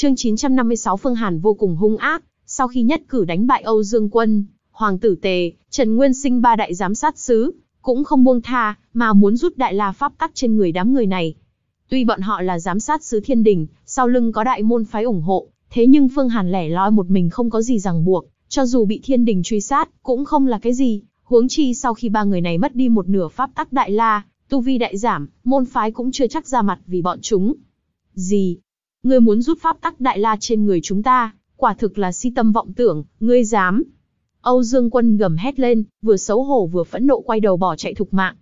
Chương 956 Phương Hàn vô cùng hung ác, sau khi nhất cử đánh bại Âu Dương Quân, Hoàng tử Tề, Trần Nguyên Sinh ba đại giám sát sứ, cũng không buông tha, mà muốn rút đại la pháp tắc trên người đám người này. Tuy bọn họ là giám sát sứ thiên đình, sau lưng có đại môn phái ủng hộ, thế nhưng Phương Hàn lẻ loi một mình không có gì ràng buộc, cho dù bị thiên đình truy sát, cũng không là cái gì. Huống chi sau khi ba người này mất đi một nửa pháp tắc đại la, tu vi đại giảm, môn phái cũng chưa chắc ra mặt vì bọn chúng. Gì, Ngươi muốn rút pháp tắc đại la trên người chúng ta, quả thực là si tâm vọng tưởng, ngươi dám. Âu Dương Quân gầm hét lên, vừa xấu hổ vừa phẫn nộ quay đầu bỏ chạy thục mạng.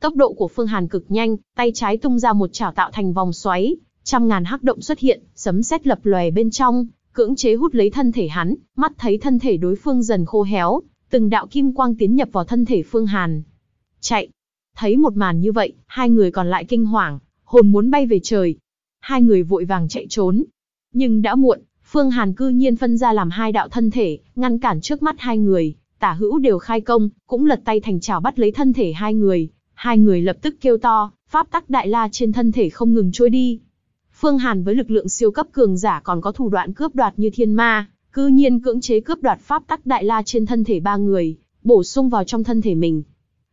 Tốc độ của Phương Hàn cực nhanh, tay trái tung ra một chảo tạo thành vòng xoáy, trăm ngàn hắc động xuất hiện, sấm sét lập lòe bên trong, cưỡng chế hút lấy thân thể hắn, mắt thấy thân thể đối phương dần khô héo, từng đạo kim quang tiến nhập vào thân thể Phương Hàn. Chạy! Thấy một màn như vậy, hai người còn lại kinh hoàng, hồn muốn bay về trời, hai người vội vàng chạy trốn. Nhưng đã muộn, Phương Hàn cư nhiên phân ra làm hai đạo thân thể, ngăn cản trước mắt hai người, tả hữu đều khai công, cũng lật tay thành chảo bắt lấy thân thể hai người. Hai người lập tức kêu to, pháp tắc đại la trên thân thể không ngừng trôi đi. Phương Hàn với lực lượng siêu cấp cường giả còn có thủ đoạn cướp đoạt như thiên ma, cư nhiên cưỡng chế cướp đoạt pháp tắc đại la trên thân thể ba người, bổ sung vào trong thân thể mình.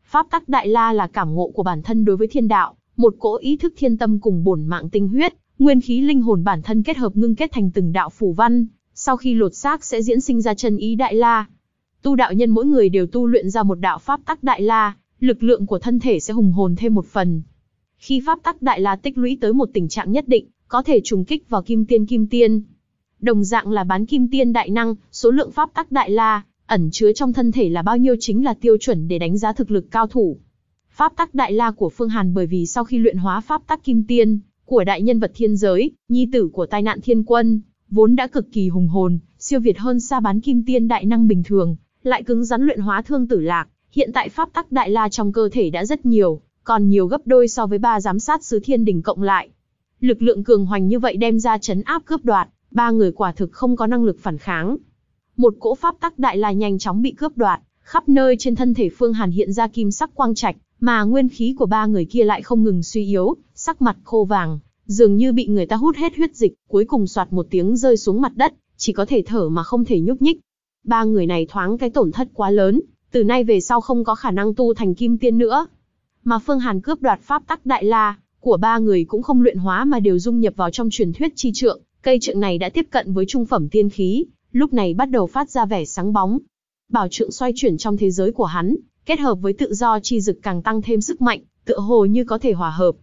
Pháp tắc đại la là cảm ngộ của bản thân đối với thiên đạo, một cỗ ý thức thiên tâm cùng bổn mạng tinh huyết, Nguyên khí linh hồn bản thân kết hợp ngưng kết thành từng đạo phủ văn, sau khi lột xác sẽ diễn sinh ra chân ý đại la. Tu đạo nhân mỗi người đều tu luyện ra một đạo pháp tắc đại la, lực lượng của thân thể sẽ hùng hồn thêm một phần. Khi pháp tắc đại la tích lũy tới một tình trạng nhất định, có thể trùng kích vào kim tiên kim tiên. Đồng dạng là bán kim tiên đại năng, số lượng pháp tắc đại la ẩn chứa trong thân thể là bao nhiêu chính là tiêu chuẩn để đánh giá thực lực cao thủ. Pháp tắc đại la của Phương Hàn bởi vì sau khi luyện hóa pháp tắc kim tiên, của đại nhân vật thiên giới, nhi tử của tai nạn thiên quân, vốn đã cực kỳ hùng hồn, siêu việt hơn xa bán kim tiên đại năng bình thường, lại cứng rắn luyện hóa thương tử lạc, hiện tại pháp tắc đại la trong cơ thể đã rất nhiều, còn nhiều gấp đôi so với ba giám sát sứ thiên đỉnh cộng lại. Lực lượng cường hoành như vậy đem ra chấn áp cướp đoạt, ba người quả thực không có năng lực phản kháng. Một cỗ pháp tắc đại la nhanh chóng bị cướp đoạt, khắp nơi trên thân thể Phương Hàn hiện ra kim sắc quang trạch, mà nguyên khí của ba người kia lại không ngừng suy yếu, sắc mặt khô vàng, dường như bị người ta hút hết huyết dịch, cuối cùng soạt một tiếng rơi xuống mặt đất, chỉ có thể thở mà không thể nhúc nhích. Ba người này thoáng cái tổn thất quá lớn, từ nay về sau không có khả năng tu thành kim tiên nữa. Mà Phương Hàn cướp đoạt pháp tắc đại la của ba người cũng không luyện hóa mà đều dung nhập vào trong truyền thuyết chi trượng, cây trượng này đã tiếp cận với trung phẩm tiên khí, lúc này bắt đầu phát ra vẻ sáng bóng. Bảo trượng xoay chuyển trong thế giới của hắn, kết hợp với tự do chi dực càng tăng thêm sức mạnh, tựa hồ như có thể hòa hợp,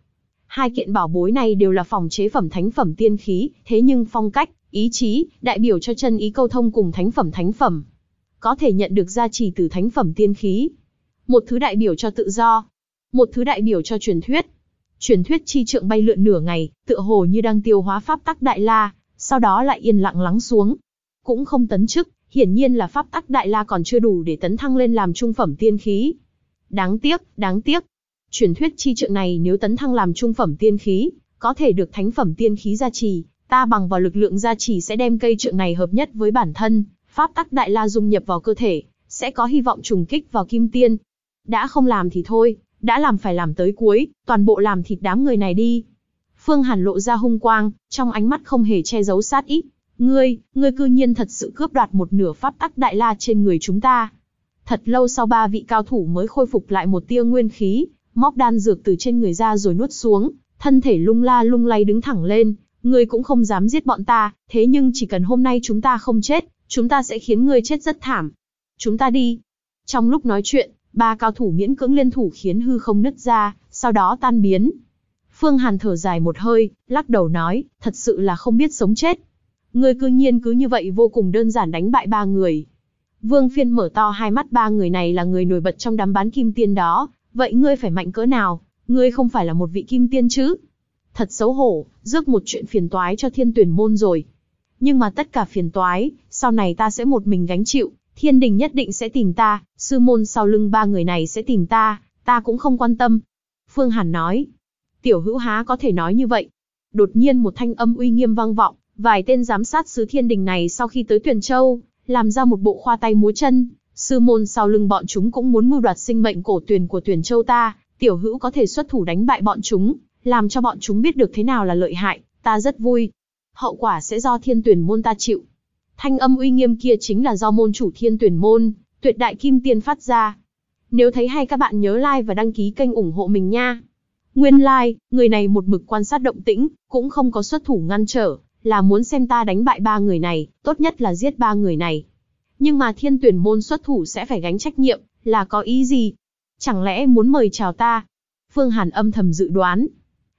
Hai kiện bảo bối này đều là phòng chế phẩm thánh phẩm tiên khí, thế nhưng phong cách, ý chí, đại biểu cho chân ý câu thông cùng thánh phẩm thánh phẩm. Có thể nhận được gia trì từ thánh phẩm tiên khí. Một thứ đại biểu cho tự do. Một thứ đại biểu cho truyền thuyết. Truyền thuyết chi trượng bay lượn nửa ngày, tựa hồ như đang tiêu hóa pháp tắc đại la, sau đó lại yên lặng lắng xuống. Cũng không tấn chức, hiển nhiên là pháp tắc đại la còn chưa đủ để tấn thăng lên làm trung phẩm tiên khí. Đáng tiếc, đáng tiếc, Truyền thuyết chi trượng này nếu tấn thăng làm trung phẩm tiên khí, có thể được thánh phẩm tiên khí gia trì, ta bằng vào lực lượng gia trì sẽ đem cây trượng này hợp nhất với bản thân, pháp tắc đại la dung nhập vào cơ thể, sẽ có hy vọng trùng kích vào kim tiên. Đã không làm thì thôi, đã làm phải làm tới cuối, toàn bộ làm thịt đám người này đi. Phương Hàn lộ ra hung quang, trong ánh mắt không hề che giấu sát ý. Ngươi, ngươi cư nhiên thật sự cướp đoạt một nửa pháp tắc đại la trên người chúng ta. Thật lâu sau ba vị cao thủ mới khôi phục lại một tia nguyên khí, móc đan dược từ trên người ra rồi nuốt xuống, thân thể lung la lung lay đứng thẳng lên, ngươi cũng không dám giết bọn ta, thế nhưng chỉ cần hôm nay chúng ta không chết, chúng ta sẽ khiến ngươi chết rất thảm. Chúng ta đi. Trong lúc nói chuyện, ba cao thủ miễn cưỡng liên thủ khiến hư không nứt ra, sau đó tan biến. Phương Hàn thở dài một hơi, lắc đầu nói, thật sự là không biết sống chết. Ngươi cư nhiên cứ như vậy vô cùng đơn giản đánh bại ba người. Vương Phiên mở to hai mắt ba người này là người nổi bật trong đám bán kim tiên đó, Vậy ngươi phải mạnh cỡ nào? Ngươi không phải là một vị kim tiên chứ? Thật xấu hổ, rước một chuyện phiền toái cho thiên tuyển môn rồi. Nhưng mà tất cả phiền toái, sau này ta sẽ một mình gánh chịu, thiên đình nhất định sẽ tìm ta, sư môn sau lưng ba người này sẽ tìm ta, ta cũng không quan tâm. Phương Hàn nói, tiểu hữu há có thể nói như vậy. Đột nhiên một thanh âm uy nghiêm vang vọng, vài tên giám sát sứ thiên đình này sau khi tới tuyển châu, làm ra một bộ khoa tay múa chân, Sư môn sau lưng bọn chúng cũng muốn mưu đoạt sinh mệnh cổ tuyền của tuyển châu ta, tiểu hữu có thể xuất thủ đánh bại bọn chúng, làm cho bọn chúng biết được thế nào là lợi hại, ta rất vui. Hậu quả sẽ do thiên tuyển môn ta chịu. Thanh âm uy nghiêm kia chính là do môn chủ thiên tuyển môn, tuyệt đại kim tiên phát ra. Nếu thấy hay các bạn nhớ like và đăng ký kênh ủng hộ mình nha. Nguyên lai, like, người này một mực quan sát động tĩnh, cũng không có xuất thủ ngăn trở, là muốn xem ta đánh bại ba người này, tốt nhất là giết ba người này, nhưng mà thiên tuyển môn xuất thủ sẽ phải gánh trách nhiệm, là có ý gì? Chẳng lẽ muốn mời chào ta? Phương Hàn âm thầm dự đoán.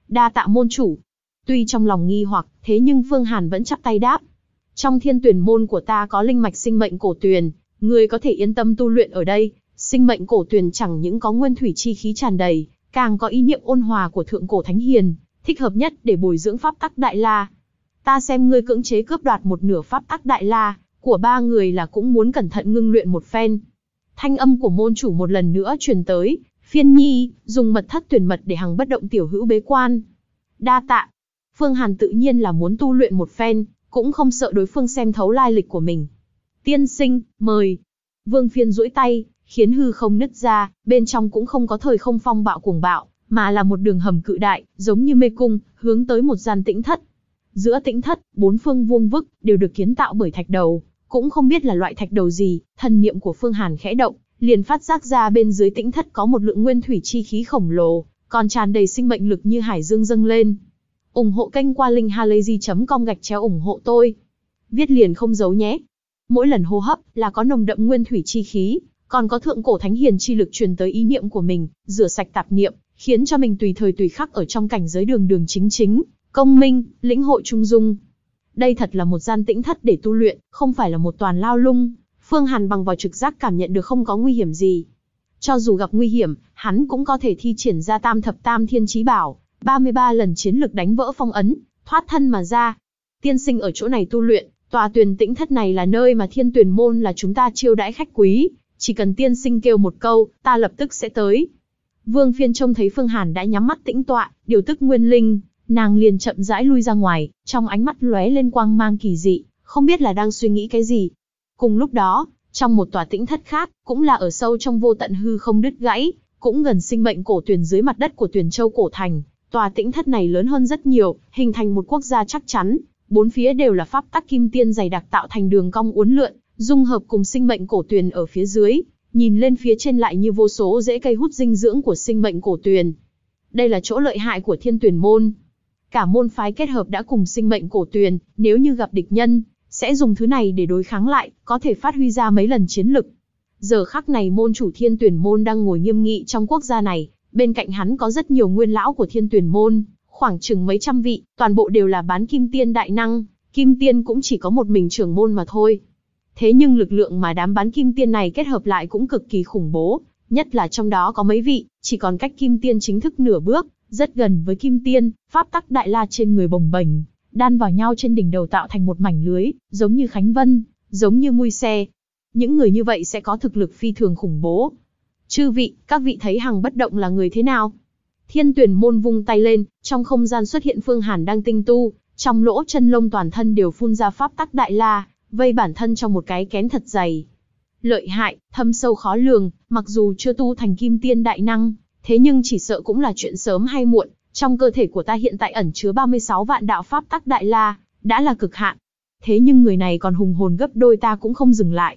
Đa tạ môn chủ. Tuy trong lòng nghi hoặc, thế nhưng Phương Hàn vẫn chắp tay đáp. Trong thiên tuyển môn của ta có linh mạch sinh mệnh cổ tuyền, người có thể yên tâm tu luyện ở đây. Sinh mệnh cổ tuyền chẳng những có nguyên thủy chi khí tràn đầy, càng có ý niệm ôn hòa của thượng cổ thánh hiền, thích hợp nhất để bồi dưỡng pháp tắc đại la. Ta xem ngươi cưỡng chế cướp đoạt một nửa pháp tắc đại la, của ba người là cũng muốn cẩn thận ngưng luyện một phen. Thanh âm của môn chủ một lần nữa truyền tới, phiên nhi, dùng mật thất tuyển mật để hằng bất động tiểu hữu bế quan. Đa tạ, Phương Hàn tự nhiên là muốn tu luyện một phen, cũng không sợ đối phương xem thấu lai lịch của mình. Tiên sinh, mời. Vương phiên duỗi tay, khiến hư không nứt ra, bên trong cũng không có thời không phong bạo cuồng bạo, mà là một đường hầm cự đại, giống như mê cung, hướng tới một gian tĩnh thất. Giữa tĩnh thất, bốn phương vuông vức, đều được kiến tạo bởi thạch đầu, cũng không biết là loại thạch đầu gì, thần niệm của Phương Hàn khẽ động, liền phát giác ra bên dưới tĩnh thất có một lượng nguyên thủy chi khí khổng lồ, còn tràn đầy sinh mệnh lực như hải dương dâng lên. ủng hộ kênh qua linkhalazy.com gạch chéo ủng hộ tôi. Viết liền không giấu nhé. Mỗi lần hô hấp là có nồng đậm nguyên thủy chi khí, còn có thượng cổ thánh hiền chi lực truyền tới ý niệm của mình, rửa sạch tạp niệm, khiến cho mình tùy thời tùy khắc ở trong cảnh giới đường đường chính chính, công minh, lĩnh hội trung dung, đây thật là một gian tĩnh thất để tu luyện, không phải là một toàn lao lung. Phương Hàn bằng vào trực giác cảm nhận được không có nguy hiểm gì. Cho dù gặp nguy hiểm, hắn cũng có thể thi triển ra tam thập tam thiên trí bảo, 33 lần chiến lực đánh vỡ phong ấn, thoát thân mà ra. Tiên sinh ở chỗ này tu luyện, tòa tuyển tĩnh thất này là nơi mà thiên tuyển môn là chúng ta chiêu đãi khách quý, chỉ cần tiên sinh kêu một câu, ta lập tức sẽ tới. Vương phiên trông thấy Phương Hàn đã nhắm mắt tĩnh tọa, điều tức nguyên linh, Nàng liền chậm rãi lui ra ngoài, trong ánh mắt lóe lên quang mang kỳ dị, không biết là đang suy nghĩ cái gì. Cùng lúc đó, trong một tòa tĩnh thất khác, cũng là ở sâu trong vô tận hư không đứt gãy, cũng gần sinh mệnh cổ tuyển dưới mặt đất của tuyển châu cổ thành. Tòa tĩnh thất này lớn hơn rất nhiều, hình thành một quốc gia chắc chắn, bốn phía đều là pháp tắc kim tiên dày đặc tạo thành đường cong uốn lượn, dung hợp cùng sinh mệnh cổ tuyền ở phía dưới, nhìn lên phía trên lại như vô số rễ cây hút dinh dưỡng của sinh mệnh cổ tuyền. Đây là chỗ lợi hại của thiên tuyển môn, Cả môn phái kết hợp đã cùng sinh mệnh cổ tuyền, nếu như gặp địch nhân, sẽ dùng thứ này để đối kháng lại, có thể phát huy ra mấy lần chiến lực. Giờ khắc này môn chủ thiên tuyển môn đang ngồi nghiêm nghị trong quốc gia này, bên cạnh hắn có rất nhiều nguyên lão của thiên tuyển môn, khoảng chừng mấy trăm vị, toàn bộ đều là bán kim tiên đại năng, kim tiên cũng chỉ có một mình trưởng môn mà thôi. Thế nhưng lực lượng mà đám bán kim tiên này kết hợp lại cũng cực kỳ khủng bố, nhất là trong đó có mấy vị, chỉ còn cách kim tiên chính thức nửa bước, rất gần với kim tiên, pháp tắc đại la trên người bồng bềnh, đan vào nhau trên đỉnh đầu tạo thành một mảnh lưới, giống như Khánh Vân, giống như mui xe. Những người như vậy sẽ có thực lực phi thường khủng bố. Chư vị, các vị thấy Hằng bất động là người thế nào? Thiên tuyển môn vung tay lên, trong không gian xuất hiện Phương Hàn đang tinh tu, trong lỗ chân lông toàn thân đều phun ra pháp tắc đại la, vây bản thân trong một cái kén thật dày. Lợi hại, thâm sâu khó lường, mặc dù chưa tu thành kim tiên đại năng, thế nhưng chỉ sợ cũng là chuyện sớm hay muộn, trong cơ thể của ta hiện tại ẩn chứa 36 vạn đạo pháp tắc đại la, đã là cực hạn. Thế nhưng người này còn hùng hồn gấp đôi ta cũng không dừng lại.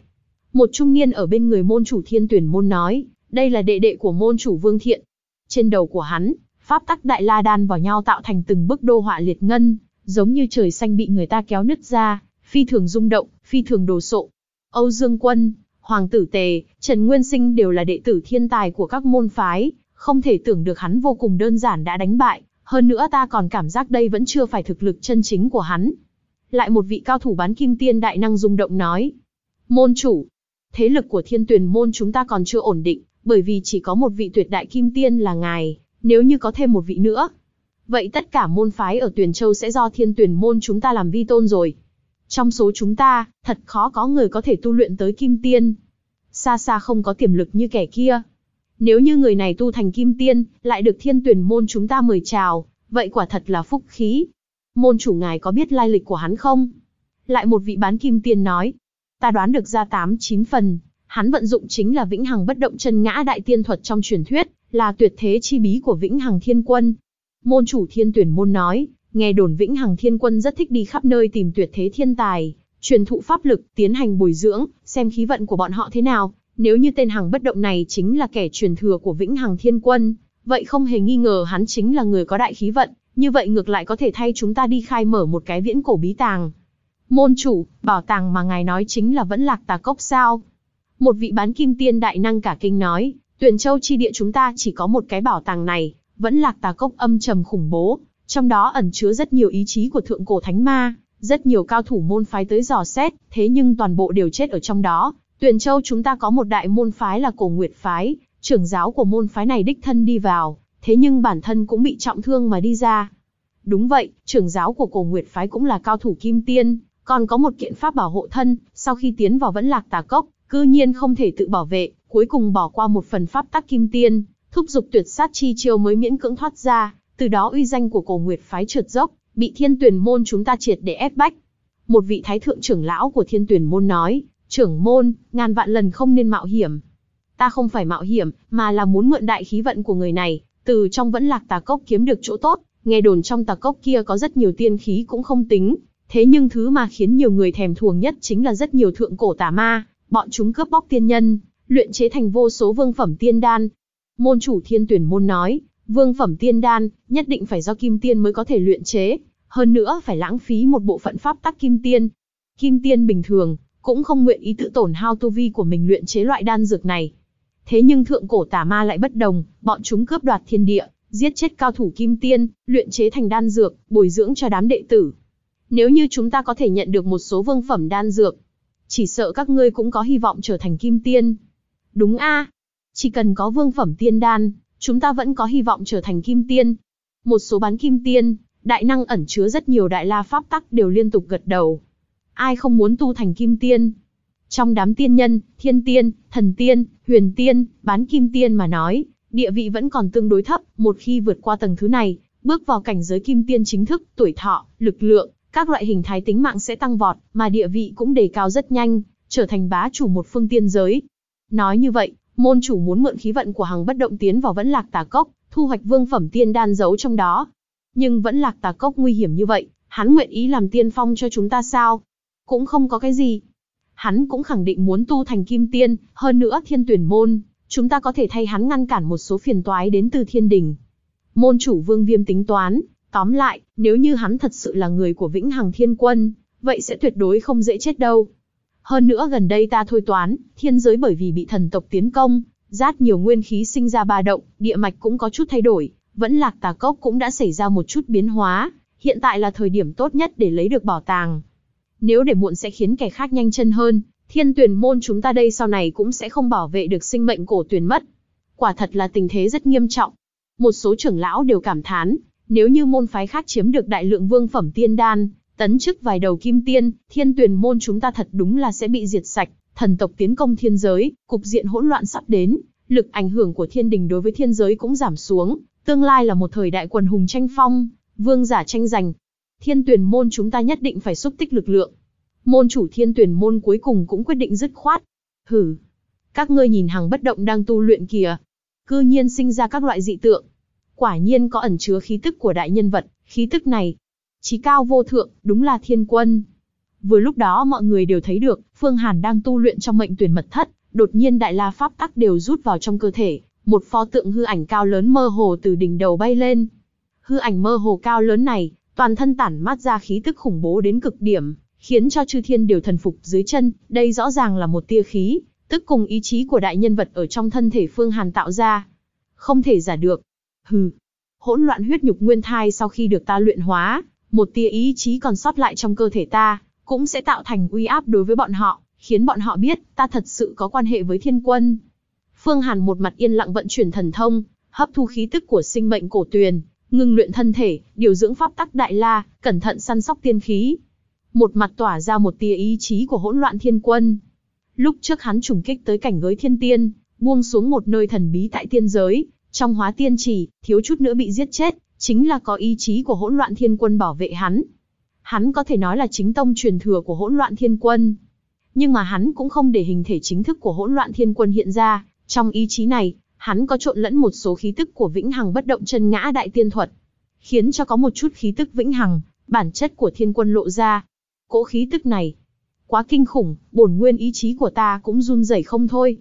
Một trung niên ở bên người môn chủ thiên tuyển môn nói, đây là đệ đệ của môn chủ vương thiện. Trên đầu của hắn, pháp tắc đại la đan vào nhau tạo thành từng bức đô họa liệt ngân, giống như trời xanh bị người ta kéo nứt ra, phi thường rung động, phi thường đồ sộ. Âu Dương Quân, Hoàng Tử Tề, Trần Nguyên Sinh đều là đệ tử thiên tài của các môn phái, không thể tưởng được hắn vô cùng đơn giản đã đánh bại, hơn nữa ta còn cảm giác đây vẫn chưa phải thực lực chân chính của hắn. Lại một vị cao thủ bán kim tiên đại năng rung động nói. Môn chủ, thế lực của thiên tuyển môn chúng ta còn chưa ổn định, bởi vì chỉ có một vị tuyệt đại kim tiên là ngài, nếu như có thêm một vị nữa. Vậy tất cả môn phái ở tuyển châu sẽ do thiên tuyển môn chúng ta làm vi tôn rồi. Trong số chúng ta, thật khó có người có thể tu luyện tới kim tiên. Xa xa không có tiềm lực như kẻ kia, nếu như người này tu thành kim tiên, lại được thiên tuyển môn chúng ta mời chào, vậy quả thật là phúc khí. Môn chủ ngài có biết lai lịch của hắn không? Lại một vị bán kim tiên nói. Ta đoán được ra tám chín phần, hắn vận dụng chính là vĩnh hằng bất động chân ngã đại tiên thuật trong truyền thuyết, là tuyệt thế chi bí của vĩnh hằng thiên quân. Môn chủ thiên tuyển môn nói, nghe đồn vĩnh hằng thiên quân rất thích đi khắp nơi tìm tuyệt thế thiên tài, truyền thụ pháp lực, tiến hành bồi dưỡng, xem khí vận của bọn họ thế nào, nếu như tên hàng bất động này chính là kẻ truyền thừa của Vĩnh Hằng Thiên Quân, vậy không hề nghi ngờ hắn chính là người có đại khí vận, như vậy ngược lại có thể thay chúng ta đi khai mở một cái viễn cổ bí tàng. Môn chủ, bảo tàng mà ngài nói chính là vẫn lạc tà cốc sao? Một vị bán kim tiên đại năng cả kinh nói, tuyển châu chi địa chúng ta chỉ có một cái bảo tàng này, vẫn lạc tà cốc âm trầm khủng bố, trong đó ẩn chứa rất nhiều ý chí của thượng cổ thánh ma, rất nhiều cao thủ môn phái tới dò xét, thế nhưng toàn bộ đều chết ở trong đó, Tuyển Châu chúng ta có một đại môn phái là cổ nguyệt phái, trưởng giáo của môn phái này đích thân đi vào, thế nhưng bản thân cũng bị trọng thương mà đi ra. Đúng vậy, trưởng giáo của cổ nguyệt phái cũng là cao thủ kim tiên, còn có một kiện pháp bảo hộ thân, sau khi tiến vào vẫn lạc tà cốc, cư nhiên không thể tự bảo vệ, cuối cùng bỏ qua một phần pháp tắc kim tiên, thúc giục tuyệt sát chi chiêu mới miễn cưỡng thoát ra, từ đó uy danh của cổ nguyệt phái trượt dốc, bị thiên tuyển môn chúng ta triệt để ép bách. Một vị thái thượng trưởng lão của thiên tuyển môn nói, trưởng môn, ngàn vạn lần không nên mạo hiểm. Ta không phải mạo hiểm, mà là muốn mượn đại khí vận của người này, từ trong vẫn lạc tà cốc kiếm được chỗ tốt, nghe đồn trong tà cốc kia có rất nhiều tiên khí cũng không tính, thế nhưng thứ mà khiến nhiều người thèm thuồng nhất chính là rất nhiều thượng cổ tà ma, bọn chúng cướp bóc tiên nhân, luyện chế thành vô số vương phẩm tiên đan. Môn chủ thiên tuyển môn nói, vương phẩm tiên đan, nhất định phải do kim tiên mới có thể luyện chế, hơn nữa phải lãng phí một bộ phận pháp tắc kim tiên. Kim tiên bình thường, cũng không nguyện ý tự tổn hao tu vi của mình luyện chế loại đan dược này. Thế nhưng thượng cổ tà ma lại bất đồng, bọn chúng cướp đoạt thiên địa, giết chết cao thủ kim tiên, luyện chế thành đan dược, bồi dưỡng cho đám đệ tử. Nếu như chúng ta có thể nhận được một số vương phẩm đan dược, chỉ sợ các ngươi cũng có hy vọng trở thành kim tiên. Đúng a, chỉ cần có vương phẩm tiên đan, chúng ta vẫn có hy vọng trở thành kim tiên. Một số bán kim tiên, đại năng ẩn chứa rất nhiều đại la pháp tắc đều liên tục gật đầu ai không muốn tu thành kim tiên. Trong đám tiên nhân, thiên tiên, thần tiên, huyền tiên, bán kim tiên mà nói, địa vị vẫn còn tương đối thấp, một khi vượt qua tầng thứ này, bước vào cảnh giới kim tiên chính thức, tuổi thọ, lực lượng, các loại hình thái tính mạng sẽ tăng vọt, mà địa vị cũng đề cao rất nhanh, trở thành bá chủ một phương tiên giới. Nói như vậy, môn chủ muốn mượn khí vận của hàng bất động tiến vào vẫn lạc tà cốc, thu hoạch vương phẩm tiên đan giấu trong đó. Nhưng vẫn lạc tà cốc nguy hiểm như vậy, hắn nguyện ý làm tiên phong cho chúng ta sao? cũng không có cái gì. Hắn cũng khẳng định muốn tu thành kim tiên, hơn nữa thiên tuyển môn, chúng ta có thể thay hắn ngăn cản một số phiền toái đến từ thiên đình. Môn chủ vương viêm tính toán, tóm lại, nếu như hắn thật sự là người của vĩnh hằng thiên quân, vậy sẽ tuyệt đối không dễ chết đâu. Hơn nữa gần đây ta thôi toán, thiên giới bởi vì bị thần tộc tiến công, rát nhiều nguyên khí sinh ra ba động, địa mạch cũng có chút thay đổi, vẫn lạc tà cốc cũng đã xảy ra một chút biến hóa, hiện tại là thời điểm tốt nhất để lấy được bảo tàng nếu để muộn sẽ khiến kẻ khác nhanh chân hơn, thiên tuyển môn chúng ta đây sau này cũng sẽ không bảo vệ được sinh mệnh cổ tuyển mất. Quả thật là tình thế rất nghiêm trọng. Một số trưởng lão đều cảm thán, nếu như môn phái khác chiếm được đại lượng vương phẩm tiên đan, tấn chức vài đầu kim tiên, thiên tuyển môn chúng ta thật đúng là sẽ bị diệt sạch, thần tộc tiến công thiên giới, cục diện hỗn loạn sắp đến, lực ảnh hưởng của thiên đình đối với thiên giới cũng giảm xuống, tương lai là một thời đại quần hùng tranh phong, vương giả tranh giành, thiên tuyển môn chúng ta nhất định phải xúc tích lực lượng. Môn chủ thiên tuyển môn cuối cùng cũng quyết định dứt khoát. Hử! Các ngươi nhìn hàng bất động đang tu luyện kìa. Cư nhiên sinh ra các loại dị tượng. Quả nhiên có ẩn chứa khí tức của đại nhân vật, khí tức này. Chí cao vô thượng, đúng là thiên quân. Vừa lúc đó mọi người đều thấy được, Phương Hàn đang tu luyện trong mệnh tuyển mật thất, đột nhiên đại la pháp tắc đều rút vào trong cơ thể, một pho tượng hư ảnh cao lớn mơ hồ từ đỉnh đầu bay lên. Hư ảnh mơ hồ cao lớn này, toàn thân tản mát ra khí tức khủng bố đến cực điểm, khiến cho chư thiên đều thần phục dưới chân, đây rõ ràng là một tia khí, tức cùng ý chí của đại nhân vật ở trong thân thể Phương Hàn tạo ra. Không thể giả được. Hừ. Hỗn loạn huyết nhục nguyên thai sau khi được ta luyện hóa, một tia ý chí còn sót lại trong cơ thể ta, cũng sẽ tạo thành uy áp đối với bọn họ, khiến bọn họ biết ta thật sự có quan hệ với thiên quân. Phương Hàn một mặt yên lặng vận chuyển thần thông, hấp thu khí tức của sinh mệnh cổ tuyền, ngưng luyện thân thể, điều dưỡng pháp tắc đại la, cẩn thận săn sóc tiên khí. Một mặt tỏa ra một tia ý chí của hỗn loạn thiên quân. Lúc trước hắn trùng kích tới cảnh giới thiên tiên, buông xuống một nơi thần bí tại tiên giới, trong hóa tiên chỉ, thiếu chút nữa bị giết chết, chính là có ý chí của hỗn loạn thiên quân bảo vệ hắn. Hắn có thể nói là chính tông truyền thừa của hỗn loạn thiên quân. Nhưng mà hắn cũng không để hình thể chính thức của hỗn loạn thiên quân hiện ra, trong ý chí này, hắn có trộn lẫn một số khí tức của vĩnh hằng bất động chân ngã đại tiên thuật, khiến cho có một chút khí tức vĩnh hằng, bản chất của thiên quân lộ ra. Cỗ khí tức này, quá kinh khủng, bổn nguyên ý chí của ta cũng run rẩy không thôi.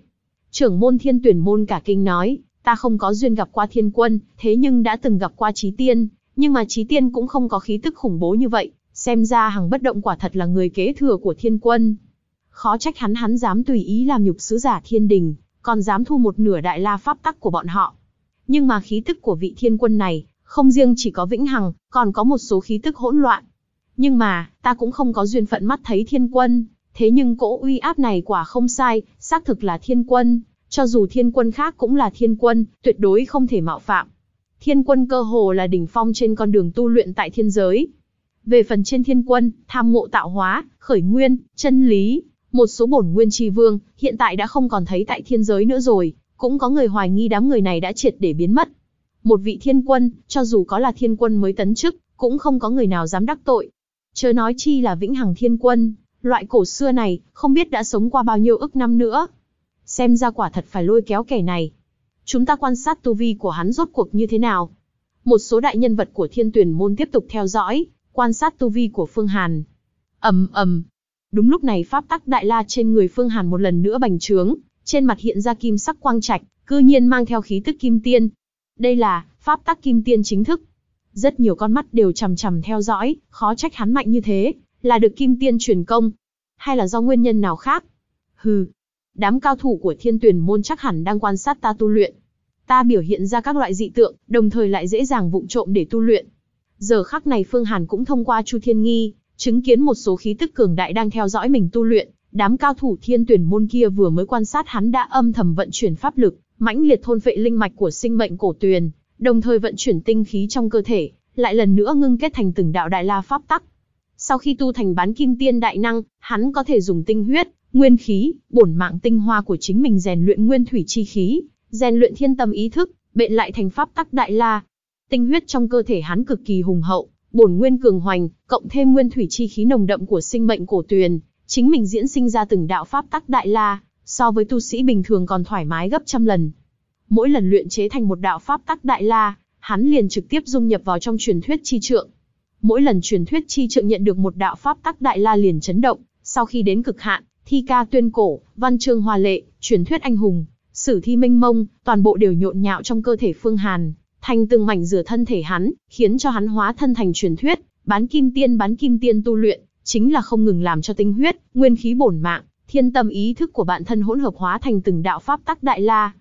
Trưởng môn thiên tuyển môn cả kinh nói, ta không có duyên gặp qua thiên quân, thế nhưng đã từng gặp qua trí tiên, nhưng mà trí tiên cũng không có khí tức khủng bố như vậy, xem ra hằng bất động quả thật là người kế thừa của thiên quân. Khó trách hắn hắn dám tùy ý làm nhục sứ giả thiên đình, còn dám thu một nửa đại la pháp tắc của bọn họ. Nhưng mà khí tức của vị thiên quân này, không riêng chỉ có vĩnh hằng, còn có một số khí tức hỗn loạn. Nhưng mà, ta cũng không có duyên phận mắt thấy thiên quân, thế nhưng cỗ uy áp này quả không sai, xác thực là thiên quân, cho dù thiên quân khác cũng là thiên quân, tuyệt đối không thể mạo phạm. Thiên quân cơ hồ là đỉnh phong trên con đường tu luyện tại thiên giới. Về phần trên thiên quân, tham ngộ tạo hóa, khởi nguyên, chân lý, một số bổn nguyên chi vương, hiện tại đã không còn thấy tại thiên giới nữa rồi, cũng có người hoài nghi đám người này đã triệt để biến mất. Một vị thiên quân, cho dù có là thiên quân mới tấn chức, cũng không có người nào dám đắc tội. Chớ nói chi là vĩnh hằng thiên quân, loại cổ xưa này, không biết đã sống qua bao nhiêu ức năm nữa. Xem ra quả thật phải lôi kéo kẻ này. Chúng ta quan sát tu vi của hắn rốt cuộc như thế nào. Một số đại nhân vật của thiên tuyển môn tiếp tục theo dõi, quan sát tu vi của Phương Hàn. ầm ầm, Đúng lúc này pháp tắc đại la trên người Phương Hàn một lần nữa bành trướng, trên mặt hiện ra kim sắc quang trạch, cư nhiên mang theo khí tức kim tiên. Đây là pháp tắc kim tiên chính thức. Rất nhiều con mắt đều chằm chằm theo dõi, khó trách hắn mạnh như thế, là được kim tiên truyền công, hay là do nguyên nhân nào khác? Hừ, đám cao thủ của thiên tuyển môn chắc hẳn đang quan sát ta tu luyện. Ta biểu hiện ra các loại dị tượng, đồng thời lại dễ dàng vụng trộm để tu luyện. Giờ khắc này Phương Hàn cũng thông qua Chu Thiên Nghi, Chứng kiến một số khí tức cường đại đang theo dõi mình tu luyện, đám cao thủ thiên tuyển môn kia vừa mới quan sát hắn đã âm thầm vận chuyển pháp lực, mãnh liệt thôn phệ linh mạch của sinh mệnh cổ tuyền, đồng thời vận chuyển tinh khí trong cơ thể, lại lần nữa ngưng kết thành từng đạo đại la pháp tắc. Sau khi tu thành bán kim tiên đại năng, hắn có thể dùng tinh huyết, nguyên khí, bổn mạng tinh hoa của chính mình rèn luyện nguyên thủy chi khí, rèn luyện thiên tâm ý thức, bệnh lại thành pháp tắc đại la. Tinh huyết trong cơ thể hắn cực kỳ hùng hậu, bổn nguyên cường hoành, cộng thêm nguyên thủy chi khí nồng đậm của sinh mệnh cổ tuyền, chính mình diễn sinh ra từng đạo pháp tắc đại la, so với tu sĩ bình thường còn thoải mái gấp trăm lần. Mỗi lần luyện chế thành một đạo pháp tắc đại la, hắn liền trực tiếp dung nhập vào trong truyền thuyết chi trượng. Mỗi lần truyền thuyết chi trượng nhận được một đạo pháp tắc đại la liền chấn động, sau khi đến cực hạn, thi ca tuyên cổ, văn chương hoa lệ, truyền thuyết anh hùng, sử thi minh mông, toàn bộ đều nhộn nhạo trong cơ thể Phương Hàn, thành từng mảnh rửa thân thể hắn, khiến cho hắn hóa thân thành truyền thuyết, bán kim tiên bán kim tiên tu luyện, chính là không ngừng làm cho tinh huyết, nguyên khí bổn mạng, thiên tâm ý thức của bản thân hỗn hợp hóa thành từng đạo pháp tắc đại la.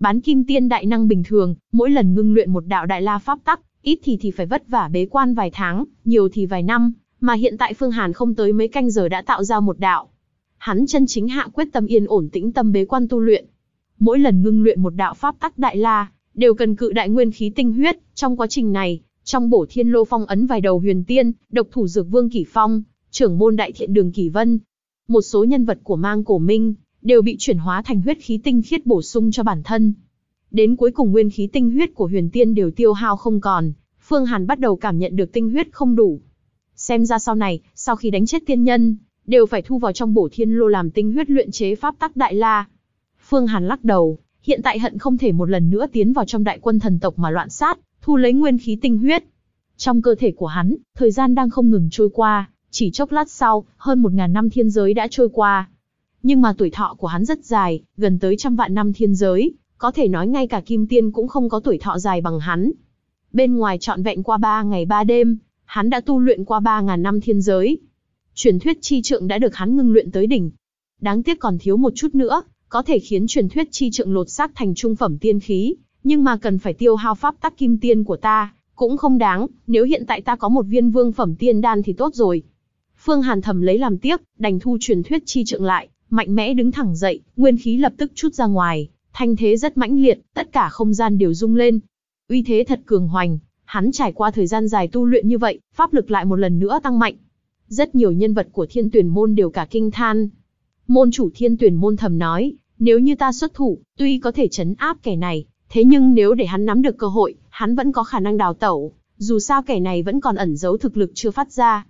Bán kim tiên đại năng bình thường, mỗi lần ngưng luyện một đạo đại la pháp tắc, ít thì thì phải vất vả bế quan vài tháng, nhiều thì vài năm, mà hiện tại Phương Hàn không tới mấy canh giờ đã tạo ra một đạo. Hắn chân chính hạ quyết tâm yên ổn tĩnh tâm bế quan tu luyện. Mỗi lần ngưng luyện một đạo pháp tắc đại la, đều cần cự đại nguyên khí tinh huyết, trong quá trình này, trong bổ thiên lô phong ấn vài đầu huyền tiên, độc thủ dược vương Kỷ Phong, trưởng môn đại thiện đường Kỷ Vân. Một số nhân vật của mang cổ minh, đều bị chuyển hóa thành huyết khí tinh khiết bổ sung cho bản thân. Đến cuối cùng nguyên khí tinh huyết của huyền tiên đều tiêu hao không còn, Phương Hàn bắt đầu cảm nhận được tinh huyết không đủ. Xem ra sau này, sau khi đánh chết tiên nhân, đều phải thu vào trong bổ thiên lô làm tinh huyết luyện chế pháp tắc đại la. Phương Hàn lắc đầu, hiện tại hận không thể một lần nữa tiến vào trong đại quân thần tộc mà loạn sát, thu lấy nguyên khí tinh huyết. Trong cơ thể của hắn, thời gian đang không ngừng trôi qua, chỉ chốc lát sau, hơn một ngàn năm thiên giới đã trôi qua. Nhưng mà tuổi thọ của hắn rất dài, gần tới trăm vạn năm thiên giới, có thể nói ngay cả kim tiên cũng không có tuổi thọ dài bằng hắn. Bên ngoài trọn vẹn qua ba ngày ba đêm, hắn đã tu luyện qua ba ngàn năm thiên giới. Truyền thuyết chi trượng đã được hắn ngưng luyện tới đỉnh. Đáng tiếc còn thiếu một chút nữa, có thể khiến truyền thuyết chi trượng lột xác thành trung phẩm tiên khí, nhưng mà cần phải tiêu hao pháp tắc kim tiên của ta, cũng không đáng, nếu hiện tại ta có một viên vương phẩm tiên đan thì tốt rồi. Phương Hàn thầm lấy làm tiếc, đành thu truyền thuyết chi trượng lại, mạnh mẽ đứng thẳng dậy, nguyên khí lập tức chút ra ngoài, thanh thế rất mãnh liệt, tất cả không gian đều rung lên. Uy thế thật cường hoành, hắn trải qua thời gian dài tu luyện như vậy, pháp lực lại một lần nữa tăng mạnh. Rất nhiều nhân vật của thiên tuyển môn đều cả kinh than, Môn chủ thiên tuyển môn thầm nói, nếu như ta xuất thủ, tuy có thể chấn áp kẻ này, thế nhưng nếu để hắn nắm được cơ hội, hắn vẫn có khả năng đào tẩu, dù sao kẻ này vẫn còn ẩn giấu thực lực chưa phát ra.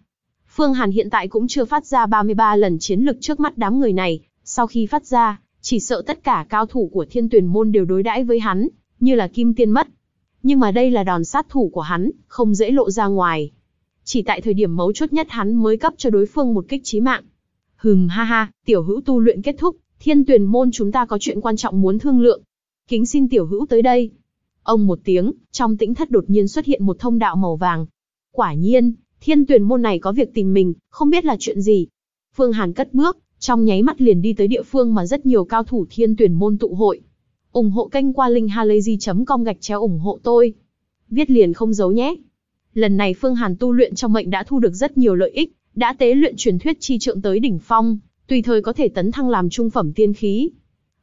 Phương Hàn hiện tại cũng chưa phát ra 33 lần chiến lực trước mắt đám người này, sau khi phát ra, chỉ sợ tất cả cao thủ của thiên tuyển môn đều đối đãi với hắn, như là kim tiên mất. Nhưng mà đây là đòn sát thủ của hắn, không dễ lộ ra ngoài. Chỉ tại thời điểm mấu chốt nhất hắn mới cấp cho đối phương một kích chí mạng. Hừm ha ha, tiểu hữu tu luyện kết thúc, thiên tuyển môn chúng ta có chuyện quan trọng muốn thương lượng. Kính xin tiểu hữu tới đây. Ông một tiếng, trong tĩnh thất đột nhiên xuất hiện một thông đạo màu vàng. Quả nhiên, thiên tuyển môn này có việc tìm mình, không biết là chuyện gì. Phương Hàn cất bước, trong nháy mắt liền đi tới địa phương mà rất nhiều cao thủ thiên tuyển môn tụ hội. ủng hộ kênh qua linkhalazy.com gạch chéo ủng hộ tôi. Viết liền không giấu nhé. Lần này Phương Hàn tu luyện trong mệnh đã thu được rất nhiều lợi ích, đã tế luyện truyền thuyết chi trượng tới đỉnh phong, tùy thời có thể tấn thăng làm trung phẩm tiên khí.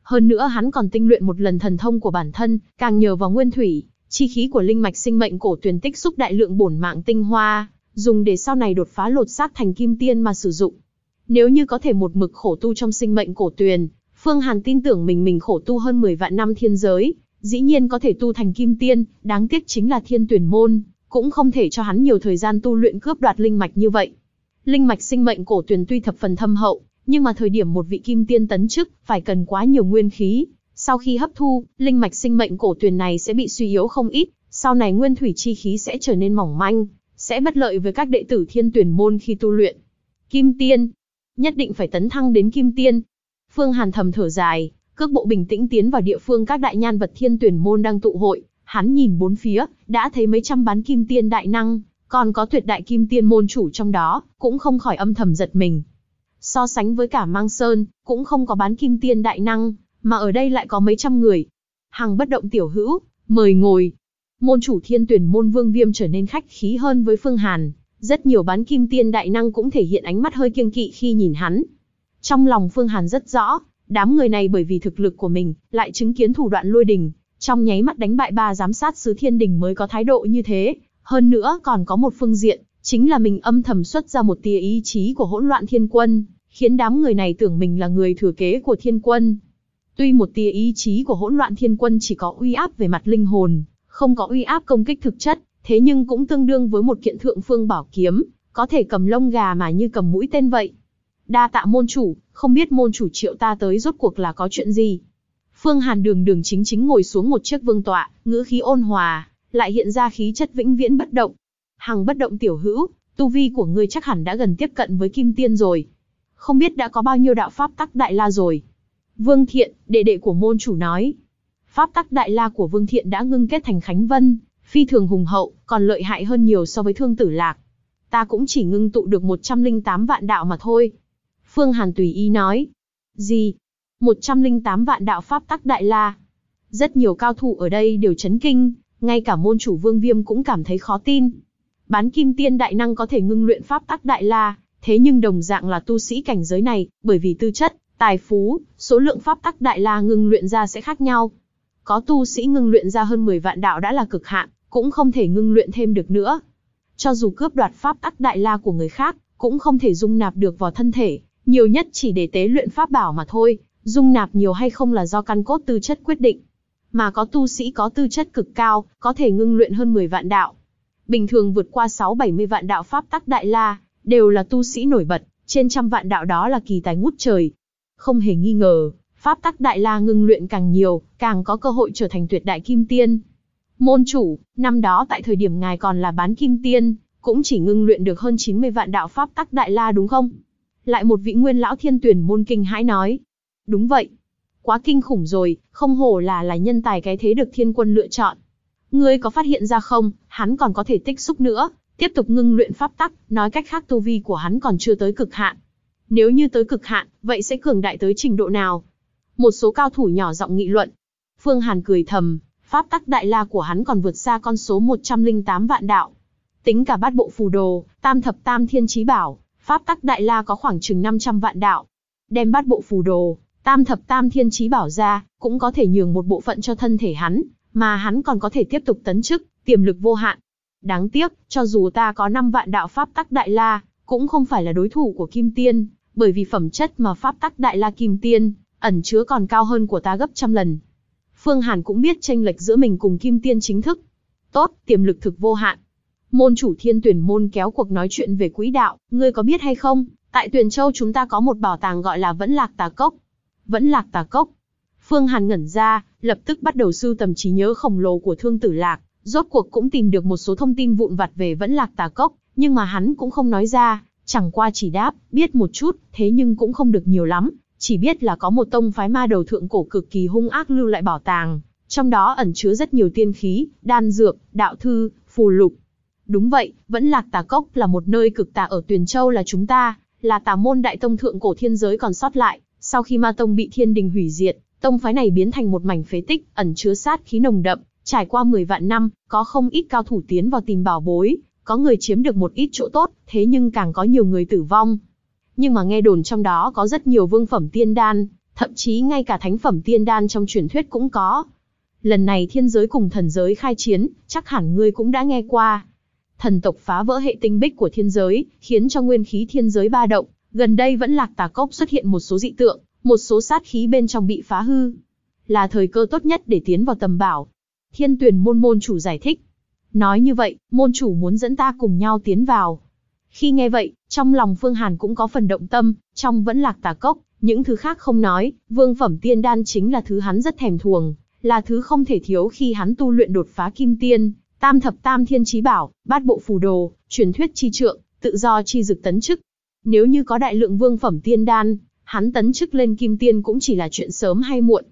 Hơn nữa hắn còn tinh luyện một lần thần thông của bản thân, càng nhờ vào nguyên thủy, chi khí của linh mạch sinh mệnh cổ tuyển tích xúc đại lượng bổn mạng tinh hoa, dùng để sau này đột phá lột xác thành kim tiên mà sử dụng. Nếu như có thể một mực khổ tu trong sinh mệnh cổ tuyền, Phương Hàn tin tưởng mình mình khổ tu hơn 10 vạn năm thiên giới, dĩ nhiên có thể tu thành kim tiên, đáng tiếc chính là thiên tuyển môn, cũng không thể cho hắn nhiều thời gian tu luyện cướp đoạt linh mạch như vậy. Linh mạch sinh mệnh cổ tuyền tuy thập phần thâm hậu, nhưng mà thời điểm một vị kim tiên tấn chức, phải cần quá nhiều nguyên khí. Sau khi hấp thu, linh mạch sinh mệnh cổ tuyền này sẽ bị suy yếu không ít, sau này nguyên thủy chi khí sẽ trở nên mỏng manh, sẽ bất lợi với các đệ tử thiên tuyển môn khi tu luyện. Kim tiên, nhất định phải tấn thăng đến kim tiên. Phương Hàn thầm thở dài, cước bộ bình tĩnh tiến vào địa phương các đại nhan vật thiên tuyển môn đang tụ hội, hắn nhìn bốn phía, đã thấy mấy trăm bán kim tiên đại năng, còn có tuyệt đại kim tiên môn chủ trong đó, cũng không khỏi âm thầm giật mình. So sánh với cả Mang Sơn, cũng không có bán kim tiên đại năng, mà ở đây lại có mấy trăm người. Hằng bất động tiểu hữu, mời ngồi. Môn chủ thiên tuyển môn vương viêm trở nên khách khí hơn với Phương Hàn, rất nhiều bán kim tiên đại năng cũng thể hiện ánh mắt hơi kiêng kỵ khi nhìn hắn. Trong lòng Phương Hàn rất rõ, đám người này bởi vì thực lực của mình, lại chứng kiến thủ đoạn lôi đình, trong nháy mắt đánh bại ba giám sát sứ thiên đình mới có thái độ như thế, hơn nữa còn có một phương diện, chính là mình âm thầm xuất ra một tia ý chí của hỗn loạn thiên quân, khiến đám người này tưởng mình là người thừa kế của thiên quân. Tuy một tia ý chí của hỗn loạn thiên quân chỉ có uy áp về mặt linh hồn, không có uy áp công kích thực chất, thế nhưng cũng tương đương với một kiện thượng phương bảo kiếm, có thể cầm lông gà mà như cầm mũi tên vậy. Đa tạ môn chủ, không biết môn chủ triệu ta tới rốt cuộc là có chuyện gì. Phương Hàn đường đường chính chính ngồi xuống một chiếc vương tọa, ngữ khí ôn hòa, lại hiện ra khí chất vĩnh viễn bất động. Hằng bất động tiểu hữu, tu vi của ngươi chắc hẳn đã gần tiếp cận với kim tiên rồi. Không biết đã có bao nhiêu đạo pháp tắc đại la rồi. Vương Thiện, đệ đệ của môn chủ nói. Pháp tắc đại la của Vương Thiện đã ngưng kết thành Khánh Vân, phi thường hùng hậu, còn lợi hại hơn nhiều so với thương tử lạc. Ta cũng chỉ ngưng tụ được 108 vạn đạo mà thôi. Phương Hàn tùy ý nói. Gì? 108 vạn đạo pháp tắc đại la. Rất nhiều cao thủ ở đây đều chấn kinh, ngay cả môn chủ Vương Viêm cũng cảm thấy khó tin. Bán Kim Tiên đại năng có thể ngưng luyện pháp tắc đại la, thế nhưng đồng dạng là tu sĩ cảnh giới này, bởi vì tư chất, tài phú, số lượng pháp tắc đại la ngưng luyện ra sẽ khác nhau. Có tu sĩ ngưng luyện ra hơn 10 vạn đạo đã là cực hạn, cũng không thể ngưng luyện thêm được nữa. Cho dù cướp đoạt pháp tắc đại la của người khác, cũng không thể dung nạp được vào thân thể, nhiều nhất chỉ để tế luyện pháp bảo mà thôi, dung nạp nhiều hay không là do căn cốt tư chất quyết định mà có tu sĩ có tư chất cực cao, có thể ngưng luyện hơn 10 vạn đạo. Bình thường vượt qua 6-70 vạn đạo pháp tắc đại la, đều là tu sĩ nổi bật, trên trăm vạn đạo đó là kỳ tài ngút trời. Không hề nghi ngờ, pháp tắc đại la ngưng luyện càng nhiều, càng có cơ hội trở thành tuyệt đại kim tiên. Môn chủ, năm đó tại thời điểm ngài còn là bán kim tiên, cũng chỉ ngưng luyện được hơn 90 vạn đạo pháp tắc đại la đúng không? Lại một vị nguyên lão thiên tuyển môn kinh hãi nói. Đúng vậy, quá kinh khủng rồi, không hổ là là nhân tài cái thế được thiên quân lựa chọn. Ngươi có phát hiện ra không, hắn còn có thể tích xúc nữa, tiếp tục ngưng luyện pháp tắc, nói cách khác tu vi của hắn còn chưa tới cực hạn. Nếu như tới cực hạn, vậy sẽ cường đại tới trình độ nào? Một số cao thủ nhỏ giọng nghị luận. Phương Hàn cười thầm, pháp tắc đại la của hắn còn vượt xa con số 108 vạn đạo. Tính cả bát bộ phù đồ, tam thập tam thiên chí bảo, pháp tắc đại la có khoảng chừng 500 vạn đạo. Đem bát bộ phù đồ, tam thập tam thiên trí bảo ra, cũng có thể nhường một bộ phận cho thân thể hắn, mà hắn còn có thể tiếp tục tấn chức, tiềm lực vô hạn. Đáng tiếc, cho dù ta có 5 vạn đạo pháp tắc đại la, cũng không phải là đối thủ của Kim Tiên, bởi vì phẩm chất mà pháp tắc đại la Kim Tiên, ẩn chứa còn cao hơn của ta gấp trăm lần. Phương Hàn cũng biết tranh lệch giữa mình cùng Kim Tiên chính thức. Tốt, tiềm lực thực vô hạn. Môn chủ thiên tuyển môn kéo cuộc nói chuyện về quỹ đạo, ngươi có biết hay không, tại tuyển châu chúng ta có một bảo tàng gọi là vẫn lạc tà cốc, vẫn lạc tà cốc. Phương Hàn ngẩn ra, lập tức bắt đầu sưu tầm trí nhớ khổng lồ của thương tử lạc, rốt cuộc cũng tìm được một số thông tin vụn vặt về vẫn lạc tà cốc, nhưng mà hắn cũng không nói ra, chẳng qua chỉ đáp, biết một chút, thế nhưng cũng không được nhiều lắm, chỉ biết là có một tông phái ma đầu thượng cổ cực kỳ hung ác lưu lại bảo tàng, trong đó ẩn chứa rất nhiều tiên khí, đan dược, đạo thư, phù lục. Đúng vậy, vẫn lạc tà cốc là một nơi cực tà ở Tuyền Châu là chúng ta, là tà môn đại tông thượng cổ thiên giới còn sót lại, sau khi Ma Tông bị Thiên Đình hủy diệt, tông phái này biến thành một mảnh phế tích, ẩn chứa sát khí nồng đậm, trải qua mười vạn năm, có không ít cao thủ tiến vào tìm bảo bối, có người chiếm được một ít chỗ tốt, thế nhưng càng có nhiều người tử vong. Nhưng mà nghe đồn trong đó có rất nhiều vương phẩm tiên đan, thậm chí ngay cả thánh phẩm tiên đan trong truyền thuyết cũng có. Lần này thiên giới cùng thần giới khai chiến, chắc hẳn ngươi cũng đã nghe qua. Thần tộc phá vỡ hệ tinh bích của thiên giới, khiến cho nguyên khí thiên giới ba động, Gần đây vẫn lạc tà cốc xuất hiện một số dị tượng, một số sát khí bên trong bị phá hư. Là thời cơ tốt nhất để tiến vào tầm bảo. Thiên tuyển môn môn chủ giải thích. Nói như vậy, môn chủ muốn dẫn ta cùng nhau tiến vào. Khi nghe vậy, trong lòng Phương Hàn cũng có phần động tâm, trong vẫn lạc tà cốc, những thứ khác không nói, vương phẩm tiên đan chính là thứ hắn rất thèm thuồng, là thứ không thể thiếu khi hắn tu luyện đột phá kim tiên, tam thập tam thiên trí bảo, bát bộ phù đồ, truyền thuyết chi trượng, tự do chi dực tấn chức, nếu như có đại lượng vương phẩm tiên đan, hắn tấn chức lên kim tiên cũng chỉ là chuyện sớm hay muộn.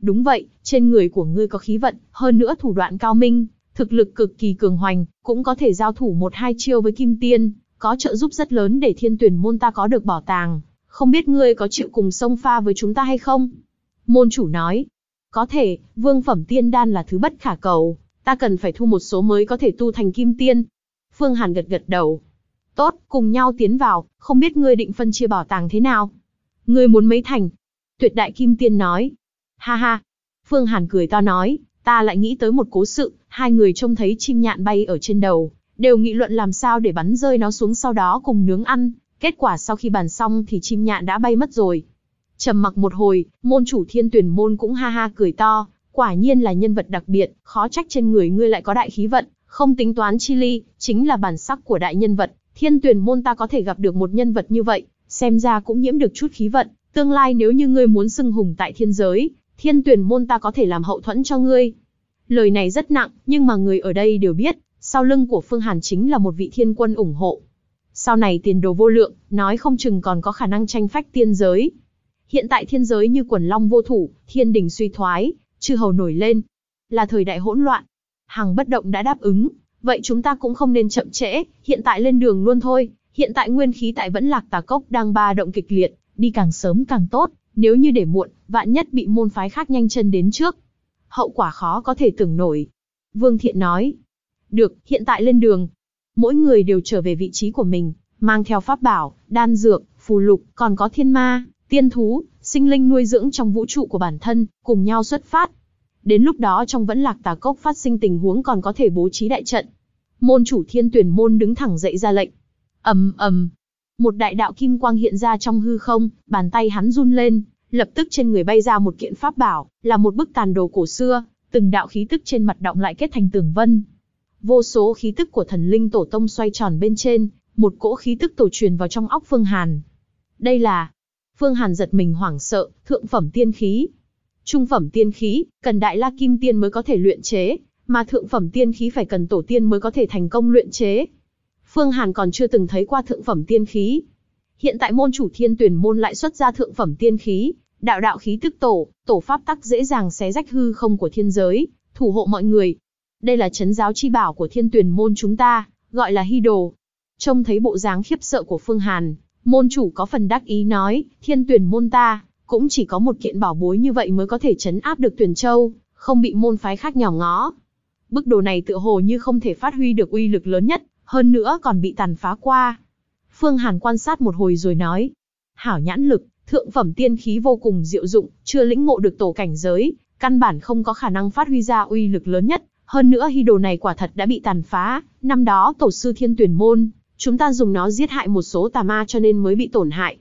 Đúng vậy, trên người của ngươi có khí vận, hơn nữa thủ đoạn cao minh, thực lực cực kỳ cường hoành, cũng có thể giao thủ một hai chiêu với kim tiên, có trợ giúp rất lớn để thiên tuyển môn ta có được bảo tàng. Không biết ngươi có chịu cùng sông pha với chúng ta hay không? Môn chủ nói, có thể, vương phẩm tiên đan là thứ bất khả cầu, ta cần phải thu một số mới có thể tu thành kim tiên. Phương Hàn gật gật đầu, Tốt, cùng nhau tiến vào, không biết ngươi định phân chia bảo tàng thế nào? Ngươi muốn mấy thành? Tuyệt đại kim tiên nói. Ha ha. Phương Hàn cười to nói, ta lại nghĩ tới một cố sự, hai người trông thấy chim nhạn bay ở trên đầu, đều nghị luận làm sao để bắn rơi nó xuống sau đó cùng nướng ăn. Kết quả sau khi bàn xong thì chim nhạn đã bay mất rồi. Trầm mặc một hồi, môn chủ thiên tuyển môn cũng ha ha cười to, quả nhiên là nhân vật đặc biệt, khó trách trên người ngươi lại có đại khí vận, không tính toán chi ly, chính là bản sắc của đại nhân vật, Thiên tuyển môn ta có thể gặp được một nhân vật như vậy, xem ra cũng nhiễm được chút khí vận, tương lai nếu như ngươi muốn xưng hùng tại thiên giới, thiên tuyển môn ta có thể làm hậu thuẫn cho ngươi. Lời này rất nặng, nhưng mà người ở đây đều biết, sau lưng của Phương Hàn chính là một vị thiên quân ủng hộ. Sau này tiền đồ vô lượng, nói không chừng còn có khả năng tranh phách thiên giới. Hiện tại thiên giới như quần long vô thủ, thiên đình suy thoái, chư hầu nổi lên. Là thời đại hỗn loạn. Hằng bất động đã đáp ứng, Vậy chúng ta cũng không nên chậm trễ, hiện tại lên đường luôn thôi. Hiện tại nguyên khí tại vẫn lạc tà cốc đang ba động kịch liệt, đi càng sớm càng tốt, nếu như để muộn, vạn nhất bị môn phái khác nhanh chân đến trước. Hậu quả khó có thể tưởng nổi. Vương Thiện nói, được, hiện tại lên đường. Mỗi người đều trở về vị trí của mình, mang theo pháp bảo, đan dược, phù lục, còn có thiên ma, tiên thú, sinh linh nuôi dưỡng trong vũ trụ của bản thân, cùng nhau xuất phát. Đến lúc đó trong vẫn lạc tà cốc phát sinh tình huống còn có thể bố trí đại trận. Môn chủ thiên tuyển môn đứng thẳng dậy ra lệnh. ầm ầm, một đại đạo kim quang hiện ra trong hư không, bàn tay hắn run lên, lập tức trên người bay ra một kiện pháp bảo, là một bức tàn đồ cổ xưa, từng đạo khí tức trên mặt động lại kết thành tường vân. Vô số khí tức của thần linh tổ tông xoay tròn bên trên, một cỗ khí tức tổ truyền vào trong óc Phương Hàn. Đây là Phương Hàn giật mình hoảng sợ, thượng phẩm tiên khí, Trung phẩm tiên khí, cần đại la kim tiên mới có thể luyện chế, mà thượng phẩm tiên khí phải cần tổ tiên mới có thể thành công luyện chế. Phương Hàn còn chưa từng thấy qua thượng phẩm tiên khí. Hiện tại môn chủ thiên tuyển môn lại xuất ra thượng phẩm tiên khí, đạo đạo khí tức tổ, tổ pháp tắc dễ dàng xé rách hư không của thiên giới, thủ hộ mọi người. Đây là chấn giáo chi bảo của thiên tuyển môn chúng ta, gọi là hy đồ. Trông thấy bộ dáng khiếp sợ của Phương Hàn, môn chủ có phần đắc ý nói, thiên tuyển môn ta, cũng chỉ có một kiện bảo bối như vậy mới có thể chấn áp được tuyển châu, không bị môn phái khác nhỏ ngó. Bức đồ này tựa hồ như không thể phát huy được uy lực lớn nhất, hơn nữa còn bị tàn phá qua. Phương Hàn quan sát một hồi rồi nói, hảo nhãn lực, thượng phẩm tiên khí vô cùng diệu dụng, chưa lĩnh ngộ được tổ cảnh giới, căn bản không có khả năng phát huy ra uy lực lớn nhất. Hơn nữa hy đồ này quả thật đã bị tàn phá, năm đó tổ sư thiên tuyển môn, chúng ta dùng nó giết hại một số tà ma cho nên mới bị tổn hại.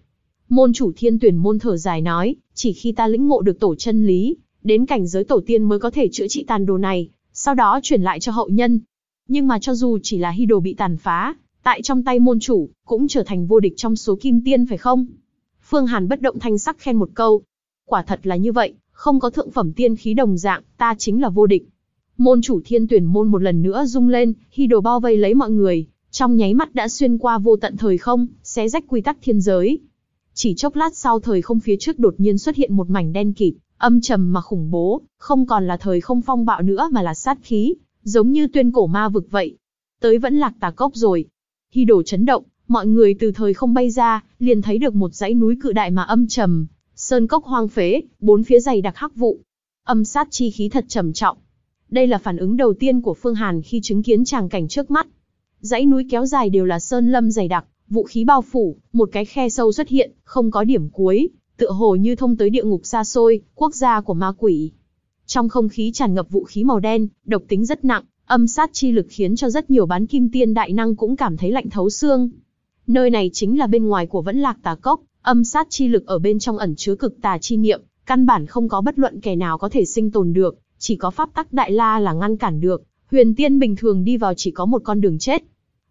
Môn chủ thiên tuyển môn thở dài nói, chỉ khi ta lĩnh ngộ được tổ chân lý, đến cảnh giới tổ tiên mới có thể chữa trị tàn đồ này, sau đó chuyển lại cho hậu nhân. Nhưng mà cho dù chỉ là hy đồ bị tàn phá, tại trong tay môn chủ, cũng trở thành vô địch trong số kim tiên phải không? Phương Hàn bất động thanh sắc khen một câu. Quả thật là như vậy, không có thượng phẩm tiên khí đồng dạng, ta chính là vô địch. Môn chủ thiên tuyển môn một lần nữa rung lên, hy đồ bao vây lấy mọi người, trong nháy mắt đã xuyên qua vô tận thời không, xé rách quy tắc thiên giới, chỉ chốc lát sau thời không phía trước đột nhiên xuất hiện một mảnh đen kịt, âm trầm mà khủng bố, không còn là thời không phong bạo nữa mà là sát khí, giống như tuyên cổ ma vực vậy. Tới vẫn lạc tà cốc rồi. Hy đổ chấn động, mọi người từ thời không bay ra, liền thấy được một dãy núi cự đại mà âm trầm, sơn cốc hoang phế, bốn phía dày đặc hắc vụ. Âm sát chi khí thật trầm trọng. Đây là phản ứng đầu tiên của Phương Hàn khi chứng kiến tràng cảnh trước mắt. Dãy núi kéo dài đều là sơn lâm dày đặc, vũ khí bao phủ, một cái khe sâu xuất hiện, không có điểm cuối, tựa hồ như thông tới địa ngục xa xôi, quốc gia của ma quỷ. Trong không khí tràn ngập vũ khí màu đen, độc tính rất nặng, âm sát chi lực khiến cho rất nhiều bán kim tiên đại năng cũng cảm thấy lạnh thấu xương. Nơi này chính là bên ngoài của vẫn lạc tà cốc, âm sát chi lực ở bên trong ẩn chứa cực tà chi niệm, căn bản không có bất luận kẻ nào có thể sinh tồn được, chỉ có pháp tắc đại la là ngăn cản được, huyền tiên bình thường đi vào chỉ có một con đường chết,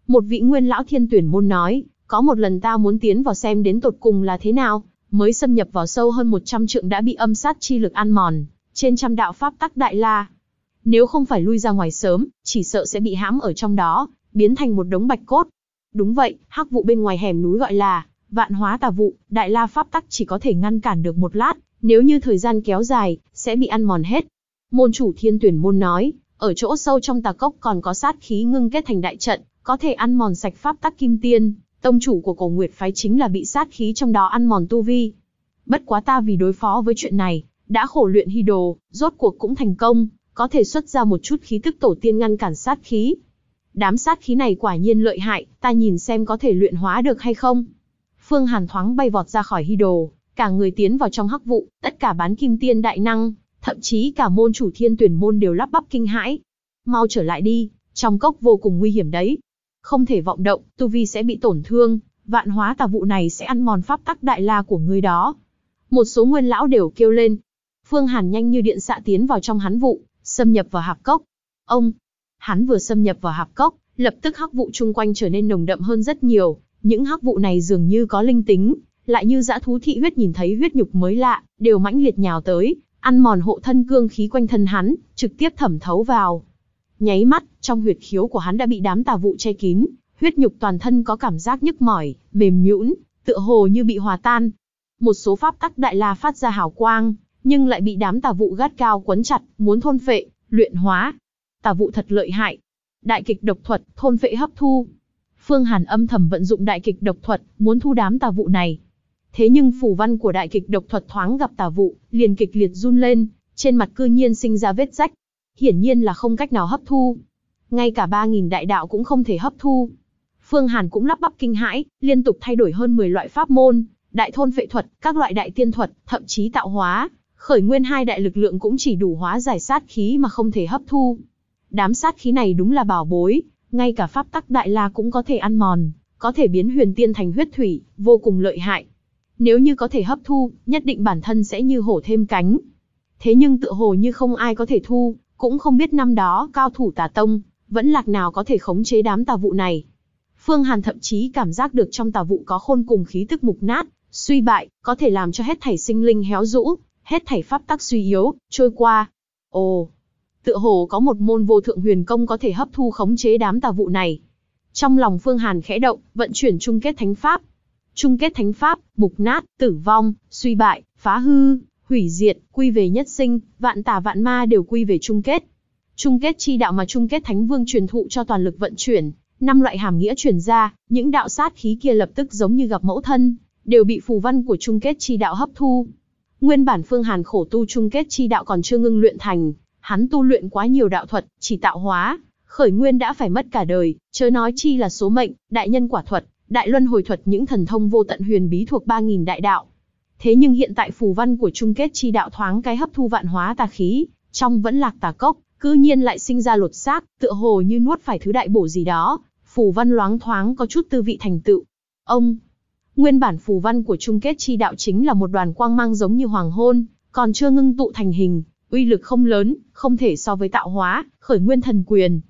một vị nguyên lão thiên tuyển môn nói, có một lần ta muốn tiến vào xem đến tột cùng là thế nào, mới xâm nhập vào sâu hơn 100 trượng đã bị âm sát chi lực ăn mòn, trên trăm đạo pháp tắc đại la. Nếu không phải lui ra ngoài sớm, chỉ sợ sẽ bị hãm ở trong đó, biến thành một đống bạch cốt. Đúng vậy, hắc vụ bên ngoài hẻm núi gọi là vạn hóa tà vụ, đại la pháp tắc chỉ có thể ngăn cản được một lát, nếu như thời gian kéo dài, sẽ bị ăn mòn hết. Môn chủ thiên tuyển môn nói, ở chỗ sâu trong tà cốc còn có sát khí ngưng kết thành đại trận, có thể ăn mòn sạch pháp tắc kim tiên, tông chủ của cổ nguyệt phái chính là bị sát khí trong đó ăn mòn tu vi. Bất quá ta vì đối phó với chuyện này, đã khổ luyện hy đồ, rốt cuộc cũng thành công, có thể xuất ra một chút khí tức tổ tiên ngăn cản sát khí. Đám sát khí này quả nhiên lợi hại, ta nhìn xem có thể luyện hóa được hay không. Phương Hàn thoáng bay vọt ra khỏi hy đồ, cả người tiến vào trong hắc vụ, tất cả bán kim tiên đại năng, thậm chí cả môn chủ thiên tuyển môn đều lắp bắp kinh hãi. Mau trở lại đi, trong cốc vô cùng nguy hiểm đấy không thể vọng động, tu vi sẽ bị tổn thương, vạn hóa tà vụ này sẽ ăn mòn pháp tắc đại la của người đó. Một số nguyên lão đều kêu lên. Phương Hàn nhanh như điện xạ tiến vào trong hắn vụ, xâm nhập vào hạp cốc. Ông, hắn vừa xâm nhập vào hạp cốc, lập tức hắc vụ chung quanh trở nên nồng đậm hơn rất nhiều, những hắc vụ này dường như có linh tính, lại như dã thú thị huyết nhìn thấy huyết nhục mới lạ, đều mãnh liệt nhào tới, ăn mòn hộ thân cương khí quanh thân hắn, trực tiếp thẩm thấu vào. Nháy mắt, trong huyệt khiếu của hắn đã bị đám tà vụ che kín, huyết nhục toàn thân có cảm giác nhức mỏi, mềm nhũn, tựa hồ như bị hòa tan. Một số pháp tắc đại la phát ra hào quang, nhưng lại bị đám tà vụ gắt cao quấn chặt, muốn thôn phệ, luyện hóa. Tà vụ thật lợi hại. Đại kịch độc thuật, thôn phệ hấp thu. Phương Hàn âm thầm vận dụng đại kịch độc thuật, muốn thu đám tà vụ này. Thế nhưng phù văn của đại kịch độc thuật thoáng gặp tà vụ, liền kịch liệt run lên, trên mặt cư nhiên sinh ra vết rách, hiển nhiên là không cách nào hấp thu. Ngay cả 3.000 đại đạo cũng không thể hấp thu. Phương Hàn cũng lắp bắp kinh hãi, liên tục thay đổi hơn 10 loại pháp môn, đại thôn vệ thuật, các loại đại tiên thuật, thậm chí tạo hóa, khởi nguyên hai đại lực lượng cũng chỉ đủ hóa giải sát khí mà không thể hấp thu. Đám sát khí này đúng là bảo bối, ngay cả pháp tắc đại la cũng có thể ăn mòn, có thể biến huyền tiên thành huyết thủy, vô cùng lợi hại. Nếu như có thể hấp thu, nhất định bản thân sẽ như hổ thêm cánh. Thế nhưng tựa hồ như không ai có thể thu, cũng không biết năm đó cao thủ tà tông, vẫn lạc nào có thể khống chế đám tà vụ này. Phương Hàn thậm chí cảm giác được trong tà vụ có khôn cùng khí tức mục nát, suy bại, có thể làm cho hết thảy sinh linh héo rũ, hết thảy pháp tắc suy yếu, trôi qua. Ồ, tựa hồ có một môn vô thượng huyền công có thể hấp thu khống chế đám tà vụ này. Trong lòng Phương Hàn khẽ động, vận chuyển chung kết thánh pháp. Chung kết thánh pháp, mục nát, tử vong, suy bại, phá hư, hủy diệt, quy về nhất sinh, vạn tà vạn ma đều quy về chung kết. Chung kết chi đạo mà chung kết Thánh Vương truyền thụ cho toàn lực vận chuyển, năm loại hàm nghĩa truyền ra, những đạo sát khí kia lập tức giống như gặp mẫu thân, đều bị phù văn của chung kết chi đạo hấp thu. Nguyên bản Phương Hàn khổ tu chung kết chi đạo còn chưa ngưng luyện thành, hắn tu luyện quá nhiều đạo thuật, chỉ tạo hóa, khởi nguyên đã phải mất cả đời, chớ nói chi là số mệnh, đại nhân quả thuật, đại luân hồi thuật những thần thông vô tận huyền bí thuộc 3000 đại đạo Thế nhưng hiện tại phù văn của trung kết chi đạo thoáng cái hấp thu vạn hóa tà khí, trong vẫn lạc tà cốc, cư nhiên lại sinh ra lột xác, tựa hồ như nuốt phải thứ đại bổ gì đó, phù văn loáng thoáng có chút tư vị thành tựu. Ông, nguyên bản phù văn của trung kết chi đạo chính là một đoàn quang mang giống như hoàng hôn, còn chưa ngưng tụ thành hình, uy lực không lớn, không thể so với tạo hóa, khởi nguyên thần quyền.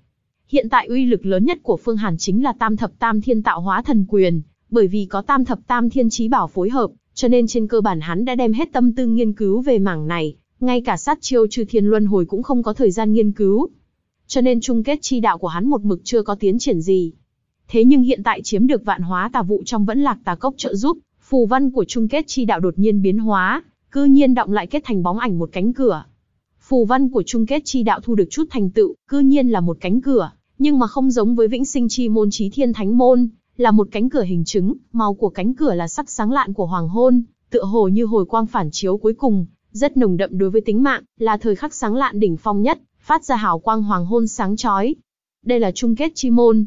Hiện tại uy lực lớn nhất của Phương Hàn chính là tam thập tam thiên tạo hóa thần quyền, bởi vì có tam thập tam thiên trí bảo phối hợp, cho nên trên cơ bản hắn đã đem hết tâm tư nghiên cứu về mảng này, ngay cả sát chiêu trừ thiên luân hồi cũng không có thời gian nghiên cứu. Cho nên chung kết chi đạo của hắn một mực chưa có tiến triển gì. Thế nhưng hiện tại chiếm được vạn hóa tà vụ trong vẫn lạc tà cốc trợ giúp, phù văn của chung kết chi đạo đột nhiên biến hóa, cư nhiên động lại kết thành bóng ảnh một cánh cửa. Phù văn của chung kết chi đạo thu được chút thành tựu, cư nhiên là một cánh cửa, nhưng mà không giống với vĩnh sinh chi môn trí thiên thánh môn, là một cánh cửa hình trứng, màu của cánh cửa là sắc sáng lạn của hoàng hôn, tựa hồ như hồi quang phản chiếu cuối cùng, rất nồng đậm đối với tính mạng, là thời khắc sáng lạn đỉnh phong nhất, phát ra hào quang hoàng hôn sáng chói. Đây là chung kết chi môn.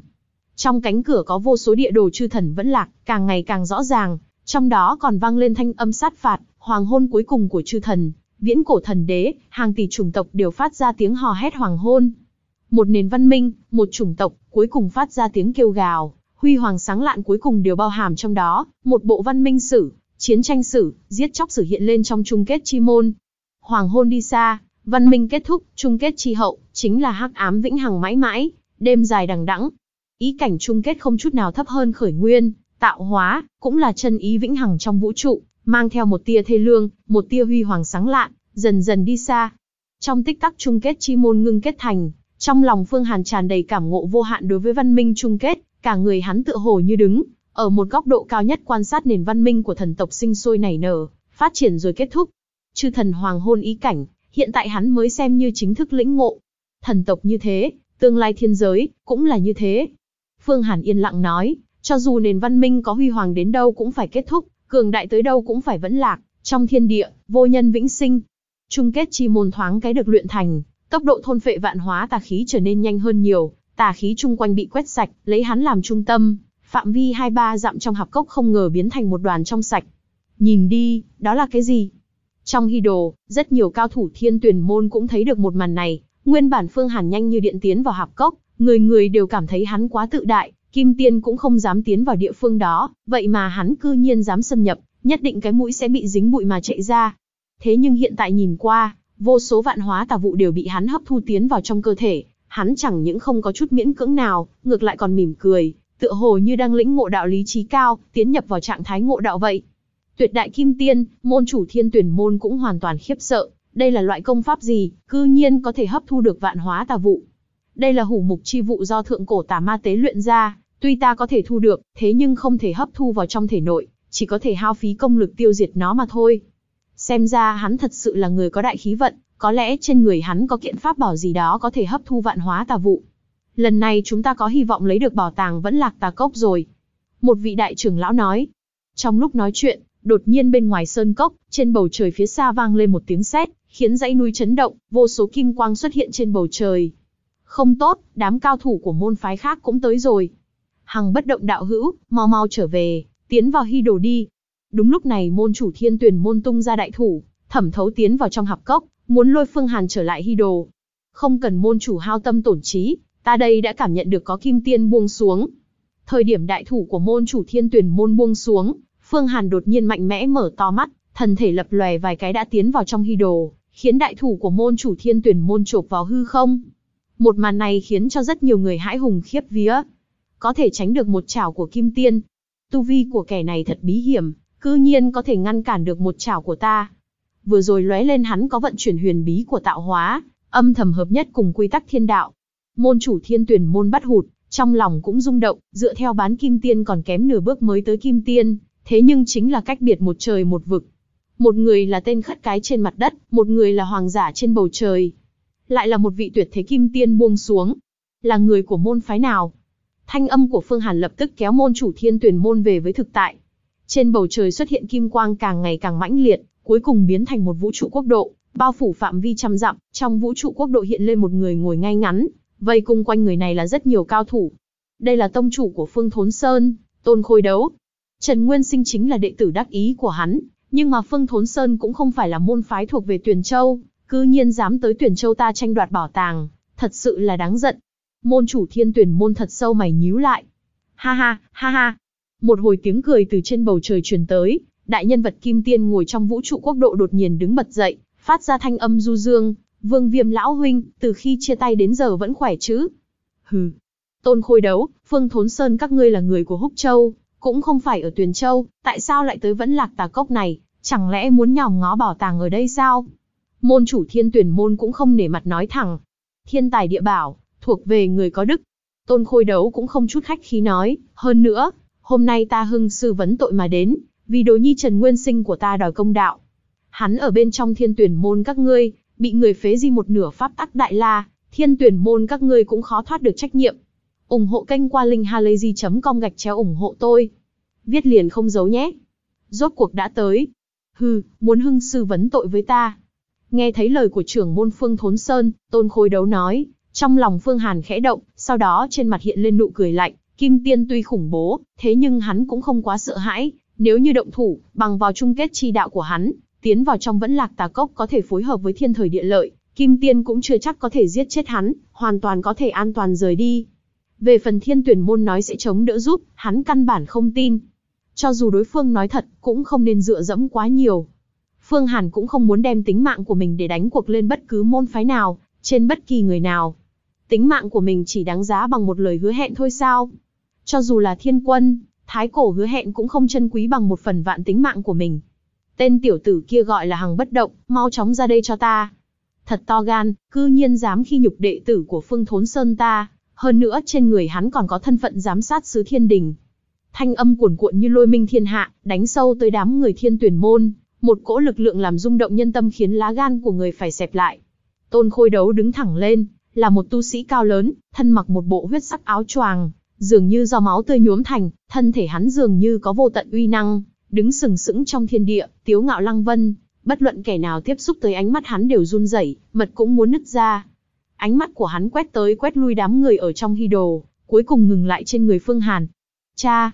Trong cánh cửa có vô số địa đồ chư thần vẫn lạc, càng ngày càng rõ ràng, trong đó còn vang lên thanh âm sát phạt, hoàng hôn cuối cùng của chư thần, viễn cổ thần đế, hàng tỷ chủng tộc đều phát ra tiếng hò hét hoàng hôn. Một nền văn minh, một chủng tộc, cuối cùng phát ra tiếng kêu gào huy hoàng sáng lạn cuối cùng đều bao hàm trong đó, một bộ văn minh sử, chiến tranh sử, giết chóc sử hiện lên trong chung kết chi môn. Hoàng hôn đi xa, văn minh kết thúc, chung kết chi hậu, chính là hắc ám vĩnh hằng mãi mãi, đêm dài đằng đẵng. Ý cảnh chung kết không chút nào thấp hơn khởi nguyên, tạo hóa, cũng là chân ý vĩnh hằng trong vũ trụ, mang theo một tia thê lương, một tia huy hoàng sáng lạn, dần dần đi xa. Trong tích tắc chung kết chi môn ngưng kết thành, trong lòng Phương Hàn tràn đầy cảm ngộ vô hạn đối với văn minh chung kết, Cả người hắn tựa hồ như đứng, ở một góc độ cao nhất quan sát nền văn minh của thần tộc sinh sôi nảy nở, phát triển rồi kết thúc. Chư thần hoàng hôn ý cảnh, hiện tại hắn mới xem như chính thức lĩnh ngộ. Thần tộc như thế, tương lai thiên giới, cũng là như thế. Phương Hàn yên lặng nói, cho dù nền văn minh có huy hoàng đến đâu cũng phải kết thúc, cường đại tới đâu cũng phải vẫn lạc, trong thiên địa, vô nhân vĩnh sinh. Chung kết chi môn thoáng cái được luyện thành, tốc độ thôn phệ vạn hóa tà khí trở nên nhanh hơn nhiều, Tà khí chung quanh bị quét sạch, lấy hắn làm trung tâm, phạm vi hai ba dặm trong hạp cốc không ngờ biến thành một đoàn trong sạch. Nhìn đi, đó là cái gì? Trong hy đồ, rất nhiều cao thủ thiên tuyển môn cũng thấy được một màn này, nguyên bản Phương Hàn nhanh như điện tiến vào hạp cốc, người người đều cảm thấy hắn quá tự đại, Kim Tiên cũng không dám tiến vào địa phương đó, vậy mà hắn cư nhiên dám xâm nhập, nhất định cái mũi sẽ bị dính bụi mà chạy ra. Thế nhưng hiện tại nhìn qua, vô số vạn hóa tà vụ đều bị hắn hấp thu tiến vào trong cơ thể, Hắn chẳng những không có chút miễn cưỡng nào, ngược lại còn mỉm cười, tựa hồ như đang lĩnh ngộ đạo lý trí cao, tiến nhập vào trạng thái ngộ đạo vậy. Tuyệt đại kim tiên, môn chủ thiên tuyển môn cũng hoàn toàn khiếp sợ, đây là loại công pháp gì, cư nhiên có thể hấp thu được vạn hóa tà vụ. Đây là hủ mục chi vụ do thượng cổ tà ma tế luyện ra, tuy ta có thể thu được, thế nhưng không thể hấp thu vào trong thể nội, chỉ có thể hao phí công lực tiêu diệt nó mà thôi. Xem ra hắn thật sự là người có đại khí vận, có lẽ trên người hắn có kiện pháp bảo gì đó có thể hấp thu vạn hóa tà vụ. Lần này chúng ta có hy vọng lấy được bảo tàng vẫn lạc tà cốc rồi. Một vị đại trưởng lão nói. Trong lúc nói chuyện, đột nhiên bên ngoài sơn cốc, trên bầu trời phía xa vang lên một tiếng sét, khiến dãy núi chấn động, vô số kim quang xuất hiện trên bầu trời. Không tốt, đám cao thủ của môn phái khác cũng tới rồi. Hằng bất động đạo hữu, mau mau trở về, tiến vào hy đồ đi. Đúng lúc này môn chủ thiên tuyển môn tung ra đại thủ, thẩm thấu tiến vào trong hạp cốc, muốn lôi Phương Hàn trở lại hy đồ. Không cần môn chủ hao tâm tổn trí, ta đây đã cảm nhận được có kim tiên buông xuống. Thời điểm đại thủ của môn chủ thiên tuyển môn buông xuống, Phương Hàn đột nhiên mạnh mẽ mở to mắt, thần thể lập lòe vài cái đã tiến vào trong hy đồ, khiến đại thủ của môn chủ thiên tuyển môn chộp vào hư không. Một màn này khiến cho rất nhiều người hãi hùng khiếp vía. Có thể tránh được một chảo của kim tiên. Tu vi của kẻ này thật bí hiểm, cư nhiên có thể ngăn cản được một chảo của ta vừa rồi lóe lên hắn có vận chuyển huyền bí của tạo hóa, âm thầm hợp nhất cùng quy tắc thiên đạo. Môn chủ thiên tuyển môn bắt hụt, trong lòng cũng rung động, dựa theo bán kim tiên còn kém nửa bước mới tới kim tiên, thế nhưng chính là cách biệt một trời một vực. Một người là tên khất cái trên mặt đất, một người là hoàng giả trên bầu trời. Lại là một vị tuyệt thế kim tiên buông xuống. Là người của môn phái nào? Thanh âm của Phương Hàn lập tức kéo môn chủ thiên tuyển môn về với thực tại. Trên bầu trời xuất hiện kim quang càng ngày càng mãnh liệt, cuối cùng biến thành một vũ trụ quốc độ, bao phủ phạm vi trăm dặm, trong vũ trụ quốc độ hiện lên một người ngồi ngay ngắn, vây cung quanh người này là rất nhiều cao thủ. Đây là tông chủ của Phương Thốn Sơn, Tôn Khôi Đấu. Trần Nguyên Sinh chính là đệ tử đắc ý của hắn, nhưng mà Phương Thốn Sơn cũng không phải là môn phái thuộc về Tuyền Châu, cư nhiên dám tới Tuyền Châu ta tranh đoạt bảo tàng, thật sự là đáng giận. Môn chủ thiên tuyển môn thật sâu mày nhíu lại. Ha ha, ha ha. Một hồi tiếng cười từ trên bầu trời truyền tới, đại nhân vật kim tiên ngồi trong vũ trụ quốc độ đột nhiên đứng bật dậy, phát ra thanh âm du dương, vương viêm lão huynh, từ khi chia tay đến giờ vẫn khỏe chứ. Hừ, tôn khôi đấu, phương thốn sơn các ngươi là người của Húc Châu, cũng không phải ở Tuyền Châu, tại sao lại tới vẫn lạc tà cốc này, chẳng lẽ muốn nhòm ngó bảo tàng ở đây sao? Môn chủ thiên tuyển môn cũng không nể mặt nói thẳng. Thiên tài địa bảo, thuộc về người có đức. Tôn khôi đấu cũng không chút khách khí nói, hơn nữa, hôm nay ta hưng sư vấn tội mà đến, vì đồ nhi Trần Nguyên Sinh của ta đòi công đạo. Hắn ở bên trong thiên tuyển môn các ngươi, bị người phế di một nửa pháp tắc đại la, thiên tuyển môn các ngươi cũng khó thoát được trách nhiệm. ủng hộ kênh qua linkhalazy.com gạch chéo ủng hộ tôi. Viết liền không giấu nhé. Rốt cuộc đã tới. Hừ, muốn hưng sư vấn tội với ta. Nghe thấy lời của trưởng môn Phương Thốn Sơn, Tôn khôi Đấu nói, trong lòng Phương Hàn khẽ động, sau đó trên mặt hiện lên nụ cười lạnh, Kim Tiên tuy khủng bố, thế nhưng hắn cũng không quá sợ hãi, nếu như động thủ, bằng vào chung kết chi đạo của hắn, tiến vào trong vẫn lạc tà cốc có thể phối hợp với thiên thời địa lợi, Kim Tiên cũng chưa chắc có thể giết chết hắn, hoàn toàn có thể an toàn rời đi. Về phần thiên tuyển môn nói sẽ chống đỡ giúp, hắn căn bản không tin. Cho dù đối phương nói thật, cũng không nên dựa dẫm quá nhiều. Phương Hàn cũng không muốn đem tính mạng của mình để đánh cuộc lên bất cứ môn phái nào, trên bất kỳ người nào. Tính mạng của mình chỉ đáng giá bằng một lời hứa hẹn thôi sao? Cho dù là thiên quân, thái cổ hứa hẹn cũng không chân quý bằng một phần vạn tính mạng của mình. Tên tiểu tử kia gọi là hằng bất động, mau chóng ra đây cho ta. Thật to gan, cư nhiên dám khi nhục đệ tử của phương thốn sơn ta, hơn nữa trên người hắn còn có thân phận giám sát sứ thiên đình. Thanh âm cuồn cuộn như lôi minh thiên hạ, đánh sâu tới đám người thiên tuyển môn, một cỗ lực lượng làm rung động nhân tâm khiến lá gan của người phải xẹp lại. Tôn khôi đấu đứng thẳng lên, là một tu sĩ cao lớn, thân mặc một bộ huyết sắc áo choàng, dường như do máu tươi nhuốm thành, thân thể hắn dường như có vô tận uy năng, đứng sừng sững trong thiên địa, tiếu ngạo lăng vân, bất luận kẻ nào tiếp xúc tới ánh mắt hắn đều run rẩy, mật cũng muốn nứt ra. Ánh mắt của hắn quét tới quét lui đám người ở trong hy đồ, cuối cùng ngừng lại trên người Phương Hàn. Cha!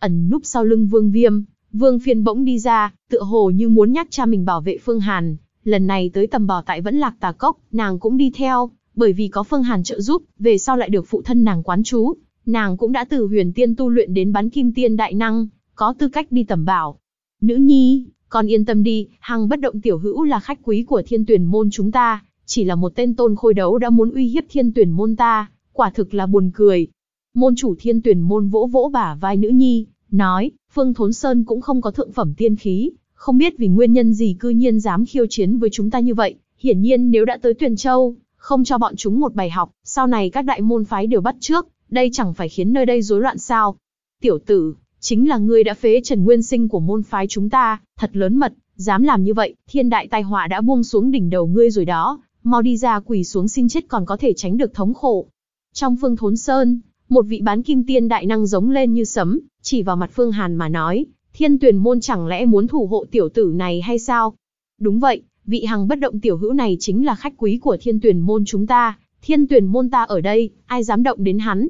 Ẩn núp sau lưng Vương Viêm, Vương Phiên bỗng đi ra, tựa hồ như muốn nhắc cha mình bảo vệ Phương Hàn. Lần này tới tầm bảo tại vẫn lạc tà cốc, nàng cũng đi theo, bởi vì có Phương Hàn trợ giúp, về sau lại được phụ thân nàng quán chú, nàng cũng đã từ huyền tiên tu luyện đến bán kim tiên đại năng, có tư cách đi tầm bảo. Nữ nhi, con yên tâm đi, hằng bất động tiểu hữu là khách quý của thiên tuyển môn chúng ta, chỉ là một tên tôn khôi đấu đã muốn uy hiếp thiên tuyển môn ta, quả thực là buồn cười. Môn chủ thiên tuyển môn vỗ vỗ bả vai nữ nhi, nói, Phương Thốn Sơn cũng không có thượng phẩm tiên khí, không biết vì nguyên nhân gì cư nhiên dám khiêu chiến với chúng ta như vậy, hiển nhiên nếu đã tới tuyển châu, không cho bọn chúng một bài học, sau này các đại môn phái đều bắt trước, đây chẳng phải khiến nơi đây rối loạn sao? Tiểu tử, chính là ngươi đã phế Trần Nguyên Sinh của môn phái chúng ta, thật lớn mật, dám làm như vậy, thiên đại tai họa đã buông xuống đỉnh đầu ngươi rồi đó, mau đi ra quỳ xuống xin chết còn có thể tránh được thống khổ. Trong phương thốn sơn, một vị bán kim tiên đại năng giống lên như sấm, chỉ vào mặt Phương Hàn mà nói, thiên tuyển môn chẳng lẽ muốn thủ hộ tiểu tử này hay sao? Đúng vậy, vị hằng bất động tiểu hữu này chính là khách quý của thiên tuyển môn chúng ta, thiên tuyển môn ta ở đây, ai dám động đến hắn,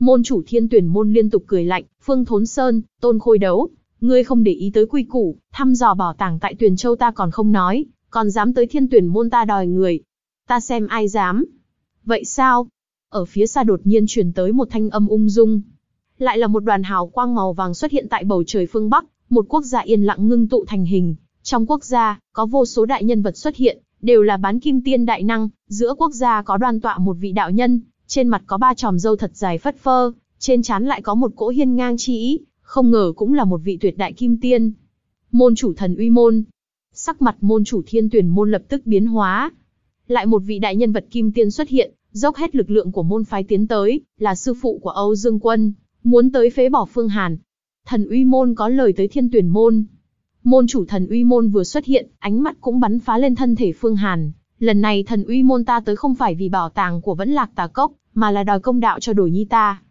Môn chủ thiên tuyển môn liên tục cười lạnh, Phương Thốn Sơn, Tôn Khôi đấu, ngươi không để ý tới quy củ, thăm dò bảo tàng tại tuyển châu ta còn không nói, còn dám tới thiên tuyển môn ta đòi người. Ta xem ai dám. Vậy sao? Ở phía xa đột nhiên truyền tới một thanh âm ung dung. Lại là một đoàn hào quang màu vàng xuất hiện tại bầu trời phương Bắc, một quốc gia yên lặng ngưng tụ thành hình. Trong quốc gia, có vô số đại nhân vật xuất hiện, đều là bán kim tiên đại năng, giữa quốc gia có đoàn tọa một vị đạo nhân, trên mặt có ba tròm râu thật dài phất phơ, trên trán lại có một cỗ hiên ngang chi ý, không ngờ cũng là một vị tuyệt đại kim tiên. Môn chủ thần uy môn. Sắc mặt môn chủ thiên tuyển môn lập tức biến hóa. Lại một vị đại nhân vật kim tiên xuất hiện, dốc hết lực lượng của môn phái tiến tới, là sư phụ của Âu Dương Quân, muốn tới phế bỏ Phương Hàn. Thần uy môn có lời tới thiên tuyển môn. Môn chủ thần uy môn vừa xuất hiện, ánh mắt cũng bắn phá lên thân thể Phương Hàn. Lần này thần uy môn ta tới không phải vì bảo tàng của vẫn lạc tà cốc, mà là đòi công đạo cho đổi nhi ta.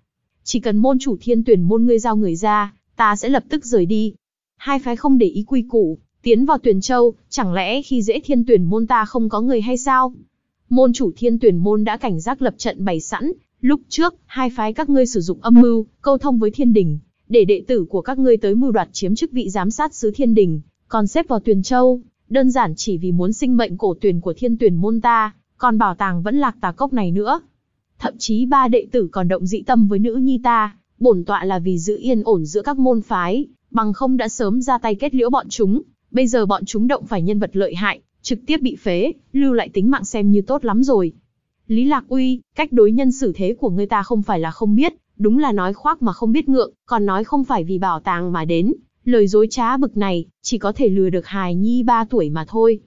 Chỉ cần môn chủ thiên tuyển môn ngươi giao người ra, ta sẽ lập tức rời đi. Hai phái không để ý quy củ, tiến vào tuyển châu, chẳng lẽ khi dễ thiên tuyển môn ta không có người hay sao? Môn chủ thiên tuyển môn đã cảnh giác lập trận bày sẵn, lúc trước, hai phái các ngươi sử dụng âm mưu, câu thông với thiên đình, để đệ tử của các ngươi tới mưu đoạt chiếm chức vị giám sát sứ thiên đình, còn xếp vào tuyển châu, đơn giản chỉ vì muốn sinh mệnh cổ tuyển của thiên tuyển môn ta, còn bảo tàng vẫn lạc tà cốc này nữa thậm chí ba đệ tử còn động dị tâm với nữ nhi ta, bổn tọa là vì giữ yên ổn giữa các môn phái, bằng không đã sớm ra tay kết liễu bọn chúng, bây giờ bọn chúng động phải nhân vật lợi hại, trực tiếp bị phế, lưu lại tính mạng xem như tốt lắm rồi. Lý Lạc Uy, cách đối nhân xử thế của người ta không phải là không biết, đúng là nói khoác mà không biết ngượng, còn nói không phải vì bảo tàng mà đến, lời dối trá bực này, chỉ có thể lừa được hài nhi ba tuổi mà thôi.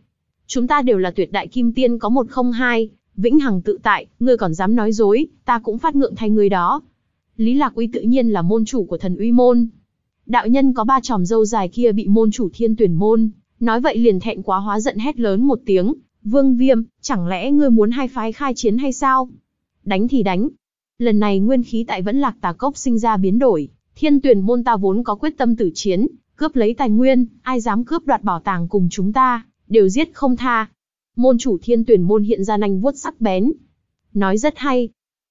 Chúng ta đều là tuyệt đại kim tiên có một không hai, vĩnh hằng tự tại, ngươi còn dám nói dối, ta cũng phát ngượng thay ngươi đó. Lý Lạc Uy tự nhiên là môn chủ của thần uy môn. Đạo nhân có ba tròm dâu dài kia bị môn chủ thiên tuyển môn, nói vậy liền thẹn quá hóa giận hét lớn một tiếng, vương viêm, chẳng lẽ ngươi muốn hai phái khai chiến hay sao? Đánh thì đánh. Lần này nguyên khí tại vẫn lạc tà cốc sinh ra biến đổi, thiên tuyển môn ta vốn có quyết tâm tử chiến, cướp lấy tài nguyên, ai dám cướp đoạt bảo tàng cùng chúng ta, đều giết không tha, Môn chủ thiên tuyển môn hiện ra nanh vuốt sắc bén. Nói rất hay.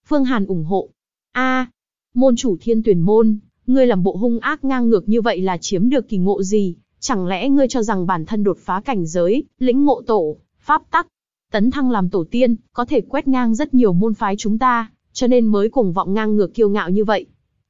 Phương Hàn ủng hộ. a môn chủ thiên tuyển môn, ngươi làm bộ hung ác ngang ngược như vậy là chiếm được kỳ ngộ gì? Chẳng lẽ ngươi cho rằng bản thân đột phá cảnh giới, lĩnh ngộ tổ, pháp tắc, tấn thăng làm tổ tiên, có thể quét ngang rất nhiều môn phái chúng ta, cho nên mới cùng vọng ngang ngược kiêu ngạo như vậy.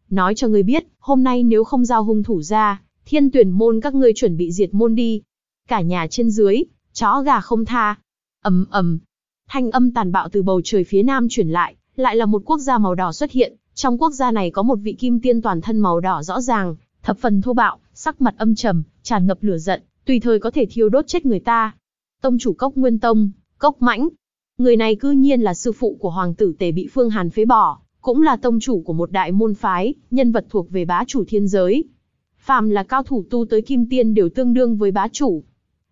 Nói cho ngươi biết, hôm nay nếu không giao hung thủ ra, thiên tuyển môn các ngươi chuẩn bị diệt môn đi. Cả nhà trên dưới, Chó gà không tha. ầm ầm, thanh âm tàn bạo từ bầu trời phía nam chuyển lại, lại là một quốc gia màu đỏ xuất hiện, trong quốc gia này có một vị kim tiên toàn thân màu đỏ rõ ràng, thập phần thô bạo, sắc mặt âm trầm, tràn ngập lửa giận, tùy thời có thể thiêu đốt chết người ta. Tông chủ Cốc Nguyên Tông, Cốc Mãnh. Người này cư nhiên là sư phụ của hoàng tử Tề bị Phương Hàn phế bỏ, cũng là tông chủ của một đại môn phái, nhân vật thuộc về bá chủ thiên giới. Phàm là cao thủ tu tới kim tiên đều tương đương với bá chủ,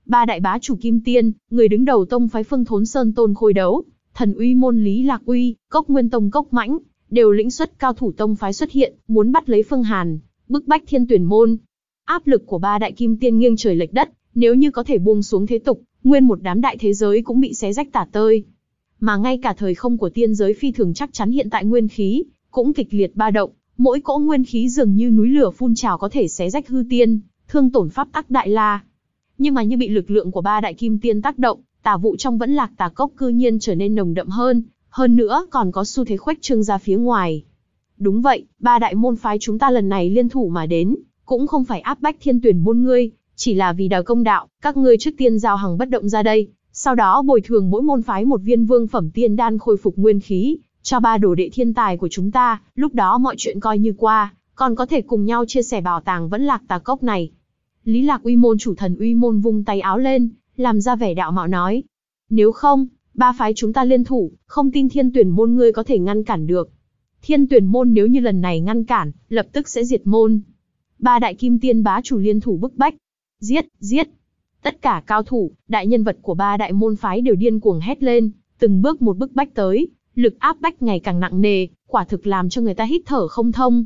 ba đại bá chủ kim tiên, người đứng đầu tông phái Phương Thốn Sơn Tôn Khôi đấu, thần uy môn Lý Lạc Uy, Cốc Nguyên Tông Cốc Mãnh, đều lĩnh xuất cao thủ tông phái xuất hiện, muốn bắt lấy Phương Hàn, bức bách Thiên Tuyển môn. Áp lực của ba đại kim tiên nghiêng trời lệch đất, nếu như có thể buông xuống thế tục, nguyên một đám đại thế giới cũng bị xé rách tả tơi. Mà ngay cả thời không của tiên giới phi thường chắc chắn hiện tại nguyên khí cũng kịch liệt ba động, mỗi cỗ nguyên khí dường như núi lửa phun trào có thể xé rách hư tiên, thương tổn pháp tắc đại la, nhưng mà như bị lực lượng của ba đại kim tiên tác động, tà vụ trong vẫn lạc tà cốc cư nhiên trở nên nồng đậm hơn, hơn nữa còn có xu thế khuếch trương ra phía ngoài. Đúng vậy, ba đại môn phái chúng ta lần này liên thủ mà đến, cũng không phải áp bách thiên tuyển môn ngươi, chỉ là vì đào công đạo, các ngươi trước tiên giao hàng bất động ra đây, sau đó bồi thường mỗi môn phái một viên vương phẩm tiên đan khôi phục nguyên khí, cho ba đồ đệ thiên tài của chúng ta, lúc đó mọi chuyện coi như qua, còn có thể cùng nhau chia sẻ bảo tàng vẫn lạc tà cốc này, Lý Lạc Uy Môn chủ thần Uy Môn vung tay áo lên, làm ra vẻ đạo mạo nói. Nếu không, ba phái chúng ta liên thủ, không tin thiên tuyển môn ngươi có thể ngăn cản được. Thiên tuyển môn nếu như lần này ngăn cản, lập tức sẽ diệt môn. Ba đại kim tiên bá chủ liên thủ bức bách. Giết, giết. Tất cả cao thủ, đại nhân vật của ba đại môn phái đều điên cuồng hét lên, từng bước một bức bách tới, lực áp bách ngày càng nặng nề, quả thực làm cho người ta hít thở không thông.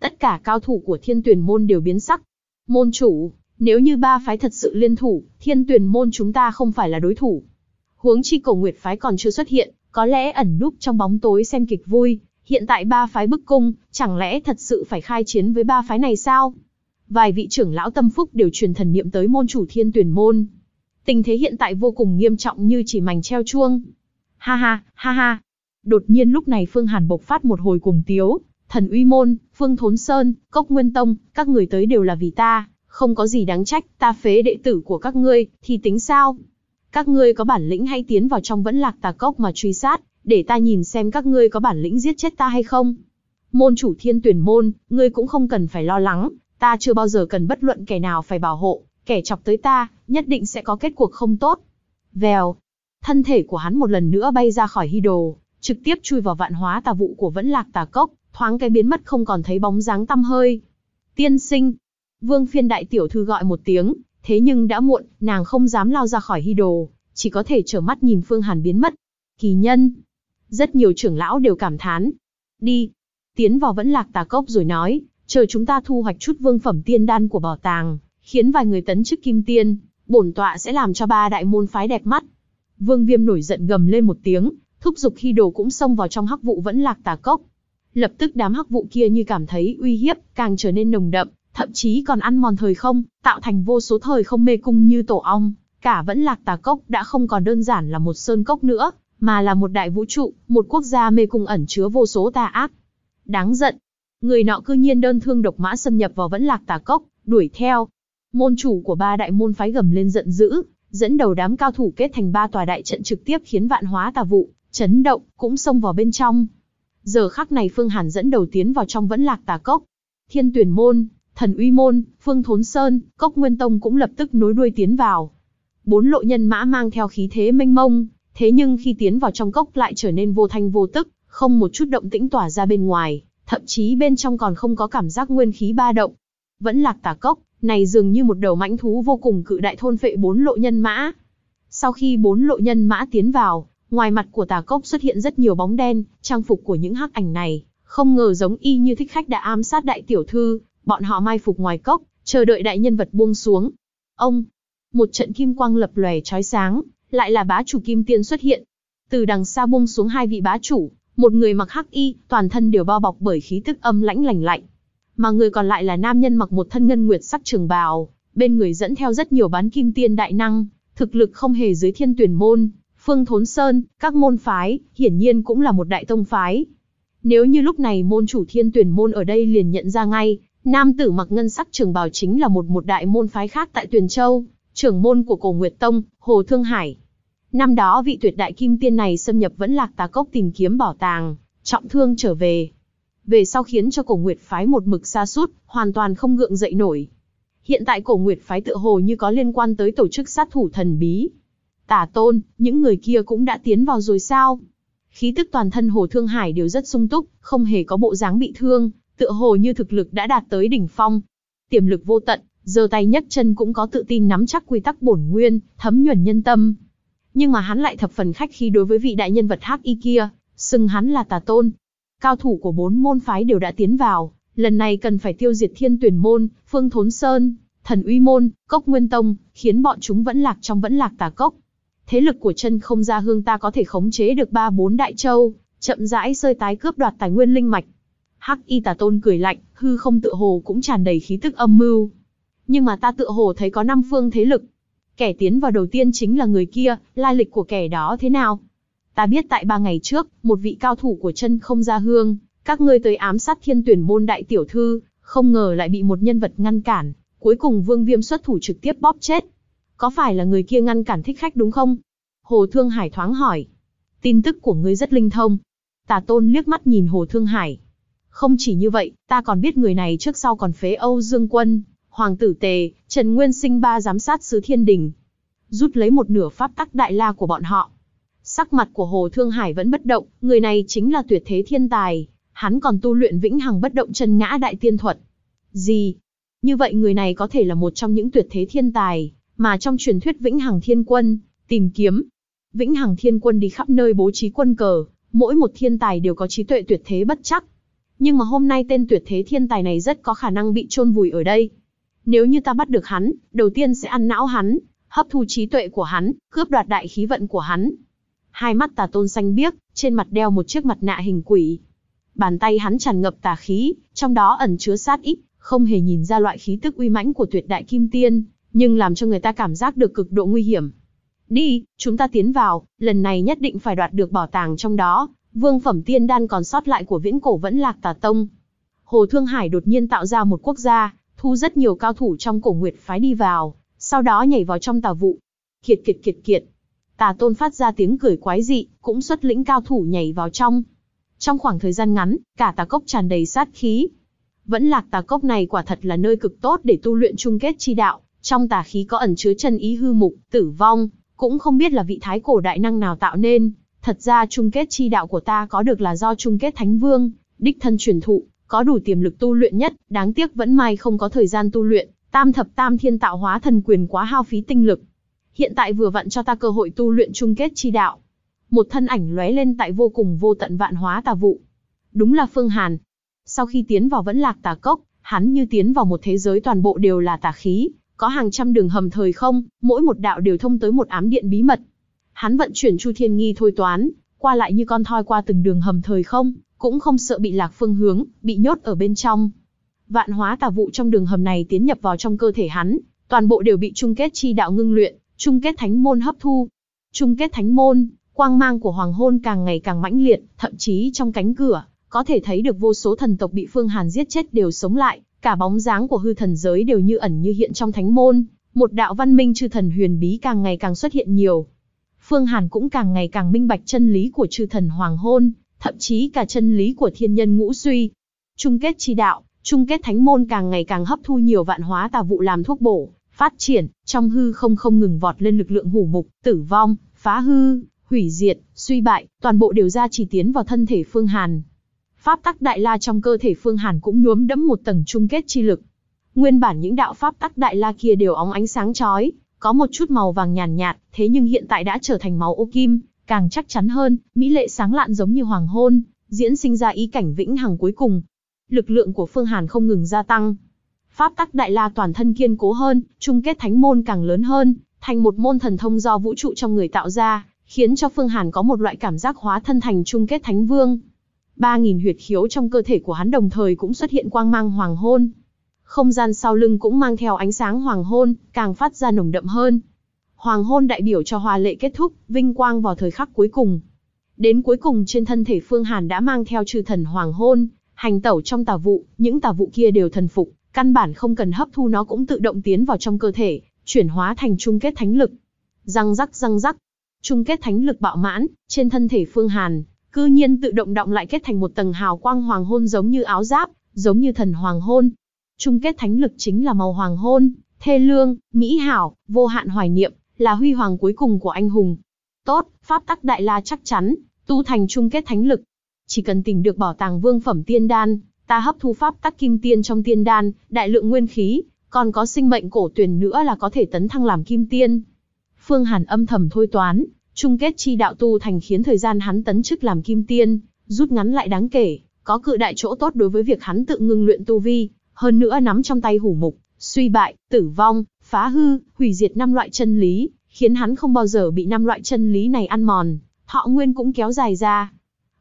Tất cả cao thủ của thiên tuyển môn đều biến sắc, Môn chủ, nếu như ba phái thật sự liên thủ, thiên tuyển môn chúng ta không phải là đối thủ. Huống chi cổ nguyệt phái còn chưa xuất hiện, có lẽ ẩn núp trong bóng tối xem kịch vui. Hiện tại ba phái bức cung, chẳng lẽ thật sự phải khai chiến với ba phái này sao? Vài vị trưởng lão tâm phúc đều truyền thần niệm tới môn chủ thiên tuyển môn. Tình thế hiện tại vô cùng nghiêm trọng như chỉ mảnh treo chuông. Ha ha, ha ha. Đột nhiên lúc này Phương Hàn bộc phát một hồi cùng tiếu, Thần Uy Môn, Phương Thốn Sơn, Cốc Nguyên Tông, các người tới đều là vì ta, không có gì đáng trách, ta phế đệ tử của các ngươi, thì tính sao? Các ngươi có bản lĩnh hay tiến vào trong vẫn lạc tà cốc mà truy sát, để ta nhìn xem các ngươi có bản lĩnh giết chết ta hay không? Môn chủ thiên tuyển môn, ngươi cũng không cần phải lo lắng, ta chưa bao giờ cần bất luận kẻ nào phải bảo hộ, kẻ chọc tới ta, nhất định sẽ có kết cuộc không tốt. Vèo, thân thể của hắn một lần nữa bay ra khỏi hy đồ, trực tiếp chui vào vạn hóa tà vụ của vẫn lạc tà cốc, thoáng cái biến mất không còn thấy bóng dáng tăm hơi. Tiên sinh, vương phiên đại tiểu thư gọi một tiếng, thế nhưng đã muộn, nàng không dám lao ra khỏi hy đồ, chỉ có thể trở mắt nhìn Phương Hàn biến mất. Kỳ nhân, rất nhiều trưởng lão đều cảm thán. Đi, tiến vào vẫn lạc tà cốc rồi nói, chờ chúng ta thu hoạch chút vương phẩm tiên đan của bảo tàng, khiến vài người tấn chức kim tiên, bổn tọa sẽ làm cho ba đại môn phái đẹp mắt. Vương Viêm nổi giận gầm lên một tiếng, thúc giục hy đồ cũng xông vào trong hắc vụ vẫn lạc tà cốc. Lập tức đám hắc vụ kia như cảm thấy uy hiếp, càng trở nên nồng đậm, thậm chí còn ăn mòn thời không, tạo thành vô số thời không mê cung như tổ ong. Cả vẫn lạc tà cốc đã không còn đơn giản là một sơn cốc nữa, mà là một đại vũ trụ, một quốc gia mê cung ẩn chứa vô số tà ác. Đáng giận, người nọ cư nhiên đơn thương độc mã xâm nhập vào vẫn lạc tà cốc, đuổi theo. Môn chủ của ba đại môn phái gầm lên giận dữ, dẫn đầu đám cao thủ kết thành ba tòa đại trận trực tiếp khiến vạn hóa tà vụ, chấn động, cũng xông vào bên trong. Giờ khắc này Phương Hàn dẫn đầu tiến vào trong vẫn lạc tà cốc. Thiên tuyển môn, thần uy môn, phương thốn sơn, cốc nguyên tông cũng lập tức nối đuôi tiến vào. Bốn lộ nhân mã mang theo khí thế mênh mông, thế nhưng khi tiến vào trong cốc lại trở nên vô thanh vô tức, không một chút động tĩnh tỏa ra bên ngoài, thậm chí bên trong còn không có cảm giác nguyên khí ba động. Vẫn lạc tà cốc, này dường như một đầu mãnh thú vô cùng cự đại thôn phệ bốn lộ nhân mã. Sau khi bốn lộ nhân mã tiến vào, Ngoài mặt của tà cốc xuất hiện rất nhiều bóng đen, trang phục của những hắc ảnh này, không ngờ giống y như thích khách đã ám sát đại tiểu thư, bọn họ mai phục ngoài cốc, chờ đợi đại nhân vật buông xuống. Ông, một trận kim quang lập lòe chói sáng, lại là bá chủ kim tiên xuất hiện. Từ đằng xa buông xuống hai vị bá chủ, một người mặc hắc y, toàn thân đều bao bọc bởi khí thức âm lãnh lành lạnh. Mà người còn lại là nam nhân mặc một thân ngân nguyệt sắc trường bào, bên người dẫn theo rất nhiều bán kim tiên đại năng, thực lực không hề dưới thiên tuyển môn, Phương Thốn Sơn, các môn phái, hiển nhiên cũng là một đại tông phái. Nếu như lúc này môn chủ thiên tuyển môn ở đây liền nhận ra ngay, nam tử mặc ngân sắc trường bào chính là một một đại môn phái khác tại Tuyền Châu, trưởng môn của cổ Nguyệt Tông, Hồ Thương Hải. Năm đó vị tuyệt đại kim tiên này xâm nhập vẫn lạc tà cốc tìm kiếm bảo tàng, trọng thương trở về. Về sau khiến cho cổ Nguyệt phái một mực xa sút hoàn toàn không gượng dậy nổi. Hiện tại cổ Nguyệt phái tự hồ như có liên quan tới tổ chức sát thủ thần bí, Tả tôn, những người kia cũng đã tiến vào rồi sao? Khí tức toàn thân Hồ Thương Hải đều rất sung túc, không hề có bộ dáng bị thương, tựa hồ như thực lực đã đạt tới đỉnh phong. Tiềm lực vô tận, giơ tay nhấc chân cũng có tự tin nắm chắc quy tắc bổn nguyên, thấm nhuần nhân tâm. Nhưng mà hắn lại thập phần khách khí đối với vị đại nhân vật hắc y kia, xưng hắn là tà tôn. Cao thủ của bốn môn phái đều đã tiến vào, lần này cần phải tiêu diệt thiên tuyển môn, phương thốn sơn, thần uy môn, cốc nguyên tông, khiến bọn chúng vẫn lạc trong vẫn lạc tà cốc thế lực của chân không gia hương ta có thể khống chế được ba bốn đại châu, chậm rãi sơi tái cướp đoạt tài nguyên linh mạch. Hắc Y Tà Tôn cười lạnh, hư không tựa hồ cũng tràn đầy khí tức âm mưu. Nhưng mà ta tựa hồ thấy có năm phương thế lực. Kẻ tiến vào đầu tiên chính là người kia, lai lịch của kẻ đó thế nào? Ta biết tại ba ngày trước, một vị cao thủ của chân không gia hương, các ngươi tới ám sát thiên tuyển môn đại tiểu thư, không ngờ lại bị một nhân vật ngăn cản, cuối cùng Vương Viêm xuất thủ trực tiếp bóp chết, có phải là người kia ngăn cản thích khách đúng không? Hồ Thương Hải thoáng hỏi. Tin tức của ngươi rất linh thông. Tà Tôn liếc mắt nhìn Hồ Thương Hải. Không chỉ như vậy, ta còn biết người này trước sau còn phế Âu Dương Quân, Hoàng tử Tề, Trần Nguyên sinh ba giám sát sứ thiên đình. Rút lấy một nửa pháp tắc đại la của bọn họ. Sắc mặt của Hồ Thương Hải vẫn bất động, người này chính là tuyệt thế thiên tài. Hắn còn tu luyện vĩnh hằng bất động chân ngã đại tiên thuật. Gì? Như vậy người này có thể là một trong những tuyệt thế thiên tài, mà trong truyền thuyết Vĩnh Hằng Thiên Quân, tìm kiếm. Vĩnh Hằng Thiên Quân đi khắp nơi bố trí quân cờ, mỗi một thiên tài đều có trí tuệ tuyệt thế bất chắc. Nhưng mà hôm nay tên tuyệt thế thiên tài này rất có khả năng bị chôn vùi ở đây. Nếu như ta bắt được hắn, đầu tiên sẽ ăn não hắn, hấp thu trí tuệ của hắn, cướp đoạt đại khí vận của hắn. Hai mắt tà tôn xanh biếc, trên mặt đeo một chiếc mặt nạ hình quỷ. Bàn tay hắn tràn ngập tà khí, trong đó ẩn chứa sát ít, không hề nhìn ra loại khí tức uy mãnh của tuyệt đại kim tiên, nhưng làm cho người ta cảm giác được cực độ nguy hiểm. Đi, chúng ta tiến vào, lần này nhất định phải đoạt được bảo tàng trong đó, vương phẩm tiên đan còn sót lại của viễn cổ vẫn lạc tà tông. Hồ Thương Hải đột nhiên tạo ra một quốc gia, thu rất nhiều cao thủ trong cổ nguyệt phái đi vào, sau đó nhảy vào trong tà vụ. Kiệt kiệt kiệt kiệt. Tà tôn phát ra tiếng cười quái dị, cũng xuất lĩnh cao thủ nhảy vào trong. Trong khoảng thời gian ngắn, cả tà cốc tràn đầy sát khí. Vẫn lạc tà cốc này quả thật là nơi cực tốt để tu luyện chung kết chi đạo, trong tà khí có ẩn chứa chân ý hư mục, tử vong, cũng không biết là vị thái cổ đại năng nào tạo nên. Thật ra chung kết chi đạo của ta có được là do chung kết thánh vương, đích thân truyền thụ, có đủ tiềm lực tu luyện nhất, đáng tiếc vẫn may không có thời gian tu luyện, tam thập tam thiên tạo hóa thần quyền quá hao phí tinh lực. Hiện tại vừa vặn cho ta cơ hội tu luyện chung kết chi đạo. Một thân ảnh lóe lên tại vô cùng vô tận vạn hóa tà vụ. Đúng là Phương Hàn. Sau khi tiến vào vẫn lạc tà cốc, hắn như tiến vào một thế giới toàn bộ đều là tà khí, có hàng trăm đường hầm thời không, mỗi một đạo đều thông tới một ám điện bí mật. Hắn vận chuyển Chu Thiên Nghi thôi toán, qua lại như con thoi qua từng đường hầm thời không, cũng không sợ bị lạc phương hướng, bị nhốt ở bên trong. Vạn hóa tà vụ trong đường hầm này tiến nhập vào trong cơ thể hắn, toàn bộ đều bị chung kết chi đạo ngưng luyện, chung kết thánh môn hấp thu. Chung kết thánh môn, quang mang của hoàng hôn càng ngày càng mãnh liệt, thậm chí trong cánh cửa, có thể thấy được vô số thần tộc bị Phương Hàn giết chết đều sống lại, Cả bóng dáng của hư thần giới đều như ẩn như hiện trong thánh môn, một đạo văn minh chư thần huyền bí càng ngày càng xuất hiện nhiều. Phương Hàn cũng càng ngày càng minh bạch chân lý của chư thần hoàng hôn, thậm chí cả chân lý của thiên nhân ngũ suy. Trung kết chi đạo, trung kết thánh môn càng ngày càng hấp thu nhiều vạn hóa tà vụ làm thuốc bổ, phát triển, trong hư không không ngừng vọt lên lực lượng hủ mục, tử vong, phá hư, hủy diệt, suy bại, toàn bộ đều ra chỉ tiến vào thân thể Phương Hàn, pháp tắc đại la trong cơ thể Phương Hàn cũng nhuốm đẫm một tầng chung kết chi lực. Nguyên bản những đạo pháp tắc đại la kia đều óng ánh sáng chói, có một chút màu vàng nhàn nhạt, thế nhưng hiện tại đã trở thành máu ô kim, càng chắc chắn hơn, mỹ lệ sáng lạn giống như hoàng hôn, diễn sinh ra ý cảnh vĩnh hằng cuối cùng. Lực lượng của Phương Hàn không ngừng gia tăng. Pháp tắc đại la toàn thân kiên cố hơn, chung kết thánh môn càng lớn hơn, thành một môn thần thông do vũ trụ trong người tạo ra, khiến cho Phương Hàn có một loại cảm giác hóa thân thành chung kết thánh vương ba nghìn huyệt khiếu trong cơ thể của hắn đồng thời cũng xuất hiện quang mang hoàng hôn. Không gian sau lưng cũng mang theo ánh sáng hoàng hôn, càng phát ra nồng đậm hơn. Hoàng hôn đại biểu cho hòa lệ kết thúc, vinh quang vào thời khắc cuối cùng. Đến cuối cùng trên thân thể Phương Hàn đã mang theo trừ thần hoàng hôn, hành tẩu trong tà vụ, những tà vụ kia đều thần phục, căn bản không cần hấp thu nó cũng tự động tiến vào trong cơ thể, chuyển hóa thành chung kết thánh lực. Răng rắc răng rắc, chung kết thánh lực bạo mãn, trên thân thể Phương Hàn, cư nhiên tự động động lại kết thành một tầng hào quang hoàng hôn giống như áo giáp, giống như thần hoàng hôn. Chung kết thánh lực chính là màu hoàng hôn, thê lương, mỹ hảo, vô hạn hoài niệm, là huy hoàng cuối cùng của anh hùng. Tốt, pháp tắc đại la chắc chắn, tu thành chung kết thánh lực. Chỉ cần tìm được bảo tàng vương phẩm tiên đan, ta hấp thu pháp tắc kim tiên trong tiên đan, đại lượng nguyên khí, còn có sinh mệnh cổ tuyển nữa là có thể tấn thăng làm kim tiên. Phương Hàn âm thầm thôi toán, Chung kết chi đạo tu thành khiến thời gian hắn tấn chức làm kim tiên, rút ngắn lại đáng kể, có cự đại chỗ tốt đối với việc hắn tự ngưng luyện tu vi, hơn nữa nắm trong tay hủ mục, suy bại, tử vong, phá hư, hủy diệt năm loại chân lý, khiến hắn không bao giờ bị năm loại chân lý này ăn mòn, thọ nguyên cũng kéo dài ra.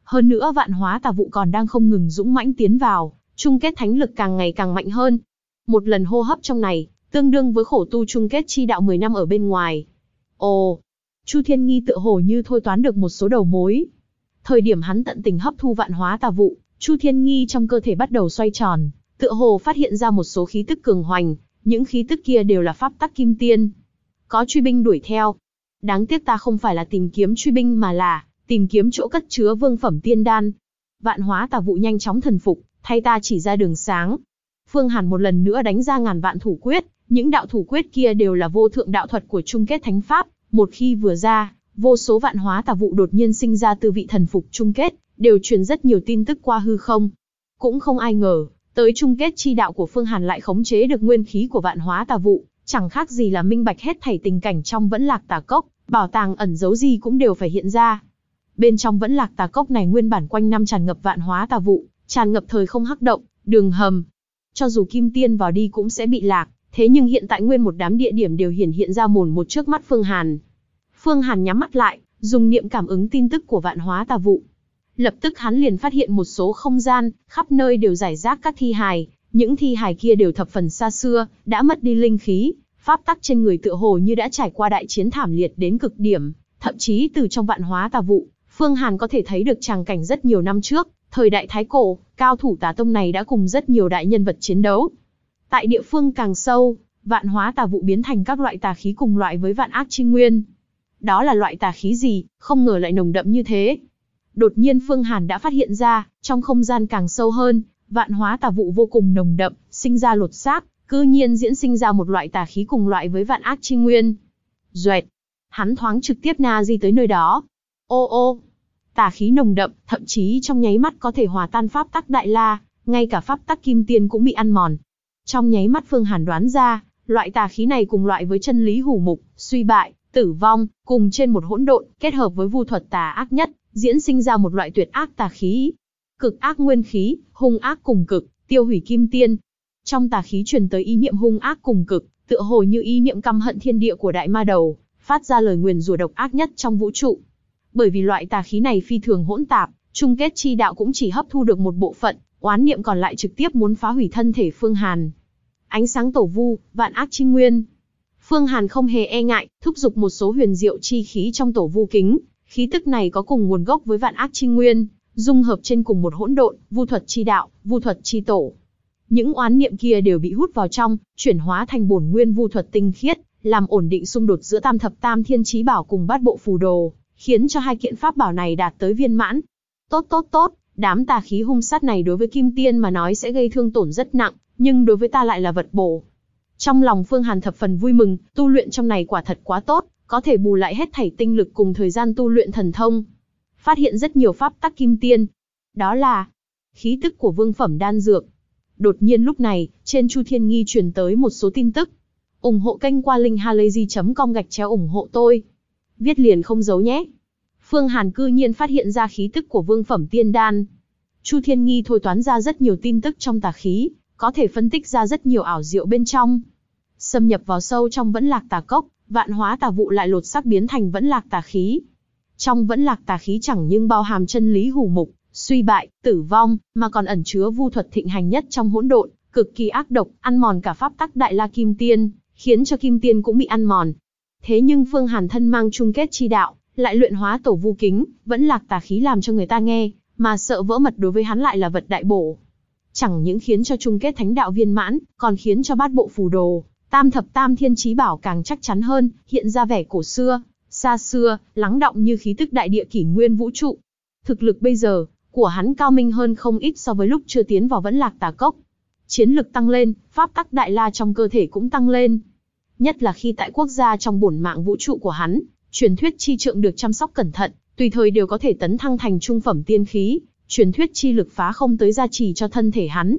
Hơn nữa vạn hóa tà vụ còn đang không ngừng dũng mãnh tiến vào, chung kết thánh lực càng ngày càng mạnh hơn. Một lần hô hấp trong này, tương đương với khổ tu chung kết chi đạo 10 năm ở bên ngoài. Ồ, Chu Thiên Nghi tựa hồ như thôi toán được một số đầu mối. Thời điểm hắn tận tình hấp thu vạn hóa tà vụ, Chu Thiên Nghi trong cơ thể bắt đầu xoay tròn, tựa hồ phát hiện ra một số khí tức cường hoành, những khí tức kia đều là pháp tắc kim tiên. Có truy binh đuổi theo. Đáng tiếc ta không phải là tìm kiếm truy binh mà là tìm kiếm chỗ cất chứa vương phẩm tiên đan. Vạn hóa tà vụ nhanh chóng thần phục, thay ta chỉ ra đường sáng. Phương Hàn một lần nữa đánh ra ngàn vạn thủ quyết, những đạo thủ quyết kia đều là vô thượng đạo thuật của chung kết thánh pháp, một khi vừa ra, vô số vạn hóa tà vụ đột nhiên sinh ra từ vị thần phục chung kết, đều truyền rất nhiều tin tức qua hư không. Cũng không ai ngờ, tới chung kết chi đạo của Phương Hàn lại khống chế được nguyên khí của vạn hóa tà vụ, chẳng khác gì là minh bạch hết thảy tình cảnh trong vẫn lạc tà cốc, bảo tàng ẩn giấu gì cũng đều phải hiện ra. Bên trong vẫn lạc tà cốc này nguyên bản quanh năm tràn ngập vạn hóa tà vụ, tràn ngập thời không hắc động, đường hầm. Cho dù kim tiên vào đi cũng sẽ bị lạc, Thế nhưng hiện tại nguyên một đám địa điểm đều hiển hiện ra mồn một trước mắt Phương Hàn. Phương Hàn nhắm mắt lại, dùng niệm cảm ứng tin tức của vạn hóa tà vụ. Lập tức hắn liền phát hiện một số không gian, khắp nơi đều giải rác các thi hài, những thi hài kia đều thập phần xa xưa, đã mất đi linh khí, pháp tắc trên người tựa hồ như đã trải qua đại chiến thảm liệt đến cực điểm, thậm chí từ trong vạn hóa tà vụ, Phương Hàn có thể thấy được tràng cảnh rất nhiều năm trước, thời đại Thái Cổ, cao thủ tà tông này đã cùng rất nhiều đại nhân vật chiến đấu, Tại địa phương càng sâu, vạn hóa tà vụ biến thành các loại tà khí cùng loại với vạn ác chi nguyên. Đó là loại tà khí gì, không ngờ lại nồng đậm như thế. Đột nhiên Phương Hàn đã phát hiện ra, trong không gian càng sâu hơn, vạn hóa tà vụ vô cùng nồng đậm, sinh ra lột xác, cư nhiên diễn sinh ra một loại tà khí cùng loại với vạn ác chi nguyên. Duệt! Hắn thoáng trực tiếp na di tới nơi đó. Ô ô! Tà khí nồng đậm, thậm chí trong nháy mắt có thể hòa tan pháp tắc đại la, ngay cả pháp tắc kim tiên cũng bị ăn mòn, trong nháy mắt Phương Hàn đoán ra, loại tà khí này cùng loại với chân lý hủ mục, suy bại, tử vong, cùng trên một hỗn độn, kết hợp với vu thuật tà ác nhất, diễn sinh ra một loại tuyệt ác tà khí. Cực ác nguyên khí, hung ác cùng cực, tiêu hủy kim tiên. Trong tà khí truyền tới ý niệm hung ác cùng cực, tựa hồ như ý niệm căm hận thiên địa của đại ma đầu, phát ra lời nguyền rủa độc ác nhất trong vũ trụ. Bởi vì loại tà khí này phi thường hỗn tạp, chung kết chi đạo cũng chỉ hấp thu được một bộ phận, Oán niệm còn lại trực tiếp muốn phá hủy thân thể Phương Hàn. Ánh sáng tổ vu, vạn ác chi nguyên. Phương Hàn không hề e ngại, thúc giục một số huyền diệu chi khí trong tổ vu kính, khí tức này có cùng nguồn gốc với vạn ác chi nguyên, dung hợp trên cùng một hỗn độn, vu thuật chi đạo, vu thuật chi tổ. Những oán niệm kia đều bị hút vào trong, chuyển hóa thành bổn nguyên vu thuật tinh khiết, làm ổn định xung đột giữa tam thập tam thiên chí bảo cùng bát bộ phù đồ, khiến cho hai kiện pháp bảo này đạt tới viên mãn. Tốt tốt tốt, Đám tà khí hung sát này đối với Kim Tiên mà nói sẽ gây thương tổn rất nặng, nhưng đối với ta lại là vật bổ. Trong lòng Phương Hàn thập phần vui mừng, tu luyện trong này quả thật quá tốt, có thể bù lại hết thảy tinh lực cùng thời gian tu luyện thần thông. Phát hiện rất nhiều pháp tắc kim tiên. Đó là khí tức của vương phẩm đan dược. Đột nhiên lúc này, trên Chu Thiên Nghi truyền tới một số tin tức. ủng hộ kênh qua linkhalazy.com gạch chéo ủng hộ tôi. Viết liền không giấu nhé. Phương Hàn cư nhiên phát hiện ra khí tức của vương phẩm tiên đan. Chu Thiên Nghi thôi toán ra rất nhiều tin tức trong tà khí, có thể phân tích ra rất nhiều ảo diệu bên trong. Xâm nhập vào sâu trong vẫn lạc tà cốc, vạn hóa tà vụ lại lột xác biến thành vẫn lạc tà khí. Trong vẫn lạc tà khí chẳng nhưng bao hàm chân lý hủ mục, suy bại, tử vong, mà còn ẩn chứa vu thuật thịnh hành nhất trong hỗn độn, cực kỳ ác độc, ăn mòn cả pháp tắc đại la kim tiên, khiến cho kim tiên cũng bị ăn mòn. Thế nhưng Phương Hàn thân mang chung kết chi đạo, lại luyện hóa tổ vu kính, vẫn lạc tà khí làm cho người ta nghe, mà sợ vỡ mật đối với hắn lại là vật đại bổ. Chẳng những khiến cho chung kết thánh đạo viên mãn, còn khiến cho bát bộ phù đồ, tam thập tam thiên trí bảo càng chắc chắn hơn, hiện ra vẻ cổ xưa, xa xưa, lắng động như khí tức đại địa kỷ nguyên vũ trụ. Thực lực bây giờ, của hắn cao minh hơn không ít so với lúc chưa tiến vào vẫn lạc tà cốc. Chiến lực tăng lên, pháp tắc đại la trong cơ thể cũng tăng lên. Nhất là khi tại quốc gia trong bổn mạng vũ trụ của hắn, Truyền thuyết chi trượng được chăm sóc cẩn thận, tùy thời đều có thể tấn thăng thành trung phẩm tiên khí, truyền thuyết chi lực phá không tới gia trì cho thân thể hắn.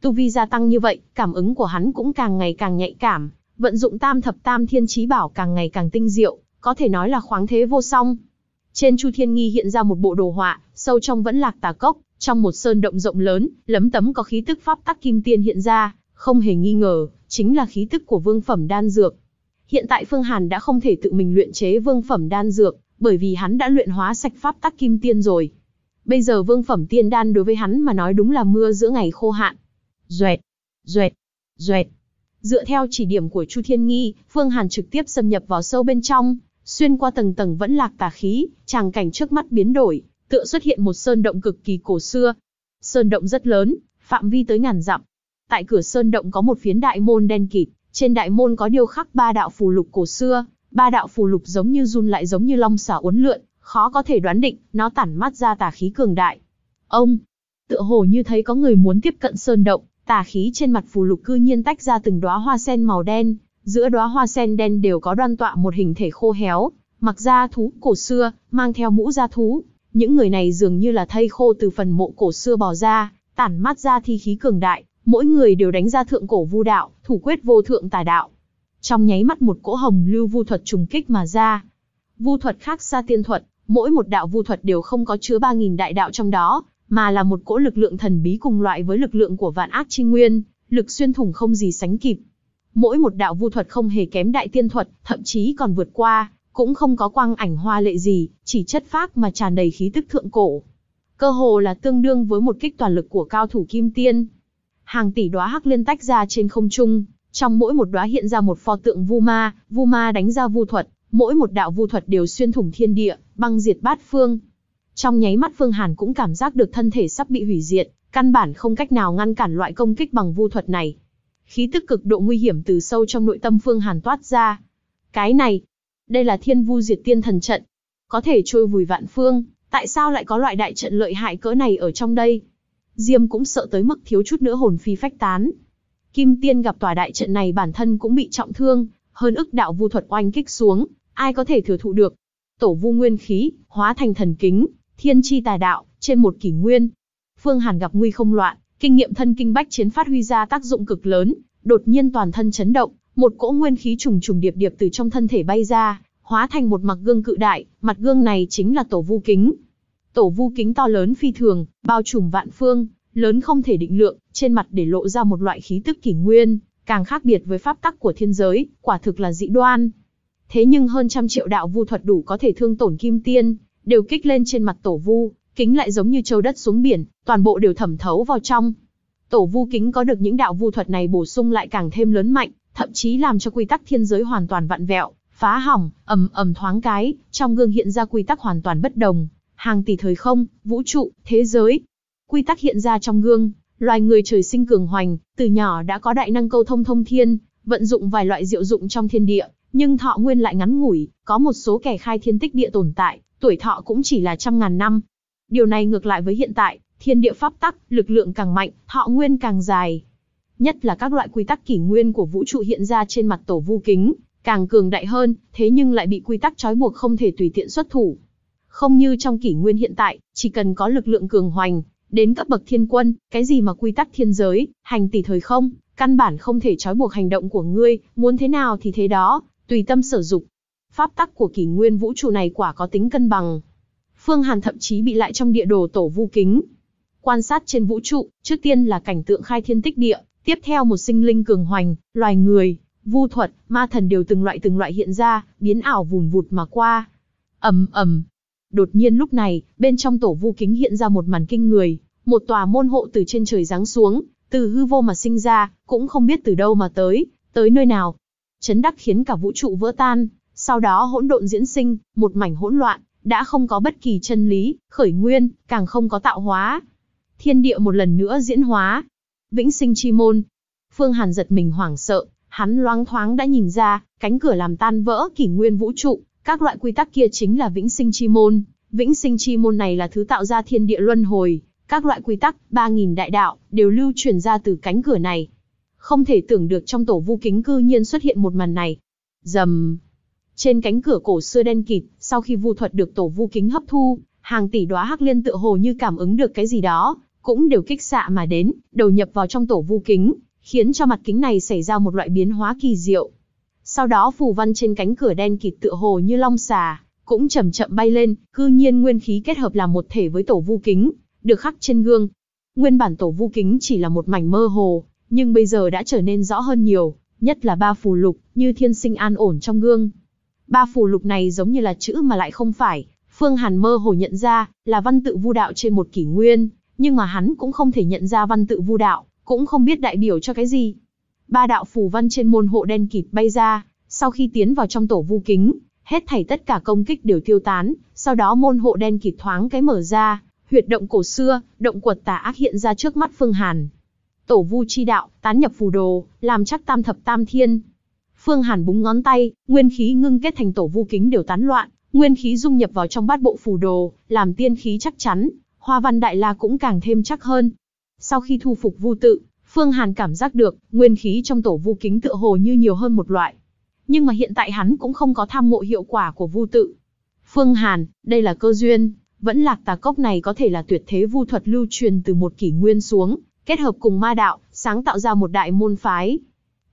Tu vi gia tăng như vậy, cảm ứng của hắn cũng càng ngày càng nhạy cảm, vận dụng tam thập tam thiên trí bảo càng ngày càng tinh diệu, có thể nói là khoáng thế vô song. Trên Chu Thiên Nghi hiện ra một bộ đồ họa, sâu trong vẫn lạc tà cốc, trong một sơn động rộng lớn, lấm tấm có khí tức pháp tắc kim tiên hiện ra, không hề nghi ngờ, chính là khí tức của vương phẩm đan dược. Hiện tại Phương Hàn đã không thể tự mình luyện chế vương phẩm đan dược, bởi vì hắn đã luyện hóa sạch pháp tắc kim tiên rồi. Bây giờ vương phẩm tiên đan đối với hắn mà nói đúng là mưa giữa ngày khô hạn. Duệt, duệt, duệt. Dựa theo chỉ điểm của Chu Thiên Nghi, Phương Hàn trực tiếp xâm nhập vào sâu bên trong, xuyên qua tầng tầng vẫn lạc tà khí, tràng cảnh trước mắt biến đổi, tựa xuất hiện một sơn động cực kỳ cổ xưa. Sơn động rất lớn, phạm vi tới ngàn dặm. Tại cửa sơn động có một phiến đại môn đen kịt, trên đại môn có điêu khắc ba đạo phù lục cổ xưa, ba đạo phù lục giống như run lại giống như long xả uốn lượn, khó có thể đoán định, nó tản mắt ra tà khí cường đại. Ông, tựa hồ như thấy có người muốn tiếp cận sơn động, tà khí trên mặt phù lục cư nhiên tách ra từng đóa hoa sen màu đen, giữa đóa hoa sen đen đều có đoan tọa một hình thể khô héo, mặc da thú cổ xưa, mang theo mũ da thú. Những người này dường như là thây khô từ phần mộ cổ xưa bò ra, tản mát ra thi khí cường đại, mỗi người đều đánh ra thượng cổ vu đạo, thủ quyết vô thượng tà đạo. Trong nháy mắt một cỗ hồng lưu vu thuật trùng kích mà ra. Vu thuật khác xa tiên thuật, mỗi một đạo vu thuật đều không có chứa 3000 đại đạo trong đó, mà là một cỗ lực lượng thần bí cùng loại với lực lượng của vạn ác chi nguyên, lực xuyên thủng không gì sánh kịp. Mỗi một đạo vu thuật không hề kém đại tiên thuật, thậm chí còn vượt qua, cũng không có quang ảnh hoa lệ gì, chỉ chất phác mà tràn đầy khí tức thượng cổ. Cơ hồ là tương đương với một kích toàn lực của cao thủ kim tiên, hàng tỷ đóa hắc liên tách ra trên không trung, trong mỗi một đóa hiện ra một pho tượng Vu Ma, Vu Ma đánh ra vu thuật, mỗi một đạo vu thuật đều xuyên thủng thiên địa, băng diệt bát phương. Trong nháy mắt Phương Hàn cũng cảm giác được thân thể sắp bị hủy diệt, căn bản không cách nào ngăn cản loại công kích bằng vu thuật này. Khí tức cực độ nguy hiểm từ sâu trong nội tâm Phương Hàn toát ra. Cái này, đây là Thiên Vu Diệt Tiên Thần trận, có thể trôi vùi vạn phương, tại sao lại có loại đại trận lợi hại cỡ này ở trong đây? Diêm cũng sợ tới mức thiếu chút nữa hồn phi phách tán. Kim Tiên gặp tòa đại trận này bản thân cũng bị trọng thương, hơn ức đạo vu thuật oanh kích xuống, ai có thể thừa thụ được. Tổ vu nguyên khí, hóa thành thần kính, thiên chi tài đạo, trên một kỷ nguyên. Phương Hàn gặp nguy không loạn, kinh nghiệm thân kinh bách chiến phát huy ra tác dụng cực lớn, đột nhiên toàn thân chấn động, một cỗ nguyên khí trùng trùng điệp điệp từ trong thân thể bay ra, hóa thành một mặt gương cự đại, mặt gương này chính là tổ vu kính, Tổ vu kính to lớn phi thường, bao trùm vạn phương, lớn không thể định lượng, trên mặt để lộ ra một loại khí tức kỷ nguyên, càng khác biệt với pháp tắc của thiên giới, quả thực là dị đoan. Thế nhưng hơn trăm triệu đạo vu thuật đủ có thể thương tổn kim tiên, đều kích lên trên mặt tổ vu, kính lại giống như châu đất xuống biển, toàn bộ đều thẩm thấu vào trong. Tổ vu kính có được những đạo vu thuật này bổ sung lại càng thêm lớn mạnh, thậm chí làm cho quy tắc thiên giới hoàn toàn vặn vẹo, phá hỏng, ầm ầm thoáng cái, trong gương hiện ra quy tắc hoàn toàn bất đồng, hàng tỷ thời không, vũ trụ, thế giới. Quy tắc hiện ra trong gương, loài người trời sinh cường hoành, từ nhỏ đã có đại năng câu thông thông thiên, vận dụng vài loại diệu dụng trong thiên địa, nhưng thọ nguyên lại ngắn ngủi, có một số kẻ khai thiên tích địa tồn tại, tuổi thọ cũng chỉ là trăm ngàn năm. Điều này ngược lại với hiện tại, thiên địa pháp tắc, lực lượng càng mạnh, thọ nguyên càng dài. Nhất là các loại quy tắc kỷ nguyên của vũ trụ hiện ra trên mặt tổ vu kính, càng cường đại hơn, thế nhưng lại bị quy tắc trói buộc không thể tùy tiện xuất thủ, không như trong kỷ nguyên hiện tại, chỉ cần có lực lượng cường hoành, đến cấp bậc thiên quân, cái gì mà quy tắc thiên giới, hành tỷ thời không, căn bản không thể trói buộc hành động của ngươi, muốn thế nào thì thế đó, tùy tâm sở dục. Pháp tắc của kỷ nguyên vũ trụ này quả có tính cân bằng. Phương Hàn thậm chí bị lại trong địa đồ tổ vu kính. Quan sát trên vũ trụ, trước tiên là cảnh tượng khai thiên tích địa, tiếp theo một sinh linh cường hoành, loài người, vu thuật, ma thần đều từng loại từng loại hiện ra, biến ảo vùn vụt mà qua. ầm ầm, Đột nhiên lúc này, bên trong tổ vu kính hiện ra một màn kinh người, một tòa môn hộ từ trên trời giáng xuống, từ hư vô mà sinh ra, cũng không biết từ đâu mà tới, tới nơi nào. Chấn đắc khiến cả vũ trụ vỡ tan, sau đó hỗn độn diễn sinh, một mảnh hỗn loạn, đã không có bất kỳ chân lý, khởi nguyên, càng không có tạo hóa. Thiên địa một lần nữa diễn hóa. Vĩnh sinh chi môn. Phương Hàn giật mình hoảng sợ, hắn loáng thoáng đã nhìn ra, cánh cửa làm tan vỡ kỷ nguyên vũ trụ, các loại quy tắc kia chính là vĩnh sinh chi môn, vĩnh sinh chi môn này là thứ tạo ra thiên địa luân hồi, các loại quy tắc, 3.000 đại đạo, đều lưu truyền ra từ cánh cửa này. Không thể tưởng được trong tổ vu kính cư nhiên xuất hiện một màn này. Dầm! Trên cánh cửa cổ xưa đen kịt, sau khi vu thuật được tổ vu kính hấp thu, hàng tỷ đoá hắc liên tựa hồ như cảm ứng được cái gì đó, cũng đều kích xạ mà đến, đầu nhập vào trong tổ vu kính, khiến cho mặt kính này xảy ra một loại biến hóa kỳ diệu, sau đó phù văn trên cánh cửa đen kịt tựa hồ như long xà, cũng chậm chậm bay lên, cư nhiên nguyên khí kết hợp làm một thể với tổ vu kính, được khắc trên gương. Nguyên bản tổ vu kính chỉ là một mảnh mơ hồ, nhưng bây giờ đã trở nên rõ hơn nhiều, nhất là ba phù lục, như thiên sinh an ổn trong gương. Ba phù lục này giống như là chữ mà lại không phải, Phương Hàn mơ hồ nhận ra, là văn tự vu đạo trên một kỷ nguyên, nhưng mà hắn cũng không thể nhận ra văn tự vu đạo, cũng không biết đại biểu cho cái gì. Ba đạo phù văn trên môn hộ đen kịt bay ra, sau khi tiến vào trong tổ vu kính, hết thảy tất cả công kích đều tiêu tán, sau đó môn hộ đen kịt thoáng cái mở ra, huyệt động cổ xưa, động quật tà ác hiện ra trước mắt Phương Hàn. Tổ vu chi đạo, tán nhập phù đồ, làm chắc tam thập tam thiên. Phương Hàn búng ngón tay, nguyên khí ngưng kết thành tổ vu kính đều tán loạn, nguyên khí dung nhập vào trong bát bộ phù đồ, làm tiên khí chắc chắn, hoa văn đại la cũng càng thêm chắc hơn. Sau khi thu phục vu tự, Phương Hàn cảm giác được, nguyên khí trong tổ vu kính tựa hồ như nhiều hơn một loại nhưng mà hiện tại hắn cũng không có tham ngộ hiệu quả của vu tự. Phương Hàn, đây là cơ duyên, vẫn lạc tà cốc này có thể là tuyệt thế vu thuật lưu truyền từ một kỷ nguyên xuống, kết hợp cùng ma đạo, sáng tạo ra một đại môn phái.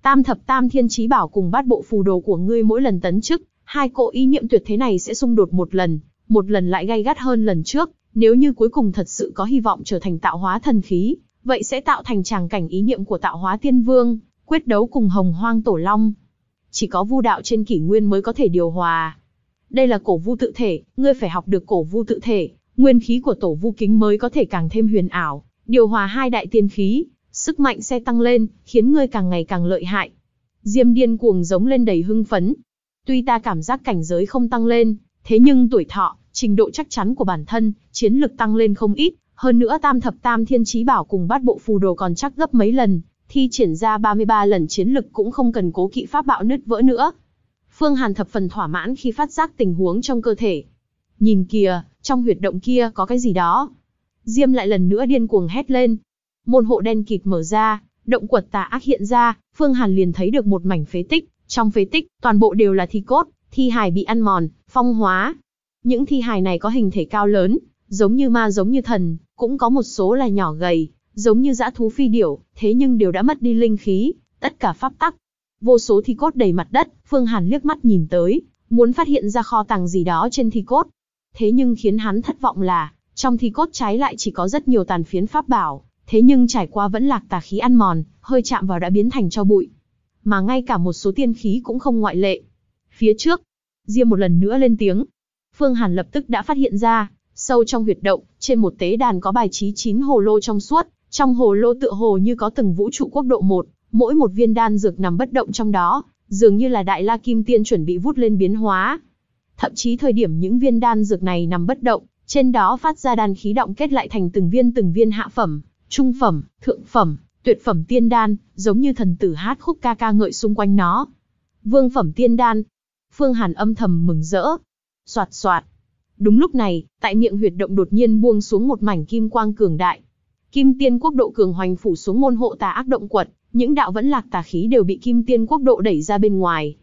Tam thập tam thiên trí bảo cùng bát bộ phù đồ của ngươi mỗi lần tấn chức, hai cỗ ý niệm tuyệt thế này sẽ xung đột một lần, một lần lại gay gắt hơn lần trước, nếu như cuối cùng thật sự có hy vọng trở thành tạo hóa thần khí, vậy sẽ tạo thành tràng cảnh ý niệm của tạo hóa tiên vương, quyết đấu cùng hồng hoang tổ long, chỉ có vu đạo trên kỷ nguyên mới có thể điều hòa. Đây là cổ vu tự thể, ngươi phải học được cổ vu tự thể, nguyên khí của tổ vu kính mới có thể càng thêm huyền ảo, điều hòa hai đại tiên khí, sức mạnh sẽ tăng lên, khiến ngươi càng ngày càng lợi hại. Diêm điên cuồng giống lên đầy hưng phấn. Tuy ta cảm giác cảnh giới không tăng lên, thế nhưng tuổi thọ, trình độ chắc chắn của bản thân, chiến lực tăng lên không ít, hơn nữa tam thập tam thiên trí bảo cùng bát bộ phù đồ còn chắc gấp mấy lần, thi triển ra 33 lần chiến lực cũng không cần cố kỵ pháp bạo nứt vỡ nữa. Phương Hàn thập phần thỏa mãn khi phát giác tình huống trong cơ thể. Nhìn kìa, trong huyệt động kia có cái gì đó. Diêm lại lần nữa điên cuồng hét lên. Môn hộ đen kịt mở ra, động quật tà ác hiện ra, Phương Hàn liền thấy được một mảnh phế tích. Trong phế tích, toàn bộ đều là thi cốt, thi hài bị ăn mòn, phong hóa. Những thi hài này có hình thể cao lớn, giống như ma giống như thần, cũng có một số là nhỏ gầy, Giống như dã thú phi điểu, thế nhưng đều đã mất đi linh khí, tất cả pháp tắc. Vô số thi cốt đầy mặt đất, Phương Hàn liếc mắt nhìn tới, muốn phát hiện ra kho tàng gì đó trên thi cốt. Thế nhưng khiến hắn thất vọng là, trong thi cốt trái lại chỉ có rất nhiều tàn phiến pháp bảo, thế nhưng trải qua vẫn lạc tà khí ăn mòn, hơi chạm vào đã biến thành cho bụi. Mà ngay cả một số tiên khí cũng không ngoại lệ. Phía trước, Diêm một lần nữa lên tiếng. Phương Hàn lập tức đã phát hiện ra, sâu trong huyệt động, trên một tế đàn có bài trí chín hồ lô trong suốt, trong hồ lô tựa hồ như có từng vũ trụ quốc độ một, mỗi một viên đan dược nằm bất động trong đó, dường như là đại la kim tiên chuẩn bị vút lên biến hóa. Thậm chí thời điểm những viên đan dược này nằm bất động, trên đó phát ra đan khí động kết lại thành từng viên từng viên hạ phẩm, trung phẩm, thượng phẩm, tuyệt phẩm tiên đan, giống như thần tử hát khúc ca ca ngợi xung quanh nó. Vương phẩm tiên đan. Phương Hàn âm thầm mừng rỡ. Soạt soạt. Đúng lúc này, tại miệng huyệt động đột nhiên buông xuống một mảnh kim quang cường đại, Kim Tiên Quốc độ cường hoành phủ xuống môn hộ tà ác động quật, những đạo vẫn lạc tà khí đều bị Kim Tiên Quốc độ đẩy ra bên ngoài.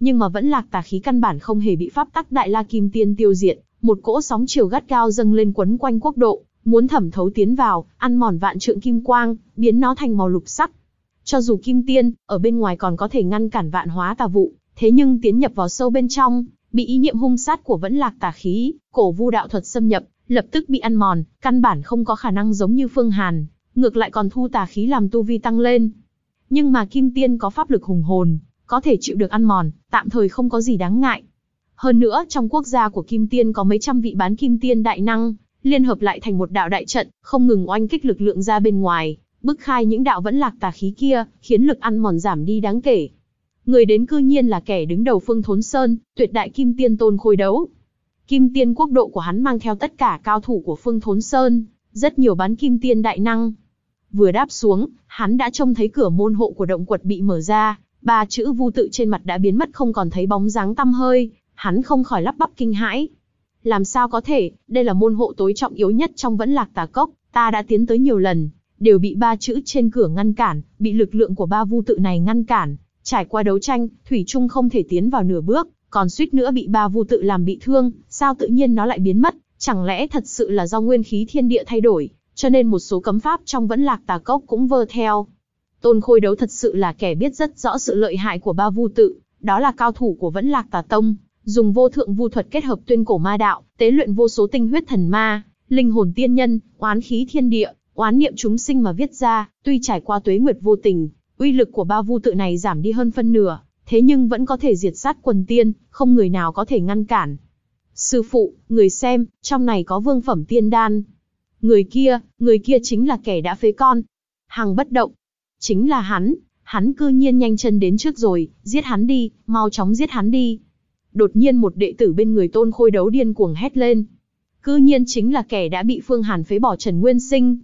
Nhưng mà vẫn lạc tà khí căn bản không hề bị pháp tắc Đại La Kim Tiên tiêu diệt, một cỗ sóng chiều gắt cao dâng lên quấn quanh quốc độ, muốn thẩm thấu tiến vào, ăn mòn vạn trượng kim quang, biến nó thành màu lục sắc. Cho dù Kim Tiên ở bên ngoài còn có thể ngăn cản vạn hóa tà vụ, thế nhưng tiến nhập vào sâu bên trong, bị ý niệm hung sát của vẫn lạc tà khí, cổ vu đạo thuật xâm nhập, lập tức bị ăn mòn, căn bản không có khả năng giống như Phương Hàn, ngược lại còn thu tà khí làm tu vi tăng lên. Nhưng mà Kim Tiên có pháp lực hùng hồn, có thể chịu được ăn mòn, tạm thời không có gì đáng ngại. Hơn nữa, trong quốc gia của Kim Tiên có mấy trăm vị bán Kim Tiên đại năng, liên hợp lại thành một đạo đại trận, không ngừng oanh kích lực lượng ra bên ngoài, bức khai những đạo vẫn lạc tà khí kia, khiến lực ăn mòn giảm đi đáng kể. Người đến cư nhiên là kẻ đứng đầu Phương Thốn Sơn, tuyệt đại Kim Tiên tôn khôi đấu. Kim tiên quốc độ của hắn mang theo tất cả cao thủ của phương thốn sơn, rất nhiều bán kim tiên đại năng. Vừa đáp xuống, hắn đã trông thấy cửa môn hộ của động quật bị mở ra, ba chữ vu tự trên mặt đã biến mất không còn thấy bóng dáng tăm hơi, hắn không khỏi lắp bắp kinh hãi. Làm sao có thể, đây là môn hộ tối trọng yếu nhất trong vẫn lạc tà cốc, ta đã tiến tới nhiều lần, đều bị ba chữ trên cửa ngăn cản, bị lực lượng của ba vu tự này ngăn cản. Trải qua đấu tranh, Thủy Trung không thể tiến vào nửa bước, còn suýt nữa bị ba vu tự làm bị thương, sao tự nhiên nó lại biến mất, chẳng lẽ thật sự là do nguyên khí thiên địa thay đổi, cho nên một số cấm pháp trong vẫn lạc tà cốc cũng vơ theo. Tôn Khôi Đấu thật sự là kẻ biết rất rõ sự lợi hại của ba vu tự, đó là cao thủ của vẫn lạc tà tông, dùng vô thượng vu thuật kết hợp tuyên cổ ma đạo, tế luyện vô số tinh huyết thần ma, linh hồn tiên nhân, oán khí thiên địa, oán niệm chúng sinh mà viết ra, tuy trải qua tuế nguyệt vô tình, uy lực của ba vu tự này giảm đi hơn phân nửa, thế nhưng vẫn có thể diệt sát quần tiên, không người nào có thể ngăn cản. Sư phụ, người xem, trong này có vương phẩm tiên đan. Người kia, người kia chính là kẻ đã phế con. Hằng bất động. Chính là hắn, hắn cư nhiên nhanh chân đến trước rồi, giết hắn đi, mau chóng giết hắn đi. Đột nhiên một đệ tử bên người tôn khôi đấu điên cuồng hét lên. Cư nhiên chính là kẻ đã bị Phương Hàn phế bỏ Trần Nguyên Sinh.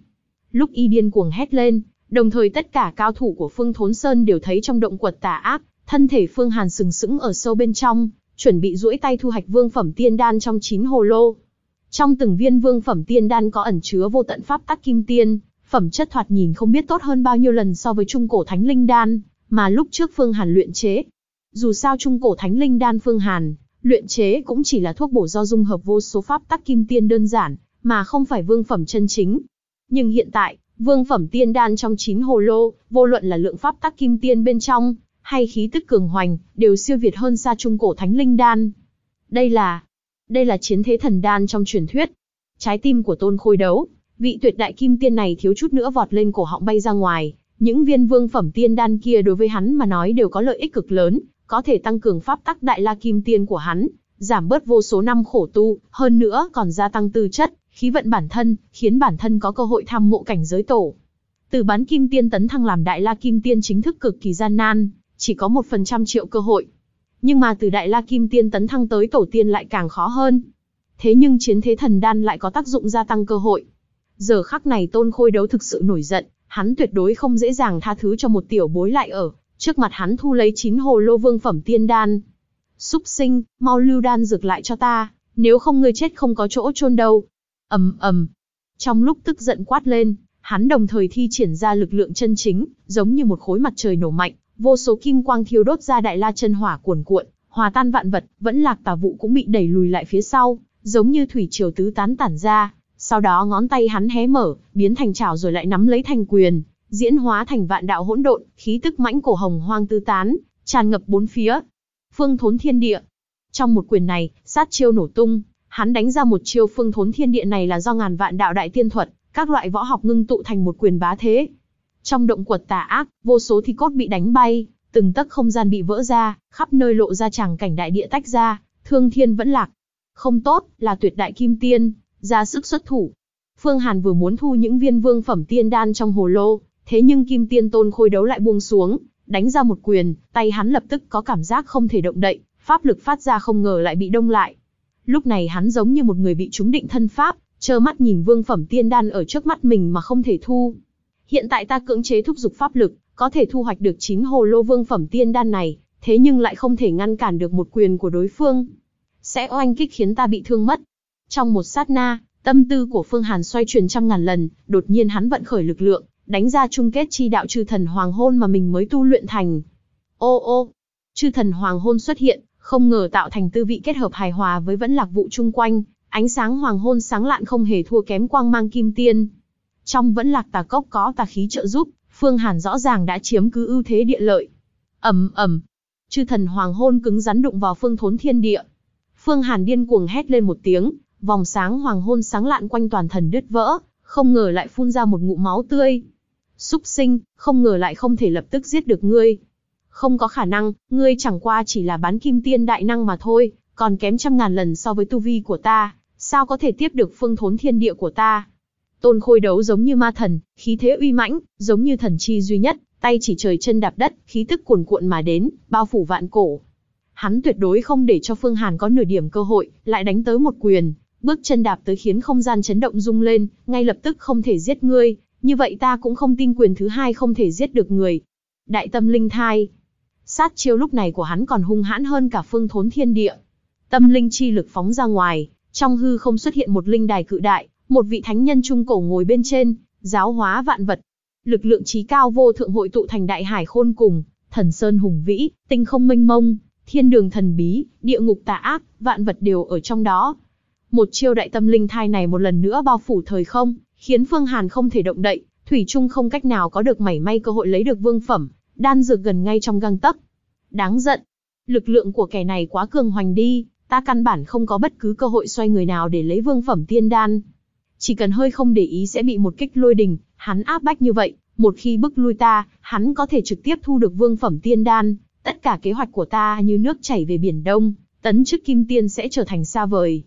Lúc y điên cuồng hét lên, đồng thời tất cả cao thủ của Phương Thốn Sơn đều thấy trong động quật tà ác, thân thể Phương Hàn sừng sững ở sâu bên trong, chuẩn bị duỗi tay thu hoạch vương phẩm tiên đan trong chín hồ lô. Trong từng viên vương phẩm tiên đan có ẩn chứa vô tận pháp tắc kim tiên, phẩm chất thoạt nhìn không biết tốt hơn bao nhiêu lần so với trung cổ thánh linh đan mà lúc trước Phương Hàn luyện chế. Dù sao trung cổ thánh linh đan Phương Hàn, luyện chế cũng chỉ là thuốc bổ do dung hợp vô số pháp tắc kim tiên đơn giản, mà không phải vương phẩm chân chính. Nhưng hiện tại, vương phẩm tiên đan trong chín hồ lô, vô luận là lượng pháp tắc kim tiên bên trong, hay khí tức cường hoành, đều siêu việt hơn xa trung cổ thánh linh đan. Đây là, đây là chiến thế thần đan trong truyền thuyết. Trái tim của tôn khôi đấu, vị tuyệt đại kim tiên này thiếu chút nữa vọt lên cổ họng bay ra ngoài. Những viên vương phẩm tiên đan kia đối với hắn mà nói đều có lợi ích cực lớn, có thể tăng cường pháp tắc đại la kim tiên của hắn, giảm bớt vô số năm khổ tu, hơn nữa còn gia tăng tư chất, khí vận bản thân, khiến bản thân có cơ hội tham ngộ cảnh giới tổ. Từ bán kim tiên tấn thăng làm đại la kim tiên chính thức cực kỳ gian nan, chỉ có một phần trăm triệu cơ hội. Nhưng mà từ Đại La Kim Tiên tấn thăng tới Tổ Tiên lại càng khó hơn. Thế nhưng chiến thế thần đan lại có tác dụng gia tăng cơ hội. Giờ khắc này Tôn Khôi Đấu thực sự nổi giận, hắn tuyệt đối không dễ dàng tha thứ cho một tiểu bối lại ở, trước mặt hắn thu lấy chín hồ lô vương phẩm tiên đan. Súc sinh, mau lưu đan dược lại cho ta, nếu không ngươi chết không có chỗ chôn đâu. Ầm ầm. Trong lúc tức giận quát lên, hắn đồng thời thi triển ra lực lượng chân chính, giống như một khối mặt trời nổ mạnh, vô số kim quang thiêu đốt ra đại la chân hỏa cuồn cuộn, hòa tan vạn vật, vẫn lạc tà vụ cũng bị đẩy lùi lại phía sau, giống như thủy triều tứ tán tản ra. Sau đó ngón tay hắn hé mở, biến thành chảo rồi lại nắm lấy thành quyền, diễn hóa thành vạn đạo hỗn độn, khí tức mãnh cổ hồng hoang tứ tán, tràn ngập bốn phía. Phương thốn thiên địa. Trong một quyền này, sát chiêu nổ tung, hắn đánh ra một chiêu phương thốn thiên địa này là do ngàn vạn đạo đại tiên thuật, các loại võ học ngưng tụ thành một quyền bá thế, trong động quật tà ác, vô số thi cốt bị đánh bay, từng tấc không gian bị vỡ ra, khắp nơi lộ ra chẳng cảnh đại địa tách ra, thương thiên vẫn lạc. Không tốt, là tuyệt đại kim tiên, ra sức xuất thủ. Phương Hàn vừa muốn thu những viên vương phẩm tiên đan trong hồ lô, thế nhưng kim tiên tôn khôi đấu lại buông xuống, đánh ra một quyền, tay hắn lập tức có cảm giác không thể động đậy, pháp lực phát ra không ngờ lại bị đông lại. Lúc này hắn giống như một người bị trúng định thân pháp, trơ mắt nhìn vương phẩm tiên đan ở trước mắt mình mà không thể thu. Hiện tại ta cưỡng chế thúc giục pháp lực, có thể thu hoạch được 9 hồ lô vương phẩm tiên đan này, thế nhưng lại không thể ngăn cản được một quyền của đối phương. Sẽ oanh kích khiến ta bị thương mất. Trong một sát na, tâm tư của Phương Hàn xoay chuyển trăm ngàn lần, đột nhiên hắn vận khởi lực lượng, đánh ra chung kết chi đạo chư thần hoàng hôn mà mình mới tu luyện thành. Ô ô, chư thần hoàng hôn xuất hiện, không ngờ tạo thành tư vị kết hợp hài hòa với vẫn lạc vụ chung quanh, ánh sáng hoàng hôn sáng lạn không hề thua kém quang mang kim tiên, trong vẫn lạc tà cốc có tà khí trợ giúp, Phương Hàn rõ ràng đã chiếm cứ ưu thế địa lợi. Ầm ầm, chư thần hoàng hôn cứng rắn đụng vào phương thốn thiên địa. Phương Hàn điên cuồng hét lên một tiếng, vòng sáng hoàng hôn sáng lạn quanh toàn thần đứt vỡ, không ngờ lại phun ra một ngụm máu tươi. Súc sinh, không ngờ lại không thể lập tức giết được ngươi. Không có khả năng, ngươi chẳng qua chỉ là bán kim tiên đại năng mà thôi, còn kém trăm ngàn lần so với tu vi của ta, sao có thể tiếp được phương thốn thiên địa của ta. Tôn Khôi đấu giống như ma thần, khí thế uy mãnh, giống như thần chi duy nhất, tay chỉ trời chân đạp đất, khí tức cuồn cuộn mà đến, bao phủ vạn cổ. Hắn tuyệt đối không để cho Phương Hàn có nửa điểm cơ hội, lại đánh tới một quyền, bước chân đạp tới khiến không gian chấn động rung lên, ngay lập tức không thể giết ngươi, như vậy ta cũng không tin quyền thứ hai không thể giết được người. Đại tâm linh thai. Sát chiêu lúc này của hắn còn hung hãn hơn cả phương thốn thiên địa. Tâm linh chi lực phóng ra ngoài, trong hư không xuất hiện một linh đài cự đại, một vị thánh nhân trung cổ ngồi bên trên, giáo hóa vạn vật. Lực lượng trí cao vô thượng hội tụ thành đại hải khôn cùng, thần sơn hùng vĩ, tinh không mênh mông, thiên đường thần bí, địa ngục tà ác, vạn vật đều ở trong đó. Một chiêu đại tâm linh thai này một lần nữa bao phủ thời không, khiến Phương Hàn không thể động đậy, thủy chung không cách nào có được mảy may cơ hội lấy được vương phẩm, đan dược gần ngay trong găng tấc. Đáng giận, lực lượng của kẻ này quá cường hoành đi, ta căn bản không có bất cứ cơ hội xoay người nào để lấy vương phẩm tiên đan chỉ cần hơi không để ý sẽ bị một kích lôi đình, hắn áp bách như vậy, một khi bức lui ta, hắn có thể trực tiếp thu được vương phẩm tiên đan, tất cả kế hoạch của ta như nước chảy về biển đông, tấn chức kim tiên sẽ trở thành xa vời.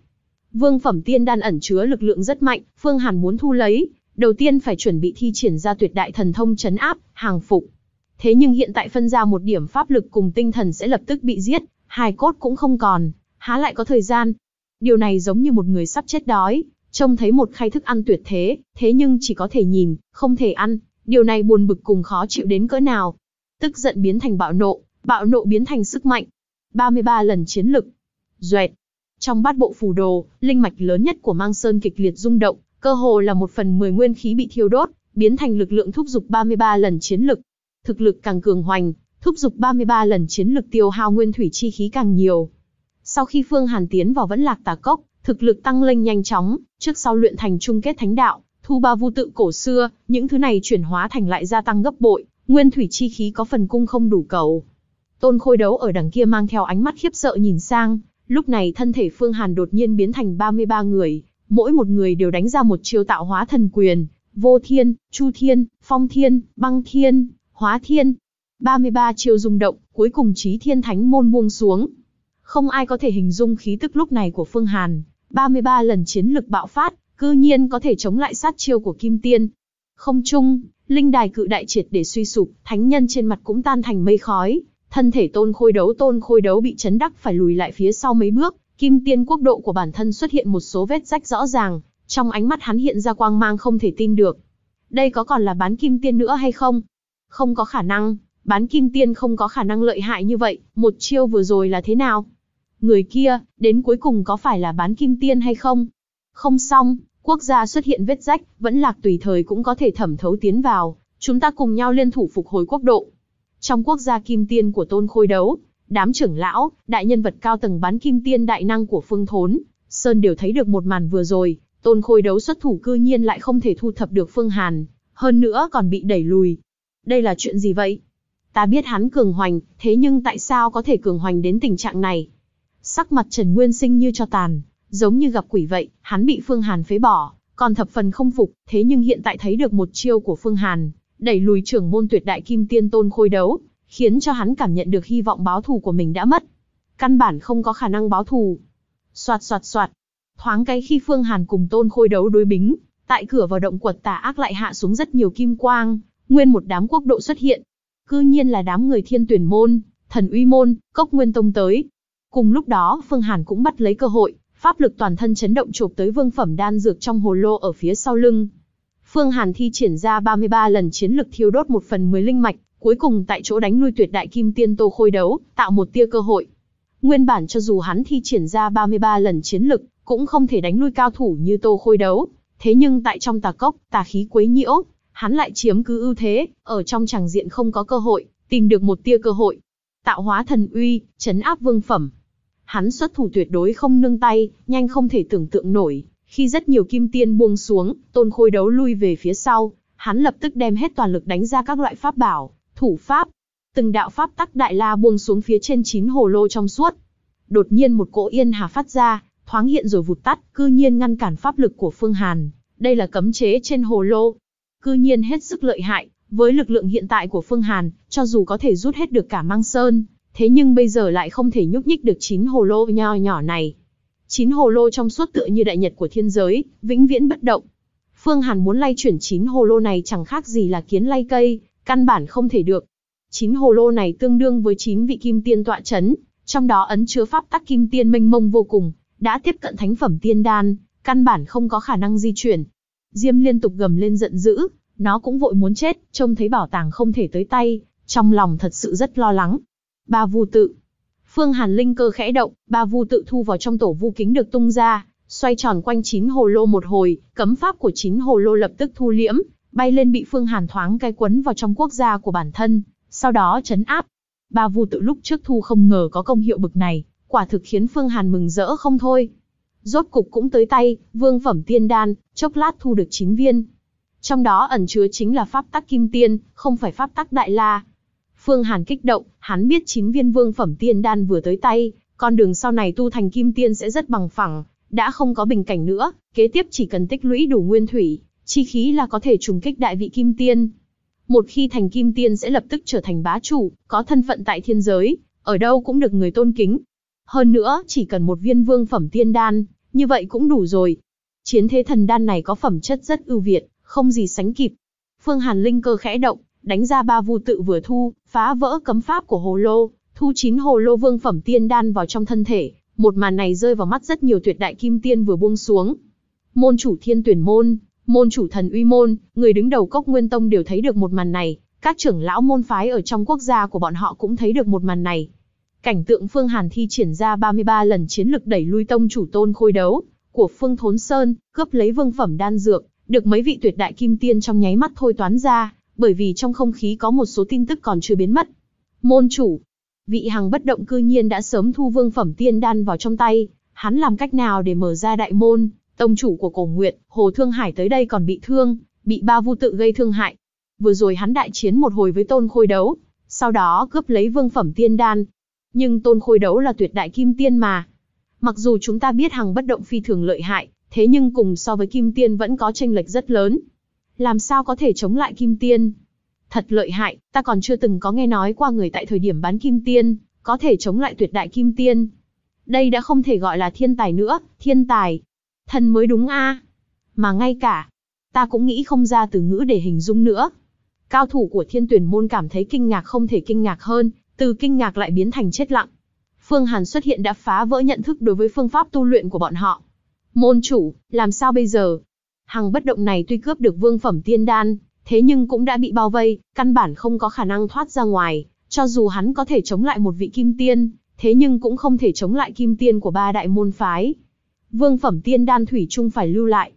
Vương phẩm tiên đan ẩn chứa lực lượng rất mạnh, Phương Hàn muốn thu lấy, đầu tiên phải chuẩn bị thi triển ra tuyệt đại thần thông chấn áp, hàng phục. Thế nhưng hiện tại phân ra một điểm pháp lực cùng tinh thần sẽ lập tức bị giết, hài cốt cũng không còn, há lại có thời gian. Điều này giống như một người sắp chết đói, Trông thấy một khay thức ăn tuyệt thế, thế nhưng chỉ có thể nhìn, không thể ăn, điều này buồn bực cùng khó chịu đến cỡ nào. Tức giận biến thành bạo nộ, bạo nộ biến thành sức mạnh. 33 lần chiến lực. Duệt. Trong bát bộ phù đồ, linh mạch lớn nhất của Mang Sơn kịch liệt rung động, cơ hồ là một phần 10 nguyên khí bị thiêu đốt, biến thành lực lượng thúc dục 33 lần chiến lực. Thực lực càng cường hoành, thúc dục 33 lần chiến lực tiêu hao nguyên thủy chi khí càng nhiều. Sau khi Phương Hàn tiến vào vẫn lạc tà cốc, thực lực tăng lên nhanh chóng, trước sau luyện thành chung kết thánh đạo, thu ba vu tự cổ xưa, những thứ này chuyển hóa thành lại gia tăng gấp bội, nguyên thủy chi khí có phần cung không đủ cầu. Tôn Khôi đấu ở đằng kia mang theo ánh mắt khiếp sợ nhìn sang, lúc này thân thể Phương Hàn đột nhiên biến thành 33 người, mỗi một người đều đánh ra một chiêu tạo hóa thần quyền, vô thiên, chu thiên, phong thiên, băng thiên, hóa thiên. 33 chiêu rung động, cuối cùng trí thiên thánh môn buông xuống. Không ai có thể hình dung khí tức lúc này của Phương Hàn, 33 lần chiến lực bạo phát, cư nhiên có thể chống lại sát chiêu của Kim Tiên. Không chung, linh đài cự đại triệt để suy sụp, thánh nhân trên mặt cũng tan thành mây khói, thân thể tôn khôi đấu tôn khôi đấu bị chấn đắc phải lùi lại phía sau mấy bước, kim tiên quốc độ của bản thân xuất hiện một số vết rách rõ ràng, trong ánh mắt hắn hiện ra quang mang không thể tin được. Đây có còn là bán kim tiên nữa hay không? Không có khả năng, bán kim tiên không có khả năng lợi hại như vậy, một chiêu vừa rồi là thế nào? người kia, đến cuối cùng có phải là bán kim tiên hay không? Không xong, quốc gia xuất hiện vết rách, vẫn lạc tùy thời cũng có thể thẩm thấu tiến vào, chúng ta cùng nhau liên thủ phục hồi quốc độ. Trong quốc gia kim tiên của tôn khôi đấu, đám trưởng lão, đại nhân vật cao tầng bán kim tiên đại năng của phương thốn, Sơn đều thấy được một màn vừa rồi, tôn khôi đấu xuất thủ cư nhiên lại không thể thu thập được phương hàn, hơn nữa còn bị đẩy lùi. Đây là chuyện gì vậy? Ta biết hắn cường hoành, thế nhưng tại sao có thể cường hoành đến tình trạng này? Sắc mặt Trần Nguyên Sinh như cho tàn, giống như gặp quỷ vậy, hắn bị Phương Hàn phế bỏ, còn thập phần không phục, thế nhưng hiện tại thấy được một chiêu của Phương Hàn, đẩy lùi trưởng môn tuyệt đại kim tiên tôn khôi đấu, khiến cho hắn cảm nhận được hy vọng báo thù của mình đã mất. Căn bản không có khả năng báo thù. Soạt soạt soạt. Thoáng cái khi Phương Hàn cùng tôn khôi đấu đối bính, tại cửa vào động quật tà ác lại hạ xuống rất nhiều kim quang, nguyên một đám quốc độ xuất hiện. Cư nhiên là đám người thiên tuyển môn, thần uy môn, cốc nguyên tông tới. Cùng lúc đó, Phương Hàn cũng bắt lấy cơ hội, pháp lực toàn thân chấn động chụp tới vương phẩm đan dược trong hồ lô ở phía sau lưng. Phương Hàn thi triển ra 33 lần chiến lực thiêu đốt một phần 10 linh mạch, cuối cùng tại chỗ đánh lui tuyệt đại kim tiên Tô Khôi đấu, tạo một tia cơ hội. Nguyên bản cho dù hắn thi triển ra 33 lần chiến lực, cũng không thể đánh lui cao thủ như Tô Khôi đấu, thế nhưng tại trong tà cốc, tà khí quấy nhiễu, hắn lại chiếm cứ ưu thế, ở trong tràng diện không có cơ hội, tìm được một tia cơ hội. Tạo hóa thần uy, chấn áp vương phẩm, Hắn xuất thủ tuyệt đối không nương tay, nhanh không thể tưởng tượng nổi. Khi rất nhiều kim tiên buông xuống, tôn khôi đấu lui về phía sau, hắn lập tức đem hết toàn lực đánh ra các loại pháp bảo, thủ pháp. Từng đạo pháp tắc đại la buông xuống phía trên chín hồ lô trong suốt. Đột nhiên một cỗ yên hà phát ra, thoáng hiện rồi vụt tắt, cư nhiên ngăn cản pháp lực của Phương Hàn. Đây là cấm chế trên hồ lô. Cư nhiên hết sức lợi hại, với lực lượng hiện tại của Phương Hàn, cho dù có thể rút hết được cả Mang Sơn, thế nhưng bây giờ lại không thể nhúc nhích được chín hồ lô nho nhỏ này. Chín hồ lô trong suốt tựa như đại nhật của thiên giới, vĩnh viễn bất động. Phương Hàn muốn lay chuyển chín hồ lô này chẳng khác gì là kiến lay cây, căn bản không thể được. Chín hồ lô này tương đương với chín vị kim tiên tọa chấn, trong đó ấn chứa pháp tắc kim tiên mênh mông vô cùng, đã tiếp cận thánh phẩm tiên đan, căn bản không có khả năng di chuyển. Diêm liên tục gầm lên giận dữ, nó cũng vội muốn chết, trông thấy bảo tàng không thể tới tay, trong lòng thật sự rất lo lắng ba vu tự. Phương Hàn linh cơ khẽ động, ba vu tự thu vào trong tổ vu kính được tung ra, xoay tròn quanh chín hồ lô một hồi, cấm pháp của chín hồ lô lập tức thu liễm, bay lên bị Phương Hàn thoáng cái quấn vào trong quốc gia của bản thân, sau đó chấn áp. Ba vu tự lúc trước thu không ngờ có công hiệu bực này, quả thực khiến Phương Hàn mừng rỡ không thôi. Rốt cục cũng tới tay, vương phẩm tiên đan, chốc lát thu được chín viên. Trong đó ẩn chứa chính là pháp tắc kim tiên, không phải pháp tắc đại la, Phương Hàn kích động, hắn biết chín viên vương phẩm tiên đan vừa tới tay, con đường sau này tu thành kim tiên sẽ rất bằng phẳng, đã không có bình cảnh nữa, kế tiếp chỉ cần tích lũy đủ nguyên thủy, chi khí là có thể trùng kích đại vị kim tiên. Một khi thành kim tiên sẽ lập tức trở thành bá chủ, có thân phận tại thiên giới, ở đâu cũng được người tôn kính. Hơn nữa, chỉ cần một viên vương phẩm tiên đan, như vậy cũng đủ rồi. Chiến thế thần đan này có phẩm chất rất ưu việt, không gì sánh kịp. Phương Hàn Linh cơ khẽ động, đánh ra ba vu tự vừa thu, phá vỡ cấm pháp của Hồ Lô, thu chín Hồ Lô Vương phẩm tiên đan vào trong thân thể, một màn này rơi vào mắt rất nhiều tuyệt đại kim tiên vừa buông xuống. Môn chủ Thiên Tuyển môn, môn chủ Thần Uy môn, người đứng đầu Cốc Nguyên Tông đều thấy được một màn này, các trưởng lão môn phái ở trong quốc gia của bọn họ cũng thấy được một màn này. Cảnh tượng Phương Hàn thi triển ra 33 lần chiến lực đẩy lui tông chủ Tôn Khôi đấu của Phương Thốn Sơn, cướp lấy vương phẩm đan dược, được mấy vị tuyệt đại kim tiên trong nháy mắt thôi toán ra, bởi vì trong không khí có một số tin tức còn chưa biến mất. Môn chủ, vị hằng bất động cư nhiên đã sớm thu vương phẩm tiên đan vào trong tay, hắn làm cách nào để mở ra đại môn, tông chủ của cổ nguyện, Hồ Thương Hải tới đây còn bị thương, bị ba vu tự gây thương hại. Vừa rồi hắn đại chiến một hồi với tôn khôi đấu, sau đó cướp lấy vương phẩm tiên đan. Nhưng tôn khôi đấu là tuyệt đại kim tiên mà. Mặc dù chúng ta biết hằng bất động phi thường lợi hại, thế nhưng cùng so với kim tiên vẫn có tranh lệch rất lớn, làm sao có thể chống lại kim tiên? Thật lợi hại, ta còn chưa từng có nghe nói qua người tại thời điểm bán kim tiên, có thể chống lại tuyệt đại kim tiên. Đây đã không thể gọi là thiên tài nữa, thiên tài. Thần mới đúng a. Mà ngay cả, ta cũng nghĩ không ra từ ngữ để hình dung nữa. Cao thủ của thiên tuyển môn cảm thấy kinh ngạc không thể kinh ngạc hơn, từ kinh ngạc lại biến thành chết lặng. Phương Hàn xuất hiện đã phá vỡ nhận thức đối với phương pháp tu luyện của bọn họ. Môn chủ, làm sao bây giờ, Hàng bất động này tuy cướp được vương phẩm tiên đan, thế nhưng cũng đã bị bao vây, căn bản không có khả năng thoát ra ngoài, cho dù hắn có thể chống lại một vị kim tiên, thế nhưng cũng không thể chống lại kim tiên của ba đại môn phái. Vương phẩm tiên đan thủy chung phải lưu lại.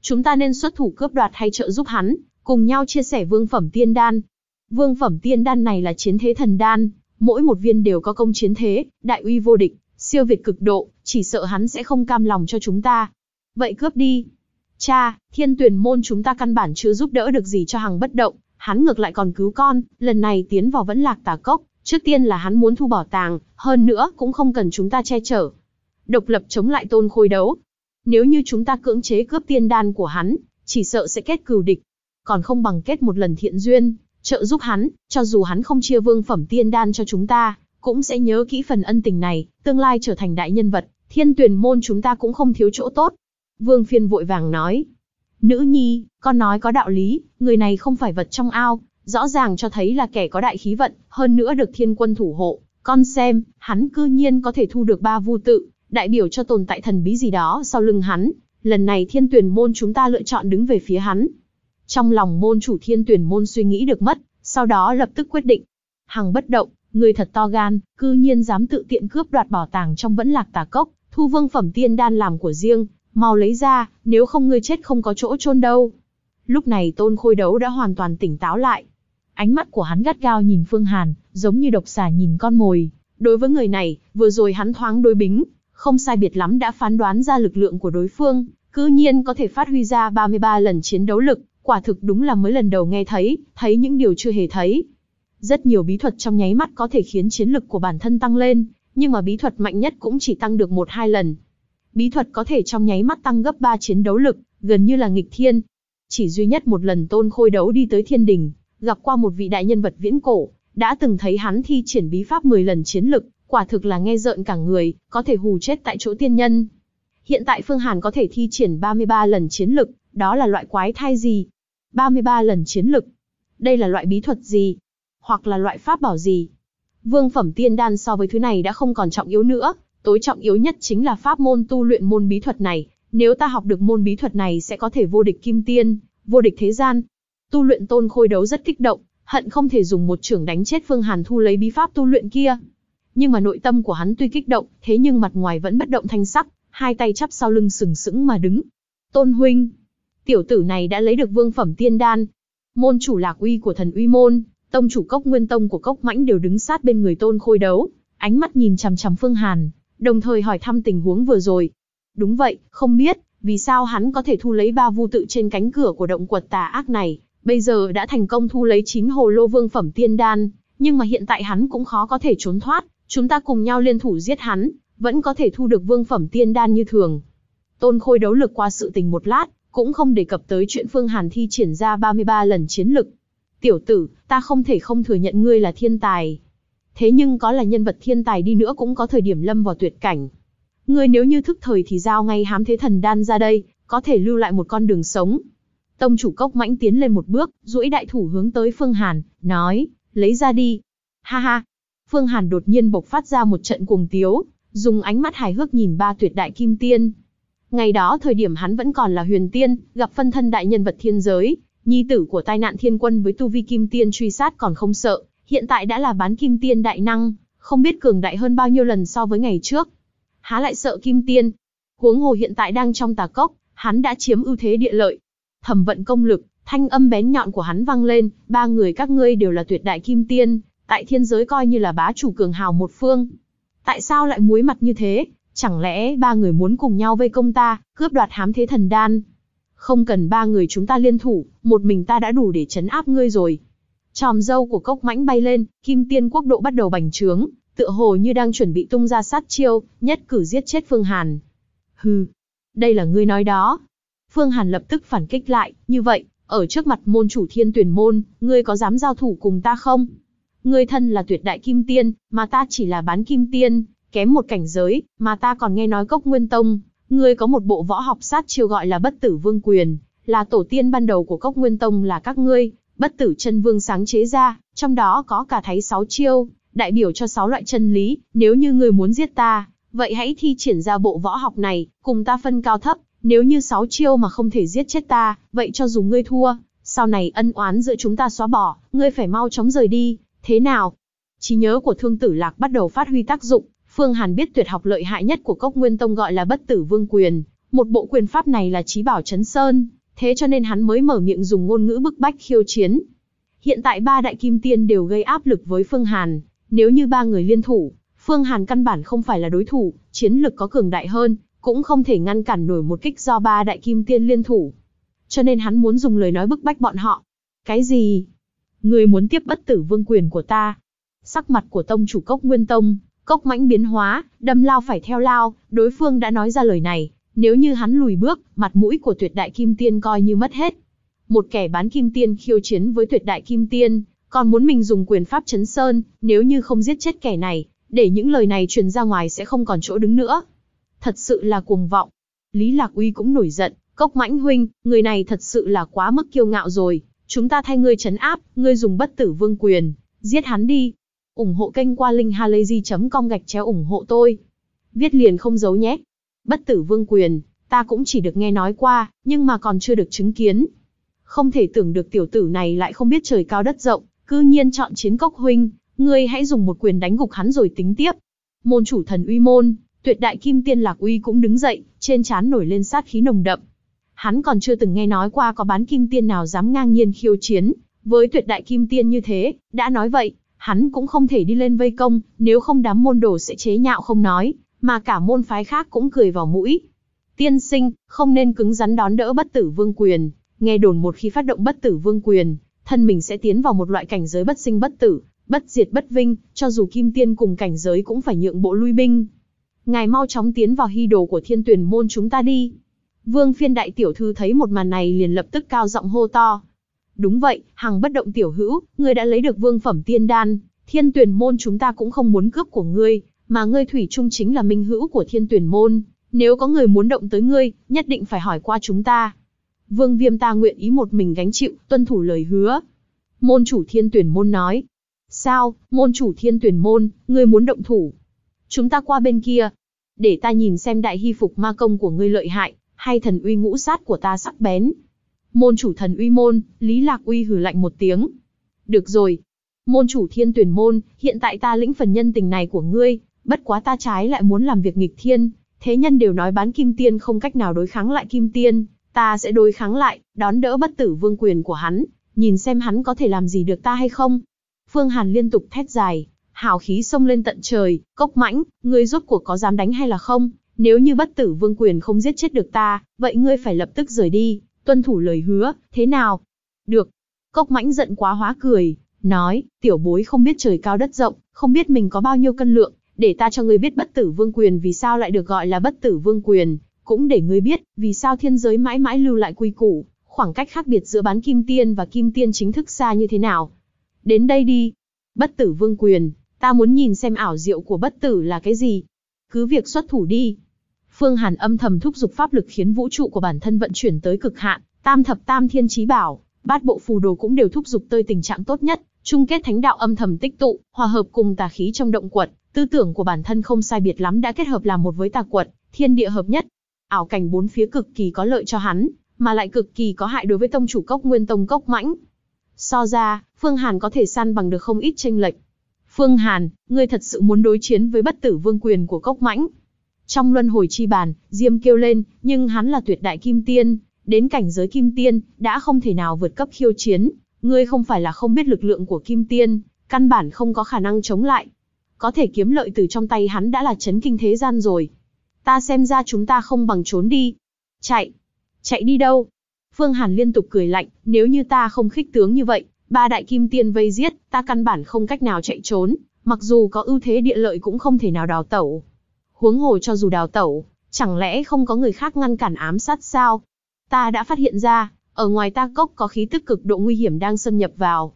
Chúng ta nên xuất thủ cướp đoạt hay trợ giúp hắn, cùng nhau chia sẻ vương phẩm tiên đan. Vương phẩm tiên đan này là chiến thế thần đan, mỗi một viên đều có công chiến thế, đại uy vô địch, siêu việt cực độ, chỉ sợ hắn sẽ không cam lòng cho chúng ta. Vậy cướp đi. Cha, thiên tuyển môn chúng ta căn bản chưa giúp đỡ được gì cho hằng bất động, hắn ngược lại còn cứu con, lần này tiến vào vẫn lạc tà cốc, trước tiên là hắn muốn thu bỏ tàng, hơn nữa cũng không cần chúng ta che chở. Độc lập chống lại tôn khôi đấu. Nếu như chúng ta cưỡng chế cướp tiên đan của hắn, chỉ sợ sẽ kết cừu địch. Còn không bằng kết một lần thiện duyên, trợ giúp hắn, cho dù hắn không chia vương phẩm tiên đan cho chúng ta, cũng sẽ nhớ kỹ phần ân tình này, tương lai trở thành đại nhân vật, thiên tuyển môn chúng ta cũng không thiếu chỗ tốt. Vương Phiên vội vàng nói. Nữ nhi, con nói có đạo lý, người này không phải vật trong ao, rõ ràng cho thấy là kẻ có đại khí vận, hơn nữa được thiên quân thủ hộ. Con xem, hắn cư nhiên có thể thu được ba vu tự, đại biểu cho tồn tại thần bí gì đó sau lưng hắn. Lần này thiên tuyển môn chúng ta lựa chọn đứng về phía hắn. Trong lòng môn chủ thiên tuyển môn suy nghĩ được mất, sau đó lập tức quyết định. Hằng bất động, người thật to gan, cư nhiên dám tự tiện cướp đoạt bảo tàng trong vẫn lạc tà cốc, thu vương phẩm tiên đan làm của riêng, mau lấy ra, nếu không ngươi chết không có chỗ chôn đâu. Lúc này tôn khôi đấu đã hoàn toàn tỉnh táo lại. Ánh mắt của hắn gắt gao nhìn Phương Hàn, giống như độc xà nhìn con mồi. Đối với người này, vừa rồi hắn thoáng đối bính, không sai biệt lắm đã phán đoán ra lực lượng của đối phương, cư nhiên có thể phát huy ra 33 lần chiến đấu lực, quả thực đúng là mới lần đầu nghe thấy, thấy những điều chưa hề thấy. Rất nhiều bí thuật trong nháy mắt có thể khiến chiến lực của bản thân tăng lên, nhưng mà bí thuật mạnh nhất cũng chỉ tăng được một hai lần bí thuật có thể trong nháy mắt tăng gấp 3 chiến đấu lực, gần như là nghịch thiên. Chỉ duy nhất một lần Tôn Khôi đấu đi tới thiên đình, gặp qua một vị đại nhân vật viễn cổ, đã từng thấy hắn thi triển bí pháp 10 lần chiến lực, quả thực là nghe rợn cả người, có thể hù chết tại chỗ tiên nhân. Hiện tại Phương Hàn có thể thi triển 33 lần chiến lực, đó là loại quái thai gì? 33 lần chiến lực. Đây là loại bí thuật gì? Hoặc là loại pháp bảo gì? Vương phẩm tiên đan so với thứ này đã không còn trọng yếu nữa, Tối trọng yếu nhất chính là pháp môn tu luyện môn bí thuật này, nếu ta học được môn bí thuật này sẽ có thể vô địch kim tiên, vô địch thế gian. Tu luyện tôn khôi đấu rất kích động, hận không thể dùng một trưởng đánh chết Phương Hàn Thu lấy bí pháp tu luyện kia. Nhưng mà nội tâm của hắn tuy kích động, thế nhưng mặt ngoài vẫn bất động thanh sắc, hai tay chắp sau lưng sừng sững mà đứng. Tôn huynh, tiểu tử này đã lấy được vương phẩm tiên đan. Môn chủ lạc uy của thần uy môn, tông chủ cốc nguyên tông của cốc mãnh đều đứng sát bên người tôn khôi đấu, ánh mắt nhìn chằm chằm Phương Hàn, đồng thời hỏi thăm tình huống vừa rồi. Đúng vậy, không biết, vì sao hắn có thể thu lấy ba vu tự trên cánh cửa của động quật tà ác này, bây giờ đã thành công thu lấy chín hồ lô vương phẩm tiên đan, nhưng mà hiện tại hắn cũng khó có thể trốn thoát, chúng ta cùng nhau liên thủ giết hắn, vẫn có thể thu được vương phẩm tiên đan như thường. Tôn Khôi đấu lực qua sự tình một lát, cũng không đề cập tới chuyện Phương Hàn thi triển ra 33 lần chiến lực. Tiểu tử, ta không thể không thừa nhận ngươi là thiên tài, thế nhưng có là nhân vật thiên tài đi nữa cũng có thời điểm lâm vào tuyệt cảnh. Ngươi nếu như thức thời thì giao ngay hám thế thần đan ra đây, có thể lưu lại một con đường sống. Tông chủ cốc mãnh tiến lên một bước, duỗi đại thủ hướng tới Phương Hàn, nói, lấy ra đi. Ha ha. Phương Hàn đột nhiên bộc phát ra một trận cuồng tiếu, dùng ánh mắt hài hước nhìn ba tuyệt đại kim tiên. Ngày đó thời điểm hắn vẫn còn là huyền tiên, gặp phân thân đại nhân vật thiên giới, nhi tử của tai nạn thiên quân với tu vi kim tiên truy sát còn không sợ, hiện tại đã là bán kim tiên đại năng, không biết cường đại hơn bao nhiêu lần so với ngày trước. Há lại sợ kim tiên. Huống hồ hiện tại đang trong tà cốc, hắn đã chiếm ưu thế địa lợi. Thẩm vận công lực, thanh âm bén nhọn của hắn vang lên, ba người các ngươi đều là tuyệt đại kim tiên, tại thiên giới coi như là bá chủ cường hào một phương. Tại sao lại muối mặt như thế? Chẳng lẽ ba người muốn cùng nhau vây công ta, cướp đoạt hám thế thần đan? Không cần ba người chúng ta liên thủ, một mình ta đã đủ để chấn áp ngươi rồi. Chòm dâu của cốc mãnh bay lên, kim tiên quốc độ bắt đầu bành trướng, tựa hồ như đang chuẩn bị tung ra sát chiêu, nhất cử giết chết Phương Hàn. Hừ, đây là ngươi nói đó. Phương Hàn lập tức phản kích lại, như vậy, ở trước mặt môn chủ thiên tuyển môn, ngươi có dám giao thủ cùng ta không? Ngươi thân là tuyệt đại kim tiên, mà ta chỉ là bán kim tiên, kém một cảnh giới, mà ta còn nghe nói cốc nguyên tông. Ngươi có một bộ võ học sát chiêu gọi là bất tử vương quyền, là tổ tiên ban đầu của cốc nguyên tông là các ngươi, bất tử chân vương sáng chế ra, trong đó có cả thái sáu chiêu, đại biểu cho sáu loại chân lý, nếu như người muốn giết ta, vậy hãy thi triển ra bộ võ học này, cùng ta phân cao thấp, nếu như sáu chiêu mà không thể giết chết ta, vậy cho dù ngươi thua, sau này ân oán giữa chúng ta xóa bỏ, ngươi phải mau chóng rời đi, thế nào? Trí nhớ của thương tử lạc bắt đầu phát huy tác dụng, Phương Hàn biết tuyệt học lợi hại nhất của cốc nguyên tông gọi là bất tử vương quyền, một bộ quyền pháp này là trí bảo chấn sơn, thế cho nên hắn mới mở miệng dùng ngôn ngữ bức bách khiêu chiến. Hiện tại ba đại kim tiên đều gây áp lực với Phương Hàn, nếu như ba người liên thủ, Phương Hàn căn bản không phải là đối thủ, chiến lực có cường đại hơn, cũng không thể ngăn cản nổi một kích do ba đại kim tiên liên thủ. Cho nên hắn muốn dùng lời nói bức bách bọn họ. Cái gì? Người muốn tiếp bất tử vương quyền của ta. Sắc mặt của tông chủ cốc nguyên tông, cốc mãnh biến hóa, đâm lao phải theo lao, đối phương đã nói ra lời này, nếu như hắn lùi bước, mặt mũi của tuyệt đại kim tiên coi như mất hết. Một kẻ bán kim tiên khiêu chiến với tuyệt đại kim tiên, còn muốn mình dùng quyền pháp chấn sơn, nếu như không giết chết kẻ này, để những lời này truyền ra ngoài sẽ không còn chỗ đứng nữa. Thật sự là cuồng vọng. Lý Lạc Uy cũng nổi giận, Cốc Mãnh huynh, người này thật sự là quá mức kiêu ngạo rồi, chúng ta thay ngươi chấn áp, ngươi dùng bất tử vương quyền, giết hắn đi. ủng hộ kênh qua linkhalazy.com gạch chéo ủng hộ tôi. Viết liền không giấu nhé. Bất tử vương quyền, ta cũng chỉ được nghe nói qua, nhưng mà còn chưa được chứng kiến. Không thể tưởng được tiểu tử này lại không biết trời cao đất rộng, cư nhiên chọn chiến cốc huynh, ngươi hãy dùng một quyền đánh gục hắn rồi tính tiếp. Môn chủ thần uy môn, tuyệt đại kim tiên lạc uy cũng đứng dậy, trên trán nổi lên sát khí nồng đậm. Hắn còn chưa từng nghe nói qua có bán kim tiên nào dám ngang nhiên khiêu chiến, với tuyệt đại kim tiên như thế, đã nói vậy, hắn cũng không thể đi lên vây công, nếu không đám môn đồ sẽ chế nhạo không nói, mà cả môn phái khác cũng cười vào mũi. Tiên sinh, không nên cứng rắn đón đỡ bất tử vương quyền, nghe đồn một khi phát động bất tử vương quyền, thân mình sẽ tiến vào một loại cảnh giới bất sinh bất tử, bất diệt bất vinh, cho dù kim tiên cùng cảnh giới cũng phải nhượng bộ lui binh. Ngài mau chóng tiến vào hy đồ của thiên tuyển môn chúng ta đi. Vương phiên đại tiểu thư thấy một màn này liền lập tức cao giọng hô to. Đúng vậy, hằng bất động tiểu hữu, ngươi đã lấy được vương phẩm tiên đan, thiên tuyển môn chúng ta cũng không muốn cướp của ngươi, mà ngươi thủy chung chính là minh hữu của thiên tuyển môn, nếu có người muốn động tới ngươi, nhất định phải hỏi qua chúng ta. Vương Viêm ta nguyện ý một mình gánh chịu, tuân thủ lời hứa. Môn chủ thiên tuyển môn nói. Sao, môn chủ thiên tuyển môn, ngươi muốn động thủ. Chúng ta qua bên kia. Để ta nhìn xem đại hy phục ma công của ngươi lợi hại, hay thần uy ngũ sát của ta sắc bén. Môn chủ thần uy môn, Lý Lạc Uy hử lạnh một tiếng. Được rồi. Môn chủ thiên tuyển môn, hiện tại ta lĩnh phần nhân tình này của ngươi, Bất quá ta trái lại muốn làm việc nghịch thiên, thế nhân đều nói bán kim tiên không cách nào đối kháng lại kim tiên, ta sẽ đối kháng lại, đón đỡ bất tử vương quyền của hắn, nhìn xem hắn có thể làm gì được ta hay không. Phương Hàn liên tục thét dài, hào khí xông lên tận trời, cốc mãnh, ngươi rốt cuộc có dám đánh hay là không? Nếu như bất tử vương quyền không giết chết được ta, vậy ngươi phải lập tức rời đi, tuân thủ lời hứa, thế nào? Được. Cốc mãnh giận quá hóa cười, nói, tiểu bối không biết trời cao đất rộng, không biết mình có bao nhiêu cân lượng, để ta cho ngươi biết bất tử vương quyền vì sao lại được gọi là bất tử vương quyền, cũng để ngươi biết vì sao thiên giới mãi mãi lưu lại quy củ, khoảng cách khác biệt giữa bán kim tiên và kim tiên chính thức xa như thế nào. Đến đây đi. Bất tử vương quyền, ta muốn nhìn xem ảo diệu của bất tử là cái gì. Cứ việc xuất thủ đi. Phương Hàn âm thầm thúc giục pháp lực khiến vũ trụ của bản thân vận chuyển tới cực hạn, tam thập tam thiên chí bảo, bát bộ phù đồ cũng đều thúc giục tới tình trạng tốt nhất, chung kết thánh đạo âm thầm tích tụ, hòa hợp cùng tà khí trong động quật, Tư tưởng của bản thân không sai biệt lắm đã kết hợp làm một với tà quật, thiên địa hợp nhất. Ảo cảnh bốn phía cực kỳ có lợi cho hắn, mà lại cực kỳ có hại đối với tông chủ cốc nguyên tông cốc mãnh. So ra, Phương Hàn có thể săn bằng được không ít tranh lệch. Phương Hàn, ngươi thật sự muốn đối chiến với bất tử vương quyền của cốc mãnh. Trong luân hồi chi bàn, Diêm kêu lên, nhưng hắn là tuyệt đại kim tiên, đến cảnh giới kim tiên, đã không thể nào vượt cấp khiêu chiến. Ngươi không phải là không biết lực lượng của kim tiên, căn bản không có khả năng chống lại, có thể kiếm lợi từ trong tay hắn đã là chấn kinh thế gian rồi. Ta xem ra chúng ta không bằng trốn đi. Chạy! Chạy đi đâu? Phương Hàn liên tục cười lạnh, nếu như ta không khích tướng như vậy, ba đại kim tiên vây giết, ta căn bản không cách nào chạy trốn, mặc dù có ưu thế địa lợi cũng không thể nào đào tẩu. Huống hồ cho dù đào tẩu, chẳng lẽ không có người khác ngăn cản ám sát sao? Ta đã phát hiện ra, ở ngoài ta cốc có khí tức cực độ nguy hiểm đang xâm nhập vào,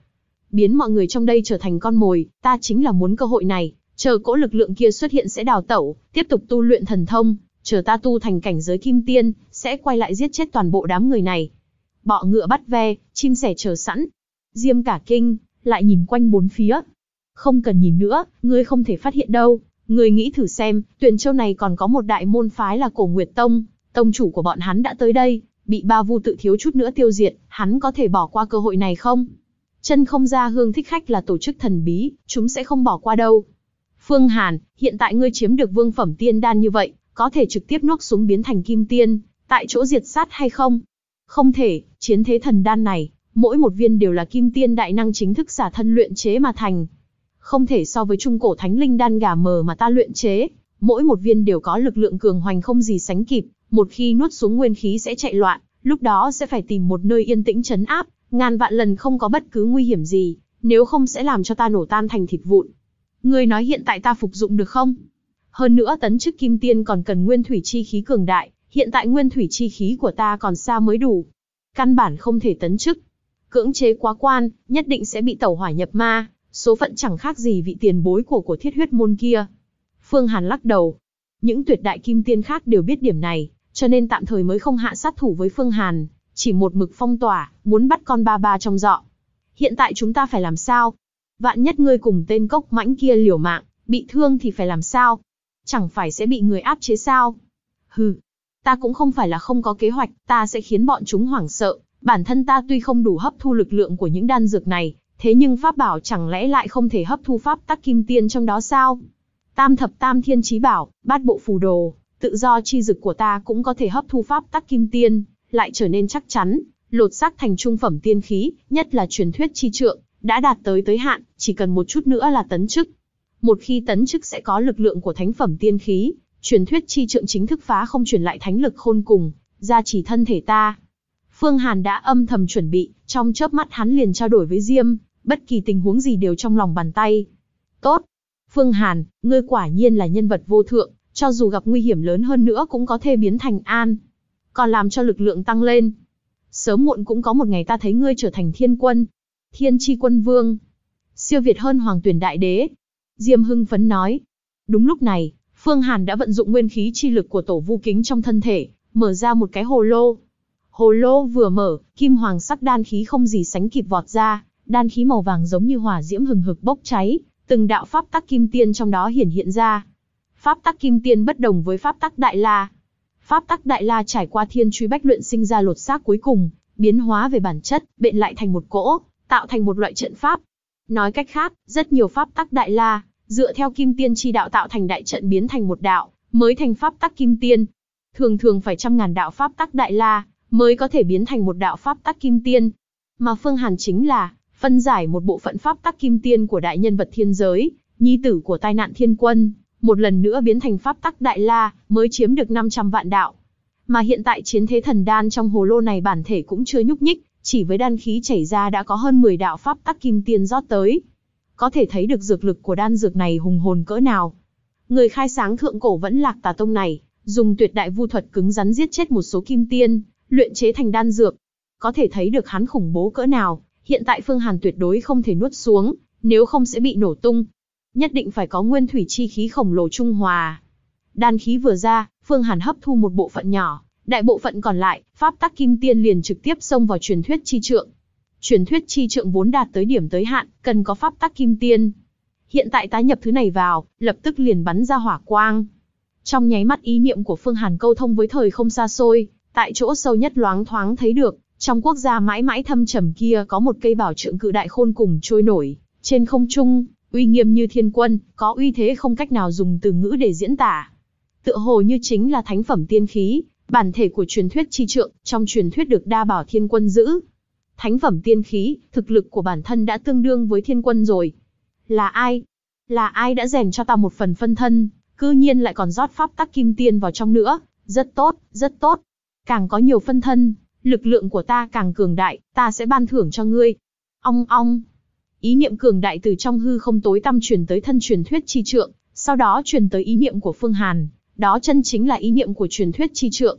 biến mọi người trong đây trở thành con mồi, ta chính là muốn cơ hội này, chờ cỗ lực lượng kia xuất hiện sẽ đào tẩu, tiếp tục tu luyện thần thông, chờ ta tu thành cảnh giới kim tiên, sẽ quay lại giết chết toàn bộ đám người này. Bọ ngựa bắt ve, chim sẻ chờ sẵn. Diêm cả kinh, lại nhìn quanh bốn phía. Không cần nhìn nữa, ngươi không thể phát hiện đâu. Ngươi nghĩ thử xem, tuyển châu này còn có một đại môn phái là cổ Nguyệt Tông, tông chủ của bọn hắn đã tới đây, bị ba vu tự thiếu chút nữa tiêu diệt, hắn có thể bỏ qua cơ hội này không? Chân không ra hương thích khách là tổ chức thần bí, chúng sẽ không bỏ qua đâu. Phương Hàn, hiện tại ngươi chiếm được vương phẩm tiên đan như vậy, có thể trực tiếp nuốt xuống biến thành kim tiên, tại chỗ diệt sát hay không? Không thể, chiến thế thần đan này, mỗi một viên đều là kim tiên đại năng chính thức giả thân luyện chế mà thành. Không thể so với trung cổ thánh linh đan gà mờ mà ta luyện chế, mỗi một viên đều có lực lượng cường hoành không gì sánh kịp, một khi nuốt xuống nguyên khí sẽ chạy loạn, lúc đó sẽ phải tìm một nơi yên tĩnh trấn áp, Ngàn vạn lần không có bất cứ nguy hiểm gì, nếu không sẽ làm cho ta nổ tan thành thịt vụn. Ngươi nói hiện tại ta phục dụng được không? Hơn nữa tấn chức kim tiên còn cần nguyên thủy chi khí cường đại, hiện tại nguyên thủy chi khí của ta còn xa mới đủ. Căn bản không thể tấn chức. Cưỡng chế quá quan, nhất định sẽ bị tẩu hỏa nhập ma, số phận chẳng khác gì vị tiền bối của của thiết huyết môn kia. Phương Hàn lắc đầu. Những tuyệt đại kim tiên khác đều biết điểm này, cho nên tạm thời mới không hạ sát thủ với Phương Hàn chỉ một mực phong tỏa, muốn bắt con ba ba trong dọ. Hiện tại chúng ta phải làm sao? Vạn nhất ngươi cùng tên cốc mãnh kia liều mạng, bị thương thì phải làm sao? Chẳng phải sẽ bị người áp chế sao? Hừ, ta cũng không phải là không có kế hoạch, ta sẽ khiến bọn chúng hoảng sợ. Bản thân ta tuy không đủ hấp thu lực lượng của những đan dược này, thế nhưng pháp bảo chẳng lẽ lại không thể hấp thu pháp tắc kim tiên trong đó sao? Tam thập tam thiên chí bảo, bát bộ phù đồ, tự do chi dực của ta cũng có thể hấp thu pháp tắc kim tiên, lại trở nên chắc chắn, lột xác thành trung phẩm tiên khí, nhất là truyền thuyết chi trượng, đã đạt tới tới hạn, chỉ cần một chút nữa là tấn chức. Một khi tấn chức sẽ có lực lượng của thánh phẩm tiên khí, truyền thuyết chi trượng chính thức phá không truyền lại thánh lực khôn cùng, gia chỉ thân thể ta. Phương Hàn đã âm thầm chuẩn bị, trong chớp mắt hắn liền trao đổi với Diêm, bất kỳ tình huống gì đều trong lòng bàn tay. Tốt! Phương Hàn, ngươi quả nhiên là nhân vật vô thượng, cho dù gặp nguy hiểm lớn hơn nữa cũng có thể biến thành an, còn làm cho lực lượng tăng lên. Sớm muộn cũng có một ngày ta thấy ngươi trở thành thiên quân, thiên chi quân vương, siêu việt hơn hoàng tuyển đại đế. Diêm hưng phấn nói. Đúng lúc này, Phương Hàn đã vận dụng nguyên khí chi lực của tổ vu kính trong thân thể, mở ra một cái hồ lô. Hồ lô vừa mở, kim hoàng sắc đan khí không gì sánh kịp vọt ra, đan khí màu vàng giống như hỏa diễm hừng hực bốc cháy, từng đạo pháp tắc kim tiên trong đó hiển hiện ra. Pháp tắc kim tiên bất đồng với pháp tắc đại la, Pháp tắc đại la trải qua thiên truy bách luyện sinh ra lột xác cuối cùng, biến hóa về bản chất, bệnh lại thành một cỗ, tạo thành một loại trận pháp. Nói cách khác, rất nhiều pháp tắc đại la, dựa theo kim tiên chi đạo tạo thành đại trận biến thành một đạo, mới thành pháp tắc kim tiên. Thường thường phải trăm ngàn đạo pháp tắc đại la, mới có thể biến thành một đạo pháp tắc kim tiên. Mà Phương Hàn chính là, phân giải một bộ phận pháp tắc kim tiên của đại nhân vật thiên giới, nhi tử của tai nạn thiên quân, một lần nữa biến thành pháp tắc đại la, mới chiếm được 500 vạn đạo. Mà hiện tại chiến thế thần đan trong hồ lô này bản thể cũng chưa nhúc nhích, chỉ với đan khí chảy ra đã có hơn 10 đạo pháp tắc kim tiên rót tới. Có thể thấy được dược lực của đan dược này hùng hồn cỡ nào. Người khai sáng thượng cổ vẫn lạc tà tông này, dùng tuyệt đại vu thuật cứng rắn giết chết một số kim tiên, luyện chế thành đan dược. Có thể thấy được hắn khủng bố cỡ nào, hiện tại Phương Hàn tuyệt đối không thể nuốt xuống, nếu không sẽ bị nổ tung, nhất định phải có nguyên thủy chi khí khổng lồ trung hòa. Đan khí vừa ra, Phương Hàn hấp thu một bộ phận nhỏ, đại bộ phận còn lại, pháp tắc kim tiên liền trực tiếp xông vào truyền thuyết chi trượng. Truyền thuyết chi trượng vốn đạt tới điểm tới hạn, cần có pháp tắc kim tiên. Hiện tại tái nhập thứ này vào, lập tức liền bắn ra hỏa quang. Trong nháy mắt ý niệm của Phương Hàn câu thông với thời không xa xôi, tại chỗ sâu nhất loáng thoáng thấy được, trong quốc gia mãi mãi thâm trầm kia có một cây bảo trượng cự đại khôn cùng trôi nổi trên không trung uy nghiêm như thiên quân, có uy thế không cách nào dùng từ ngữ để diễn tả. Tựa hồ như chính là thánh phẩm tiên khí, bản thể của truyền thuyết chi trượng, trong truyền thuyết được đa bảo thiên quân giữ. Thánh phẩm tiên khí, thực lực của bản thân đã tương đương với thiên quân rồi. Là ai? Là ai đã rèn cho ta một phần phân thân, cư nhiên lại còn rót pháp tắc kim tiên vào trong nữa, rất tốt, rất tốt. Càng có nhiều phân thân, lực lượng của ta càng cường đại, ta sẽ ban thưởng cho ngươi. Ong ong, ý niệm cường đại từ trong hư không tối tăm truyền tới thân truyền thuyết chi trượng, sau đó truyền tới ý niệm của Phương Hàn, đó chân chính là ý niệm của truyền thuyết chi trượng.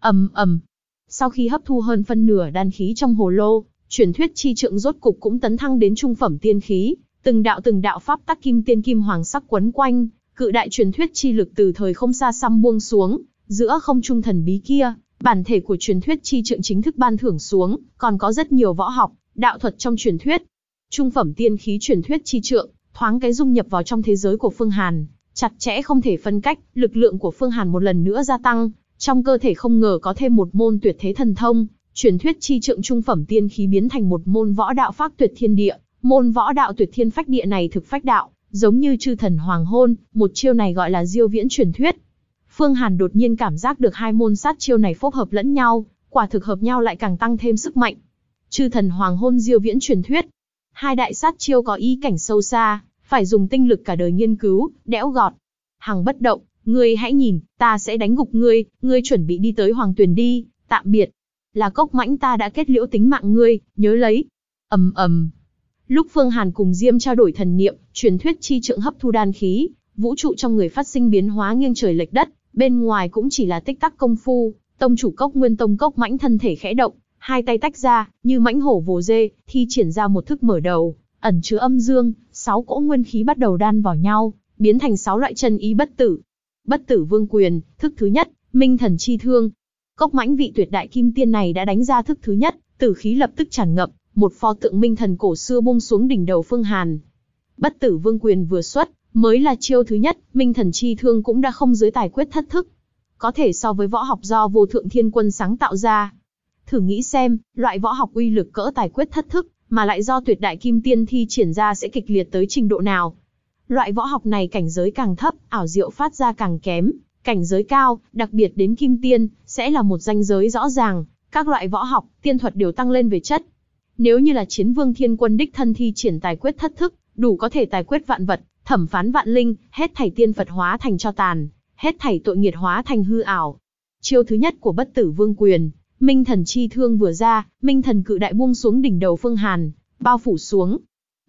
Ầm ầm. Sau khi hấp thu hơn phân nửa đan khí trong hồ lô, truyền thuyết chi trượng rốt cục cũng tấn thăng đến trung phẩm tiên khí, từng đạo từng đạo pháp tắc kim tiên kim hoàng sắc quấn quanh, cự đại truyền thuyết chi lực từ thời không xa xăm buông xuống, giữa không trung thần bí kia, bản thể của truyền thuyết chi trượng chính thức ban thưởng xuống, còn có rất nhiều võ học, đạo thuật trong truyền thuyết, Trung phẩm tiên khí truyền thuyết chi trượng, thoáng cái dung nhập vào trong thế giới của Phương Hàn, chặt chẽ không thể phân cách, lực lượng của Phương Hàn một lần nữa gia tăng, trong cơ thể không ngờ có thêm một môn tuyệt thế thần thông, truyền thuyết chi trượng trung phẩm tiên khí biến thành một môn võ đạo phác tuyệt thiên địa, môn võ đạo tuyệt thiên phách địa này thực phách đạo, giống như chư thần hoàng hôn, một chiêu này gọi là diêu viễn truyền thuyết. Phương Hàn đột nhiên cảm giác được hai môn sát chiêu này phối hợp lẫn nhau, quả thực hợp nhau lại càng tăng thêm sức mạnh. Chư thần hoàng hôn diêu viễn truyền thuyết, Hai đại sát chiêu có ý cảnh sâu xa, phải dùng tinh lực cả đời nghiên cứu, đẽo gọt. Hằng bất động, ngươi hãy nhìn, ta sẽ đánh gục ngươi, ngươi chuẩn bị đi tới hoàng tuyền đi, tạm biệt. Là cốc mãnh ta đã kết liễu tính mạng ngươi, nhớ lấy. ầm ầm. Lúc Phương Hàn cùng Diêm trao đổi thần niệm, truyền thuyết chi trượng hấp thu đan khí, vũ trụ trong người phát sinh biến hóa nghiêng trời lệch đất, bên ngoài cũng chỉ là tích tắc công phu, tông chủ cốc nguyên tông cốc mãnh thân thể khẽ động, hai tay tách ra, như mãnh hổ vồ dê, thi triển ra một thức mở đầu, ẩn chứa âm dương, sáu cỗ nguyên khí bắt đầu đan vào nhau, biến thành sáu loại chân ý bất tử. Bất tử vương quyền, thức thứ nhất, minh thần chi thương. Cốc mãnh vị tuyệt đại kim tiên này đã đánh ra thức thứ nhất, tử khí lập tức tràn ngập, một pho tượng minh thần cổ xưa buông xuống đỉnh đầu Phương Hàn. Bất tử vương quyền vừa xuất, mới là chiêu thứ nhất, minh thần chi thương cũng đã không dưới tài quyết thất thức. Có thể so với võ học do vô thượng thiên quân sáng tạo ra, Thử nghĩ xem, loại võ học uy lực cỡ tài quyết thất thức, mà lại do tuyệt đại kim tiên thi triển ra sẽ kịch liệt tới trình độ nào. Loại võ học này cảnh giới càng thấp, ảo diệu phát ra càng kém, cảnh giới cao, đặc biệt đến kim tiên, sẽ là một ranh giới rõ ràng, các loại võ học, tiên thuật đều tăng lên về chất. Nếu như là chiến vương thiên quân đích thân thi triển tài quyết thất thức, đủ có thể tài quyết vạn vật, thẩm phán vạn linh, hết thảy tiên Phật hóa thành cho tàn, hết thảy tội nghiệt hóa thành hư ảo. Chiêu thứ nhất của bất tử vương quyền Minh thần chi thương vừa ra, minh thần cự đại buông xuống đỉnh đầu Phương Hàn, bao phủ xuống.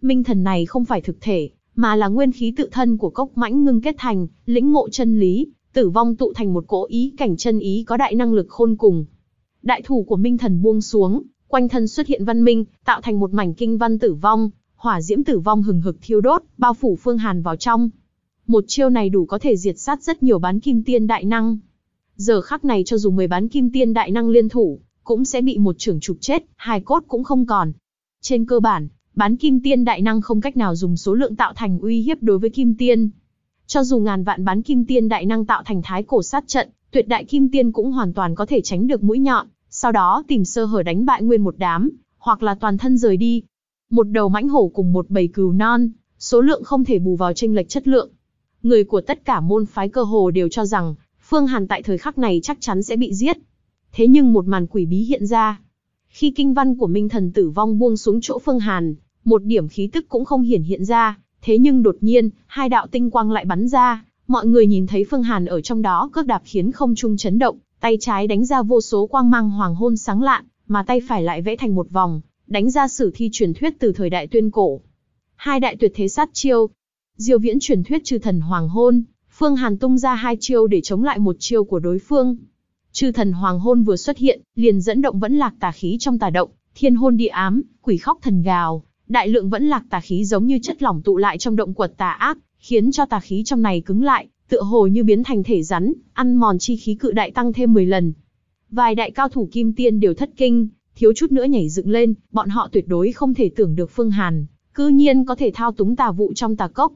Minh thần này không phải thực thể, mà là nguyên khí tự thân của cốc mãnh ngưng kết thành, lĩnh ngộ chân lý, tử vong tụ thành một cỗ ý cảnh chân ý có đại năng lực khôn cùng. Đại thủ của minh thần buông xuống, quanh thân xuất hiện văn minh, tạo thành một mảnh kinh văn tử vong, hỏa diễm tử vong hừng hực thiêu đốt, bao phủ Phương Hàn vào trong. Một chiêu này đủ có thể diệt sát rất nhiều bán kim tiên đại năng. Giờ khắc này cho dù mười bán kim tiên đại năng liên thủ, cũng sẽ bị một trưởng trục chết, hai cốt cũng không còn. Trên cơ bản, bán kim tiên đại năng không cách nào dùng số lượng tạo thành uy hiếp đối với kim tiên. Cho dù ngàn vạn bán kim tiên đại năng tạo thành thái cổ sát trận, tuyệt đại kim tiên cũng hoàn toàn có thể tránh được mũi nhọn, sau đó tìm sơ hở đánh bại nguyên một đám, hoặc là toàn thân rời đi. Một đầu mãnh hổ cùng một bầy cừu non, số lượng không thể bù vào tranh lệch chất lượng. Người của tất cả môn phái cơ hồ đều cho rằng, Phương Hàn tại thời khắc này chắc chắn sẽ bị giết. Thế nhưng một màn quỷ bí hiện ra. Khi kinh văn của Minh Thần tử vong buông xuống chỗ Phương Hàn, một điểm khí tức cũng không hiển hiện ra, thế nhưng đột nhiên, hai đạo tinh quang lại bắn ra, mọi người nhìn thấy Phương Hàn ở trong đó cước đạp khiến không trung chấn động, tay trái đánh ra vô số quang mang hoàng hôn sáng lạn, mà tay phải lại vẽ thành một vòng, đánh ra sử thi truyền thuyết từ thời đại tuyên cổ. Hai đại tuyệt thế sát chiêu, Diêu Viễn truyền thuyết chư thần hoàng hôn, Phương Hàn tung ra hai chiêu để chống lại một chiêu của đối phương. Chư thần hoàng hôn vừa xuất hiện, liền dẫn động vẫn lạc tà khí trong tà động, thiên hôn địa ám, quỷ khóc thần gào, đại lượng vẫn lạc tà khí giống như chất lỏng tụ lại trong động quật tà ác, khiến cho tà khí trong này cứng lại, tựa hồ như biến thành thể rắn, ăn mòn chi khí cự đại tăng thêm 10 lần. Vài đại cao thủ kim tiên đều thất kinh, thiếu chút nữa nhảy dựng lên, bọn họ tuyệt đối không thể tưởng được Phương Hàn, cư nhiên có thể thao túng tà vụ trong tà cốc.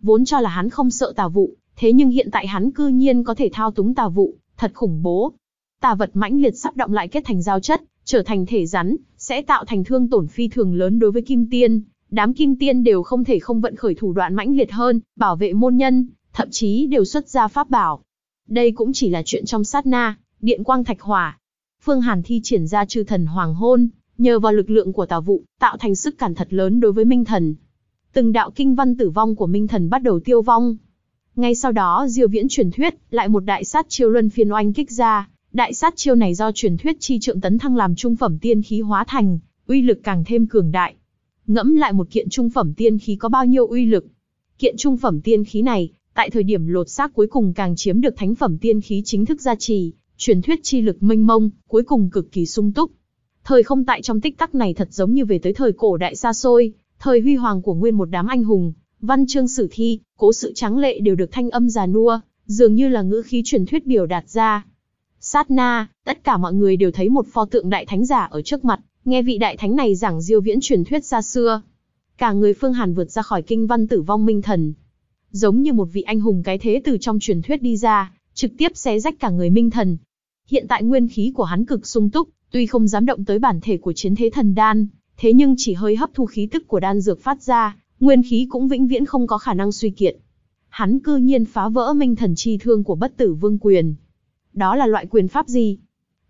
Vốn cho là hắn không sợ tà vụ, thế nhưng hiện tại hắn cư nhiên có thể thao túng tà vụ, thật khủng bố. Tà vật mãnh liệt sắp động lại kết thành giao chất, trở thành thể rắn, sẽ tạo thành thương tổn phi thường lớn đối với kim tiên, đám kim tiên đều không thể không vận khởi thủ đoạn mãnh liệt hơn, bảo vệ môn nhân, thậm chí đều xuất ra pháp bảo. Đây cũng chỉ là chuyện trong sát na, điện quang thạch hỏa. Phương Hàn thi triển ra chư thần hoàng hôn, nhờ vào lực lượng của tà vụ, tạo thành sức cản thật lớn đối với Minh Thần. Từng đạo kinh văn tử vong của Minh Thần bắt đầu tiêu vong, ngay sau đó Diêu Viễn truyền thuyết, lại một đại sát chiêu luân phiên oanh kích ra, đại sát chiêu này do truyền thuyết chi trượng tấn thăng làm trung phẩm tiên khí hóa thành, uy lực càng thêm cường đại. Ngẫm lại một kiện trung phẩm tiên khí có bao nhiêu uy lực. Kiện trung phẩm tiên khí này, tại thời điểm lột xác cuối cùng càng chiếm được thánh phẩm tiên khí chính thức gia trì, truyền thuyết chi lực mênh mông, cuối cùng cực kỳ sung túc. Thời không tại trong tích tắc này thật giống như về tới thời cổ đại xa xôi, thời huy hoàng của nguyên một đám anh hùng, Văn chương sử thi, cố sự trắng lệ đều được thanh âm già nua, dường như là ngữ khí truyền thuyết biểu đạt ra. Sát na, tất cả mọi người đều thấy một pho tượng đại thánh giả ở trước mặt, nghe vị đại thánh này giảng diêu viễn truyền thuyết xa xưa. Cả người Phương Hàn vượt ra khỏi kinh văn tử vong minh thần. Giống như một vị anh hùng cái thế từ trong truyền thuyết đi ra, trực tiếp xé rách cả người minh thần. Hiện tại nguyên khí của hắn cực sung túc, tuy không dám động tới bản thể của chiến thế thần đan, thế nhưng chỉ hơi hấp thu khí tức của đan dược phát ra, nguyên khí cũng vĩnh viễn không có khả năng suy kiệt. Hắn cư nhiên phá vỡ minh thần chi thương của bất tử vương quyền. Đó là loại quyền pháp gì?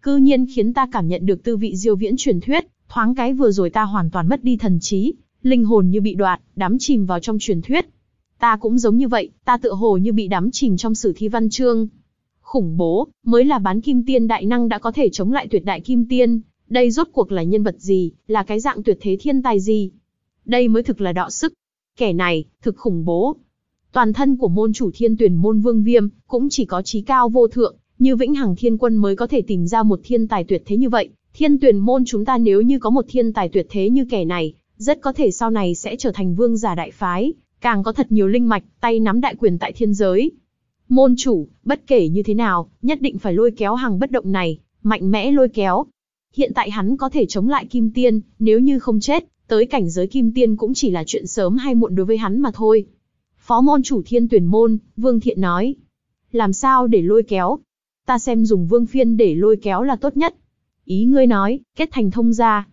Cư nhiên khiến ta cảm nhận được tư vị diêu viễn truyền thuyết, thoáng cái vừa rồi ta hoàn toàn mất đi thần trí, linh hồn như bị đoạt, đắm chìm vào trong truyền thuyết. Ta cũng giống như vậy, ta tựa hồ như bị đắm chìm trong sử thi văn chương. Khủng bố, mới là bán kim tiên đại năng đã có thể chống lại tuyệt đại kim tiên, đây rốt cuộc là nhân vật gì, là cái dạng tuyệt thế thiên tài gì? Đây mới thực là đọ sức. Kẻ này, thực khủng bố. Toàn thân của môn chủ thiên tuyển môn vương viêm, cũng chỉ có trí cao vô thượng, như vĩnh hằng thiên quân mới có thể tìm ra một thiên tài tuyệt thế như vậy. Thiên tuyển môn chúng ta nếu như có một thiên tài tuyệt thế như kẻ này, rất có thể sau này sẽ trở thành vương giả đại phái, càng có thật nhiều linh mạch, tay nắm đại quyền tại thiên giới. Môn chủ, bất kể như thế nào, nhất định phải lôi kéo hàng bất động này, mạnh mẽ lôi kéo. Hiện tại hắn có thể chống lại kim tiên, nếu như không chết, Tới cảnh giới kim tiên cũng chỉ là chuyện sớm hay muộn đối với hắn mà thôi. Phó môn chủ thiên tuyển môn, Vương Thiện nói. Làm sao để lôi kéo? Ta xem dùng vương phiên để lôi kéo là tốt nhất. Ý ngươi nói, kết thành thông gia.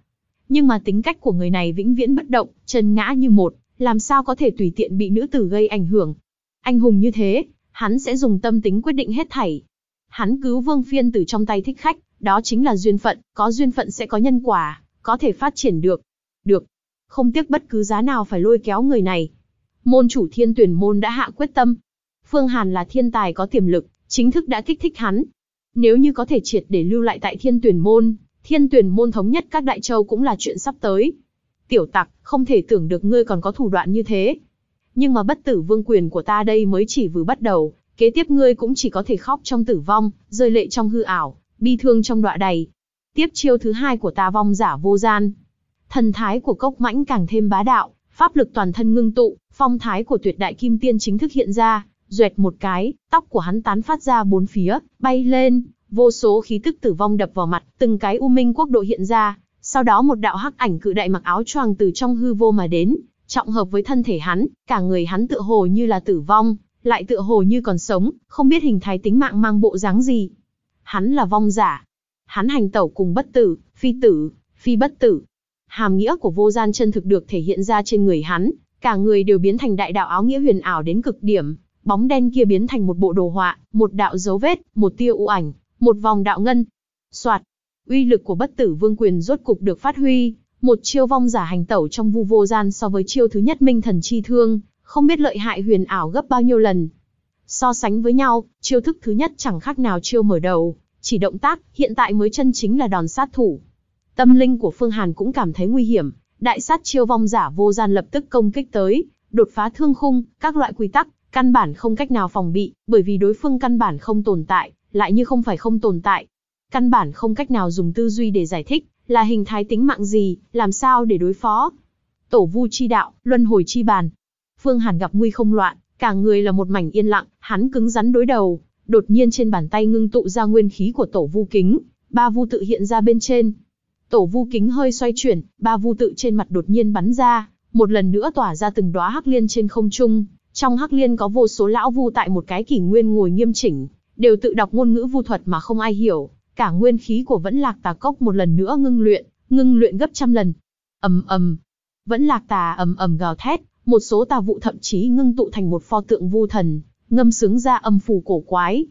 Nhưng mà tính cách của người này vĩnh viễn bất động, chân ngã như một, làm sao có thể tùy tiện bị nữ tử gây ảnh hưởng. Anh hùng như thế, hắn sẽ dùng tâm tính quyết định hết thảy. Hắn cứu vương phiên từ trong tay thích khách, đó chính là duyên phận, có duyên phận sẽ có nhân quả, có thể phát triển được, được. Không tiếc bất cứ giá nào phải lôi kéo người này. Môn chủ thiên tuyển môn đã hạ quyết tâm. Phương Hàn là thiên tài có tiềm lực, chính thức đã kích thích hắn. Nếu như có thể triệt để lưu lại tại thiên tuyển môn, thiên tuyển môn thống nhất các đại châu cũng là chuyện sắp tới. Tiểu tặc, không thể tưởng được ngươi còn có thủ đoạn như thế. Nhưng mà bất tử vương quyền của ta đây mới chỉ vừa bắt đầu, kế tiếp ngươi cũng chỉ có thể khóc trong tử vong, rơi lệ trong hư ảo, bi thương trong đọa đầy. Tiếp chiêu thứ hai của ta vong giả vô gian, Thần thái của Cốc Mãnh càng thêm bá đạo, pháp lực toàn thân ngưng tụ, phong thái của tuyệt đại kim tiên chính thức hiện ra, duệt một cái, tóc của hắn tán phát ra bốn phía, bay lên, vô số khí tức tử vong đập vào mặt, từng cái u minh quốc độ hiện ra, sau đó một đạo hắc ảnh cự đại mặc áo choàng từ trong hư vô mà đến, trọng hợp với thân thể hắn, cả người hắn tựa hồ như là tử vong, lại tựa hồ như còn sống, không biết hình thái tính mạng mang bộ dáng gì. Hắn là vong giả. Hắn hành tẩu cùng bất tử, phi tử, phi bất tử, hàm nghĩa của vô gian chân thực được thể hiện ra trên người hắn, cả người đều biến thành đại đạo áo nghĩa huyền ảo đến cực điểm, bóng đen kia biến thành một bộ đồ họa, một đạo dấu vết, một tia u ảnh, một vòng đạo ngân. Soạt, uy lực của bất tử vương quyền rốt cục được phát huy, một chiêu vong giả hành tẩu trong vu vô gian so với chiêu thứ nhất minh thần chi thương, không biết lợi hại huyền ảo gấp bao nhiêu lần. So sánh với nhau, chiêu thức thứ nhất chẳng khác nào chiêu mở đầu, chỉ động tác, hiện tại mới chân chính là đòn sát thủ. Tâm linh của Phương Hàn cũng cảm thấy nguy hiểm, đại sát chiêu vong giả vô gian lập tức công kích tới, đột phá thương khung, các loại quy tắc, căn bản không cách nào phòng bị, bởi vì đối phương căn bản không tồn tại, lại như không phải không tồn tại. Căn bản không cách nào dùng tư duy để giải thích, là hình thái tính mạng gì, làm sao để đối phó. Tổ vu chi đạo, luân hồi chi bàn. Phương Hàn gặp nguy không loạn, cả người là một mảnh yên lặng, hắn cứng rắn đối đầu, đột nhiên trên bàn tay ngưng tụ ra nguyên khí của tổ vu kính, ba vu tự hiện ra bên trên, Tổ vu kính hơi xoay chuyển, ba vu tự trên mặt đột nhiên bắn ra, một lần nữa tỏa ra từng đóa hắc liên trên không trung. Trong hắc liên có vô số lão vu tại một cái kỷ nguyên ngồi nghiêm chỉnh, đều tự đọc ngôn ngữ vu thuật mà không ai hiểu. Cả nguyên khí của vẫn lạc tà cốc một lần nữa ngưng luyện, ngưng luyện gấp trăm lần. ầm ầm, vẫn lạc tà ầm ầm gào thét, một số tà vụ thậm chí ngưng tụ thành một pho tượng vu thần, ngâm sướng ra âm phù cổ quái.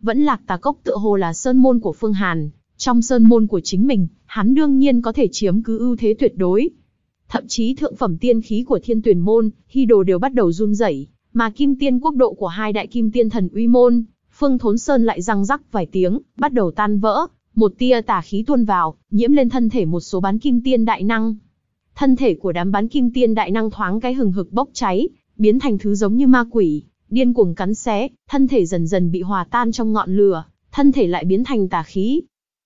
Vẫn lạc tà cốc tựa hồ là sơn môn của Phương Hàn, trong sơn môn của chính mình, hắn đương nhiên có thể chiếm cứ ưu thế tuyệt đối. Thậm chí thượng phẩm tiên khí của thiên tuyển môn, hy đồ đều bắt đầu run rẩy, mà kim tiên quốc độ của hai đại kim tiên thần uy môn, phương thốn sơn lại răng rắc vài tiếng, bắt đầu tan vỡ, một tia tà khí tuôn vào, nhiễm lên thân thể một số bán kim tiên đại năng. Thân thể của đám bán kim tiên đại năng thoáng cái hừng hực bốc cháy, biến thành thứ giống như ma quỷ, điên cuồng cắn xé, thân thể dần dần bị hòa tan trong ngọn lửa, thân thể lại biến thành tà khí,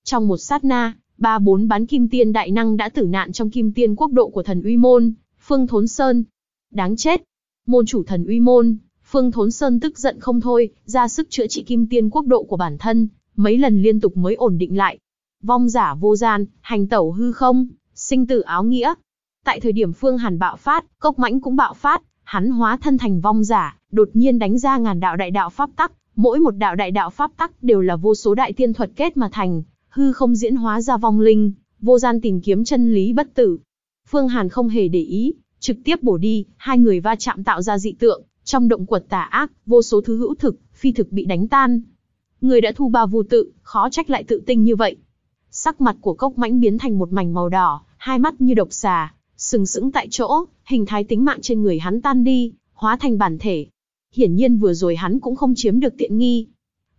trong một sát na, ba bốn bán kim tiên đại năng đã tử nạn trong kim tiên quốc độ của thần uy môn, Phương Thốn Sơn. Đáng chết! Môn chủ thần uy môn, Phương Thốn Sơn tức giận không thôi, ra sức chữa trị kim tiên quốc độ của bản thân, mấy lần liên tục mới ổn định lại. Vong giả vô gian, hành tẩu hư không, sinh tử áo nghĩa. Tại thời điểm Phương Hàn bạo phát, Cốc Mãnh cũng bạo phát, hắn hóa thân thành vong giả, đột nhiên đánh ra ngàn đạo đại đạo pháp tắc, mỗi một đạo đại đạo pháp tắc đều là vô số đại tiên thuật kết mà thành, hư không diễn hóa ra vong linh, vô gian tìm kiếm chân lý bất tử. Phương Hàn không hề để ý, trực tiếp bổ đi, hai người va chạm tạo ra dị tượng, trong động quật tà ác, vô số thứ hữu thực, phi thực bị đánh tan. Người đã thu ba vu tự, khó trách lại tự tinh như vậy. Sắc mặt của cốc mãnh biến thành một mảnh màu đỏ, hai mắt như độc xà, sừng sững tại chỗ, hình thái tính mạng trên người hắn tan đi, hóa thành bản thể. Hiển nhiên vừa rồi hắn cũng không chiếm được tiện nghi.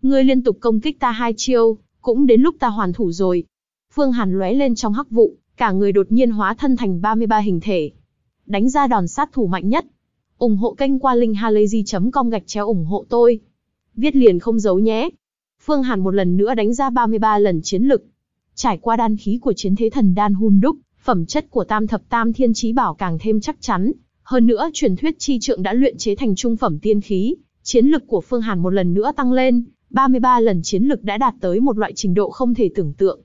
Ngươi liên tục công kích ta hai chiêu, cũng đến lúc ta hoàn thủ rồi. Phương Hàn lóe lên trong hắc vụ, cả người đột nhiên hóa thân thành 33 hình thể. Đánh ra đòn sát thủ mạnh nhất. ủng hộ kênh qua linh linkhalazy.com gạch chéo ủng hộ tôi. Viết liền không giấu nhé. Phương Hàn một lần nữa đánh ra 33 lần chiến lực. Trải qua đan khí của chiến thế thần đan hun đúc, phẩm chất của tam thập tam thiên trí bảo càng thêm chắc chắn. Hơn nữa truyền thuyết chi trượng đã luyện chế thành trung phẩm tiên khí, chiến lực của Phương Hàn một lần nữa tăng lên, 33 lần chiến lực đã đạt tới một loại trình độ không thể tưởng tượng.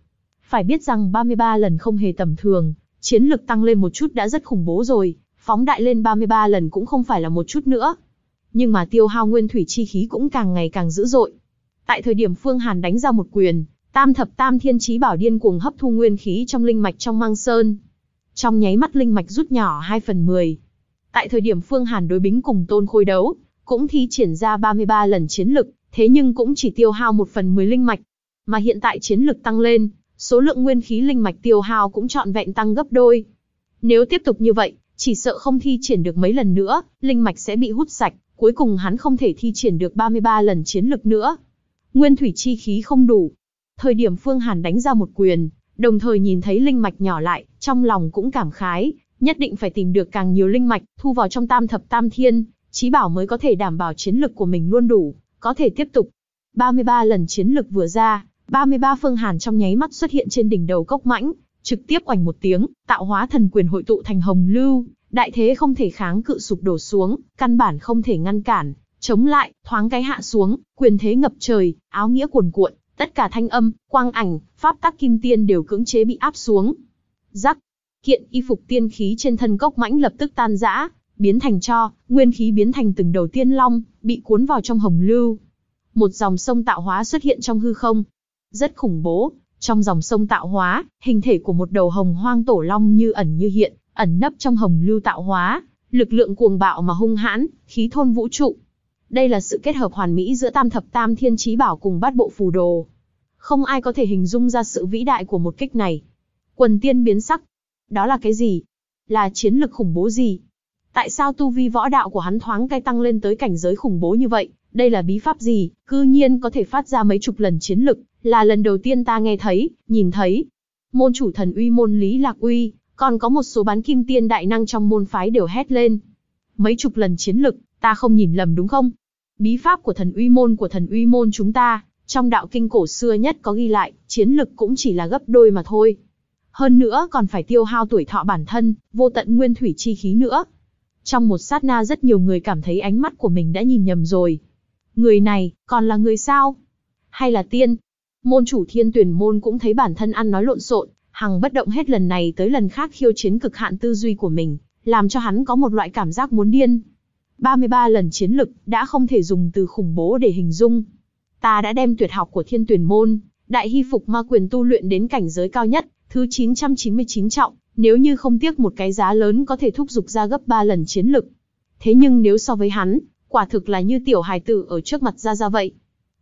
Phải biết rằng 33 lần không hề tầm thường, chiến lực tăng lên một chút đã rất khủng bố rồi, phóng đại lên 33 lần cũng không phải là một chút nữa. Nhưng mà tiêu hao nguyên thủy chi khí cũng càng ngày càng dữ dội. Tại thời điểm Phương Hàn đánh ra một quyền, tam thập tam thiên chí bảo điên cuồng hấp thu nguyên khí trong linh mạch trong mang sơn. Trong nháy mắt linh mạch rút nhỏ 2 phần 10. Tại thời điểm Phương Hàn đối bính cùng tôn khôi đấu, cũng thi triển ra 33 lần chiến lực, thế nhưng cũng chỉ tiêu hao một phần mười linh mạch. Mà hiện tại chiến lực tăng lên, số lượng nguyên khí linh mạch tiêu hao cũng trọn vẹn tăng gấp đôi. Nếu tiếp tục như vậy, chỉ sợ không thi triển được mấy lần nữa, linh mạch sẽ bị hút sạch, cuối cùng hắn không thể thi triển được 33 lần chiến lực nữa. Nguyên thủy chi khí không đủ. Thời điểm Phương Hàn đánh ra một quyền, đồng thời nhìn thấy linh mạch nhỏ lại, trong lòng cũng cảm khái, nhất định phải tìm được càng nhiều linh mạch, thu vào trong tam thập tam thiên, trí bảo mới có thể đảm bảo chiến lực của mình luôn đủ, có thể tiếp tục. 33 lần chiến lực vừa ra, 33 phương hàn trong nháy mắt xuất hiện trên đỉnh đầu cốc mãnh, trực tiếp oảnh một tiếng, tạo hóa thần quyền hội tụ thành hồng lưu, đại thế không thể kháng cự sụp đổ xuống, căn bản không thể ngăn cản, chống lại, thoáng cái hạ xuống, quyền thế ngập trời, áo nghĩa cuồn cuộn, tất cả thanh âm, quang ảnh, pháp tắc kim tiên đều cưỡng chế bị áp xuống. giắc, kiện y phục tiên khí trên thân cốc mãnh lập tức tan rã, biến thành cho, nguyên khí biến thành từng đầu tiên long, bị cuốn vào trong hồng lưu. Một dòng sông tạo hóa xuất hiện trong hư không. Rất khủng bố, trong dòng sông tạo hóa, hình thể của một đầu hồng hoang tổ long như ẩn như hiện, ẩn nấp trong hồng lưu tạo hóa, lực lượng cuồng bạo mà hung hãn, khí thôn vũ trụ. Đây là sự kết hợp hoàn mỹ giữa tam thập tam thiên trí bảo cùng bát bộ phù đồ. Không ai có thể hình dung ra sự vĩ đại của một kích này. Quần tiên biến sắc. Đó là cái gì? Là chiến lực khủng bố gì? Tại sao tu vi võ đạo của hắn thoáng cai tăng lên tới cảnh giới khủng bố như vậy? Đây là bí pháp gì? Cư nhiên có thể phát ra mấy chục lần chiến lực, là lần đầu tiên ta nghe thấy, nhìn thấy. Môn chủ thần uy môn lý lạc uy, còn có một số bán kim tiên đại năng trong môn phái đều hét lên. Mấy chục lần chiến lực, ta không nhìn lầm đúng không? Bí pháp của thần uy môn của thần uy môn chúng ta, trong đạo kinh cổ xưa nhất có ghi lại, chiến lực cũng chỉ là gấp đôi mà thôi. Hơn nữa còn phải tiêu hao tuổi thọ bản thân, vô tận nguyên thủy chi khí nữa, trong một sát na rất nhiều người cảm thấy ánh mắt của mình đã nhìn nhầm rồi. Người này, còn là người sao? Hay là tiên? Môn chủ thiên tuyển môn cũng thấy bản thân ăn nói lộn xộn, hằng bất động hết lần này tới lần khác khiêu chiến cực hạn tư duy của mình, làm cho hắn có một loại cảm giác muốn điên. 33 lần chiến lực đã không thể dùng từ khủng bố để hình dung. Ta đã đem tuyệt học của thiên tuyển môn, đại hy phục ma quyền tu luyện đến cảnh giới cao nhất, thứ 999 trọng. Nếu như không tiếc một cái giá lớn có thể thúc giục ra gấp 3 lần chiến lực. Thế nhưng nếu so với hắn, quả thực là như tiểu hài tử ở trước mặt ra ra vậy.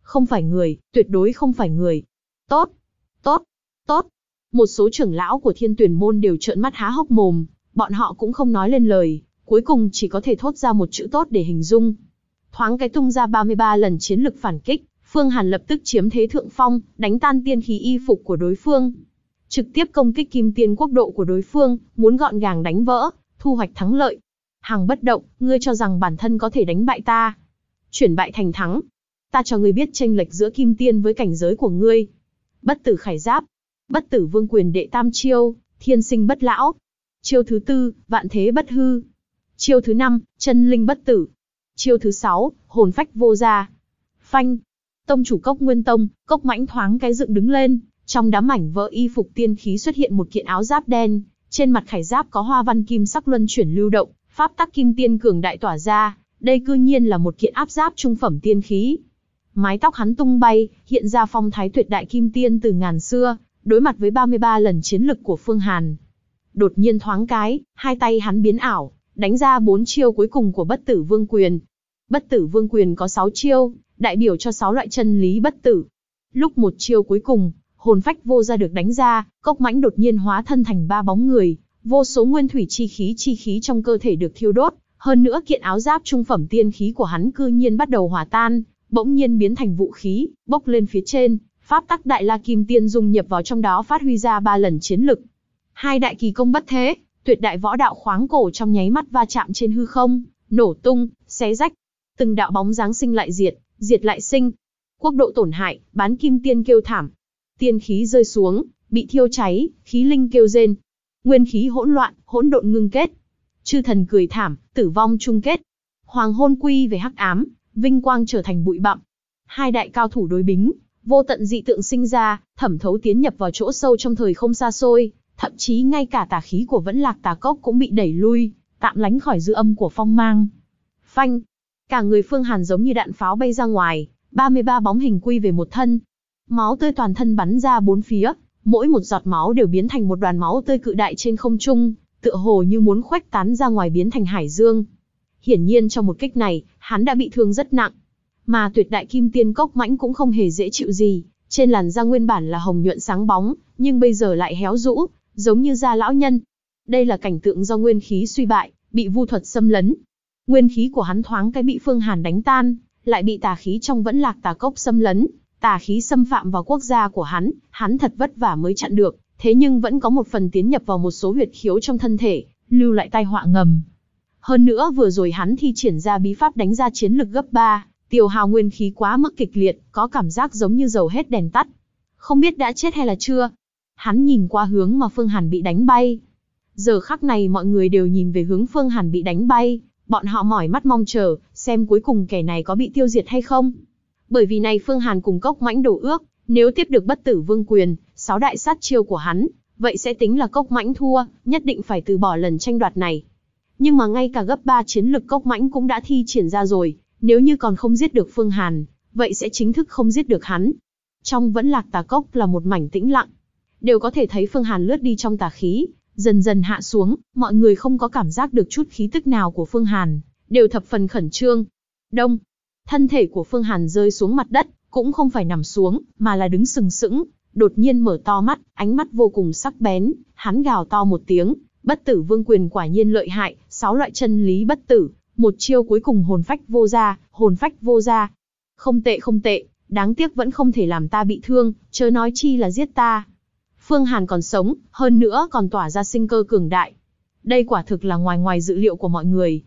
Không phải người, tuyệt đối không phải người. Tốt, tốt, tốt. Một số trưởng lão của thiên tuyển môn đều trợn mắt há hốc mồm, bọn họ cũng không nói lên lời, cuối cùng chỉ có thể thốt ra một chữ tốt để hình dung. Thoáng cái tung ra 33 lần chiến lực phản kích, Phương Hàn lập tức chiếm thế thượng phong, đánh tan tiên khí y phục của đối phương trực tiếp công kích kim tiên quốc độ của đối phương, muốn gọn gàng đánh vỡ, thu hoạch thắng lợi. Hàng bất động, ngươi cho rằng bản thân có thể đánh bại ta. Chuyển bại thành thắng. Ta cho ngươi biết tranh lệch giữa kim tiên với cảnh giới của ngươi. Bất tử khải giáp. Bất tử vương quyền đệ tam chiêu, thiên sinh bất lão. Chiêu thứ tư, vạn thế bất hư. Chiêu thứ năm, chân linh bất tử. Chiêu thứ sáu, hồn phách vô gia. Phanh. Tông chủ cốc nguyên tông, cốc mãnh thoáng cái dựng đứng lên, trong đám mảnh vỡ y phục tiên khí xuất hiện một kiện áo giáp đen, trên mặt khải giáp có hoa văn kim sắc luân chuyển lưu động, pháp tắc kim tiên cường đại tỏa ra, đây cư nhiên là một kiện áp giáp trung phẩm tiên khí. Mái tóc hắn tung bay, hiện ra phong thái tuyệt đại kim tiên từ ngàn xưa, đối mặt với 33 lần chiến lực của Phương Hàn. Đột nhiên thoáng cái, hai tay hắn biến ảo, đánh ra bốn chiêu cuối cùng của bất tử vương quyền. Bất tử vương quyền có sáu chiêu, đại biểu cho sáu loại chân lý bất tử. Lúc một chiêu cuối cùng, hồn phách vô ra được đánh ra, cốc mãnh đột nhiên hóa thân thành ba bóng người, vô số nguyên thủy chi khí chi khí trong cơ thể được thiêu đốt, hơn nữa kiện áo giáp trung phẩm tiên khí của hắn cư nhiên bắt đầu hòa tan, bỗng nhiên biến thành vũ khí, bốc lên phía trên, pháp tắc đại la kim tiên dung nhập vào trong đó phát huy ra ba lần chiến lực. Hai đại kỳ công bất thế, tuyệt đại võ đạo khoáng cổ trong nháy mắt va chạm trên hư không, nổ tung, xé rách, từng đạo bóng dáng sinh lại diệt, diệt lại sinh. Quốc độ tổn hại, bán kim tiên kêu thảm, tiên khí rơi xuống, bị thiêu cháy, khí linh kêu rên. Nguyên khí hỗn loạn, hỗn độn ngưng kết. Chư thần cười thảm, tử vong chung kết. Hoàng hôn quy về hắc ám, vinh quang trở thành bụi bặm. Hai đại cao thủ đối bính, vô tận dị tượng sinh ra, thẩm thấu tiến nhập vào chỗ sâu trong thời không xa xôi, thậm chí ngay cả tà khí của vẫn lạc tà cốc cũng bị đẩy lui, tạm lánh khỏi dư âm của phong mang. Phanh, cả người Phương Hàn giống như đạn pháo bay ra ngoài, 33 bóng hình quy về một thân, Máu tươi toàn thân bắn ra bốn phía, mỗi một giọt máu đều biến thành một đoàn máu tươi cự đại trên không trung, tựa hồ như muốn khoách tán ra ngoài biến thành hải dương. Hiển nhiên trong một kích này, hắn đã bị thương rất nặng. Mà tuyệt đại kim tiên cốc mãnh cũng không hề dễ chịu gì, trên làn da nguyên bản là hồng nhuận sáng bóng, nhưng bây giờ lại héo rũ, giống như da lão nhân. Đây là cảnh tượng do nguyên khí suy bại, bị vu thuật xâm lấn. Nguyên khí của hắn thoáng cái bị Phương Hàn đánh tan, lại bị tà khí trong vẫn lạc tà cốc xâm lấn, Tà khí xâm phạm vào quốc gia của hắn, hắn thật vất vả mới chặn được, thế nhưng vẫn có một phần tiến nhập vào một số huyệt khiếu trong thân thể, lưu lại tai họa ngầm. Hơn nữa vừa rồi hắn thi triển ra bí pháp đánh ra chiến lực gấp 3, tiêu hào nguyên khí quá mức kịch liệt, có cảm giác giống như dầu hết đèn tắt. Không biết đã chết hay là chưa? Hắn nhìn qua hướng mà Phương Hàn bị đánh bay. Giờ khắc này mọi người đều nhìn về hướng Phương Hàn bị đánh bay, bọn họ mỏi mắt mong chờ, xem cuối cùng kẻ này có bị tiêu diệt hay không bởi vì này Phương Hàn cùng Cốc Mãnh đổ ước, nếu tiếp được bất tử vương quyền, sáu đại sát chiêu của hắn, vậy sẽ tính là Cốc Mãnh thua, nhất định phải từ bỏ lần tranh đoạt này. Nhưng mà ngay cả gấp 3 chiến lực Cốc Mãnh cũng đã thi triển ra rồi, nếu như còn không giết được Phương Hàn, vậy sẽ chính thức không giết được hắn. Trong vẫn lạc tà cốc là một mảnh tĩnh lặng, đều có thể thấy Phương Hàn lướt đi trong tà khí, dần dần hạ xuống, mọi người không có cảm giác được chút khí tức nào của Phương Hàn, đều thập phần khẩn trương. Đông, Thân thể của Phương Hàn rơi xuống mặt đất, cũng không phải nằm xuống, mà là đứng sừng sững, đột nhiên mở to mắt, ánh mắt vô cùng sắc bén, hắn gào to một tiếng, bất tử vương quyền quả nhiên lợi hại, sáu loại chân lý bất tử, một chiêu cuối cùng hồn phách vô ra, hồn phách vô ra. Không tệ không tệ, đáng tiếc vẫn không thể làm ta bị thương, chớ nói chi là giết ta. Phương Hàn còn sống, hơn nữa còn tỏa ra sinh cơ cường đại. Đây quả thực là ngoài ngoài dự liệu của mọi người.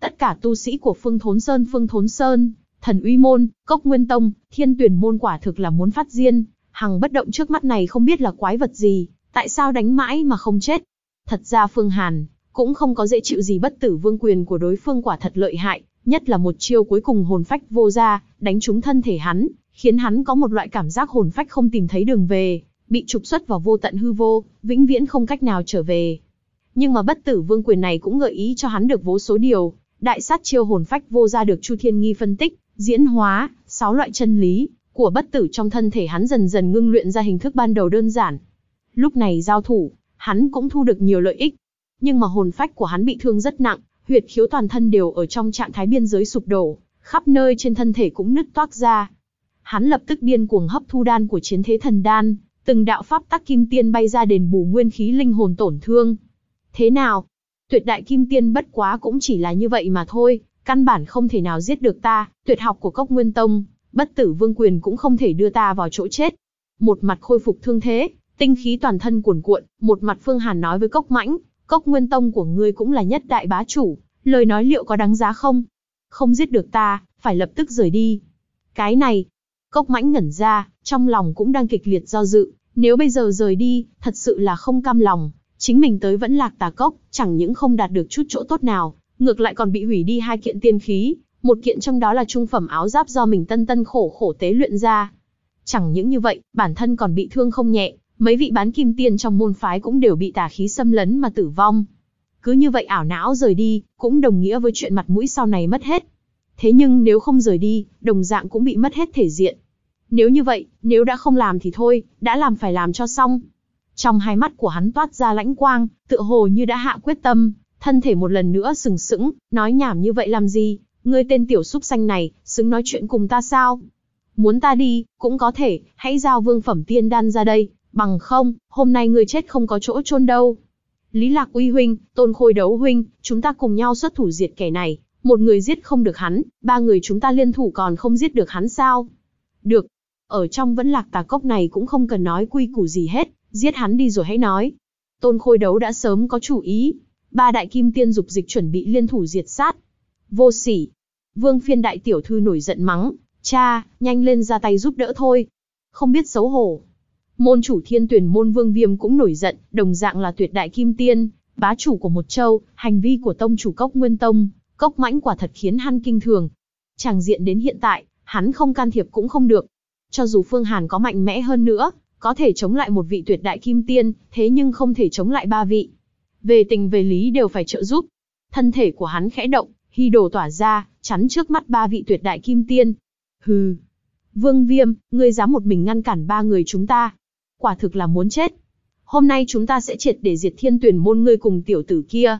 Tất cả tu sĩ của Phương Thốn Sơn Phương Thốn Sơn, Thần uy môn, cốc nguyên tông, thiên tuyển môn quả thực là muốn phát diên, hằng bất động trước mắt này không biết là quái vật gì, tại sao đánh mãi mà không chết. Thật ra Phương Hàn, cũng không có dễ chịu gì bất tử vương quyền của đối phương quả thật lợi hại, nhất là một chiêu cuối cùng hồn phách vô ra, đánh trúng thân thể hắn, khiến hắn có một loại cảm giác hồn phách không tìm thấy đường về, bị trục xuất vào vô tận hư vô, vĩnh viễn không cách nào trở về. Nhưng mà bất tử vương quyền này cũng gợi ý cho hắn được vô số điều, đại sát chiêu hồn phách vô ra được Chu Thiên Nghi phân tích, diễn hóa, sáu loại chân lý của bất tử trong thân thể hắn dần dần ngưng luyện ra hình thức ban đầu đơn giản. Lúc này giao thủ, hắn cũng thu được nhiều lợi ích, nhưng mà hồn phách của hắn bị thương rất nặng, huyệt khiếu toàn thân đều ở trong trạng thái biên giới sụp đổ, khắp nơi trên thân thể cũng nứt toác ra. Hắn lập tức điên cuồng hấp thu đan của chiến thế thần đan, từng đạo pháp tắc kim tiên bay ra đền bù nguyên khí linh hồn tổn thương. Thế nào? Tuyệt đại kim tiên bất quá cũng chỉ là như vậy mà thôi, Căn bản không thể nào giết được ta, tuyệt học của cốc nguyên tông, bất tử vương quyền cũng không thể đưa ta vào chỗ chết. Một mặt khôi phục thương thế, tinh khí toàn thân cuồn cuộn, một mặt Phương Hàn nói với cốc mãnh, cốc nguyên tông của ngươi cũng là nhất đại bá chủ, lời nói liệu có đáng giá không? Không giết được ta, phải lập tức rời đi. Cái này, cốc mãnh ngẩn ra, trong lòng cũng đang kịch liệt do dự, nếu bây giờ rời đi, thật sự là không cam lòng, chính mình tới vẫn lạc tà cốc, chẳng những không đạt được chút chỗ tốt nào, ngược lại còn bị hủy đi hai kiện tiên khí, một kiện trong đó là trung phẩm áo giáp do mình tân tân khổ khổ tế luyện ra. Chẳng những như vậy, bản thân còn bị thương không nhẹ, mấy vị bán kim tiên trong môn phái cũng đều bị tà khí xâm lấn mà tử vong. Cứ như vậy ảo não rời đi, cũng đồng nghĩa với chuyện mặt mũi sau này mất hết. Thế nhưng nếu không rời đi, đồng dạng cũng bị mất hết thể diện. Nếu như vậy, nếu đã không làm thì thôi, đã làm phải làm cho xong. Trong hai mắt của hắn toát ra lãnh quang, tựa hồ như đã hạ quyết tâm, thân thể một lần nữa sừng sững, nói nhảm như vậy làm gì, ngươi tên tiểu súc xanh này, xứng nói chuyện cùng ta sao? Muốn ta đi, cũng có thể, hãy giao vương phẩm tiên đan ra đây, bằng không, hôm nay ngươi chết không có chỗ chôn đâu. Lý Lạc Uy huynh, Tôn Khôi đấu huynh, chúng ta cùng nhau xuất thủ diệt kẻ này, một người giết không được hắn, ba người chúng ta liên thủ còn không giết được hắn sao? Được, ở trong vẫn lạc tà cốc này cũng không cần nói quy củ gì hết, giết hắn đi rồi hãy nói. Tôn Khôi đấu đã sớm có chủ ý ba đại kim tiên dục dịch chuẩn bị liên thủ diệt sát. Vô sỉ. Vương phiên đại tiểu thư nổi giận mắng, cha, nhanh lên ra tay giúp đỡ thôi. Không biết xấu hổ. Môn chủ thiên tuyển môn vương viêm cũng nổi giận, đồng dạng là tuyệt đại kim tiên, bá chủ của một châu, hành vi của tông chủ cốc nguyên tông, cốc mãnh quả thật khiến hắn kinh thường. Chàng diện đến hiện tại, hắn không can thiệp cũng không được. Cho dù Phương Hàn có mạnh mẽ hơn nữa, có thể chống lại một vị tuyệt đại kim tiên, thế nhưng không thể chống lại ba vị về tình về lý đều phải trợ giúp. Thân thể của hắn khẽ động, hy đồ tỏa ra, chắn trước mắt ba vị tuyệt đại kim tiên. Hừ, Vương Viêm, ngươi dám một mình ngăn cản ba người chúng ta. Quả thực là muốn chết. Hôm nay chúng ta sẽ triệt để diệt thiên tuyển môn ngươi cùng tiểu tử kia.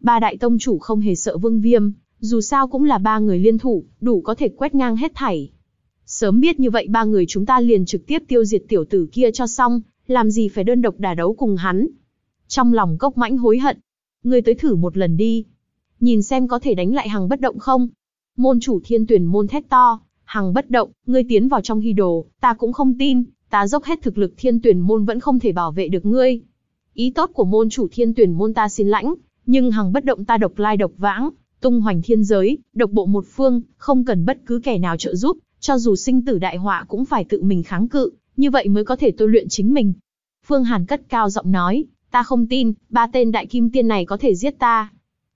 Ba đại tông chủ không hề sợ Vương Viêm, dù sao cũng là ba người liên thủ, đủ có thể quét ngang hết thảy. Sớm biết như vậy ba người chúng ta liền trực tiếp tiêu diệt tiểu tử kia cho xong, làm gì phải đơn độc đả đấu cùng hắn. Trong lòng cốc mãnh hối hận. Ngươi tới thử một lần đi. Nhìn xem có thể đánh lại hằng bất động không? Môn chủ thiên tuyển môn thét to. hằng bất động, ngươi tiến vào trong hy đồ, ta cũng không tin, ta dốc hết thực lực thiên tuyển môn vẫn không thể bảo vệ được ngươi. Ý tốt của môn chủ thiên tuyển môn ta xin lãnh, nhưng hằng bất động ta độc lai độc vãng, tung hoành thiên giới, độc bộ một phương, không cần bất cứ kẻ nào trợ giúp, cho dù sinh tử đại họa cũng phải tự mình kháng cự, như vậy mới có thể tôi luyện chính mình. Phương Hàn cất cao giọng nói, Ta không tin, ba tên đại kim tiên này có thể giết ta.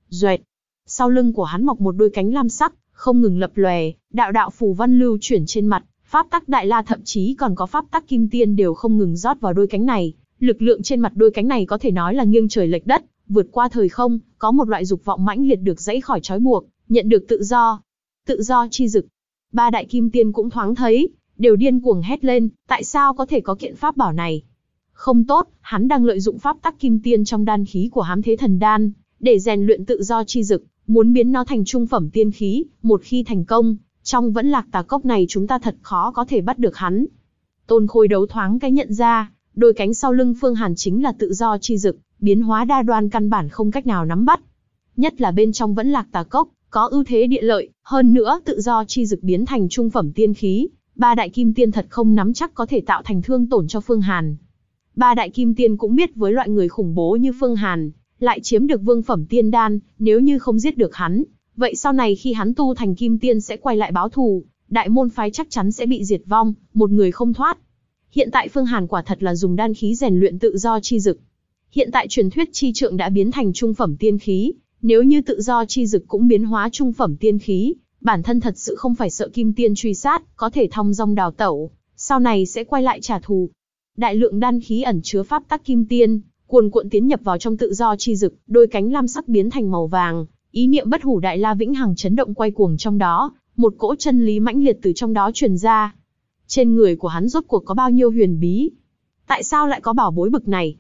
Duệt. Sau lưng của hắn mọc một đôi cánh lam sắc, không ngừng lập lòe, đạo đạo phù văn lưu chuyển trên mặt, pháp tắc đại la thậm chí còn có pháp tắc kim tiên đều không ngừng rót vào đôi cánh này. Lực lượng trên mặt đôi cánh này có thể nói là nghiêng trời lệch đất, vượt qua thời không, có một loại dục vọng mãnh liệt được dãy khỏi trói buộc, nhận được tự do. Tự do chi dực. Ba đại kim tiên cũng thoáng thấy, đều điên cuồng hét lên, tại sao có thể có kiện pháp bảo này, không tốt, hắn đang lợi dụng pháp tắc kim tiên trong đan khí của hám thế thần đan, để rèn luyện tự do chi dực, muốn biến nó thành trung phẩm tiên khí, một khi thành công, trong vẫn lạc tà cốc này chúng ta thật khó có thể bắt được hắn. Tôn Khôi đấu thoáng cái nhận ra, đôi cánh sau lưng Phương Hàn chính là tự do chi dực, biến hóa đa đoan căn bản không cách nào nắm bắt. Nhất là bên trong vẫn lạc tà cốc, có ưu thế địa lợi, hơn nữa tự do chi dực biến thành trung phẩm tiên khí, ba đại kim tiên thật không nắm chắc có thể tạo thành thương tổn cho Phương Hàn. Ba đại kim tiên cũng biết với loại người khủng bố như Phương Hàn, lại chiếm được vương phẩm tiên đan, nếu như không giết được hắn, vậy sau này khi hắn tu thành kim tiên sẽ quay lại báo thù, đại môn phái chắc chắn sẽ bị diệt vong, một người không thoát. Hiện tại Phương Hàn quả thật là dùng đan khí rèn luyện tự do chi dực. Hiện tại truyền thuyết chi trượng đã biến thành trung phẩm tiên khí, nếu như tự do chi dực cũng biến hóa trung phẩm tiên khí, bản thân thật sự không phải sợ kim tiên truy sát, có thể thong dong đào tẩu, sau này sẽ quay lại trả thù đại lượng đan khí ẩn chứa pháp tắc kim tiên, cuồn cuộn tiến nhập vào trong tự do chi dực, đôi cánh lam sắc biến thành màu vàng, ý niệm bất hủ đại la vĩnh hằng chấn động quay cuồng trong đó, một cỗ chân lý mãnh liệt từ trong đó truyền ra. Trên người của hắn rốt cuộc có bao nhiêu huyền bí? Tại sao lại có bảo bối bực này?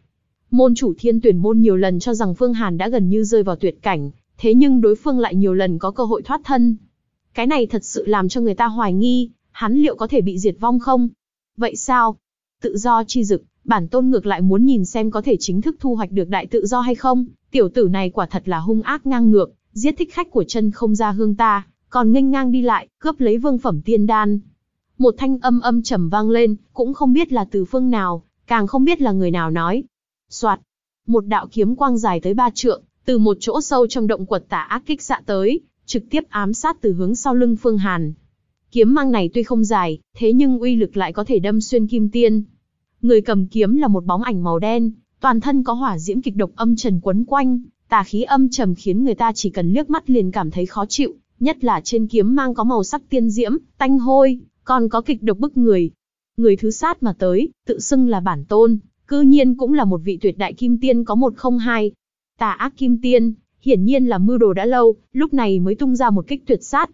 Môn chủ Thiên Tuyển môn nhiều lần cho rằng Phương Hàn đã gần như rơi vào tuyệt cảnh, thế nhưng đối phương lại nhiều lần có cơ hội thoát thân. Cái này thật sự làm cho người ta hoài nghi, hắn liệu có thể bị diệt vong không? Vậy sao, tự do chi dực, bản tôn ngược lại muốn nhìn xem có thể chính thức thu hoạch được đại tự do hay không, tiểu tử này quả thật là hung ác ngang ngược, giết thích khách của chân không ra hương ta, còn nghênh ngang đi lại, cướp lấy vương phẩm tiên đan. Một thanh âm âm trầm vang lên, cũng không biết là từ phương nào, càng không biết là người nào nói. Soạt, một đạo kiếm quang dài tới ba trượng, từ một chỗ sâu trong động quật tả ác kích xạ tới, trực tiếp ám sát từ hướng sau lưng Phương Hàn. Kiếm mang này tuy không dài, thế nhưng uy lực lại có thể đâm xuyên kim tiên, Người cầm kiếm là một bóng ảnh màu đen, toàn thân có hỏa diễm kịch độc âm trần quấn quanh, tà khí âm trầm khiến người ta chỉ cần liếc mắt liền cảm thấy khó chịu, nhất là trên kiếm mang có màu sắc tiên diễm, tanh hôi, còn có kịch độc bức người. Người thứ sát mà tới, tự xưng là bản tôn, cư nhiên cũng là một vị tuyệt đại kim tiên có một không hai. Tà ác kim tiên, hiển nhiên là mưu đồ đã lâu, lúc này mới tung ra một kích tuyệt sát.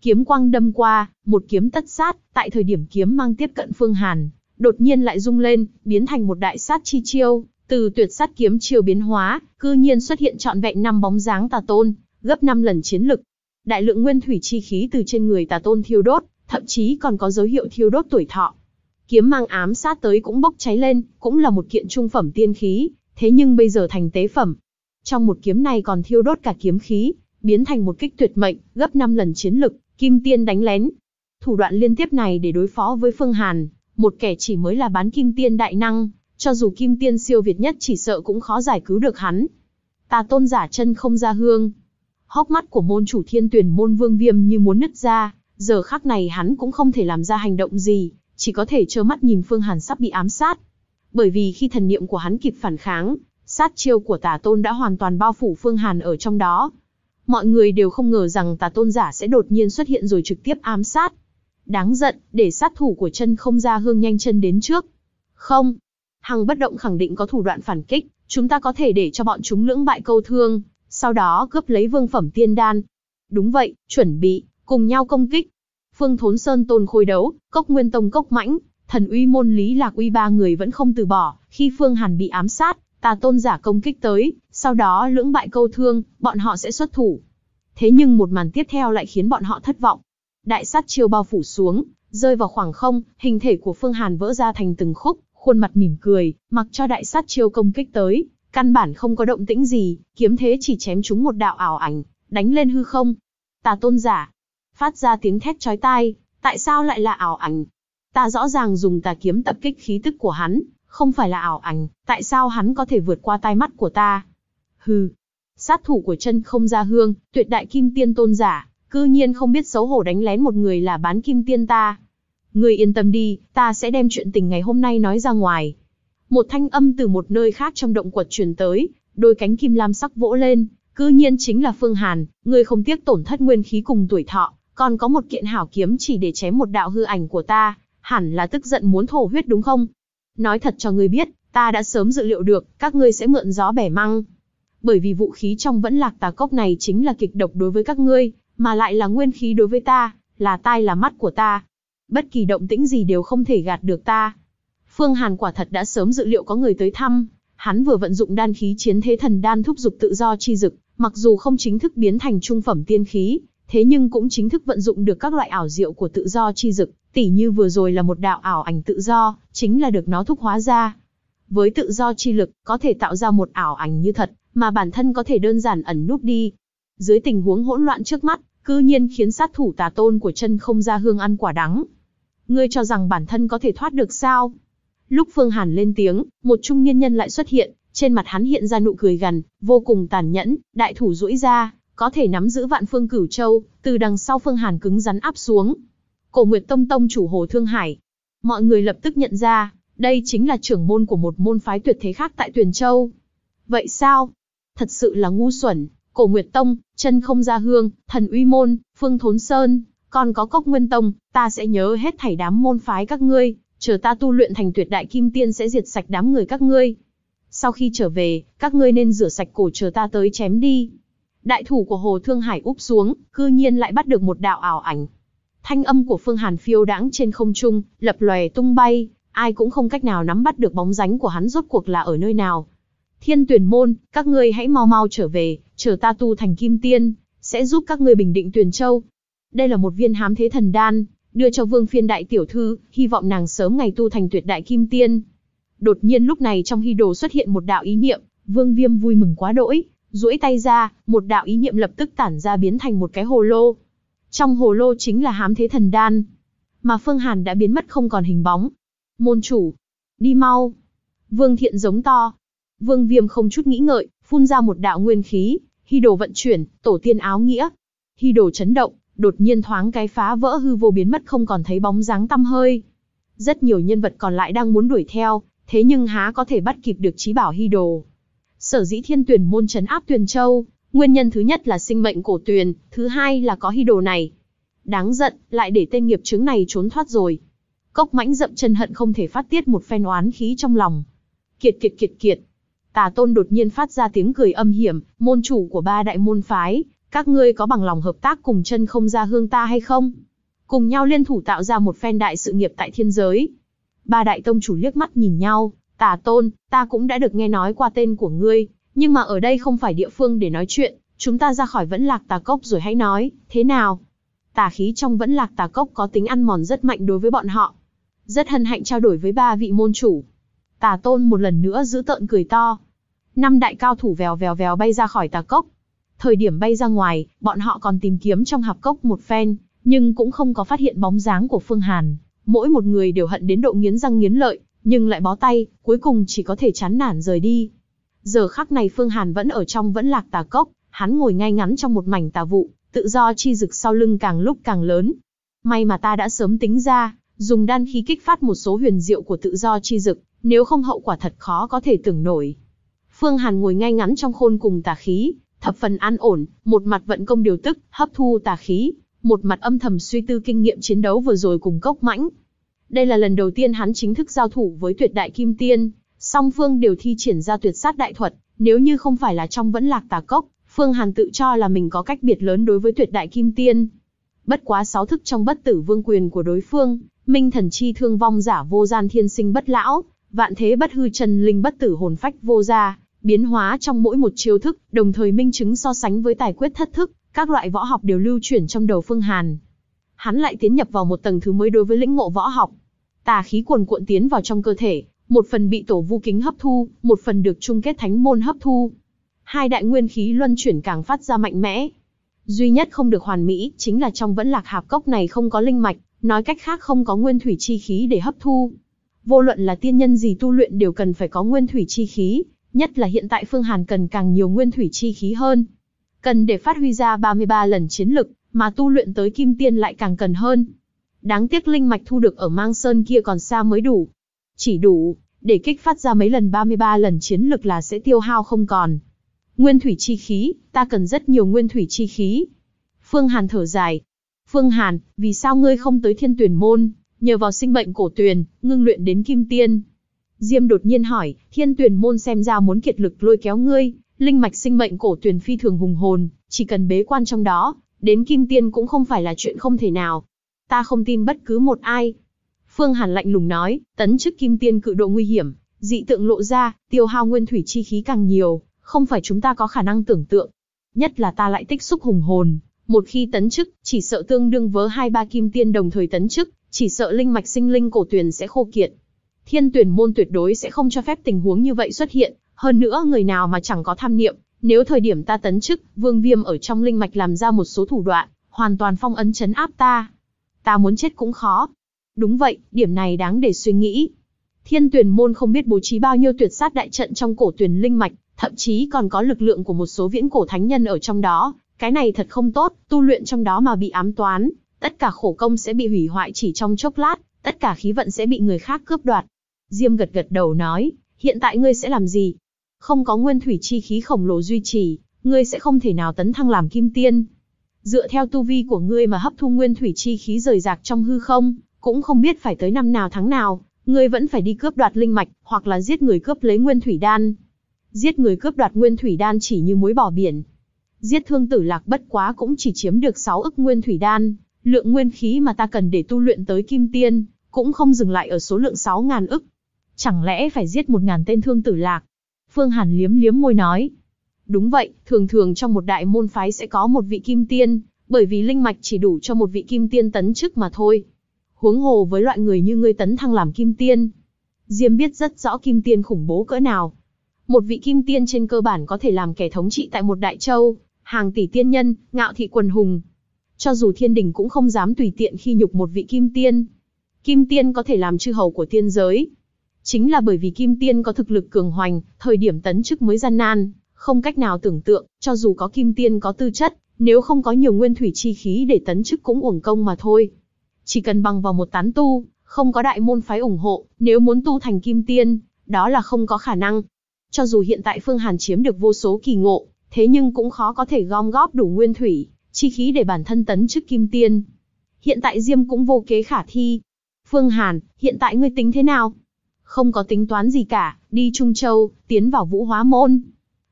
Kiếm quang đâm qua, một kiếm tất sát, tại thời điểm kiếm mang tiếp cận Phương Hàn, đột nhiên lại rung lên, biến thành một đại sát chi chiêu, từ tuyệt sát kiếm chiêu biến hóa, cư nhiên xuất hiện trọn vẹn năm bóng dáng tà tôn, gấp 5 lần chiến lực. Đại lượng nguyên thủy chi khí từ trên người tà tôn thiêu đốt, thậm chí còn có dấu hiệu thiêu đốt tuổi thọ. Kiếm mang ám sát tới cũng bốc cháy lên, cũng là một kiện trung phẩm tiên khí, thế nhưng bây giờ thành tế phẩm. Trong một kiếm này còn thiêu đốt cả kiếm khí, biến thành một kích tuyệt mệnh, gấp 5 lần chiến lực, kim tiên đánh lén. Thủ đoạn liên tiếp này để đối phó với Phương Hàn, một kẻ chỉ mới là bán kim tiên đại năng, cho dù kim tiên siêu việt nhất chỉ sợ cũng khó giải cứu được hắn. Tà tôn giả chân không ra hương. Hốc mắt của môn chủ thiên tuyển môn vương viêm như muốn nứt ra, giờ khắc này hắn cũng không thể làm ra hành động gì, chỉ có thể trơ mắt nhìn Phương Hàn sắp bị ám sát. Bởi vì khi thần niệm của hắn kịp phản kháng, sát chiêu của tà tôn đã hoàn toàn bao phủ Phương Hàn ở trong đó. Mọi người đều không ngờ rằng tà tôn giả sẽ đột nhiên xuất hiện rồi trực tiếp ám sát. Đáng giận, để sát thủ của chân không ra hương nhanh chân đến trước. Không. Hằng bất động khẳng định có thủ đoạn phản kích, chúng ta có thể để cho bọn chúng lưỡng bại câu thương, sau đó cướp lấy vương phẩm tiên đan. Đúng vậy, chuẩn bị, cùng nhau công kích. Phương Thốn Sơn tôn khôi đấu, Cốc Nguyên Tông Cốc Mãnh, thần uy môn lý lạc uy ba người vẫn không từ bỏ, khi Phương Hàn bị ám sát, ta tôn giả công kích tới, sau đó lưỡng bại câu thương, bọn họ sẽ xuất thủ. Thế nhưng một màn tiếp theo lại khiến bọn họ thất vọng. Đại sát chiêu bao phủ xuống, rơi vào khoảng không, hình thể của Phương Hàn vỡ ra thành từng khúc, khuôn mặt mỉm cười, mặc cho đại sát chiêu công kích tới, căn bản không có động tĩnh gì, kiếm thế chỉ chém chúng một đạo ảo ảnh, đánh lên hư không. Tà tôn giả, phát ra tiếng thét chói tai, tại sao lại là ảo ảnh? Ta rõ ràng dùng tà kiếm tập kích khí tức của hắn, không phải là ảo ảnh, tại sao hắn có thể vượt qua tai mắt của ta? Hừ, sát thủ của chân không ra hương, tuyệt đại kim tiên tôn giả, Cư nhiên không biết xấu hổ đánh lén một người là bán kim tiên ta. người yên tâm đi, ta sẽ đem chuyện tình ngày hôm nay nói ra ngoài. Một thanh âm từ một nơi khác trong động quật truyền tới, đôi cánh kim lam sắc vỗ lên, cư nhiên chính là Phương Hàn, người không tiếc tổn thất nguyên khí cùng tuổi thọ, còn có một kiện hảo kiếm chỉ để chém một đạo hư ảnh của ta, hẳn là tức giận muốn thổ huyết đúng không? Nói thật cho người biết, ta đã sớm dự liệu được, các ngươi sẽ mượn gió bẻ măng. Bởi vì vũ khí trong vẫn lạc tà cốc này chính là kịch độc đối với các ngươi, mà lại là nguyên khí đối với ta, là tai là mắt của ta. Bất kỳ động tĩnh gì đều không thể gạt được ta. Phương Hàn quả thật đã sớm dự liệu có người tới thăm, hắn vừa vận dụng đan khí chiến thế thần đan thúc dục tự do chi dực, mặc dù không chính thức biến thành trung phẩm tiên khí, thế nhưng cũng chính thức vận dụng được các loại ảo diệu của tự do chi dực, tỉ như vừa rồi là một đạo ảo ảnh tự do, chính là được nó thúc hóa ra. Với tự do chi lực, có thể tạo ra một ảo ảnh như thật, mà bản thân có thể đơn giản ẩn núp đi. Dưới tình huống hỗn loạn trước mắt, cư nhiên khiến sát thủ tà tôn của chân không ra hương ăn quả đắng. Ngươi cho rằng bản thân có thể thoát được sao? Lúc Phương Hàn lên tiếng, một trung niên nhân lại xuất hiện, trên mặt hắn hiện ra nụ cười gằn, vô cùng tàn nhẫn, đại thủ duỗi ra, có thể nắm giữ vạn phương cửu châu, từ đằng sau Phương Hàn cứng rắn áp xuống. Cổ Nguyệt Tông Tông chủ Hồ Thương Hải. Mọi người lập tức nhận ra, đây chính là trưởng môn của một môn phái tuyệt thế khác tại Tuyền Châu. Vậy sao? Thật sự là ngu xuẩn, Cổ Nguyệt Tông, Chân Không Gia Hương, Thần Uy Môn, Phương Thốn Sơn, còn có Cốc Nguyên Tông, ta sẽ nhớ hết thảy đám môn phái các ngươi, chờ ta tu luyện thành tuyệt đại kim tiên sẽ diệt sạch đám người các ngươi. Sau khi trở về, các ngươi nên rửa sạch cổ chờ ta tới chém đi. Đại thủ của Hồ Thương Hải úp xuống, cư nhiên lại bắt được một đạo ảo ảnh. Thanh âm của Phương Hàn phiêu đãng trên không trung, lập lòe tung bay, ai cũng không cách nào nắm bắt được bóng dáng của hắn rốt cuộc là ở nơi nào. Thiên tuyển môn, các ngươi hãy mau mau trở về, chờ ta tu thành kim tiên, sẽ giúp các ngươi bình định tuyển châu. Đây là một viên hám thế thần đan, đưa cho vương phiên đại tiểu thư, hy vọng nàng sớm ngày tu thành tuyệt đại kim tiên. Đột nhiên lúc này trong hy đồ xuất hiện một đạo ý niệm, vương viêm vui mừng quá đỗi, duỗi tay ra, một đạo ý niệm lập tức tản ra biến thành một cái hồ lô. Trong hồ lô chính là hám thế thần đan. Mà Phương Hàn đã biến mất không còn hình bóng. Môn chủ, đi mau. Vương Thiện giống to, Vương Viêm không chút nghĩ ngợi, phun ra một đạo nguyên khí, hy đồ vận chuyển, tổ tiên áo nghĩa. Hy đồ chấn động, đột nhiên thoáng cái phá vỡ hư vô biến mất không còn thấy bóng dáng tăm hơi. Rất nhiều nhân vật còn lại đang muốn đuổi theo, thế nhưng há có thể bắt kịp được trí bảo hy đồ. Sở dĩ thiên tuyển môn chấn áp tuyển châu, nguyên nhân thứ nhất là sinh mệnh cổ tuyền, thứ hai là có hy đồ này. Đáng giận, lại để tên nghiệp chứng này trốn thoát rồi. Cốc mãnh dậm chân hận không thể phát tiết một phen oán khí trong lòng. Kiệt kiệt kiệt kiệt, Tà Tôn đột nhiên phát ra tiếng cười âm hiểm, môn chủ của ba đại môn phái, các ngươi có bằng lòng hợp tác cùng chân không ra hương ta hay không? Cùng nhau liên thủ tạo ra một phen đại sự nghiệp tại thiên giới. Ba đại tông chủ liếc mắt nhìn nhau, Tà Tôn, ta cũng đã được nghe nói qua tên của ngươi, nhưng mà ở đây không phải địa phương để nói chuyện, chúng ta ra khỏi vẫn lạc tà cốc rồi hãy nói, thế nào? Tà khí trong vẫn lạc tà cốc có tính ăn mòn rất mạnh đối với bọn họ. Rất hân hạnh trao đổi với ba vị môn chủ, Tà tôn một lần nữa giữ tợn cười to. Năm đại cao thủ vèo vèo vèo bay ra khỏi tà cốc. Thời điểm bay ra ngoài, bọn họ còn tìm kiếm trong hạp cốc một phen, nhưng cũng không có phát hiện bóng dáng của Phương Hàn. Mỗi một người đều hận đến độ nghiến răng nghiến lợi, nhưng lại bó tay, cuối cùng chỉ có thể chán nản rời đi. Giờ khắc này Phương Hàn vẫn ở trong vẫn lạc tà cốc, hắn ngồi ngay ngắn trong một mảnh tà vụ, tự do chi rực sau lưng càng lúc càng lớn. May mà ta đã sớm tính ra, dùng đan khí kích phát một số huyền diệu của tự do chi rực, nếu không hậu quả thật khó có thể tưởng nổi. Phương Hàn ngồi ngay ngắn trong khôn cùng tà khí, thập phần an ổn, một mặt vận công điều tức, hấp thu tà khí, một mặt âm thầm suy tư kinh nghiệm chiến đấu vừa rồi cùng cốc mãnh. Đây là lần đầu tiên hắn chính thức giao thủ với tuyệt đại kim tiên, song phương đều thi triển ra tuyệt sát đại thuật, nếu như không phải là trong vẫn lạc tà cốc, Phương Hàn tự cho là mình có cách biệt lớn đối với tuyệt đại kim tiên. Bất quá sáu thức trong bất tử vương quyền của đối phương, minh thần chi thương vong giả vô gian thiên sinh bất lão, Vạn thế bất hư chân linh bất tử hồn phách vô gia biến hóa trong mỗi một chiêu thức, đồng thời minh chứng so sánh với tài quyết thất thức, các loại võ học đều lưu chuyển trong đầu Phương Hàn. Hắn lại tiến nhập vào một tầng thứ mới đối với lĩnh ngộ võ học. Tà khí cuồn cuộn tiến vào trong cơ thể, một phần bị tổ vu kính hấp thu, một phần được chung kết thánh môn hấp thu. Hai đại nguyên khí luân chuyển càng phát ra mạnh mẽ. Duy nhất không được hoàn mỹ chính là trong vẫn lạc hạp cốc này không có linh mạch, nói cách khác không có nguyên thủy chi khí để hấp thu. Vô luận là tiên nhân gì tu luyện đều cần phải có nguyên thủy chi khí, nhất là hiện tại Phương Hàn cần càng nhiều nguyên thủy chi khí hơn. Cần để phát huy ra 33 lần chiến lực, mà tu luyện tới kim tiên lại càng cần hơn. Đáng tiếc linh mạch thu được ở mang sơn kia còn xa mới đủ. Chỉ đủ, để kích phát ra mấy lần 33 lần chiến lực là sẽ tiêu hao không còn. Nguyên thủy chi khí, ta cần rất nhiều nguyên thủy chi khí. Phương Hàn thở dài. Phương Hàn, vì sao ngươi không tới thiên tuyển môn? nhờ vào sinh mệnh cổ tuyền, ngưng luyện đến kim tiên. Diêm đột nhiên hỏi, thiên tuyển môn xem ra muốn kiệt lực lôi kéo ngươi, linh mạch sinh mệnh cổ tuyền phi thường hùng hồn, chỉ cần bế quan trong đó, đến kim tiên cũng không phải là chuyện không thể nào. Ta không tin bất cứ một ai. Phương Hàn lạnh lùng nói, tấn chức kim tiên cự độ nguy hiểm, dị tượng lộ ra, tiêu hao nguyên thủy chi khí càng nhiều, không phải chúng ta có khả năng tưởng tượng. Nhất là ta lại tích xúc hùng hồn, một khi tấn chức, chỉ sợ tương đương với hai ba kim tiên đồng thời tấn chức, chỉ sợ linh mạch sinh linh cổ tuyển sẽ khô kiệt. Thiên tuyển môn tuyệt đối sẽ không cho phép tình huống như vậy xuất hiện, hơn nữa người nào mà chẳng có tham niệm, nếu thời điểm ta tấn chức, Vương Viêm ở trong linh mạch làm ra một số thủ đoạn, hoàn toàn phong ấn chấn áp ta. Ta muốn chết cũng khó. Đúng vậy, điểm này đáng để suy nghĩ. Thiên tuyển môn không biết bố trí bao nhiêu tuyệt sát đại trận trong cổ tuyển linh mạch, thậm chí còn có lực lượng của một số viễn cổ thánh nhân ở trong đó, cái này thật không tốt, tu luyện trong đó mà bị ám toán, tất cả khổ công sẽ bị hủy hoại chỉ trong chốc lát, tất cả khí vận sẽ bị người khác cướp đoạt. Diêm gật gật đầu nói, hiện tại ngươi sẽ làm gì? Không có nguyên thủy chi khí khổng lồ duy trì, ngươi sẽ không thể nào tấn thăng làm kim tiên. Dựa theo tu vi của ngươi mà hấp thu nguyên thủy chi khí rời rạc trong hư không, cũng không biết phải tới năm nào tháng nào, ngươi vẫn phải đi cướp đoạt linh mạch, hoặc là giết người cướp lấy nguyên thủy đan. Giết người cướp đoạt nguyên thủy đan chỉ như muối bỏ biển. Giết thương tử lạc bất quá cũng chỉ chiếm được 6 ức nguyên thủy đan, Lượng nguyên khí mà ta cần để tu luyện tới kim tiên, cũng không dừng lại ở số lượng 6.000 ức. Chẳng lẽ phải giết 1.000 tên thương tử lạc? Phương Hàn liếm liếm môi nói. Đúng vậy, thường thường trong một đại môn phái sẽ có một vị kim tiên, bởi vì linh mạch chỉ đủ cho một vị kim tiên tấn chức mà thôi. Huống hồ với loại người như ngươi tấn thăng làm kim tiên. Diêm biết rất rõ kim tiên khủng bố cỡ nào. Một vị kim tiên trên cơ bản có thể làm kẻ thống trị tại một đại châu, hàng tỷ tiên nhân, ngạo thị quần hùng, cho dù thiên đình cũng không dám tùy tiện khi nhục một vị kim tiên. Kim tiên có thể làm chư hầu của tiên giới. Chính là bởi vì kim tiên có thực lực cường hoành, thời điểm tấn chức mới gian nan, không cách nào tưởng tượng, cho dù có kim tiên có tư chất, nếu không có nhiều nguyên thủy chi khí để tấn chức cũng uổng công mà thôi. Chỉ cần bằng vào một tán tu, không có đại môn phái ủng hộ, nếu muốn tu thành kim tiên, đó là không có khả năng. Cho dù hiện tại Phương Hàn chiếm được vô số kỳ ngộ, thế nhưng cũng khó có thể gom góp đủ nguyên thủy, chi khí để bản thân tấn chức kim tiên. Hiện tại Diêm cũng vô kế khả thi. Phương Hàn, hiện tại ngươi tính thế nào? Không có tính toán gì cả, đi Trung Châu, tiến vào vũ hóa môn.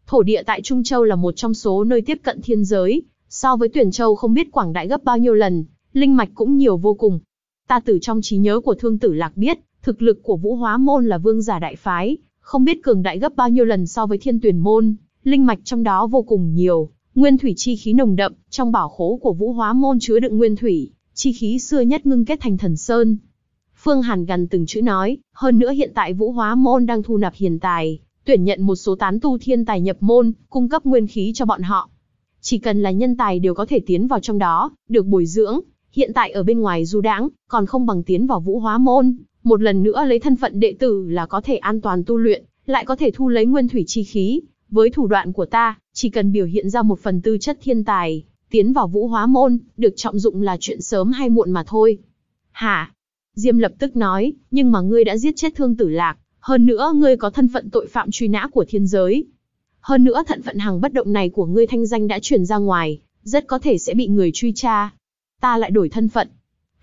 Thổ địa tại Trung Châu là một trong số nơi tiếp cận thiên giới, so với tuyển châu không biết quảng đại gấp bao nhiêu lần, linh mạch cũng nhiều vô cùng. Ta từ trong trí nhớ của thương tử lạc biết, thực lực của vũ hóa môn là vương giả đại phái, không biết cường đại gấp bao nhiêu lần so với thiên tuyển môn, linh mạch trong đó vô cùng nhiều, Nguyên thủy chi khí nồng đậm, trong bảo khố của Vũ Hóa Môn chứa đựng nguyên thủy, chi khí xưa nhất ngưng kết thành thần sơn. Phương Hàn gần từng chữ nói, hơn nữa hiện tại Vũ Hóa Môn đang thu nạp hiền tài, tuyển nhận một số tán tu thiên tài nhập môn, cung cấp nguyên khí cho bọn họ. Chỉ cần là nhân tài đều có thể tiến vào trong đó, được bồi dưỡng, hiện tại ở bên ngoài du đãng, còn không bằng tiến vào Vũ Hóa Môn, một lần nữa lấy thân phận đệ tử là có thể an toàn tu luyện, lại có thể thu lấy nguyên thủy chi khí, với thủ đoạn của ta, chỉ cần biểu hiện ra một phần tư chất thiên tài, tiến vào vũ hóa môn, được trọng dụng là chuyện sớm hay muộn mà thôi. Hả? Diêm lập tức nói, nhưng mà ngươi đã giết chết thương tử lạc, hơn nữa ngươi có thân phận tội phạm truy nã của thiên giới. Hơn nữa thận phận hàng bất động này của ngươi thanh danh đã truyền ra ngoài, rất có thể sẽ bị người truy tra. Ta lại đổi thân phận.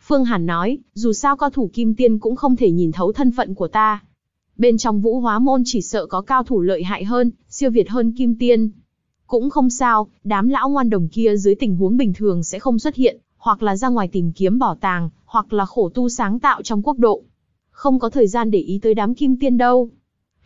Phương Hàn nói, dù sao cao thủ kim tiên cũng không thể nhìn thấu thân phận của ta. Bên trong vũ hóa môn chỉ sợ có cao thủ lợi hại hơn, siêu việt hơn kim tiên. Cũng không sao, đám lão ngoan đồng kia dưới tình huống bình thường sẽ không xuất hiện, hoặc là ra ngoài tìm kiếm bảo tàng, hoặc là khổ tu sáng tạo trong quốc độ. Không có thời gian để ý tới đám kim tiên đâu.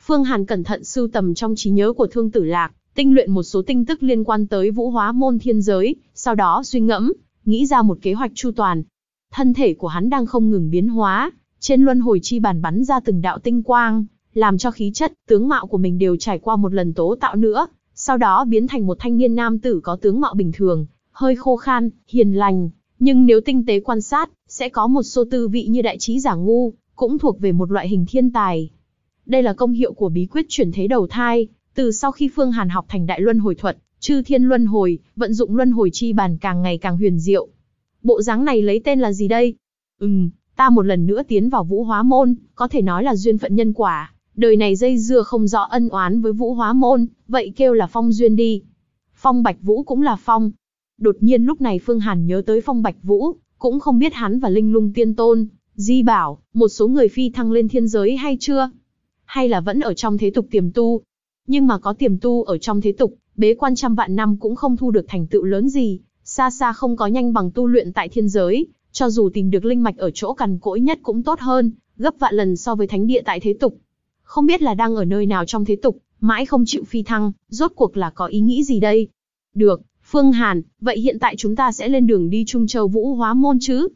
Phương Hàn cẩn thận sưu tầm trong trí nhớ của Thương Tử Lạc, tinh luyện một số tin tức liên quan tới vũ hóa môn thiên giới, sau đó suy ngẫm, nghĩ ra một kế hoạch chu toàn. Thân thể của hắn đang không ngừng biến hóa, trên luân hồi chi bàn bắn ra từng đạo tinh quang, làm cho khí chất, tướng mạo của mình đều trải qua một lần tố tạo nữa, sau đó biến thành một thanh niên nam tử có tướng mạo bình thường, hơi khô khan, hiền lành, nhưng nếu tinh tế quan sát, sẽ có một số tư vị như đại trí giả ngu, cũng thuộc về một loại hình thiên tài. Đây là công hiệu của bí quyết chuyển thế đầu thai, từ sau khi Phương Hàn học thành đại luân hồi thuật, chư thiên luân hồi, vận dụng luân hồi chi bàn càng ngày càng huyền diệu. Bộ dáng này lấy tên là gì đây? Ừm, ta một lần nữa tiến vào vũ hóa môn, có thể nói là duyên phận nhân quả đời này dây dưa không rõ ân oán với Vũ Hóa Môn, vậy kêu là phong duyên đi. Phong Bạch Vũ cũng là phong. Đột nhiên lúc này Phương Hàn nhớ tới Phong Bạch Vũ, cũng không biết hắn và Linh Lung Tiên Tôn, Di Bảo, một số người phi thăng lên thiên giới hay chưa? Hay là vẫn ở trong thế tục tiềm tu? Nhưng mà có tiềm tu ở trong thế tục, bế quan trăm vạn năm cũng không thu được thành tựu lớn gì, xa xa không có nhanh bằng tu luyện tại thiên giới, cho dù tìm được linh mạch ở chỗ cằn cỗi nhất cũng tốt hơn, gấp vạn lần so với thánh địa tại thế tục không biết là đang ở nơi nào trong thế tục, mãi không chịu phi thăng, rốt cuộc là có ý nghĩ gì đây? Được, Phương Hàn, vậy hiện tại chúng ta sẽ lên đường đi Trung Châu Vũ Hóa Môn chứ?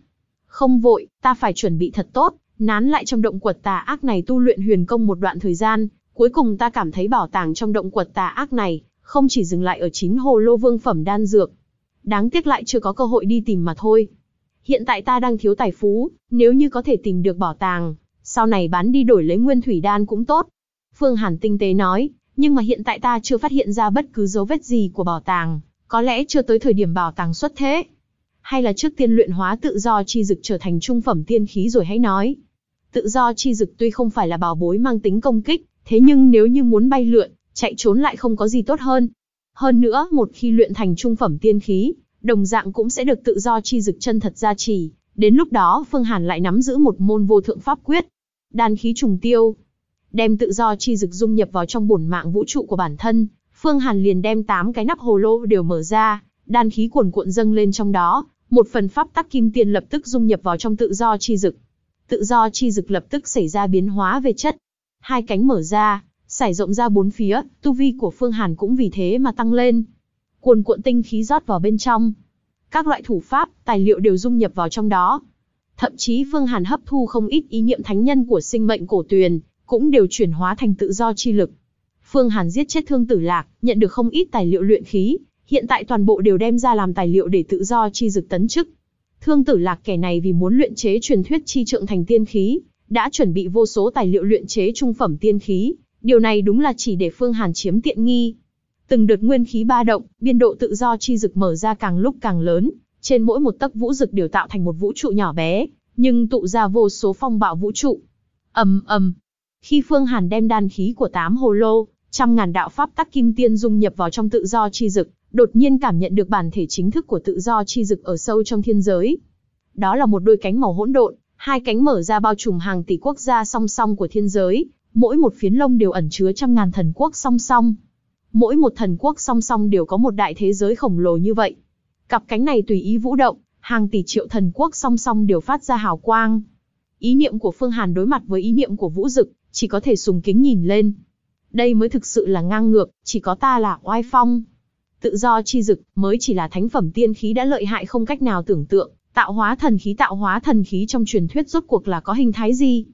Không vội, ta phải chuẩn bị thật tốt, nán lại trong động quật tà ác này tu luyện huyền công một đoạn thời gian, cuối cùng ta cảm thấy bảo tàng trong động quật tà ác này, không chỉ dừng lại ở chín hồ lô vương phẩm đan dược. Đáng tiếc lại chưa có cơ hội đi tìm mà thôi. Hiện tại ta đang thiếu tài phú, nếu như có thể tìm được bảo tàng, sau này bán đi đổi lấy nguyên thủy đan cũng tốt. Phương Hàn tinh tế nói, nhưng mà hiện tại ta chưa phát hiện ra bất cứ dấu vết gì của bảo tàng, có lẽ chưa tới thời điểm bảo tàng xuất thế. Hay là trước tiên luyện hóa tự do chi dực trở thành trung phẩm tiên khí rồi hãy nói. Tự do chi dực tuy không phải là bảo bối mang tính công kích, thế nhưng nếu như muốn bay lượn, chạy trốn lại không có gì tốt hơn. Hơn nữa, một khi luyện thành trung phẩm tiên khí, đồng dạng cũng sẽ được tự do chi dực chân thật gia trì. Đến lúc đó Phương Hàn lại nắm giữ một môn vô thượng pháp quyết, đan khí trùng tiêu. Đem tự do chi dực dung nhập vào trong bổn mạng vũ trụ của bản thân, Phương Hàn liền đem 8 cái nắp hồ lô đều mở ra, đan khí cuồn cuộn dâng lên trong đó, một phần pháp tắc kim tiền lập tức dung nhập vào trong tự do chi dực. Tự do chi dực lập tức xảy ra biến hóa về chất. Hai cánh mở ra, xảy rộng ra bốn phía, tu vi của Phương Hàn cũng vì thế mà tăng lên. Cuồn cuộn tinh khí rót vào bên trong. Các loại thủ pháp, tài liệu đều dung nhập vào trong đó, Thậm chí Vương Hàn hấp thu không ít ý niệm thánh nhân của sinh mệnh cổ tuyền, cũng đều chuyển hóa thành tự do chi lực. Phương Hàn giết chết Thương Tử Lạc, nhận được không ít tài liệu luyện khí, hiện tại toàn bộ đều đem ra làm tài liệu để tự do chi dực tấn chức. Thương Tử Lạc kẻ này vì muốn luyện chế truyền thuyết chi trượng thành tiên khí, đã chuẩn bị vô số tài liệu luyện chế trung phẩm tiên khí, điều này đúng là chỉ để Phương Hàn chiếm tiện nghi. Từng đợt nguyên khí ba động, biên độ tự do chi dực mở ra càng lúc càng lớn, trên mỗi một tấc vũ rực đều tạo thành một vũ trụ nhỏ bé, nhưng tụ ra vô số phong bạo vũ trụ. ầm ầm. Khi Phương Hàn đem đan khí của tám hồ lô, trăm ngàn đạo pháp tắc kim tiên dung nhập vào trong tự do chi dực, đột nhiên cảm nhận được bản thể chính thức của tự do chi dực ở sâu trong thiên giới. Đó là một đôi cánh màu hỗn độn, hai cánh mở ra bao trùm hàng tỷ quốc gia song song của thiên giới, mỗi một phiến lông đều ẩn chứa trăm ngàn thần quốc song song. Mỗi một thần quốc song song đều có một đại thế giới khổng lồ như vậy. Cặp cánh này tùy ý vũ động, hàng tỷ triệu thần quốc song song đều phát ra hào quang. Ý niệm của Phương Hàn đối mặt với ý niệm của Vũ Dực, chỉ có thể sùng kính nhìn lên. Đây mới thực sự là ngang ngược, chỉ có ta là oai phong. Tự do chi dực mới chỉ là thánh phẩm tiên khí đã lợi hại không cách nào tưởng tượng, tạo hóa thần khí tạo hóa thần khí trong truyền thuyết rốt cuộc là có hình thái gì?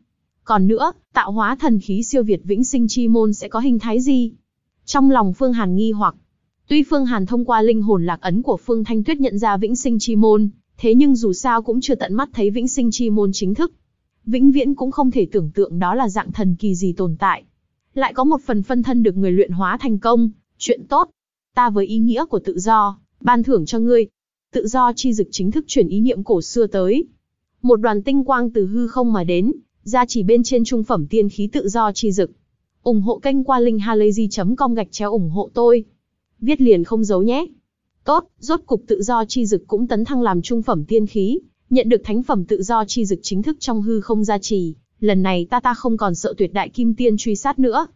Còn nữa, tạo hóa thần khí siêu việt vĩnh sinh chi môn sẽ có hình thái gì? Trong lòng Phương Hàn nghi hoặc, Tuy Phương Hàn thông qua linh hồn lạc ấn của Phương Thanh Tuyết nhận ra Vĩnh Sinh Chi Môn, thế nhưng dù sao cũng chưa tận mắt thấy Vĩnh Sinh Chi Môn chính thức. Vĩnh viễn cũng không thể tưởng tượng đó là dạng thần kỳ gì tồn tại. Lại có một phần phân thân được người luyện hóa thành công, chuyện tốt. Ta với ý nghĩa của tự do, ban thưởng cho ngươi. Tự do chi dực chính thức chuyển ý niệm cổ xưa tới. Một đoàn tinh quang từ hư không mà đến, ra chỉ bên trên trung phẩm tiên khí tự do chi dực. ủng hộ kênh qua linkhalazy.com gạch chéo ủng hộ tôi viết liền không giấu nhé. Tốt, rốt cục tự do chi dực cũng tấn thăng làm trung phẩm tiên khí, nhận được thánh phẩm tự do chi dực chính thức trong hư không gia trì, lần này ta ta không còn sợ tuyệt đại kim tiên truy sát nữa.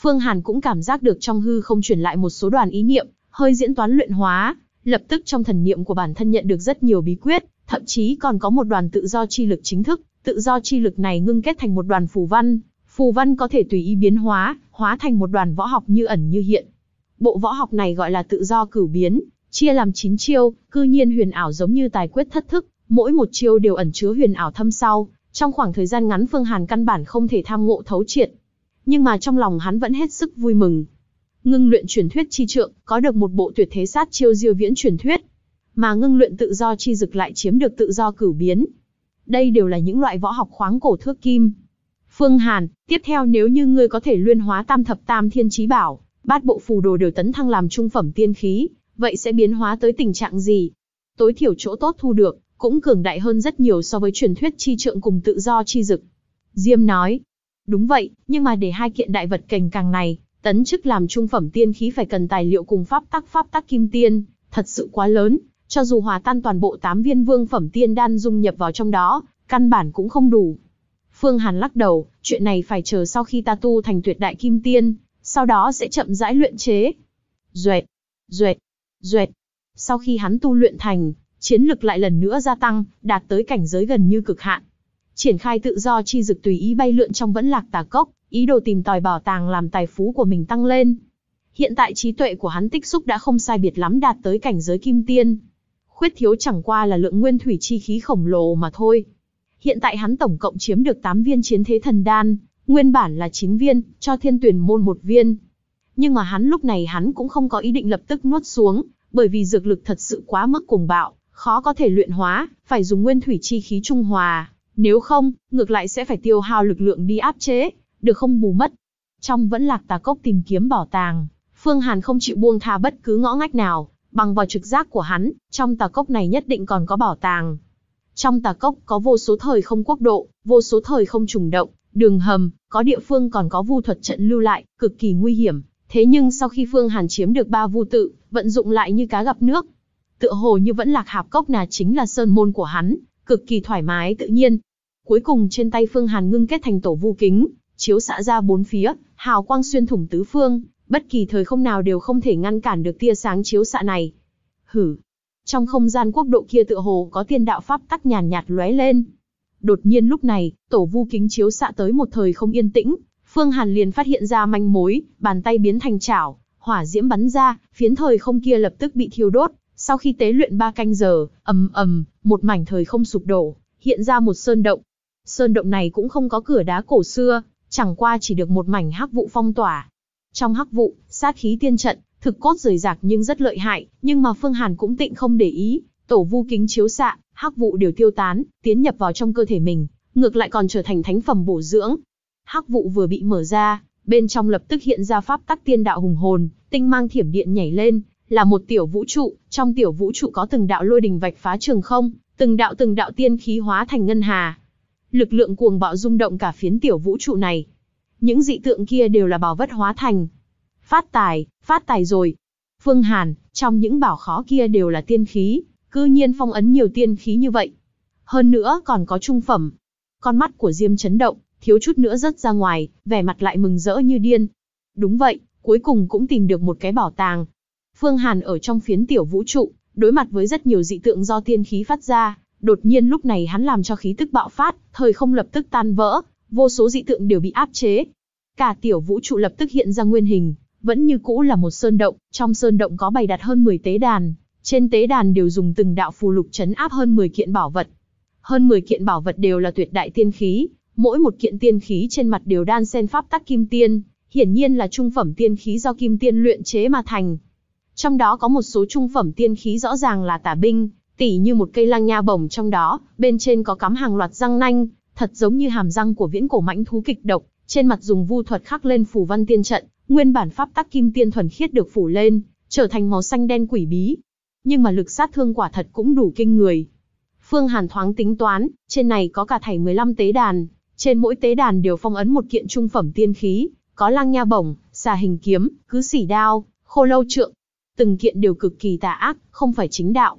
Phương Hàn cũng cảm giác được trong hư không chuyển lại một số đoàn ý niệm, hơi diễn toán luyện hóa, lập tức trong thần niệm của bản thân nhận được rất nhiều bí quyết, thậm chí còn có một đoàn tự do chi lực chính thức, tự do chi lực này ngưng kết thành một đoàn phù văn, phù văn có thể tùy ý biến hóa, hóa thành một đoàn võ học như ẩn như hiện, Bộ võ học này gọi là tự do cửu biến, chia làm 9 chiêu, cư nhiên huyền ảo giống như tài quyết thất thức, mỗi một chiêu đều ẩn chứa huyền ảo thâm sâu. trong khoảng thời gian ngắn Phương Hàn căn bản không thể tham ngộ thấu triệt. Nhưng mà trong lòng hắn vẫn hết sức vui mừng. Ngưng luyện truyền thuyết chi trượng, có được một bộ tuyệt thế sát chiêu diêu viễn truyền thuyết, mà ngưng luyện tự do chi dực lại chiếm được tự do cửu biến. Đây đều là những loại võ học khoáng cổ thước kim. Phương Hàn, tiếp theo nếu như ngươi có thể luyện hóa tam thập tam thiên chí bảo, bát bộ phù đồ đều tấn thăng làm trung phẩm tiên khí, vậy sẽ biến hóa tới tình trạng gì? Tối thiểu chỗ tốt thu được, cũng cường đại hơn rất nhiều so với truyền thuyết chi trượng cùng tự do chi dực. Diêm nói, đúng vậy, nhưng mà để hai kiện đại vật cành càng này, tấn chức làm trung phẩm tiên khí phải cần tài liệu cùng pháp tắc pháp tắc kim tiên, thật sự quá lớn, cho dù hòa tan toàn bộ 8 viên vương phẩm tiên đan dung nhập vào trong đó, căn bản cũng không đủ. Phương Hàn lắc đầu, chuyện này phải chờ sau khi ta tu thành tuyệt đại kim tiên, sau đó sẽ chậm rãi luyện chế. Duệ, duệ, duệ. Sau khi hắn tu luyện thành, chiến lực lại lần nữa gia tăng, đạt tới cảnh giới gần như cực hạn. Triển khai tự do chi dực tùy ý bay lượn trong vẫn lạc tà cốc, ý đồ tìm tòi bảo tàng làm tài phú của mình tăng lên. Hiện tại trí tuệ của hắn tích xúc đã không sai biệt lắm đạt tới cảnh giới kim tiên. Khuyết thiếu chẳng qua là lượng nguyên thủy chi khí khổng lồ mà thôi. Hiện tại hắn tổng cộng chiếm được 8 viên chiến thế thần đan, Nguyên bản là 9 viên, cho thiên tuyển môn một viên. Nhưng mà hắn lúc này hắn cũng không có ý định lập tức nuốt xuống, bởi vì dược lực thật sự quá mức cuồng bạo, khó có thể luyện hóa, phải dùng nguyên thủy chi khí trung hòa. Nếu không, ngược lại sẽ phải tiêu hao lực lượng đi áp chế, được không bù mất. Trong vẫn lạc tà cốc tìm kiếm bảo tàng, Phương Hàn không chịu buông tha bất cứ ngõ ngách nào, bằng vào trực giác của hắn, trong tà cốc này nhất định còn có bảo tàng. Trong tà cốc có vô số thời không quốc độ, vô số thời không trùng động, đường hầm, có địa phương còn có vu thuật trận lưu lại, cực kỳ nguy hiểm. Thế nhưng sau khi Phương Hàn chiếm được ba vu tự, vận dụng lại như cá gặp nước. Tựa hồ như vẫn lạc hạp cốc nà chính là sơn môn của hắn, cực kỳ thoải mái tự nhiên. Cuối cùng trên tay Phương Hàn ngưng kết thành tổ vu kính, chiếu xạ ra bốn phía, hào quang xuyên thủng tứ phương, bất kỳ thời không nào đều không thể ngăn cản được tia sáng chiếu xạ này. Hử! Trong không gian quốc độ kia tựa hồ có tiên đạo pháp tắc nhàn nhạt lóe lên, Đột nhiên lúc này, tổ vu kính chiếu xạ tới một thời không yên tĩnh, Phương Hàn liền phát hiện ra manh mối, bàn tay biến thành chảo, hỏa diễm bắn ra, phiến thời không kia lập tức bị thiêu đốt. Sau khi tế luyện ba canh giờ, ầm ầm, một mảnh thời không sụp đổ, hiện ra một sơn động. Sơn động này cũng không có cửa đá cổ xưa, chẳng qua chỉ được một mảnh hắc vụ phong tỏa. Trong hắc vụ, sát khí tiên trận, thực cốt rời rạc nhưng rất lợi hại, nhưng mà Phương Hàn cũng tịnh không để ý, Tổ vu kính chiếu xạ, hắc vụ đều tiêu tán, tiến nhập vào trong cơ thể mình, ngược lại còn trở thành thánh phẩm bổ dưỡng. Hắc vụ vừa bị mở ra, bên trong lập tức hiện ra pháp tắc tiên đạo hùng hồn, tinh mang thiểm điện nhảy lên, là một tiểu vũ trụ, trong tiểu vũ trụ có từng đạo lôi đình vạch phá trường không, từng đạo từng đạo tiên khí hóa thành ngân hà. Lực lượng cuồng bạo rung động cả phiến tiểu vũ trụ này. Những dị tượng kia đều là bảo vất hóa thành. Phát tài, phát tài rồi. Phương Hàn, trong những bảo khó kia đều là tiên khí, Cư nhiên phong ấn nhiều tiên khí như vậy. Hơn nữa còn có trung phẩm. Con mắt của Diêm chấn động, thiếu chút nữa rớt ra ngoài, vẻ mặt lại mừng rỡ như điên. Đúng vậy, cuối cùng cũng tìm được một cái bảo tàng. Phương Hàn ở trong phiến tiểu vũ trụ, đối mặt với rất nhiều dị tượng do tiên khí phát ra, đột nhiên lúc này hắn làm cho khí tức bạo phát, thời không lập tức tan vỡ, vô số dị tượng đều bị áp chế. Cả tiểu vũ trụ lập tức hiện ra nguyên hình, vẫn như cũ là một sơn động, trong sơn động có bày đặt hơn 10 tế đàn, trên tế đàn đều dùng từng đạo phù lục chấn áp hơn 10 kiện bảo vật. Hơn 10 kiện bảo vật đều là tuyệt đại tiên khí, mỗi một kiện tiên khí trên mặt đều đan xen pháp tắc kim tiên, hiển nhiên là trung phẩm tiên khí do kim tiên luyện chế mà thành. Trong đó có một số trung phẩm tiên khí rõ ràng là tả binh, tỉ như một cây lăng nha bổng trong đó, bên trên có cắm hàng loạt răng nanh, thật giống như hàm răng của viễn cổ mãnh thú kịch độc, trên mặt dùng vu thuật khắc lên phù văn tiên trận, nguyên bản pháp tắc kim tiên thuần khiết được phủ lên, trở thành màu xanh đen quỷ bí, nhưng mà lực sát thương quả thật cũng đủ kinh người. Phương Hàn thoáng tính toán, trên này có cả thảy 15 tế đàn, trên mỗi tế đàn đều phong ấn một kiện trung phẩm tiên khí, có lăng nha bổng, xà hình kiếm, cứ xỉ đao, khô lâu trượng. Từng kiện đều cực kỳ tà ác, không phải chính đạo.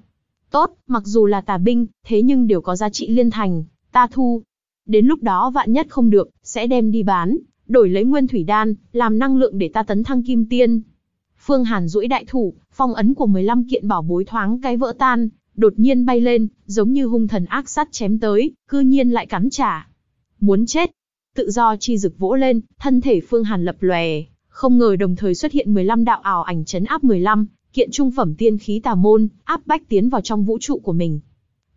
Tốt, mặc dù là tà binh, thế nhưng đều có giá trị liên thành, ta thu. Đến lúc đó vạn nhất không được, sẽ đem đi bán, đổi lấy nguyên thủy đan, làm năng lượng để ta tấn thăng kim tiên. Phương Hàn duỗi đại thủ, phong ấn của 15 kiện bảo bối thoáng cái vỡ tan, đột nhiên bay lên, giống như hung thần ác sát chém tới, cư nhiên lại cắn trả. Muốn chết. Tự do chi dực vỗ lên, thân thể Phương Hàn lập lòe, không ngờ đồng thời xuất hiện 15 đạo ảo ảnh chấn áp 15, kiện trung phẩm tiên khí tà môn, áp bách tiến vào trong vũ trụ của mình.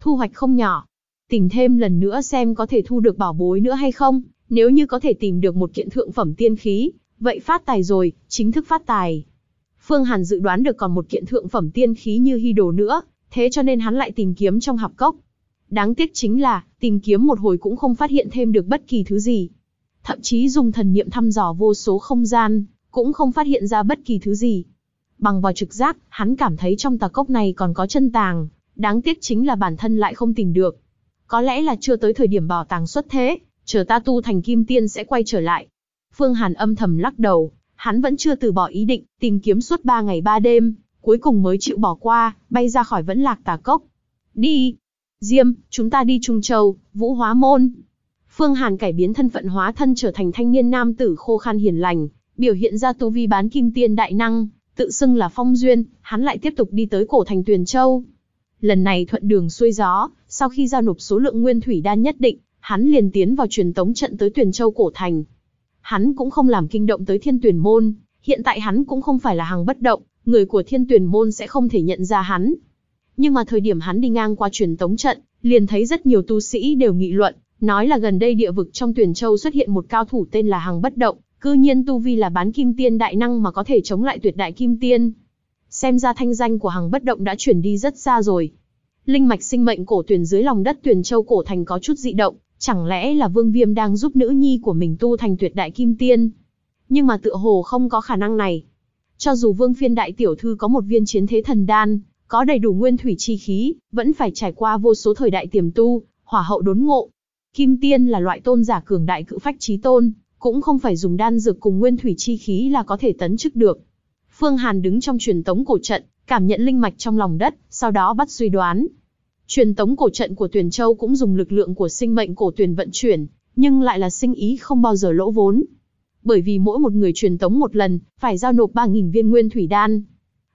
Thu hoạch không nhỏ. Tìm thêm lần nữa xem có thể thu được bảo bối nữa hay không, nếu như có thể tìm được một kiện thượng phẩm tiên khí, vậy phát tài rồi, chính thức phát tài. Phương Hàn dự đoán được còn một kiện thượng phẩm tiên khí như hy đồ nữa, thế cho nên hắn lại tìm kiếm trong hạp cốc. Đáng tiếc chính là, tìm kiếm một hồi cũng không phát hiện thêm được bất kỳ thứ gì. Thậm chí dùng thần niệm thăm dò vô số không gian, cũng không phát hiện ra bất kỳ thứ gì. Bằng vào trực giác, hắn cảm thấy trong tà cốc này còn có chân tàng, đáng tiếc chính là bản thân lại không tìm được. Có lẽ là chưa tới thời điểm bảo tàng xuất thế, chờ ta tu thành kim tiên sẽ quay trở lại. Phương Hàn âm thầm lắc đầu, hắn vẫn chưa từ bỏ ý định, tìm kiếm suốt 3 ngày 3 đêm, cuối cùng mới chịu bỏ qua, bay ra khỏi vẫn lạc tà cốc. Đi! Diêm, chúng ta đi Trung Châu, Vũ Hóa Môn. Phương Hàn cải biến thân phận hóa thân trở thành thanh niên nam tử khô khan hiền lành, biểu hiện ra tu vi bán kim tiên đại năng, tự xưng là phong duyên, hắn lại tiếp tục đi tới cổ thành Tuyền Châu. Lần này thuận đường xuôi gió, sau khi giao nộp số lượng nguyên thủy đan nhất định, hắn liền tiến vào truyền tống trận tới Tuyền Châu cổ thành, hắn cũng không làm kinh động tới thiên tuyển môn, hiện tại hắn cũng không phải là hàng bất động, người của thiên tuyển môn sẽ không thể nhận ra hắn. Nhưng mà thời điểm hắn đi ngang qua truyền tống trận, liền thấy rất nhiều tu sĩ đều nghị luận, nói là gần đây địa vực trong tuyển châu xuất hiện một cao thủ tên là hàng bất động, cư nhiên tu vi là bán kim tiên đại năng mà có thể chống lại tuyệt đại kim tiên. Xem ra thanh danh của hàng bất động đã chuyển đi rất xa rồi. Linh mạch sinh mệnh cổ tuyển dưới lòng đất tuyển châu cổ thành có chút dị động, Chẳng lẽ là Vương Viêm đang giúp nữ nhi của mình tu thành tuyệt đại kim tiên? Nhưng mà tựa hồ không có khả năng này. Cho dù Vương Phiên đại tiểu thư có một viên chiến thế thần đan, có đầy đủ nguyên thủy chi khí, vẫn phải trải qua vô số thời đại tiềm tu, hỏa hậu đốn ngộ. Kim tiên là loại tôn giả cường đại cự phách trí tôn, cũng không phải dùng đan dược cùng nguyên thủy chi khí là có thể tấn chức được. Phương Hàn đứng trong truyền tống cổ trận, cảm nhận linh mạch trong lòng đất, sau đó bắt suy đoán, Truyền tống cổ trận của tuyển Châu cũng dùng lực lượng của sinh mệnh cổ tuyển vận chuyển, nhưng lại là sinh ý không bao giờ lỗ vốn. Bởi vì mỗi một người truyền tống một lần, phải giao nộp ba nghìn viên nguyên thủy đan.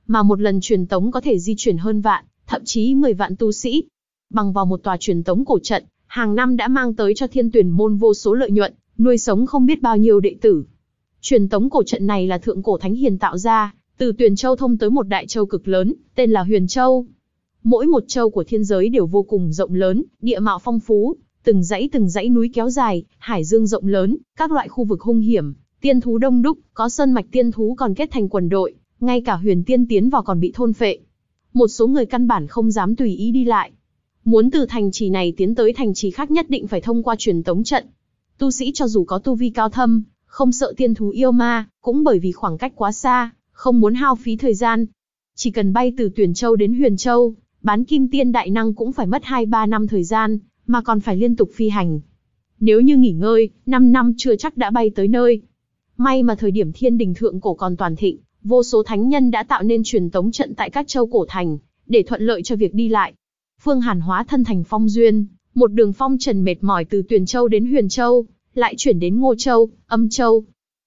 Mà một lần truyền tống có thể di chuyển hơn vạn, thậm chí mười vạn tu sĩ. Bằng vào một tòa truyền tống cổ trận, hàng năm đã mang tới cho thiên tuyển môn vô số lợi nhuận, nuôi sống không biết bao nhiêu đệ tử. Truyền tống cổ trận này là thượng cổ thánh hiền tạo ra, từ Tuyền Châu thông tới một đại châu cực lớn, tên là Huyền Châu. Mỗi một châu của thiên giới đều vô cùng rộng lớn, địa mạo phong phú, từng dãy từng dãy núi kéo dài, hải dương rộng lớn, các loại khu vực hung hiểm, tiên thú đông đúc, có sơn mạch tiên thú còn kết thành quần đội, ngay cả huyền tiên tiến vào còn bị thôn phệ. Một số người căn bản không dám tùy ý đi lại. Muốn từ thành trì này tiến tới thành trì khác nhất định phải thông qua truyền tống trận. Tu sĩ cho dù có tu vi cao thâm, không sợ tiên thú yêu ma, cũng bởi vì khoảng cách quá xa, không muốn hao phí thời gian. Chỉ cần bay từ Tuyển Châu đến Huyền Châu, bán kim tiên đại năng cũng phải mất 2-3 năm thời gian, mà còn phải liên tục phi hành. Nếu như nghỉ ngơi, 5 năm chưa chắc đã bay tới nơi. May mà thời điểm thiên đình thượng cổ còn toàn thịnh, vô số thánh nhân đã tạo nên truyền tống trận tại các châu cổ thành, để thuận lợi cho việc đi lại. Phương Hàn hóa thân thành phong duyên, một đường phong trần mệt mỏi từ Tuyền Châu đến Huyền Châu, lại chuyển đến Ngô Châu, Âm Châu.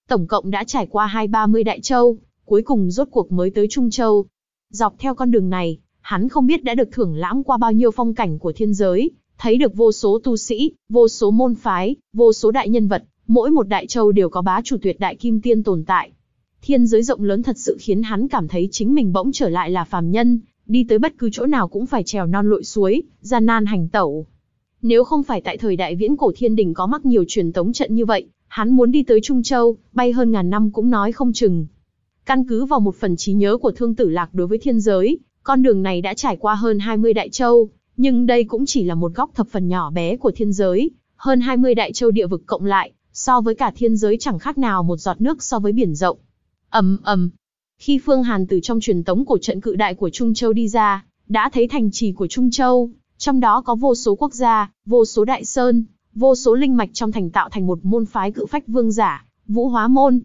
Tổng cộng đã trải qua hai ba mươi đại châu, cuối cùng rốt cuộc mới tới Trung Châu. Dọc theo con đường này, hắn không biết đã được thưởng lãm qua bao nhiêu phong cảnh của thiên giới, thấy được vô số tu sĩ, vô số môn phái, vô số đại nhân vật, mỗi một đại châu đều có bá chủ tuyệt đại kim tiên tồn tại. Thiên giới rộng lớn thật sự khiến hắn cảm thấy chính mình bỗng trở lại là phàm nhân, đi tới bất cứ chỗ nào cũng phải trèo non lội suối, gian nan hành tẩu. Nếu không phải tại thời đại viễn cổ thiên đình có mắc nhiều truyền tống trận như vậy, hắn muốn đi tới Trung Châu, bay hơn ngàn năm cũng nói không chừng. Căn cứ vào một phần trí nhớ của thương tử lạc đối với thiên giới, con đường này đã trải qua hơn 20 đại châu, nhưng đây cũng chỉ là một góc thập phần nhỏ bé của thiên giới, hơn 20 đại châu địa vực cộng lại, so với cả thiên giới chẳng khác nào một giọt nước so với biển rộng. Ầm ầm. Khi Phương Hàn từ trong truyền tống của trận cự đại của Trung Châu đi ra, đã thấy thành trì của Trung Châu, trong đó có vô số quốc gia, vô số đại sơn, vô số linh mạch trong thành tạo thành một môn phái cự phách vương giả, Vũ Hóa môn.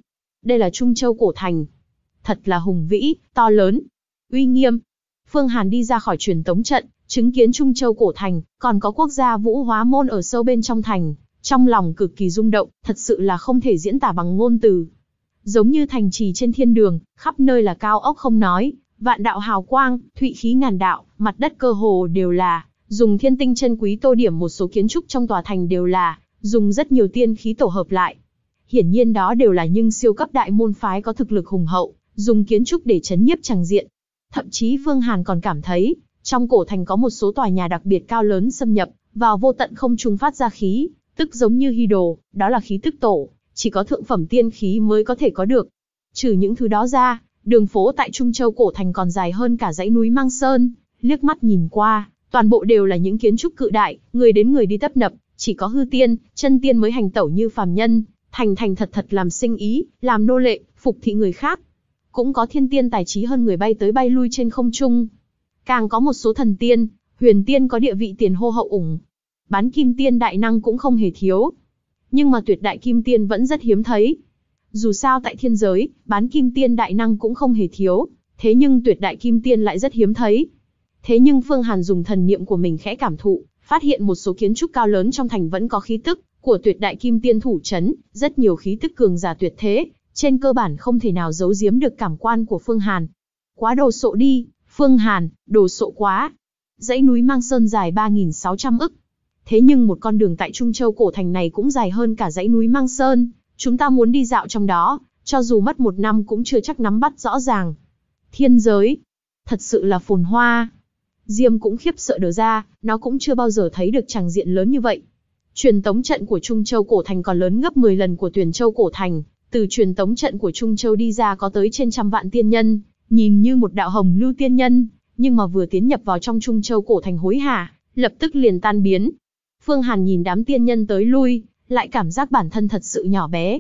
Đây là Trung Châu cổ thành. Thật là hùng vĩ, to lớn, uy nghiêm, Phương Hàn đi ra khỏi truyền tống trận, chứng kiến Trung Châu cổ thành, còn có quốc gia vũ hóa môn ở sâu bên trong thành, trong lòng cực kỳ rung động, thật sự là không thể diễn tả bằng ngôn từ. Giống như thành trì trên thiên đường, khắp nơi là cao ốc không nói, vạn đạo hào quang, thụy khí ngàn đạo, mặt đất cơ hồ đều là, dùng thiên tinh chân quý tô điểm một số kiến trúc trong tòa thành đều là, dùng rất nhiều tiên khí tổ hợp lại. Hiển nhiên đó đều là những siêu cấp đại môn phái có thực lực hùng hậu, dùng kiến trúc để chấn nhiếp chẳng diện, Thậm chí Vương Hàn còn cảm thấy, trong cổ thành có một số tòa nhà đặc biệt cao lớn xâm nhập, vào vô tận không trung phát ra khí, tức giống như hy đồ, đó là khí tức tổ, chỉ có thượng phẩm tiên khí mới có thể có được. Trừ những thứ đó ra, đường phố tại Trung Châu cổ thành còn dài hơn cả dãy núi Mang Sơn, liếc mắt nhìn qua, toàn bộ đều là những kiến trúc cự đại, người đến người đi tấp nập, chỉ có hư tiên, chân tiên mới hành tẩu như phàm nhân, thành thành thật thật làm sinh ý, làm nô lệ, phục thị người khác, cũng có thiên tiên tài trí hơn người bay tới bay lui trên không trung. Càng có một số thần tiên, huyền tiên có địa vị tiền hô hậu ủng. Bán kim tiên đại năng cũng không hề thiếu. Nhưng mà tuyệt đại kim tiên vẫn rất hiếm thấy. Dù sao tại thiên giới, bán kim tiên đại năng cũng không hề thiếu, thế nhưng tuyệt đại kim tiên lại rất hiếm thấy. Thế nhưng Phương Hàn dùng thần niệm của mình khẽ cảm thụ, phát hiện một số kiến trúc cao lớn trong thành vẫn có khí tức của tuyệt đại kim tiên thủ chấn, rất nhiều khí tức cường giả tuyệt thế, trên cơ bản không thể nào giấu giếm được cảm quan của Phương Hàn. Quá đồ sộ đi, Phương Hàn, đồ sộ quá. Dãy núi Mang Sơn dài 3.600 ức. Thế nhưng một con đường tại Trung Châu cổ thành này cũng dài hơn cả dãy núi Mang Sơn. Chúng ta muốn đi dạo trong đó, cho dù mất một năm cũng chưa chắc nắm bắt rõ ràng. Thiên giới, thật sự là phồn hoa. Diêm cũng khiếp sợ đờ ra, nó cũng chưa bao giờ thấy được tràng diện lớn như vậy. Truyền tống trận của Trung Châu Cổ Thành còn lớn gấp 10 lần của Tuyển Châu Cổ Thành, từ truyền tống trận của Trung Châu đi ra có tới trên trăm vạn tiên nhân, nhìn như một đạo hồng lưu tiên nhân, nhưng mà vừa tiến nhập vào trong Trung Châu cổ thành hối hả, lập tức liền tan biến. Phương Hàn nhìn đám tiên nhân tới lui, lại cảm giác bản thân thật sự nhỏ bé.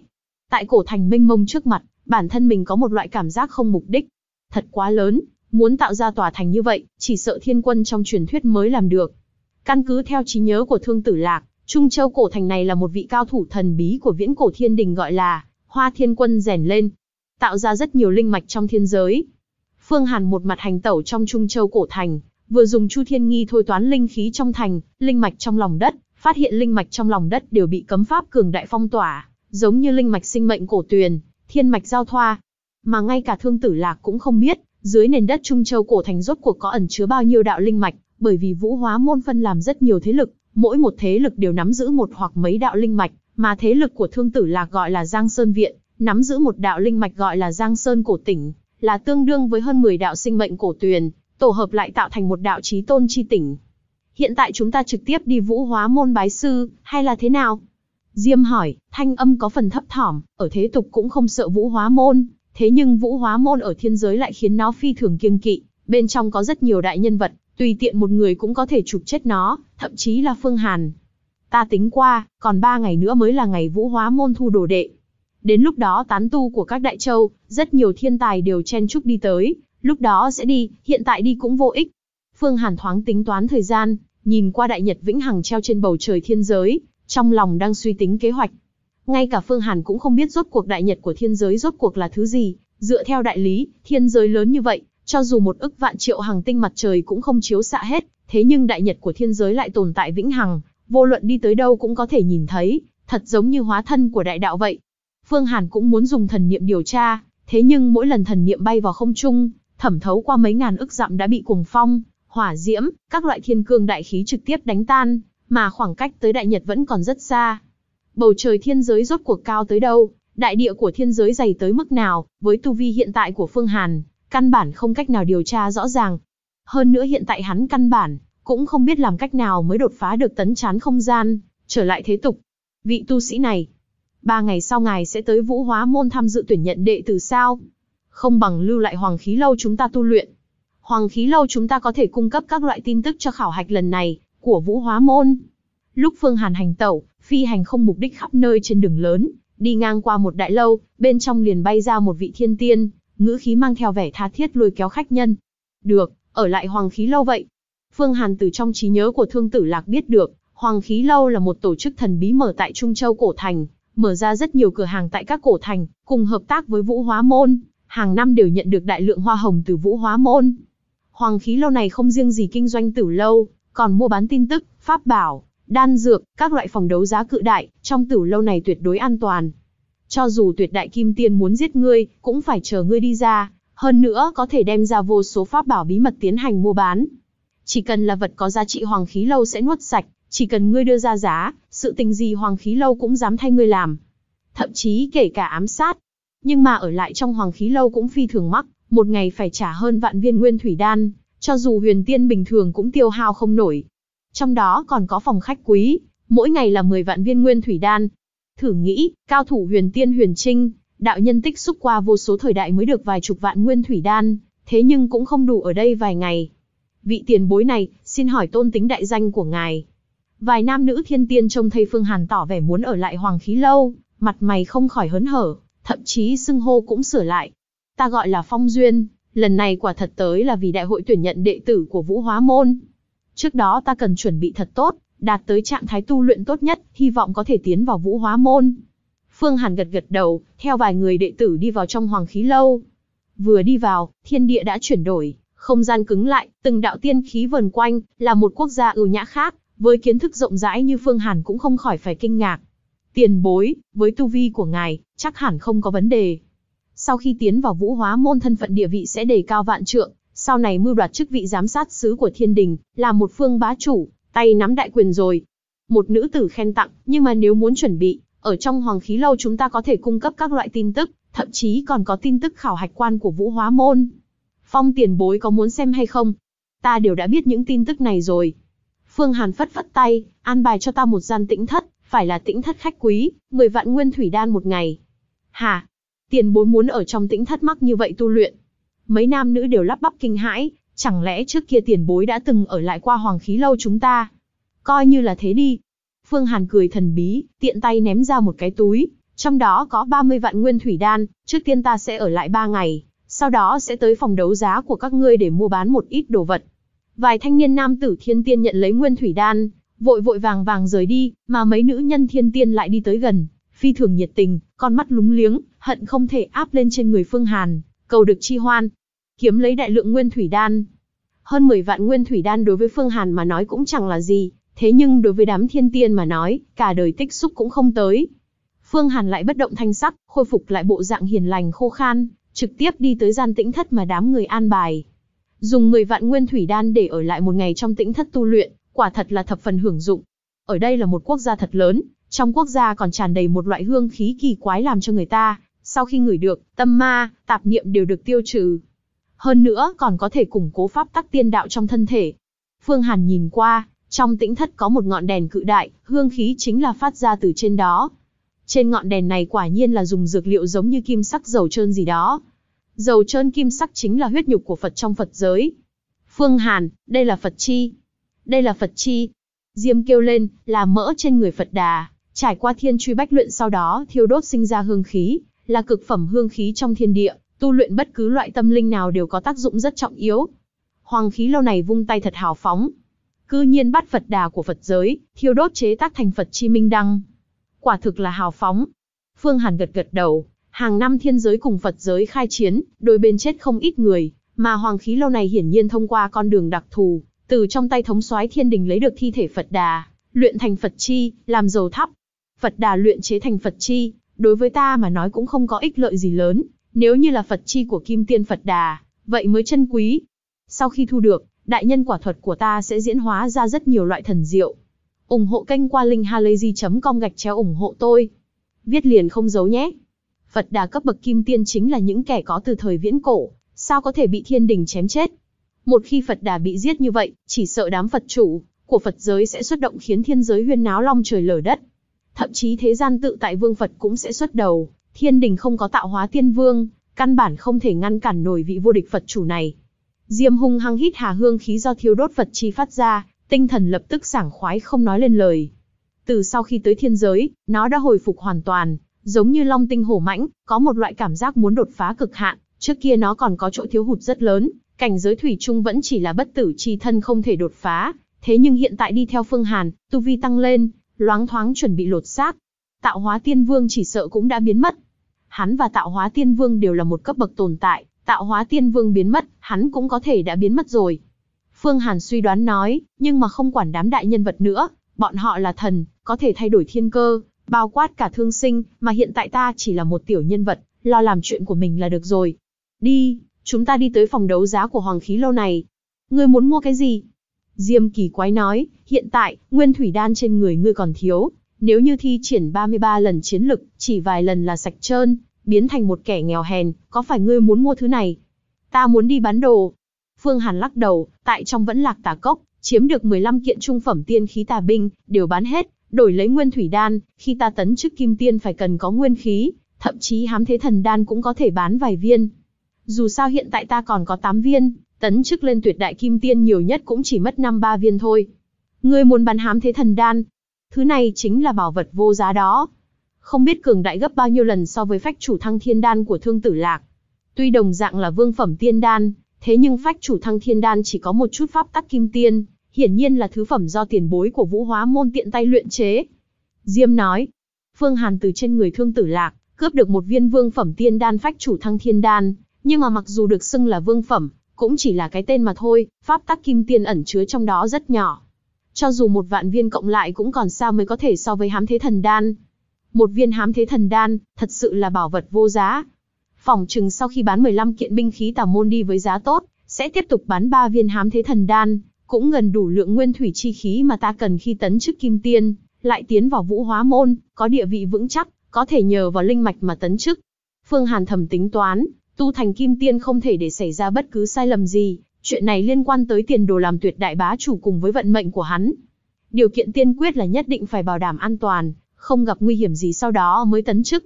Tại cổ thành mênh mông trước mặt, bản thân mình có một loại cảm giác không mục đích. Thật quá lớn, muốn tạo ra tòa thành như vậy, chỉ sợ thiên quân trong truyền thuyết mới làm được. Căn cứ theo trí nhớ của thương tử lạc, Trung Châu cổ thành này là một vị cao thủ thần bí của viễn cổ thiên đình gọi là Hoa Thiên Quân rèn lên, tạo ra rất nhiều linh mạch trong thiên giới. Phương Hàn một mặt hành tẩu trong Trung Châu cổ thành, vừa dùng Chu Thiên Nghi thôi toán linh khí trong thành, linh mạch trong lòng đất, phát hiện linh mạch trong lòng đất đều bị cấm pháp cường đại phong tỏa, giống như linh mạch sinh mệnh cổ tuyền, thiên mạch giao thoa. Mà ngay cả Thương Tử Lạc cũng không biết, dưới nền đất Trung Châu cổ thành rốt cuộc có ẩn chứa bao nhiêu đạo linh mạch, bởi vì Vũ Hóa môn phân làm rất nhiều thế lực, mỗi một thế lực đều nắm giữ một hoặc mấy đạo linh mạch, mà thế lực của Thương Tử Lạc gọi là Giang Sơn Viện, nắm giữ một đạo linh mạch gọi là Giang Sơn Cổ Tỉnh, là tương đương với hơn 10 đạo sinh mệnh cổ tuyền, tổ hợp lại tạo thành một đạo chí tôn chi tỉnh. Hiện tại chúng ta trực tiếp đi vũ hóa môn bái sư, hay là thế nào? Diêm hỏi, thanh âm có phần thấp thỏm, ở thế tục cũng không sợ vũ hóa môn, thế nhưng vũ hóa môn ở thiên giới lại khiến nó phi thường kiêng kỵ, bên trong có rất nhiều đại nhân vật, tùy tiện một người cũng có thể chụp chết nó, thậm chí là Phương Hàn, Ta tính qua, còn ba ngày nữa mới là ngày vũ hóa môn thu đồ đệ. Đến lúc đó tán tu của các đại châu, rất nhiều thiên tài đều chen chúc đi tới, lúc đó sẽ đi, hiện tại đi cũng vô ích. Phương Hàn thoáng tính toán thời gian, nhìn qua đại nhật vĩnh hằng treo trên bầu trời thiên giới, trong lòng đang suy tính kế hoạch. Ngay cả Phương Hàn cũng không biết rốt cuộc đại nhật của thiên giới rốt cuộc là thứ gì, dựa theo đại lý, thiên giới lớn như vậy, cho dù một ức vạn triệu hàng tinh mặt trời cũng không chiếu xạ hết, thế nhưng đại nhật của thiên giới lại tồn tại vĩnh hằng, vô luận đi tới đâu cũng có thể nhìn thấy, thật giống như hóa thân của đại đạo vậy. Phương Hàn cũng muốn dùng thần niệm điều tra, thế nhưng mỗi lần thần niệm bay vào không trung, thẩm thấu qua mấy ngàn ức dặm đã bị cuồng phong, hỏa diễm, các loại thiên cương đại khí trực tiếp đánh tan, mà khoảng cách tới đại nhật vẫn còn rất xa. Bầu trời thiên giới rốt cuộc cao tới đâu, đại địa của thiên giới dày tới mức nào, với tu vi hiện tại của Phương Hàn, căn bản không cách nào điều tra rõ ràng. Hơn nữa hiện tại hắn căn bản cũng không biết làm cách nào mới đột phá được tấn chán không gian, trở lại thế tục. Vị tu sĩ này, ba ngày sau ngài sẽ tới vũ hóa môn tham dự tuyển nhận đệ tử sao? Không bằng lưu lại hoàng khí lâu chúng ta tu luyện. Hoàng khí lâu chúng ta có thể cung cấp các loại tin tức cho khảo hạch lần này, của vũ hóa môn. Lúc Phương Hàn hành tẩu, phi hành không mục đích khắp nơi trên đường lớn, đi ngang qua một đại lâu, bên trong liền bay ra một vị thiên tiên, ngữ khí mang theo vẻ tha thiết lôi kéo khách nhân. Được, ở lại hoàng khí lâu vậy. Phương Hàn từ trong trí nhớ của Thương Tử Lạc biết được, Hoàng Khí Lâu là một tổ chức thần bí mở tại Trung Châu Cổ Thành, mở ra rất nhiều cửa hàng tại các cổ thành, cùng hợp tác với Vũ Hóa Môn, hàng năm đều nhận được đại lượng hoa hồng từ Vũ Hóa Môn. Hoàng Khí Lâu này không riêng gì kinh doanh tử lâu, còn mua bán tin tức, pháp bảo, đan dược, các loại phòng đấu giá cự đại, trong tử lâu này tuyệt đối an toàn. Cho dù tuyệt đại kim tiên muốn giết ngươi, cũng phải chờ ngươi đi ra, hơn nữa có thể đem ra vô số pháp bảo bí mật tiến hành mua bán. Chỉ cần là vật có giá trị hoàng khí lâu sẽ nuốt sạch, chỉ cần ngươi đưa ra giá, sự tình gì hoàng khí lâu cũng dám thay ngươi làm. Thậm chí kể cả ám sát. Nhưng mà ở lại trong hoàng khí lâu cũng phi thường mắc, một ngày phải trả hơn vạn viên nguyên thủy đan, cho dù huyền tiên bình thường cũng tiêu hao không nổi. Trong đó còn có phòng khách quý, mỗi ngày là 10 vạn viên nguyên thủy đan. Thử nghĩ, cao thủ huyền tiên huyền trinh, đạo nhân tích xúc qua vô số thời đại mới được vài chục vạn nguyên thủy đan, thế nhưng cũng không đủ ở đây vài ngày vị tiền bối này, xin hỏi tôn tính đại danh của ngài. Vài nam nữ thiên tiên trông thấy Phương Hàn tỏ vẻ muốn ở lại Hoàng Khí Lâu, mặt mày không khỏi hớn hở, thậm chí xưng hô cũng sửa lại. Ta gọi là Phong Duyên, lần này quả thật tới là vì đại hội tuyển nhận đệ tử của Vũ Hóa Môn. Trước đó ta cần chuẩn bị thật tốt, đạt tới trạng thái tu luyện tốt nhất, hy vọng có thể tiến vào Vũ Hóa Môn. Phương Hàn gật gật đầu, theo vài người đệ tử đi vào trong Hoàng Khí Lâu. Vừa đi vào, thiên địa đã chuyển đổi, không gian cứng lại, từng đạo tiên khí vần quanh, là một quốc gia ưu nhã khác, với kiến thức rộng rãi như Phương Hàn cũng không khỏi phải kinh ngạc. Tiền bối, với tu vi của ngài, chắc hẳn không có vấn đề. Sau khi tiến vào vũ hóa môn thân phận địa vị sẽ đề cao vạn trượng, sau này mưu đoạt chức vị giám sát sứ của thiên đình, là một phương bá chủ, tay nắm đại quyền rồi. Một nữ tử khen tặng, nhưng mà nếu muốn chuẩn bị, ở trong hoàng khí lâu chúng ta có thể cung cấp các loại tin tức, thậm chí còn có tin tức khảo hạch quan của vũ hóa môn. Phong tiền bối có muốn xem hay không? Ta đều đã biết những tin tức này rồi. Phương Hàn phất phất tay, an bài cho ta một gian tĩnh thất, phải là tĩnh thất khách quý, 10 vạn nguyên thủy đan một ngày. Hả? Tiền bối muốn ở trong tĩnh thất mắc như vậy tu luyện. Mấy nam nữ đều lắp bắp kinh hãi, chẳng lẽ trước kia tiền bối đã từng ở lại qua hoàng khí lâu chúng ta? Coi như là thế đi. Phương Hàn cười thần bí, tiện tay ném ra một cái túi, trong đó có 30 vạn nguyên thủy đan, trước tiên ta sẽ ở lại 3 ngày sau đó sẽ tới phòng đấu giá của các ngươi để mua bán một ít đồ vật. Vài thanh niên nam tử thiên tiên nhận lấy nguyên thủy đan, vội vội vàng vàng rời đi, mà mấy nữ nhân thiên tiên lại đi tới gần, phi thường nhiệt tình, con mắt lúng liếng, hận không thể áp lên trên người Phương Hàn, cầu được chi hoan, kiếm lấy đại lượng nguyên thủy đan. Hơn 10 vạn nguyên thủy đan đối với Phương Hàn mà nói cũng chẳng là gì, thế nhưng đối với đám thiên tiên mà nói, cả đời tích xúc cũng không tới. Phương Hàn lại bất động thanh sắc, khôi phục lại bộ dạng hiền lành khô khan, trực tiếp đi tới gian tĩnh thất mà đám người an bài. Dùng 10 vạn nguyên thủy đan để ở lại một ngày trong tĩnh thất tu luyện, quả thật là thập phần hưởng dụng. Ở đây là một quốc gia thật lớn, trong quốc gia còn tràn đầy một loại hương khí kỳ quái làm cho người ta, sau khi ngửi được, tâm ma, tạp niệm đều được tiêu trừ. Hơn nữa còn có thể củng cố pháp tắc tiên đạo trong thân thể. Phương Hàn nhìn qua, trong tĩnh thất có một ngọn đèn cự đại, hương khí chính là phát ra từ trên đó, trên ngọn đèn này quả nhiên là dùng dược liệu giống như kim sắc dầu trơn gì đó. Dầu trơn kim sắc chính là huyết nhục của Phật trong Phật giới. Phương Hàn, đây là Phật chi. Đây là Phật chi. Diêm kêu lên, là mỡ trên người Phật đà, trải qua thiên truy bách luyện sau đó thiêu đốt sinh ra hương khí, là cực phẩm hương khí trong thiên địa, tu luyện bất cứ loại tâm linh nào đều có tác dụng rất trọng yếu. Hoàng khí lâu này vung tay thật hào phóng, cư nhiên bắt Phật đà của Phật giới, thiêu đốt chế tác thành Phật chi minh đăng, Quả thực là hào phóng. Phương Hàn gật gật đầu, hàng năm thiên giới cùng Phật giới khai chiến, đôi bên chết không ít người, mà hoàng khí lâu này hiển nhiên thông qua con đường đặc thù, từ trong tay thống soái thiên đình lấy được thi thể Phật Đà, luyện thành Phật chi, làm dầu thắp. Phật Đà luyện chế thành Phật chi, đối với ta mà nói cũng không có ích lợi gì lớn, nếu như là Phật chi của Kim Tiên Phật Đà, vậy mới chân quý. Sau khi thu được, đại nhân quả thuật của ta sẽ diễn hóa ra rất nhiều loại thần diệu, ủng hộ kênh qua linkhalazy.com gạch chéo ủng hộ tôi. Viết liền không giấu nhé. Phật đà cấp bậc kim tiên chính là những kẻ có từ thời viễn cổ, sao có thể bị thiên đình chém chết. Một khi Phật đà bị giết như vậy, chỉ sợ đám Phật chủ của Phật giới sẽ xuất động khiến thiên giới huyên náo long trời lở đất. Thậm chí thế gian tự tại vương Phật cũng sẽ xuất đầu, thiên đình không có tạo hóa tiên vương, căn bản không thể ngăn cản nổi vị vô địch Phật chủ này. Diêm hung hăng hít hà hương khí do thiêu đốt Phật chi phát ra, tinh thần lập tức sảng khoái không nói lên lời. Từ sau khi tới thiên giới, nó đã hồi phục hoàn toàn, giống như long tinh hổ mãnh, có một loại cảm giác muốn đột phá cực hạn, trước kia nó còn có chỗ thiếu hụt rất lớn, cảnh giới thủy chung vẫn chỉ là bất tử chi thân không thể đột phá, thế nhưng hiện tại đi theo Phương Hàn, tu vi tăng lên, loáng thoáng chuẩn bị lột xác. Tạo hóa tiên vương chỉ sợ cũng đã biến mất. Hắn và tạo hóa tiên vương đều là một cấp bậc tồn tại, tạo hóa tiên vương biến mất, hắn cũng có thể đã biến mất rồi. Phương Hàn suy đoán nói, nhưng mà không quản đám đại nhân vật nữa, bọn họ là thần, có thể thay đổi thiên cơ, bao quát cả thương sinh, mà hiện tại ta chỉ là một tiểu nhân vật, lo làm chuyện của mình là được rồi. Đi, chúng ta đi tới phòng đấu giá của Hoàng Khí Lâu này. Ngươi muốn mua cái gì? Diêm kỳ quái nói, hiện tại, nguyên thủy đan trên người ngươi còn thiếu. Nếu như thi triển 33 lần chiến lực, chỉ vài lần là sạch trơn, biến thành một kẻ nghèo hèn, có phải ngươi muốn mua thứ này? Ta muốn đi bán đồ, Phương Hàn lắc đầu, tại trong vẫn lạc tà cốc, chiếm được 15 kiện trung phẩm tiên khí tà binh, đều bán hết, đổi lấy nguyên thủy đan, khi ta tấn chức kim tiên phải cần có nguyên khí, thậm chí hám thế thần đan cũng có thể bán vài viên. Dù sao hiện tại ta còn có 8 viên, tấn chức lên tuyệt đại kim tiên nhiều nhất cũng chỉ mất 5-3 viên thôi. Ngươi muốn bán hám thế thần đan, thứ này chính là bảo vật vô giá đó. Không biết cường đại gấp bao nhiêu lần so với phách chủ thăng thiên đan của thương tử lạc. Tuy đồng dạng là vương phẩm tiên đan, Thế nhưng phách chủ thăng thiên đan chỉ có một chút pháp tắc kim tiên, hiển nhiên là thứ phẩm do tiền bối của vũ hóa môn tiện tay luyện chế. Diêm nói, Phương Hàn từ trên người thương tử lạc, cướp được một viên vương phẩm tiên đan phách chủ thăng thiên đan, nhưng mà mặc dù được xưng là vương phẩm, cũng chỉ là cái tên mà thôi, pháp tắc kim tiên ẩn chứa trong đó rất nhỏ. Cho dù một vạn viên cộng lại cũng còn sao mới có thể so với hám thế thần đan. Một viên hám thế thần đan, thật sự là bảo vật vô giá, Phỏng chừng sau khi bán 15 kiện binh khí tà môn đi với giá tốt, sẽ tiếp tục bán 3 viên hám thế thần đan, cũng gần đủ lượng nguyên thủy chi khí mà ta cần khi tấn chức kim tiên, lại tiến vào vũ hóa môn, có địa vị vững chắc, có thể nhờ vào linh mạch mà tấn chức. Phương Hàn thầm tính toán, tu thành kim tiên không thể để xảy ra bất cứ sai lầm gì, chuyện này liên quan tới tiền đồ làm tuyệt đại bá chủ cùng với vận mệnh của hắn. Điều kiện tiên quyết là nhất định phải bảo đảm an toàn, không gặp nguy hiểm gì sau đó mới tấn chức.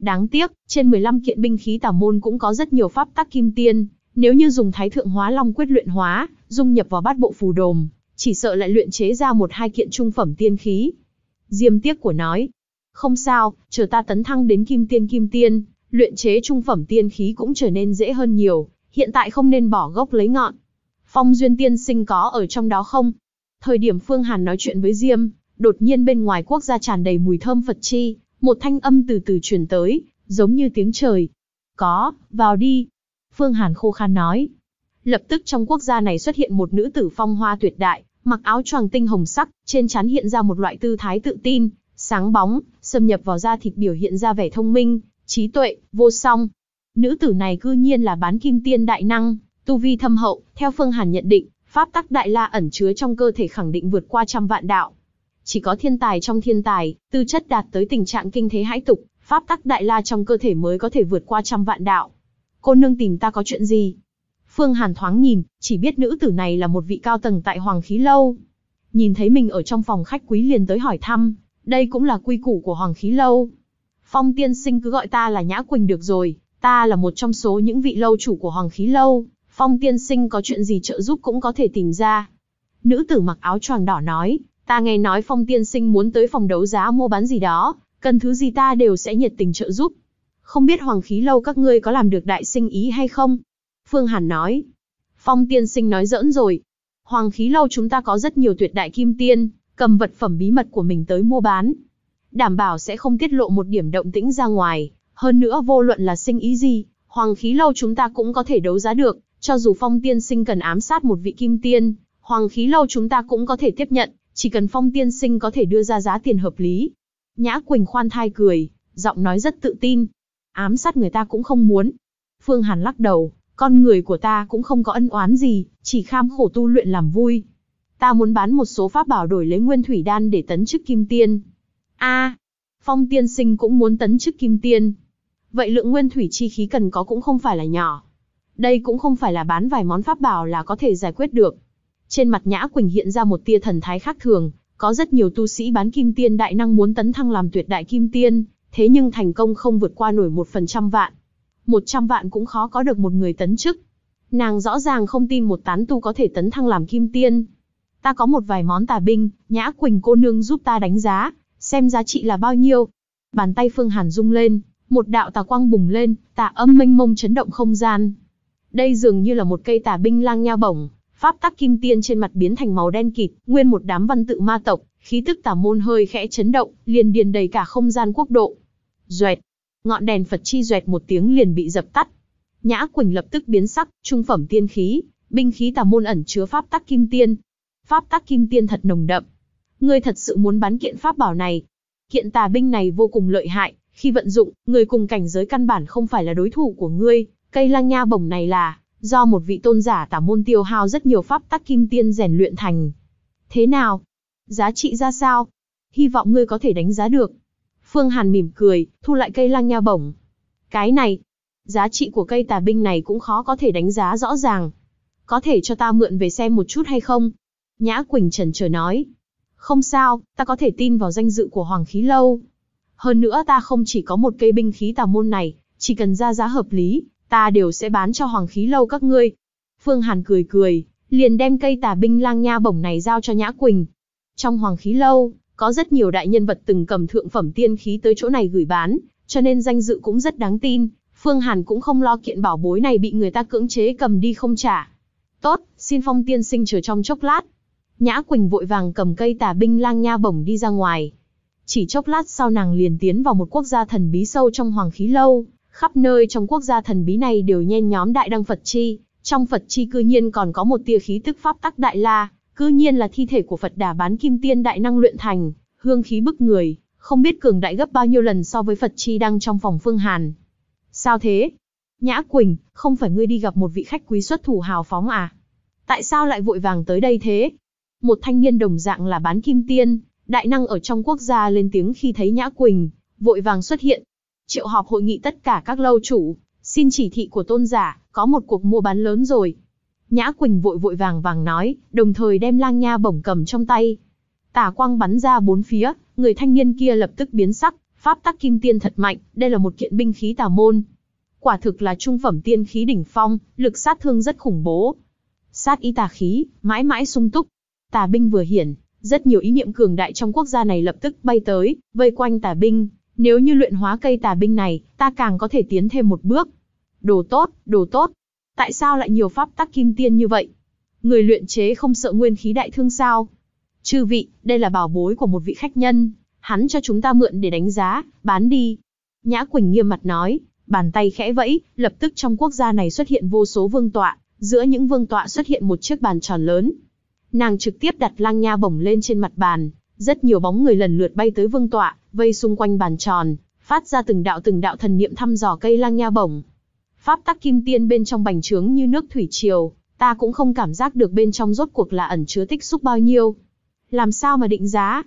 Đáng tiếc, trên 15 kiện binh khí tà môn cũng có rất nhiều pháp tắc kim tiên, nếu như dùng thái thượng hóa long quyết luyện hóa, dung nhập vào bát bộ phù đồm, chỉ sợ lại luyện chế ra một hai kiện trung phẩm tiên khí. Diêm tiếc của nói, không sao, chờ ta tấn thăng đến kim tiên kim tiên, luyện chế trung phẩm tiên khí cũng trở nên dễ hơn nhiều, hiện tại không nên bỏ gốc lấy ngọn. Phong duyên tiên sinh có ở trong đó không? Thời điểm Phương Hàn nói chuyện với Diêm, đột nhiên bên ngoài quốc gia tràn đầy mùi thơm Phật chi, một thanh âm từ từ truyền tới, giống như tiếng trời. Có, vào đi. Phương Hàn khô khan nói. Lập tức trong quốc gia này xuất hiện một nữ tử phong hoa tuyệt đại, mặc áo choàng tinh hồng sắc, trên trán hiện ra một loại tư thái tự tin, sáng bóng, xâm nhập vào da thịt biểu hiện ra vẻ thông minh, trí tuệ, vô song. Nữ tử này cư nhiên là bán kim tiên đại năng, tu vi thâm hậu, theo Phương Hàn nhận định, pháp tắc đại la ẩn chứa trong cơ thể khẳng định vượt qua trăm vạn đạo, chỉ có thiên tài trong thiên tài, tư chất đạt tới tình trạng kinh thế hãi tục, pháp tắc đại la trong cơ thể mới có thể vượt qua trăm vạn đạo. Cô nương tìm ta có chuyện gì? Phương Hàn thoáng nhìn, chỉ biết nữ tử này là một vị cao tầng tại Hoàng Khí Lâu. Nhìn thấy mình ở trong phòng khách quý liền tới hỏi thăm, đây cũng là quy củ của Hoàng Khí Lâu. Phong tiên sinh cứ gọi ta là Nhã Quỳnh được rồi, ta là một trong số những vị lâu chủ của Hoàng Khí Lâu. Phong tiên sinh có chuyện gì trợ giúp cũng có thể tìm ra. Nữ tử mặc áo choàng đỏ nói, Ta nghe nói Phong tiên sinh muốn tới phòng đấu giá mua bán gì đó, cần thứ gì ta đều sẽ nhiệt tình trợ giúp. Không biết Hoàng khí lâu các ngươi có làm được đại sinh ý hay không? Phương Hàn nói. Phong tiên sinh nói giỡn rồi. Hoàng khí lâu chúng ta có rất nhiều tuyệt đại kim tiên, cầm vật phẩm bí mật của mình tới mua bán. Đảm bảo sẽ không tiết lộ một điểm động tĩnh ra ngoài, hơn nữa vô luận là sinh ý gì, hoàng khí lâu chúng ta cũng có thể đấu giá được, cho dù phong tiên sinh cần ám sát một vị kim tiên, hoàng khí lâu chúng ta cũng có thể tiếp nhận. Chỉ cần phong tiên sinh có thể đưa ra giá tiền hợp lý. Nhã Quỳnh khoan thai cười, giọng nói rất tự tin. Ám sát người ta cũng không muốn. Phương Hàn lắc đầu, con người của ta cũng không có ân oán gì, chỉ kham khổ tu luyện làm vui. Ta muốn bán một số pháp bảo đổi lấy nguyên thủy đan để tấn chức kim tiên. A, phong tiên sinh cũng muốn tấn chức kim tiên. Vậy lượng nguyên thủy chi khí cần có cũng không phải là nhỏ. Đây cũng không phải là bán vài món pháp bảo là có thể giải quyết được. Trên mặt Nhã Quỳnh hiện ra một tia thần thái khác thường, có rất nhiều tu sĩ bán kim tiên đại năng muốn tấn thăng làm tuyệt đại kim tiên, thế nhưng thành công không vượt qua nổi một phần trăm vạn. Một trăm vạn cũng khó có được một người tấn chức. Nàng rõ ràng không tin một tán tu có thể tấn thăng làm kim tiên. Ta có một vài món tà binh, Nhã Quỳnh cô nương giúp ta đánh giá, xem giá trị là bao nhiêu. Bàn tay Phương Hàn rung lên, một đạo tà quang bùng lên, tà âm mênh mông chấn động không gian. Đây dường như là một cây tà binh lang nha bổng, pháp tắc kim tiên trên mặt biến thành màu đen kịt, nguyên một đám văn tự ma tộc, khí tức tà môn hơi khẽ chấn động, liền điền đầy cả không gian quốc độ. Duệt, ngọn đèn Phật chi duệt một tiếng liền bị dập tắt. Nhã Quỳnh lập tức biến sắc, trung phẩm tiên khí, binh khí tà môn ẩn chứa pháp tắc kim tiên. Pháp tắc kim tiên thật nồng đậm. Ngươi thật sự muốn bán kiện pháp bảo này? Kiện tà binh này vô cùng lợi hại, khi vận dụng, người cùng cảnh giới căn bản không phải là đối thủ của ngươi, cây lang nha bổng này là do một vị tôn giả tả môn tiêu hao rất nhiều pháp tắc kim tiên rèn luyện thành. Thế nào? Giá trị ra sao? Hy vọng ngươi có thể đánh giá được. Phương Hàn mỉm cười, thu lại cây lang nha bổng. Cái này, giá trị của cây tà binh này cũng khó có thể đánh giá rõ ràng. Có thể cho ta mượn về xem một chút hay không? Nhã Quỳnh trần chờ nói. Không sao, ta có thể tin vào danh dự của Hoàng Khí Lâu. Hơn nữa ta không chỉ có một cây binh khí tà môn này, chỉ cần ra giá hợp lý, ta đều sẽ bán cho hoàng khí lâu các ngươi. Phương Hàn cười cười, liền đem cây tà binh lang nha bổng này giao cho Nhã Quỳnh. Trong hoàng khí lâu, có rất nhiều đại nhân vật từng cầm thượng phẩm tiên khí tới chỗ này gửi bán, cho nên danh dự cũng rất đáng tin. Phương Hàn cũng không lo kiện bảo bối này bị người ta cưỡng chế cầm đi không trả. Tốt, xin phong tiên sinh chờ trong chốc lát. Nhã Quỳnh vội vàng cầm cây tà binh lang nha bổng đi ra ngoài. Chỉ chốc lát sau nàng liền tiến vào một quốc gia thần bí sâu trong hoàng khí lâu, khắp nơi trong quốc gia thần bí này đều nhen nhóm đại đăng Phật chi, trong Phật chi cư nhiên còn có một tia khí tức pháp tắc đại la, cư nhiên là thi thể của Phật Đà bán kim tiên đại năng luyện thành, hương khí bức người, không biết cường đại gấp bao nhiêu lần so với Phật chi đang trong phòng Phương Hàn. Sao thế? Nhã Quỳnh, không phải ngươi đi gặp một vị khách quý xuất thủ hào phóng à? Tại sao lại vội vàng tới đây thế? Một thanh niên đồng dạng là bán kim tiên, đại năng ở trong quốc gia lên tiếng khi thấy Nhã Quỳnh, vội vàng xuất hiện, triệu họp hội nghị tất cả các lâu chủ, xin chỉ thị của tôn giả, có một cuộc mua bán lớn rồi. Nhã Quỳnh vội vội vàng vàng nói, đồng thời đem lang nha bổng cầm trong tay. Tả quang bắn ra bốn phía, người thanh niên kia lập tức biến sắc, pháp tắc kim tiên thật mạnh, đây là một kiện binh khí tà môn. Quả thực là trung phẩm tiên khí đỉnh phong, lực sát thương rất khủng bố. Sát ý tà khí, mãi mãi sung túc. Tà binh vừa hiển, rất nhiều ý niệm cường đại trong quốc gia này lập tức bay tới, vây quanh tà binh, nếu như luyện hóa cây tà binh này, ta càng có thể tiến thêm một bước. Đồ tốt, đồ tốt. Tại sao lại nhiều pháp tắc kim tiên như vậy? Người luyện chế không sợ nguyên khí đại thương sao? Chư vị, đây là bảo bối của một vị khách nhân, hắn cho chúng ta mượn để đánh giá, bán đi. Nhã Quỳnh nghiêm mặt nói, bàn tay khẽ vẫy, lập tức trong quốc gia này xuất hiện vô số vương tọa, giữa những vương tọa xuất hiện một chiếc bàn tròn lớn. Nàng trực tiếp đặt lăng nha bổng lên trên mặt bàn, rất nhiều bóng người lần lượt bay tới vương tọa, vây xung quanh bàn tròn, phát ra từng đạo từng đạo thần niệm thăm dò cây lang nha bổng. Pháp tắc kim tiên bên trong bành trướng như nước thủy triều, ta cũng không cảm giác được bên trong rốt cuộc là ẩn chứa tích xúc bao nhiêu. Làm sao mà định giá?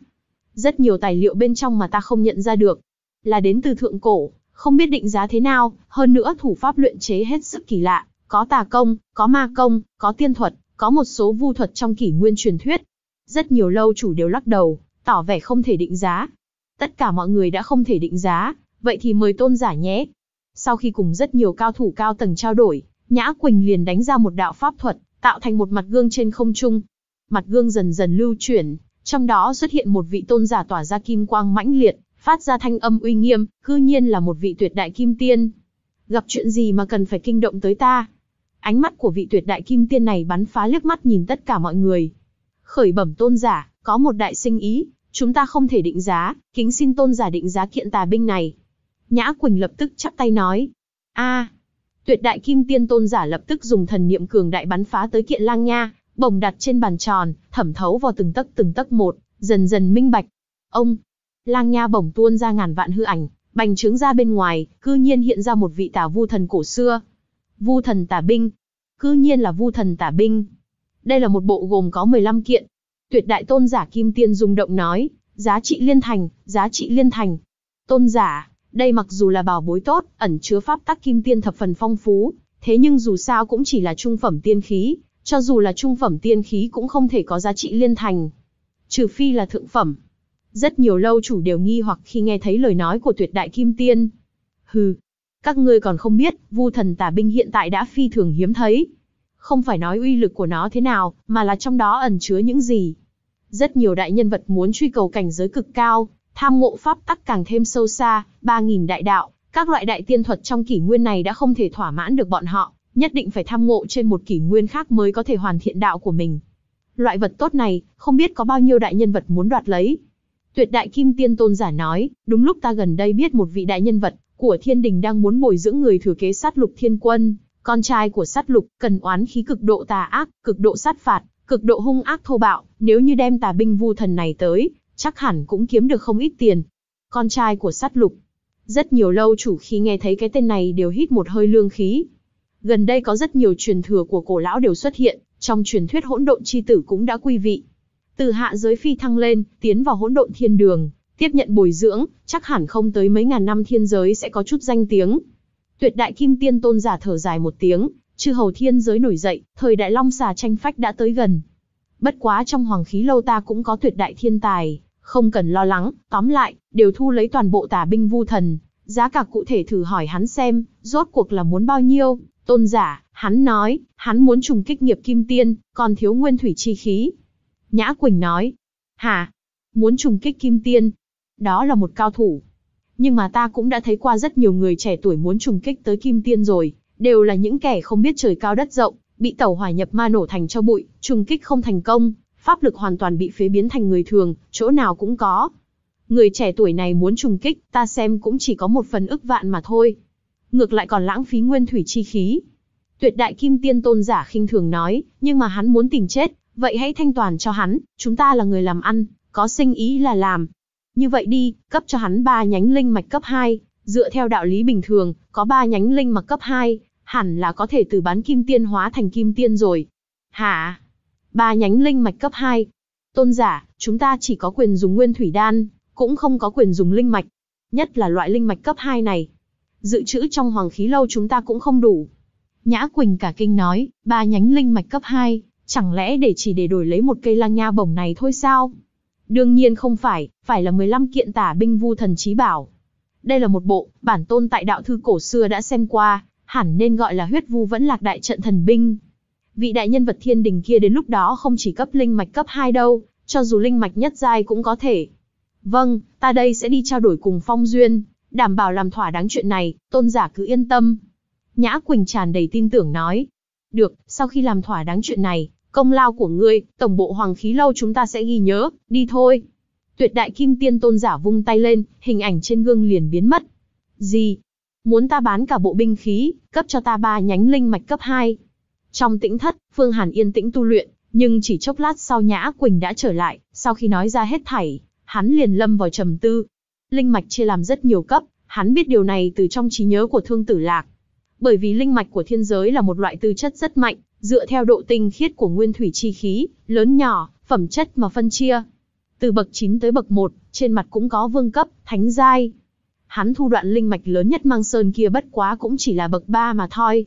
Rất nhiều tài liệu bên trong mà ta không nhận ra được. Là đến từ thượng cổ, không biết định giá thế nào, hơn nữa thủ pháp luyện chế hết sức kỳ lạ, có tà công, có ma công, có tiên thuật, có một số vu thuật trong kỷ nguyên truyền thuyết, rất nhiều lâu chủ đều lắc đầu, tỏ vẻ không thể định giá. Tất cả mọi người đã không thể định giá, vậy thì mời tôn giả nhé. Sau khi cùng rất nhiều cao thủ cao tầng trao đổi, Nhã Quỳnh liền đánh ra một đạo pháp thuật, tạo thành một mặt gương trên không trung. Mặt gương dần dần lưu chuyển, trong đó xuất hiện một vị tôn giả tỏa ra kim quang mãnh liệt, phát ra thanh âm uy nghiêm, cư nhiên là một vị tuyệt đại kim tiên. Gặp chuyện gì mà cần phải kinh động tới ta? Ánh mắt của vị tuyệt đại kim tiên này bắn phá liếc mắt nhìn tất cả mọi người, khởi bẩm tôn giả, có một đại sinh ý, chúng ta không thể định giá, kính xin tôn giả định giá kiện tà binh này. Nhã Quỳnh lập tức chắp tay nói, a, tuyệt đại kim tiên tôn giả lập tức dùng thần niệm cường đại bắn phá tới kiện lang nha, bồng đặt trên bàn tròn, thẩm thấu vào từng tấc từng tấc một, dần dần minh bạch. Ông, lang nha bồng tuôn ra ngàn vạn hư ảnh, bành trướng ra bên ngoài, cư nhiên hiện ra một vị tà vu thần cổ xưa. Vu thần tà binh, cư nhiên là vu thần tà binh. Đây là một bộ gồm có 15 kiện. Tuyệt đại tôn giả Kim Tiên rung động nói, giá trị liên thành, giá trị liên thành. Tôn giả, đây mặc dù là bảo bối tốt, ẩn chứa pháp tắc Kim Tiên thập phần phong phú, thế nhưng dù sao cũng chỉ là trung phẩm tiên khí, cho dù là trung phẩm tiên khí cũng không thể có giá trị liên thành. Trừ phi là thượng phẩm. Rất nhiều lâu chủ đều nghi hoặc khi nghe thấy lời nói của tuyệt đại Kim Tiên. Hừ, các ngươi còn không biết, vu thần tà binh hiện tại đã phi thường hiếm thấy, không phải nói uy lực của nó thế nào, mà là trong đó ẩn chứa những gì. Rất nhiều đại nhân vật muốn truy cầu cảnh giới cực cao, tham ngộ pháp tắc càng thêm sâu xa, 3.000 đại đạo, các loại đại tiên thuật trong kỷ nguyên này đã không thể thỏa mãn được bọn họ, nhất định phải tham ngộ trên một kỷ nguyên khác mới có thể hoàn thiện đạo của mình. Loại vật tốt này, không biết có bao nhiêu đại nhân vật muốn đoạt lấy. Tuyệt đại kim tiên tôn giả nói, đúng lúc ta gần đây biết một vị đại nhân vật của thiên đình đang muốn bồi dưỡng người thừa kế sát lục thiên quân, con trai của sát lục, cần oán khí cực độ tà ác, cực độ sát phạt, cực độ hung ác thô bạo, nếu như đem tà binh vu thần này tới, chắc hẳn cũng kiếm được không ít tiền. Con trai của sát lục. Rất nhiều lâu chủ khi nghe thấy cái tên này đều hít một hơi lương khí. Gần đây có rất nhiều truyền thừa của cổ lão đều xuất hiện, trong truyền thuyết hỗn độn chi tử cũng đã quy vị. Từ hạ giới phi thăng lên, tiến vào hỗn độn thiên đường, tiếp nhận bồi dưỡng, chắc hẳn không tới mấy ngàn năm thiên giới sẽ có chút danh tiếng. Tuyệt đại kim tiên tôn giả thở dài một tiếng, chư hầu thiên giới nổi dậy, thời đại long xà tranh phách đã tới gần. Bất quá trong hoàng khí lâu ta cũng có tuyệt đại thiên tài, không cần lo lắng, tóm lại, đều thu lấy toàn bộ tà binh vu thần. Giá cả cụ thể thử hỏi hắn xem, rốt cuộc là muốn bao nhiêu, tôn giả, hắn nói, hắn muốn trùng kích nghiệp kim tiên, còn thiếu nguyên thủy chi khí. Nhã Quỳnh nói, hả, muốn trùng kích kim tiên, đó là một cao thủ, nhưng mà ta cũng đã thấy qua rất nhiều người trẻ tuổi muốn trùng kích tới kim tiên rồi, đều là những kẻ không biết trời cao đất rộng, bị tẩu hỏa nhập ma nổ thành cho bụi, trùng kích không thành công, pháp lực hoàn toàn bị phế biến thành người thường, chỗ nào cũng có. Người trẻ tuổi này muốn trùng kích, ta xem cũng chỉ có một phần ức vạn mà thôi. Ngược lại còn lãng phí nguyên thủy chi khí. Tuyệt đại kim tiên tôn giả khinh thường nói, nhưng mà hắn muốn tìm chết, vậy hãy thanh toàn cho hắn, chúng ta là người làm ăn, có sinh ý là làm, như vậy đi, cấp cho hắn 3 nhánh linh mạch cấp 2, dựa theo đạo lý bình thường, có 3 nhánh linh mạch cấp 2, hẳn là có thể từ bán kim tiên hóa thành kim tiên rồi. Hả? Ba nhánh linh mạch cấp 2. Tôn giả, chúng ta chỉ có quyền dùng nguyên thủy đan, cũng không có quyền dùng linh mạch, nhất là loại linh mạch cấp 2 này. Dự trữ trong hoàng khí lâu chúng ta cũng không đủ. Nhã Quỳnh cả kinh nói, ba nhánh linh mạch cấp 2, chẳng lẽ để chỉ để đổi lấy một cây lang nha bổng này thôi sao? Đương nhiên không phải, phải là 15 kiện tả binh vu thần trí bảo. Đây là một bộ, bản tôn tại đạo thư cổ xưa đã xem qua, hẳn nên gọi là huyết vu vẫn lạc đại trận thần binh. Vị đại nhân vật thiên đình kia đến lúc đó không chỉ cấp linh mạch cấp 2 đâu, cho dù linh mạch nhất giai cũng có thể. Vâng, ta đây sẽ đi trao đổi cùng Phong Duyên, đảm bảo làm thỏa đáng chuyện này, tôn giả cứ yên tâm. Nhã Quỳnh tràn đầy tin tưởng nói. Được, sau khi làm thỏa đáng chuyện này, Công lao của ngươi, tổng bộ hoàng khí lâu chúng ta sẽ ghi nhớ, đi thôi. Tuyệt đại kim tiên tôn giả vung tay lên, hình ảnh trên gương liền biến mất. Gì? Muốn ta bán cả bộ binh khí, cấp cho ta ba nhánh linh mạch cấp 2. Trong tĩnh thất, Phương Hàn yên tĩnh tu luyện, nhưng chỉ chốc lát sau Nhã Quỳnh đã trở lại, sau khi nói ra hết thảy, hắn liền lâm vào trầm tư. Linh mạch chia làm rất nhiều cấp, hắn biết điều này từ trong trí nhớ của thương tử lạc. Bởi vì linh mạch của thiên giới là một loại tư chất rất mạnh, dựa theo độ tinh khiết của nguyên thủy chi khí, lớn nhỏ, phẩm chất mà phân chia. Từ bậc 9 tới bậc 1, trên mặt cũng có vương cấp, thánh giai. Hắn thu đoạn linh mạch lớn nhất mang sơn kia bất quá cũng chỉ là bậc 3 mà thôi.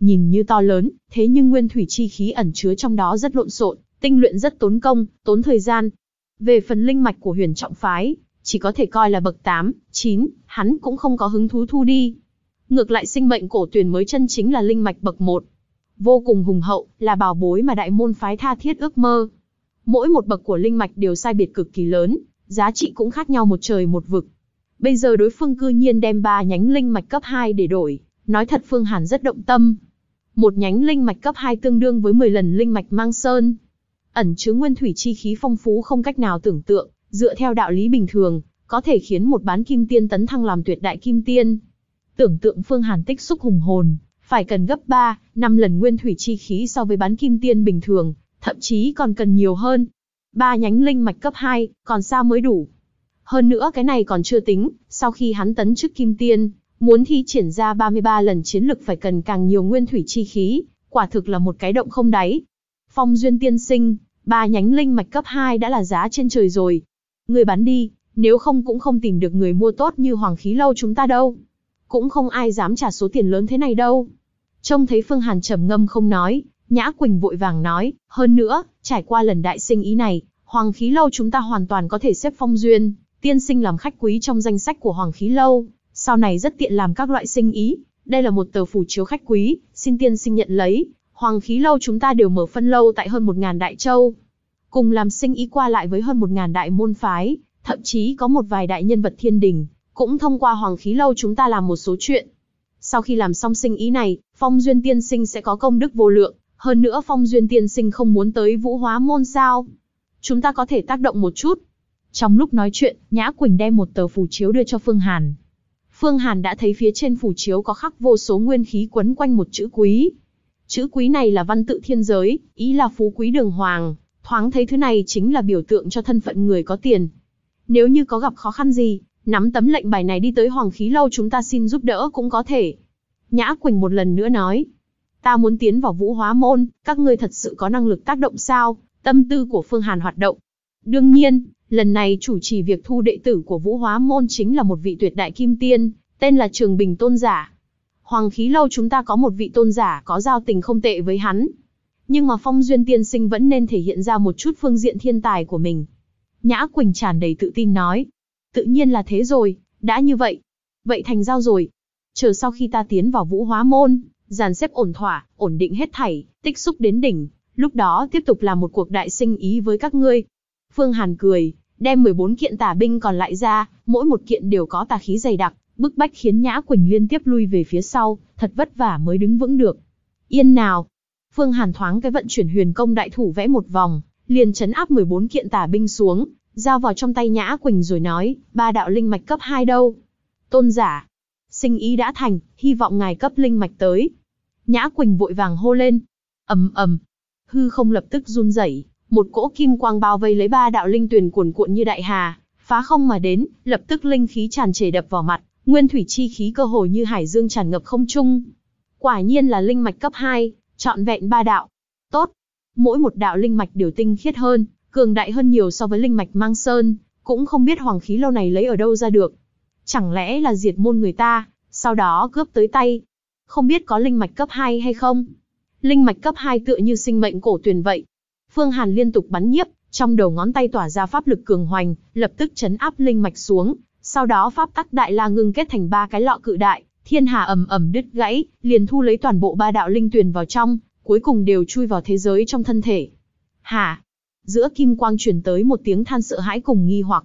Nhìn như to lớn, thế nhưng nguyên thủy chi khí ẩn chứa trong đó rất lộn xộn, tinh luyện rất tốn công, tốn thời gian. Về phần linh mạch của huyền trọng phái, chỉ có thể coi là bậc 8, 9, hắn cũng không có hứng thú thu đi. Ngược lại sinh mệnh cổ tuyển mới chân chính là linh mạch bậc 1, vô cùng hùng hậu, là bảo bối mà đại môn phái tha thiết ước mơ. Mỗi một bậc của linh mạch đều sai biệt cực kỳ lớn, giá trị cũng khác nhau một trời một vực. Bây giờ đối phương cư nhiên đem ba nhánh linh mạch cấp 2 để đổi, nói thật Phương Hàn rất động tâm. Một nhánh linh mạch cấp 2 tương đương với 10 lần linh mạch mang sơn. Ẩn chứa nguyên thủy chi khí phong phú không cách nào tưởng tượng, dựa theo đạo lý bình thường, có thể khiến một bán kim tiên tấn thăng làm tuyệt đại kim tiên. Tưởng tượng Phương Hàn tích xúc hùng hồn, phải cần gấp 3, 5 lần nguyên thủy chi khí so với bán kim tiên bình thường, thậm chí còn cần nhiều hơn. Ba nhánh linh mạch cấp 2, còn sao mới đủ. Hơn nữa cái này còn chưa tính, sau khi hắn tấn chức kim tiên, muốn thi triển ra 33 lần chiến lực phải cần càng nhiều nguyên thủy chi khí, quả thực là một cái động không đáy. Phong duyên tiên sinh, ba nhánh linh mạch cấp 2 đã là giá trên trời rồi. Người bán đi, nếu không cũng không tìm được người mua tốt như hoàng khí lâu chúng ta đâu. Cũng không ai dám trả số tiền lớn thế này đâu. Trông thấy Phương Hàn trầm ngâm không nói, Nhã Quỳnh vội vàng nói, hơn nữa, trải qua lần đại sinh ý này, Hoàng Khí Lâu chúng ta hoàn toàn có thể xếp phong duyên, tiên sinh làm khách quý trong danh sách của Hoàng Khí Lâu, sau này rất tiện làm các loại sinh ý, đây là một tờ phủ chiếu khách quý, xin tiên sinh nhận lấy, Hoàng Khí Lâu chúng ta đều mở phân lâu tại hơn 1.000 đại châu, cùng làm sinh ý qua lại với hơn 1.000 đại môn phái, thậm chí có một vài đại nhân vật thiên đình, cũng thông qua Hoàng Khí Lâu chúng ta làm một số chuyện. Sau khi làm xong sinh ý này, phong duyên tiên sinh sẽ có công đức vô lượng, hơn nữa phong duyên tiên sinh không muốn tới vũ hóa môn sao. Chúng ta có thể tác động một chút. Trong lúc nói chuyện, Nhã Quỳnh đem một tờ phù chiếu đưa cho Phương Hàn. Phương Hàn đã thấy phía trên phù chiếu có khắc vô số nguyên khí quấn quanh một chữ quý. Chữ quý này là văn tự thiên giới, ý là phú quý đường hoàng, thoáng thấy thứ này chính là biểu tượng cho thân phận người có tiền. Nếu như có gặp khó khăn gì, nắm tấm lệnh bài này đi tới Hoàng Khí Lâu chúng ta xin giúp đỡ cũng có thể. Nhã Quỳnh một lần nữa nói, ta muốn tiến vào vũ hóa môn, các ngươi thật sự có năng lực tác động sao, tâm tư của Phương Hàn hoạt động. Đương nhiên, lần này chủ trì việc thu đệ tử của vũ hóa môn chính là một vị tuyệt đại kim tiên, tên là Trường Bình Tôn Giả. Hoàng Khí Lâu chúng ta có một vị tôn giả có giao tình không tệ với hắn. Nhưng mà phong duyên tiên sinh vẫn nên thể hiện ra một chút phương diện thiên tài của mình. Nhã Quỳnh tràn đầy tự tin nói, Tự nhiên là thế rồi, đã như vậy. Vậy thành giao rồi. Chờ sau khi ta tiến vào vũ hóa môn, dàn xếp ổn thỏa, ổn định hết thảy, tích xúc đến đỉnh, lúc đó tiếp tục là một cuộc đại sinh ý với các ngươi. Phương Hàn cười, đem 14 kiện tà binh còn lại ra, mỗi một kiện đều có tà khí dày đặc, bức bách khiến Nhã Quỳnh liên tiếp lui về phía sau, thật vất vả mới đứng vững được. Yên nào! Phương Hàn thoáng cái vận chuyển huyền công đại thủ vẽ một vòng, liền chấn áp 14 kiện tà binh xuống, giao vào trong tay Nhã Quỳnh rồi nói, ba đạo linh mạch cấp 2 đâu? Tôn giả, sinh ý đã thành, hy vọng ngài cấp linh mạch tới. Nhã Quỳnh vội vàng hô lên, ầm ầm, hư không lập tức run rẩy, một cỗ kim quang bao vây lấy ba đạo linh tuyền cuồn cuộn như đại hà, phá không mà đến, lập tức linh khí tràn trề đập vào mặt, nguyên thủy chi khí cơ hồ như hải dương tràn ngập không trung. Quả nhiên là linh mạch cấp 2, trọn vẹn ba đạo. Tốt, mỗi một đạo linh mạch đều tinh khiết hơn, cường đại hơn nhiều so với linh mạch mang sơn, cũng không biết hoàng khí lâu này lấy ở đâu ra được. Chẳng lẽ là diệt môn người ta, sau đó cướp tới tay. Không biết có linh mạch cấp 2 hay không? Linh mạch cấp 2 tựa như sinh mệnh cổ tuyền vậy. Phương Hàn liên tục bắn nhiếp, trong đầu ngón tay tỏa ra pháp lực cường hoành, lập tức chấn áp linh mạch xuống, sau đó pháp tắc đại la ngưng kết thành ba cái lọ cự đại, thiên hà ầm ầm đứt gãy, liền thu lấy toàn bộ ba đạo linh tuyền vào trong, cuối cùng đều chui vào thế giới trong thân thể. hà giữa kim quang truyền tới một tiếng than sợ hãi cùng nghi hoặc.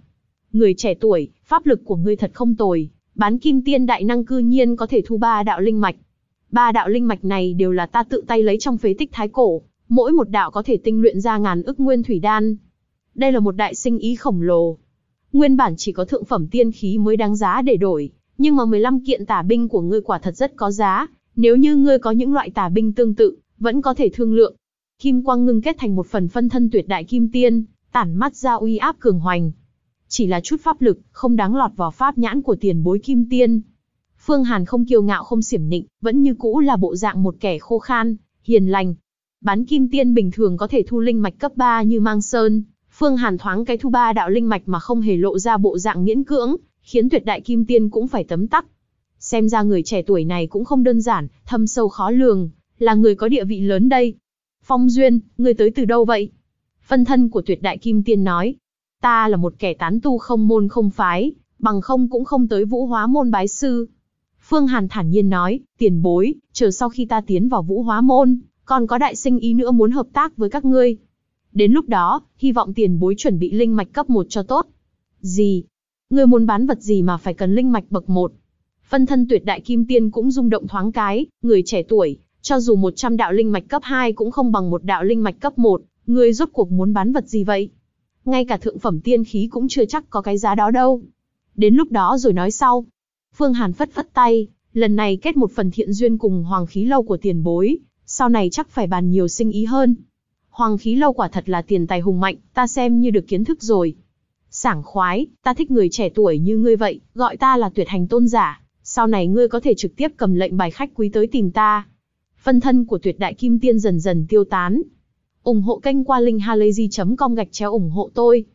Người trẻ tuổi, pháp lực của ngươi thật không tồi, bán kim tiên đại năng cư nhiên có thể thu ba đạo linh mạch. Ba đạo linh mạch này đều là ta tự tay lấy trong phế tích thái cổ, mỗi một đạo có thể tinh luyện ra ngàn ức nguyên thủy đan. Đây là một đại sinh ý khổng lồ. Nguyên bản chỉ có thượng phẩm tiên khí mới đáng giá để đổi, nhưng mà 15 kiện tà binh của ngươi quả thật rất có giá, nếu như ngươi có những loại tà binh tương tự, vẫn có thể thương lượng, kim quang ngưng kết thành một phần phân thân tuyệt đại kim tiên, tản mắt ra uy áp cường hoành. Chỉ là chút pháp lực, không đáng lọt vào pháp nhãn của tiền bối kim tiên. Phương Hàn không kiêu ngạo không xiểm nịnh, vẫn như cũ là bộ dạng một kẻ khô khan, hiền lành. Bán kim tiên bình thường có thể thu linh mạch cấp 3 như mang sơn, Phương Hàn thoáng cái thu ba đạo linh mạch mà không hề lộ ra bộ dạng miễn cưỡng, khiến tuyệt đại kim tiên cũng phải tấm tắc. Xem ra người trẻ tuổi này cũng không đơn giản, thâm sâu khó lường, là người có địa vị lớn đây. Phong Duyên, người tới từ đâu vậy? Phân thân của tuyệt đại kim tiên nói, ta là một kẻ tán tu không môn không phái, bằng không cũng không tới vũ hóa môn bái sư. Phương Hàn thản nhiên nói, tiền bối, chờ sau khi ta tiến vào vũ hóa môn, còn có đại sinh ý nữa muốn hợp tác với các ngươi. Đến lúc đó, hy vọng tiền bối chuẩn bị linh mạch cấp 1 cho tốt. Gì? Ngươi muốn bán vật gì mà phải cần linh mạch bậc 1? Phân thân tuyệt đại kim tiên cũng rung động thoáng cái, người trẻ tuổi, cho dù 100 đạo linh mạch cấp 2 cũng không bằng một đạo linh mạch cấp 1, ngươi rốt cuộc muốn bán vật gì vậy? Ngay cả thượng phẩm tiên khí cũng chưa chắc có cái giá đó đâu. Đến lúc đó rồi nói sau. Phương Hàn phất phất tay, lần này kết một phần thiện duyên cùng hoàng khí lâu của tiền bối, sau này chắc phải bàn nhiều sinh ý hơn. Hoàng khí lâu quả thật là tiền tài hùng mạnh, ta xem như được kiến thức rồi. Sảng khoái, ta thích người trẻ tuổi như ngươi vậy, gọi ta là tuyệt hành tôn giả, sau này ngươi có thể trực tiếp cầm lệnh bài khách quý tới tìm ta, phân thân của tuyệt đại kim tiên dần dần tiêu tán. ủng hộ kênh qua linkhalazy.com gạch chéo ủng hộ tôi.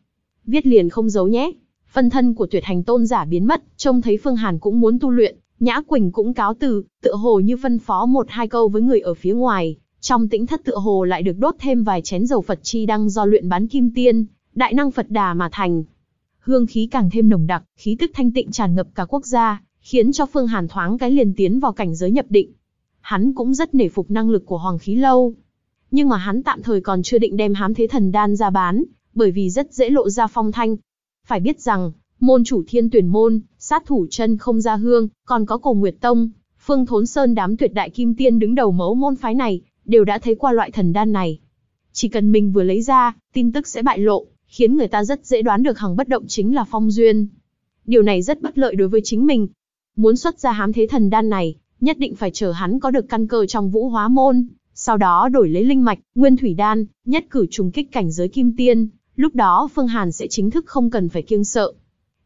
Viết liền không giấu nhé. Phân thân của tuyệt hành tôn giả biến mất, trông thấy Phương Hàn cũng muốn tu luyện, Nhã Quỳnh cũng cáo từ, tựa hồ như phân phó một hai câu với người ở phía ngoài, trong tĩnh thất tựa hồ lại được đốt thêm vài chén dầu Phật chi đang do luyện bán kim tiên, đại năng Phật đà mà thành. Hương khí càng thêm nồng đặc, khí tức thanh tịnh tràn ngập cả quốc gia, khiến cho Phương Hàn thoáng cái liền tiến vào cảnh giới nhập định. Hắn cũng rất nể phục năng lực của Hoàng Khí Lâu. Nhưng mà hắn tạm thời còn chưa định đem hám thế thần đan ra bán, bởi vì rất dễ lộ ra phong thanh. Phải biết rằng, môn chủ thiên tuyển môn, sát thủ chân không ra hương, còn có cổ Nguyệt Tông, Phương Thốn Sơn đám tuyệt đại kim tiên đứng đầu mẫu môn phái này, đều đã thấy qua loại thần đan này. Chỉ cần mình vừa lấy ra, tin tức sẽ bại lộ, khiến người ta rất dễ đoán được hằng bất động chính là phong duyên. Điều này rất bất lợi đối với chính mình. Muốn xuất ra hám thế thần đan này, nhất định phải chờ hắn có được căn cơ trong vũ hóa môn, sau đó đổi lấy linh mạch, nguyên thủy đan, nhất cử trùng kích cảnh giới kim tiên, lúc đó Phương Hàn sẽ chính thức không cần phải kiêng sợ.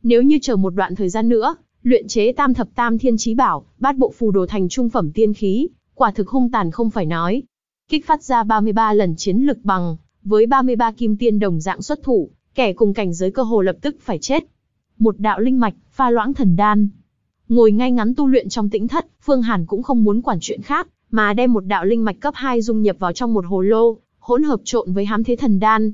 Nếu như chờ một đoạn thời gian nữa, luyện chế tam thập tam thiên chí bảo, bát bộ phù đồ thành trung phẩm tiên khí, quả thực hung tàn không phải nói. Kích phát ra 33 lần chiến lực bằng, với 33 kim tiên đồng dạng xuất thủ, kẻ cùng cảnh giới cơ hồ lập tức phải chết. Một đạo linh mạch, pha loãng thần đan, Ngồi ngay ngắn tu luyện trong tĩnh thất, Phương Hàn cũng không muốn quản chuyện khác, mà đem một đạo linh mạch cấp 2 dung nhập vào trong một hồ lô, hỗn hợp trộn với hám thế thần đan.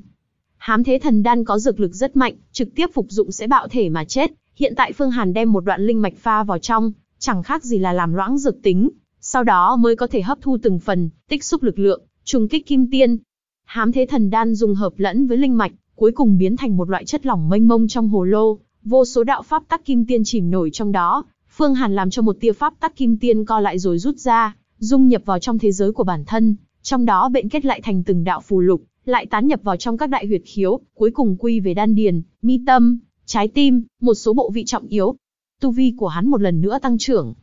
Hám thế thần đan có dược lực rất mạnh, trực tiếp phục dụng sẽ bạo thể mà chết. Hiện tại Phương Hàn đem một đoạn linh mạch pha vào trong, chẳng khác gì là làm loãng dược tính, sau đó mới có thể hấp thu từng phần, tích xúc lực lượng, trùng kích kim tiên. Hám thế thần đan dùng hợp lẫn với linh mạch, cuối cùng biến thành một loại chất lỏng mênh mông trong hồ lô, vô số đạo pháp tắc kim tiên chìm nổi trong đó, Phương Hàn làm cho một tia pháp tắc kim tiên co lại rồi rút ra, dung nhập vào trong thế giới của bản thân, trong đó bệnh kết lại thành từng đạo phù lục, lại tán nhập vào trong các đại huyệt khiếu, cuối cùng quy về đan điền, mi tâm, trái tim, một số bộ vị trọng yếu. Tu vi của hắn một lần nữa tăng trưởng.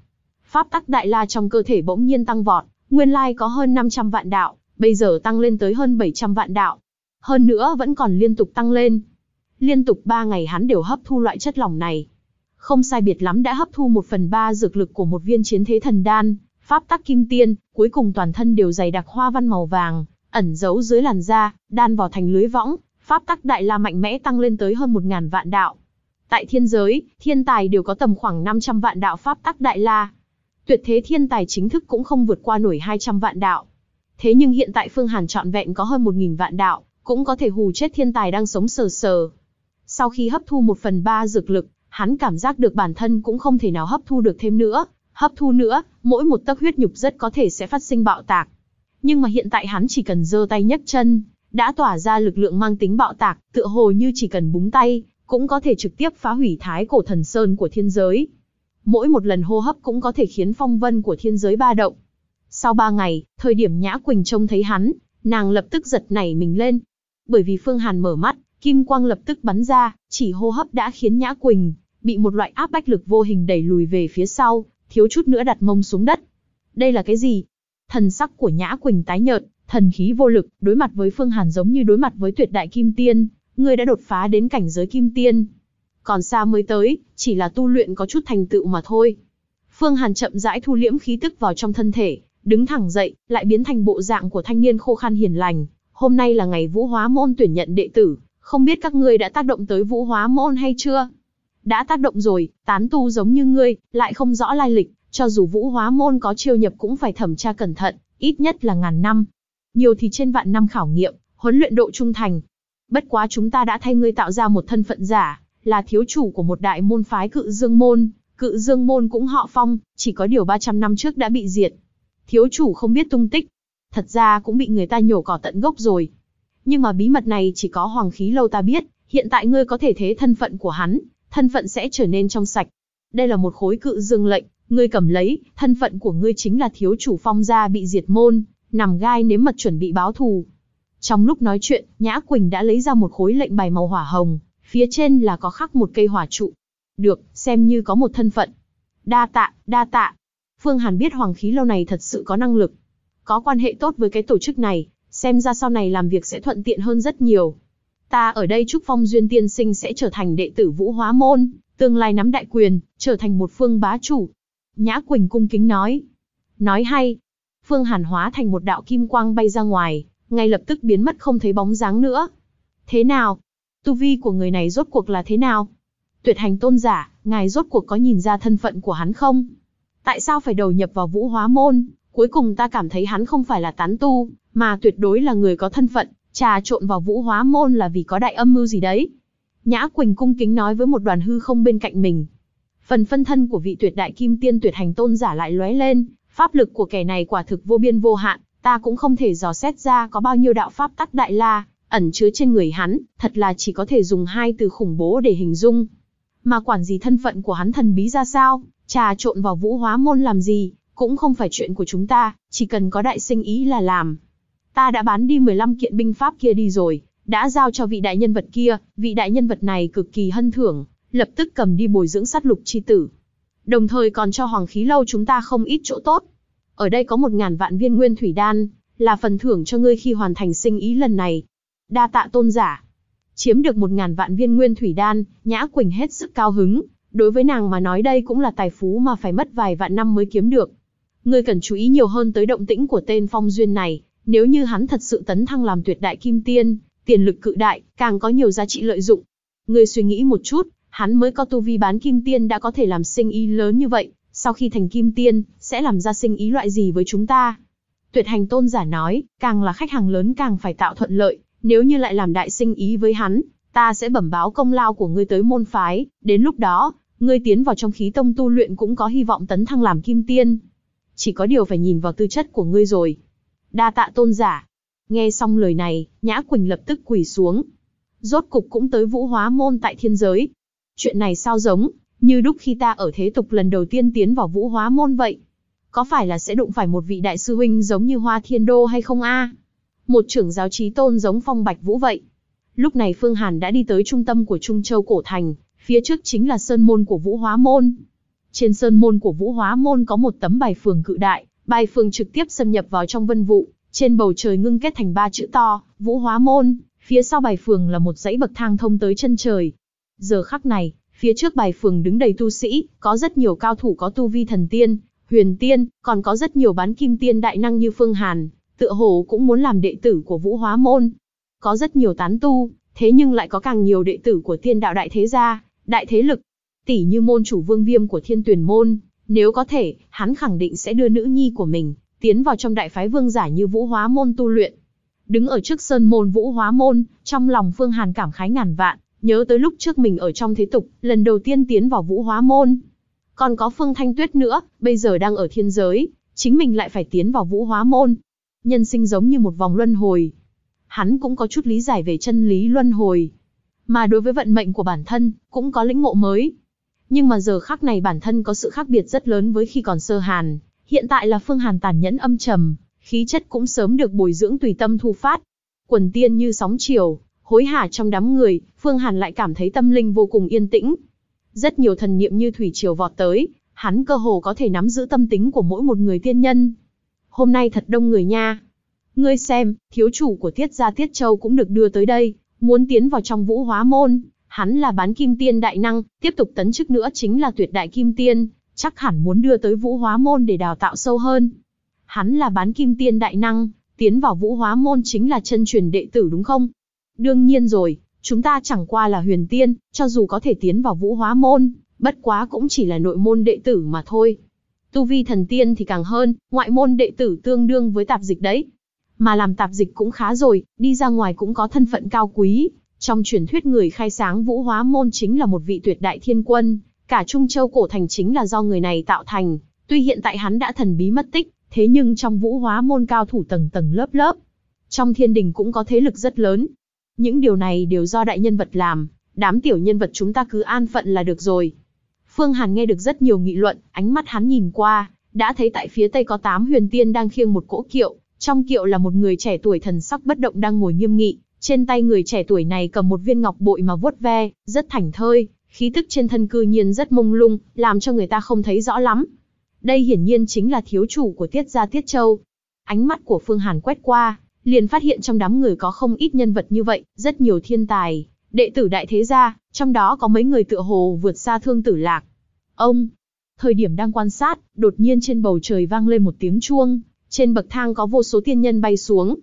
Pháp tắc đại la trong cơ thể bỗng nhiên tăng vọt, nguyên lai có hơn 500 vạn đạo, bây giờ tăng lên tới hơn 700 vạn đạo. Hơn nữa vẫn còn liên tục tăng lên. Liên tục 3 ngày hắn đều hấp thu loại chất lỏng này, không sai biệt lắm đã hấp thu một phần ba dược lực của một viên chiến thế thần đan, pháp tắc kim tiên, cuối cùng toàn thân đều dày đặc hoa văn màu vàng, ẩn giấu dưới làn da, đan vào thành lưới võng, pháp tắc đại la mạnh mẽ tăng lên tới hơn một ngàn vạn đạo. Tại thiên giới, thiên tài đều có tầm khoảng 500 vạn đạo pháp tắc đại la. Tuyệt thế thiên tài chính thức cũng không vượt qua nổi 200 vạn đạo. Thế nhưng hiện tại Phương Hàn trọn vẹn có hơn 1000 vạn đạo, cũng có thể hù chết thiên tài đang sống sờ sờ. Sau khi hấp thu một phần ba dược lực, Hắn cảm giác được bản thân cũng không thể nào hấp thu được thêm nữa, hấp thu nữa, mỗi một tấc huyết nhục rất có thể sẽ phát sinh bạo tạc. Nhưng mà hiện tại hắn chỉ cần giơ tay nhấc chân, đã tỏa ra lực lượng mang tính bạo tạc, tựa hồ như chỉ cần búng tay, cũng có thể trực tiếp phá hủy thái cổ thần sơn của thiên giới. Mỗi một lần hô hấp cũng có thể khiến phong vân của thiên giới ba động. Sau ba ngày, thời điểm Nhã Quỳnh trông thấy hắn, nàng lập tức giật nảy mình lên. Bởi vì Phương Hàn mở mắt, Kim quang lập tức bắn ra, chỉ hô hấp đã khiến Nhã Quỳnh bị một loại áp bách lực vô hình đẩy lùi về phía sau, thiếu chút nữa đặt mông xuống đất. Đây là cái gì? Thần sắc của Nhã Quỳnh tái nhợt, thần khí vô lực, đối mặt với Phương Hàn giống như đối mặt với tuyệt đại kim tiên, ngươi đã đột phá đến cảnh giới kim tiên. Còn xa mới tới, chỉ là tu luyện có chút thành tựu mà thôi. Phương Hàn chậm rãi thu liễm khí tức vào trong thân thể, đứng thẳng dậy, lại biến thành bộ dạng của thanh niên khô khan hiền lành. Hôm nay là ngày vũ hóa môn tuyển nhận đệ tử, không biết các ngươi đã tác động tới vũ hóa môn hay chưa? Đã tác động rồi, tán tu giống như ngươi, lại không rõ lai lịch, cho dù vũ hóa môn có chiêu nhập cũng phải thẩm tra cẩn thận, ít nhất là ngàn năm. Nhiều thì trên vạn năm khảo nghiệm, huấn luyện độ trung thành. Bất quá chúng ta đã thay ngươi tạo ra một thân phận giả, là thiếu chủ của một đại môn phái cự dương môn, cự dương môn cũng họ phong, chỉ có điều 300 năm trước đã bị diệt. Thiếu chủ không biết tung tích, thật ra cũng bị người ta nhổ cỏ tận gốc rồi, nhưng mà bí mật này chỉ có Hoàng Khí Lâu ta biết, hiện tại ngươi có thể thế thân phận của hắn, thân phận sẽ trở nên trong sạch. Đây là một khối cự dương lệnh, ngươi cầm lấy, thân phận của ngươi chính là thiếu chủ phong gia bị diệt môn, nằm gai nếm mật chuẩn bị báo thù. Trong lúc nói chuyện, Nhã Quỳnh đã lấy ra một khối lệnh bài màu hỏa hồng, phía trên là có khắc một cây hỏa trụ. Được, xem như có một thân phận. Đa tạ, đa tạ. Phương Hàn biết Hoàng Khí Lâu này thật sự có năng lực. Có quan hệ tốt với cái tổ chức này, xem ra sau này làm việc sẽ thuận tiện hơn rất nhiều. Ta ở đây chúc Phong Duyên Tiên Sinh sẽ trở thành đệ tử Vũ Hóa Môn, tương lai nắm đại quyền, trở thành một phương bá chủ. Nhã Quỳnh cung kính nói. Nói hay. Phương Hàn hóa thành một đạo kim quang bay ra ngoài, ngay lập tức biến mất không thấy bóng dáng nữa. Thế nào? Tu vi của người này rốt cuộc là thế nào? Tuyệt hành tôn giả, ngài rốt cuộc có nhìn ra thân phận của hắn không? Tại sao phải đầu nhập vào vũ hóa môn? Cuối cùng ta cảm thấy hắn không phải là tán tu, mà tuyệt đối là người có thân phận, trà trộn vào vũ hóa môn là vì có đại âm mưu gì đấy. Nhã Quỳnh cung kính nói với một đoàn hư không bên cạnh mình. Phần phân thân của vị tuyệt đại kim tiên tuyệt hành tôn giả lại lóe lên, pháp lực của kẻ này quả thực vô biên vô hạn, ta cũng không thể dò xét ra có bao nhiêu đạo pháp tắc đại la, ẩn chứa trên người hắn, thật là chỉ có thể dùng hai từ khủng bố để hình dung. Mà quản gì thân phận của hắn thần bí ra sao, trà trộn vào vũ hóa môn làm gì, cũng không phải chuyện của chúng ta, chỉ cần có đại sinh ý là làm. Ta đã bán đi 15 kiện binh pháp kia đi rồi, đã giao cho vị đại nhân vật kia, vị đại nhân vật này cực kỳ hân thưởng, lập tức cầm đi bồi dưỡng sát lục chi tử. Đồng thời còn cho Hoàng Khí Lâu chúng ta không ít chỗ tốt. Ở đây có 1.000 vạn viên nguyên thủy đan, là phần thưởng cho ngươi khi hoàn thành sinh ý lần này. Đa tạ tôn giả. Chiếm được 1.000 vạn viên nguyên thủy đan, Nhã Quỳnh hết sức cao hứng. Đối với nàng mà nói đây cũng là tài phú mà phải mất vài vạn năm mới kiếm được. Ngươi cần chú ý nhiều hơn tới động tĩnh của tên phong duyên này, nếu như hắn thật sự tấn thăng làm tuyệt đại kim tiên, tiền lực cự đại, càng có nhiều giá trị lợi dụng. Người suy nghĩ một chút, hắn mới có tu vi bán kim tiên đã có thể làm sinh ý lớn như vậy, sau khi thành kim tiên, sẽ làm ra sinh ý loại gì với chúng ta? Tuyệt hành tôn giả nói, càng là khách hàng lớn càng phải tạo thuận lợi, nếu như lại làm đại sinh ý với hắn, ta sẽ bẩm báo công lao của ngươi tới môn phái, đến lúc đó, ngươi tiến vào trong khí tông tu luyện cũng có hy vọng tấn thăng làm kim tiên. Chỉ có điều phải nhìn vào tư chất của ngươi rồi, đa tạ tôn giả. Nghe xong lời này, Nhã Quỳnh lập tức quỳ xuống. Rốt cục cũng tới vũ hóa môn tại thiên giới. Chuyện này sao giống, như đúc khi ta ở thế tục lần đầu tiên tiến vào vũ hóa môn vậy. Có phải là sẽ đụng phải một vị đại sư huynh giống như hoa thiên đô hay không a? Một trưởng giáo trí tôn giống phong bạch vũ vậy. Lúc này Phương Hàn đã đi tới trung tâm của Trung Châu Cổ Thành, phía trước chính là sơn môn của Vũ Hóa Môn. Trên sơn môn của Vũ Hóa Môn có một tấm bài phường cự đại, Bài phường trực tiếp xâm nhập vào trong vân vụ, trên bầu trời ngưng kết thành ba chữ to, Vũ Hóa Môn, phía sau bài phường là một dãy bậc thang thông tới chân trời. Giờ khắc này, phía trước bài phường đứng đầy tu sĩ, có rất nhiều cao thủ có tu vi thần tiên, huyền tiên, còn có rất nhiều bán kim tiên đại năng như Phương Hàn, tựa hồ cũng muốn làm đệ tử của Vũ Hóa Môn. Có rất nhiều tán tu, thế nhưng lại có càng nhiều đệ tử của tiên đạo đại thế gia, đại thế lực. Tỷ như môn chủ vương viêm của thiên tuyển môn, nếu có thể, hắn khẳng định sẽ đưa nữ nhi của mình, tiến vào trong đại phái vương giả như vũ hóa môn tu luyện. Đứng ở trước sơn môn vũ hóa môn, trong lòng Phương Hàn cảm khái ngàn vạn, nhớ tới lúc trước mình ở trong thế tục, lần đầu tiên tiến vào vũ hóa môn. Còn có Phương Thanh Tuyết nữa, bây giờ đang ở thiên giới, chính mình lại phải tiến vào vũ hóa môn. Nhân sinh giống như một vòng luân hồi. Hắn cũng có chút lý giải về chân lý luân hồi. Mà đối với vận mệnh của bản thân, cũng có lĩnh ngộ mới. Nhưng mà giờ khắc này bản thân có sự khác biệt rất lớn với khi còn sơ hàn, hiện tại là Phương Hàn tàn nhẫn âm trầm, khí chất cũng sớm được bồi dưỡng tùy tâm thu phát. Quần tiên như sóng chiều, hối hả trong đám người, Phương Hàn lại cảm thấy tâm linh vô cùng yên tĩnh. Rất nhiều thần niệm như thủy triều vọt tới, hắn cơ hồ có thể nắm giữ tâm tính của mỗi một người tiên nhân. Hôm nay thật đông người nha. Ngươi xem, thiếu chủ của Tiết gia Tiết Châu cũng được đưa tới đây, muốn tiến vào trong Vũ Hóa môn, Hắn là bán kim tiên đại năng, tiếp tục tấn chức nữa chính là tuyệt đại kim tiên, chắc hẳn muốn đưa tới vũ hóa môn để đào tạo sâu hơn. Hắn là bán kim tiên đại năng, tiến vào vũ hóa môn chính là chân truyền đệ tử đúng không? Đương nhiên rồi, chúng ta chẳng qua là huyền tiên, cho dù có thể tiến vào vũ hóa môn, bất quá cũng chỉ là nội môn đệ tử mà thôi. Tu vi thần tiên thì càng hơn, ngoại môn đệ tử tương đương với tạp dịch đấy. Mà làm tạp dịch cũng khá rồi, đi ra ngoài cũng có thân phận cao quý, trong truyền thuyết người khai sáng vũ hóa môn chính là một vị tuyệt đại thiên quân, cả Trung Châu cổ thành chính là do người này tạo thành, tuy hiện tại hắn đã thần bí mất tích, thế nhưng trong vũ hóa môn cao thủ tầng tầng lớp lớp. Trong thiên đình cũng có thế lực rất lớn. Những điều này đều do đại nhân vật làm, đám tiểu nhân vật chúng ta cứ an phận là được rồi. Phương Hàn nghe được rất nhiều nghị luận, ánh mắt hắn nhìn qua, đã thấy tại phía tây có tám huyền tiên đang khiêng một cỗ kiệu, trong kiệu là một người trẻ tuổi thần sắc bất động đang ngồi nghiêm nghị, trên tay người trẻ tuổi này cầm một viên ngọc bội mà vuốt ve, rất thảnh thơi, khí tức trên thân cư nhiên rất mông lung, làm cho người ta không thấy rõ lắm. Đây hiển nhiên chính là thiếu chủ của Tiết gia Tiết Châu. Ánh mắt của Phương Hàn quét qua, liền phát hiện trong đám người có không ít nhân vật như vậy, rất nhiều thiên tài, đệ tử đại thế gia, trong đó có mấy người tựa hồ vượt xa thương tử lạc. Ông, thời điểm đang quan sát, đột nhiên trên bầu trời vang lên một tiếng chuông, trên bậc thang có vô số tiên nhân bay xuống,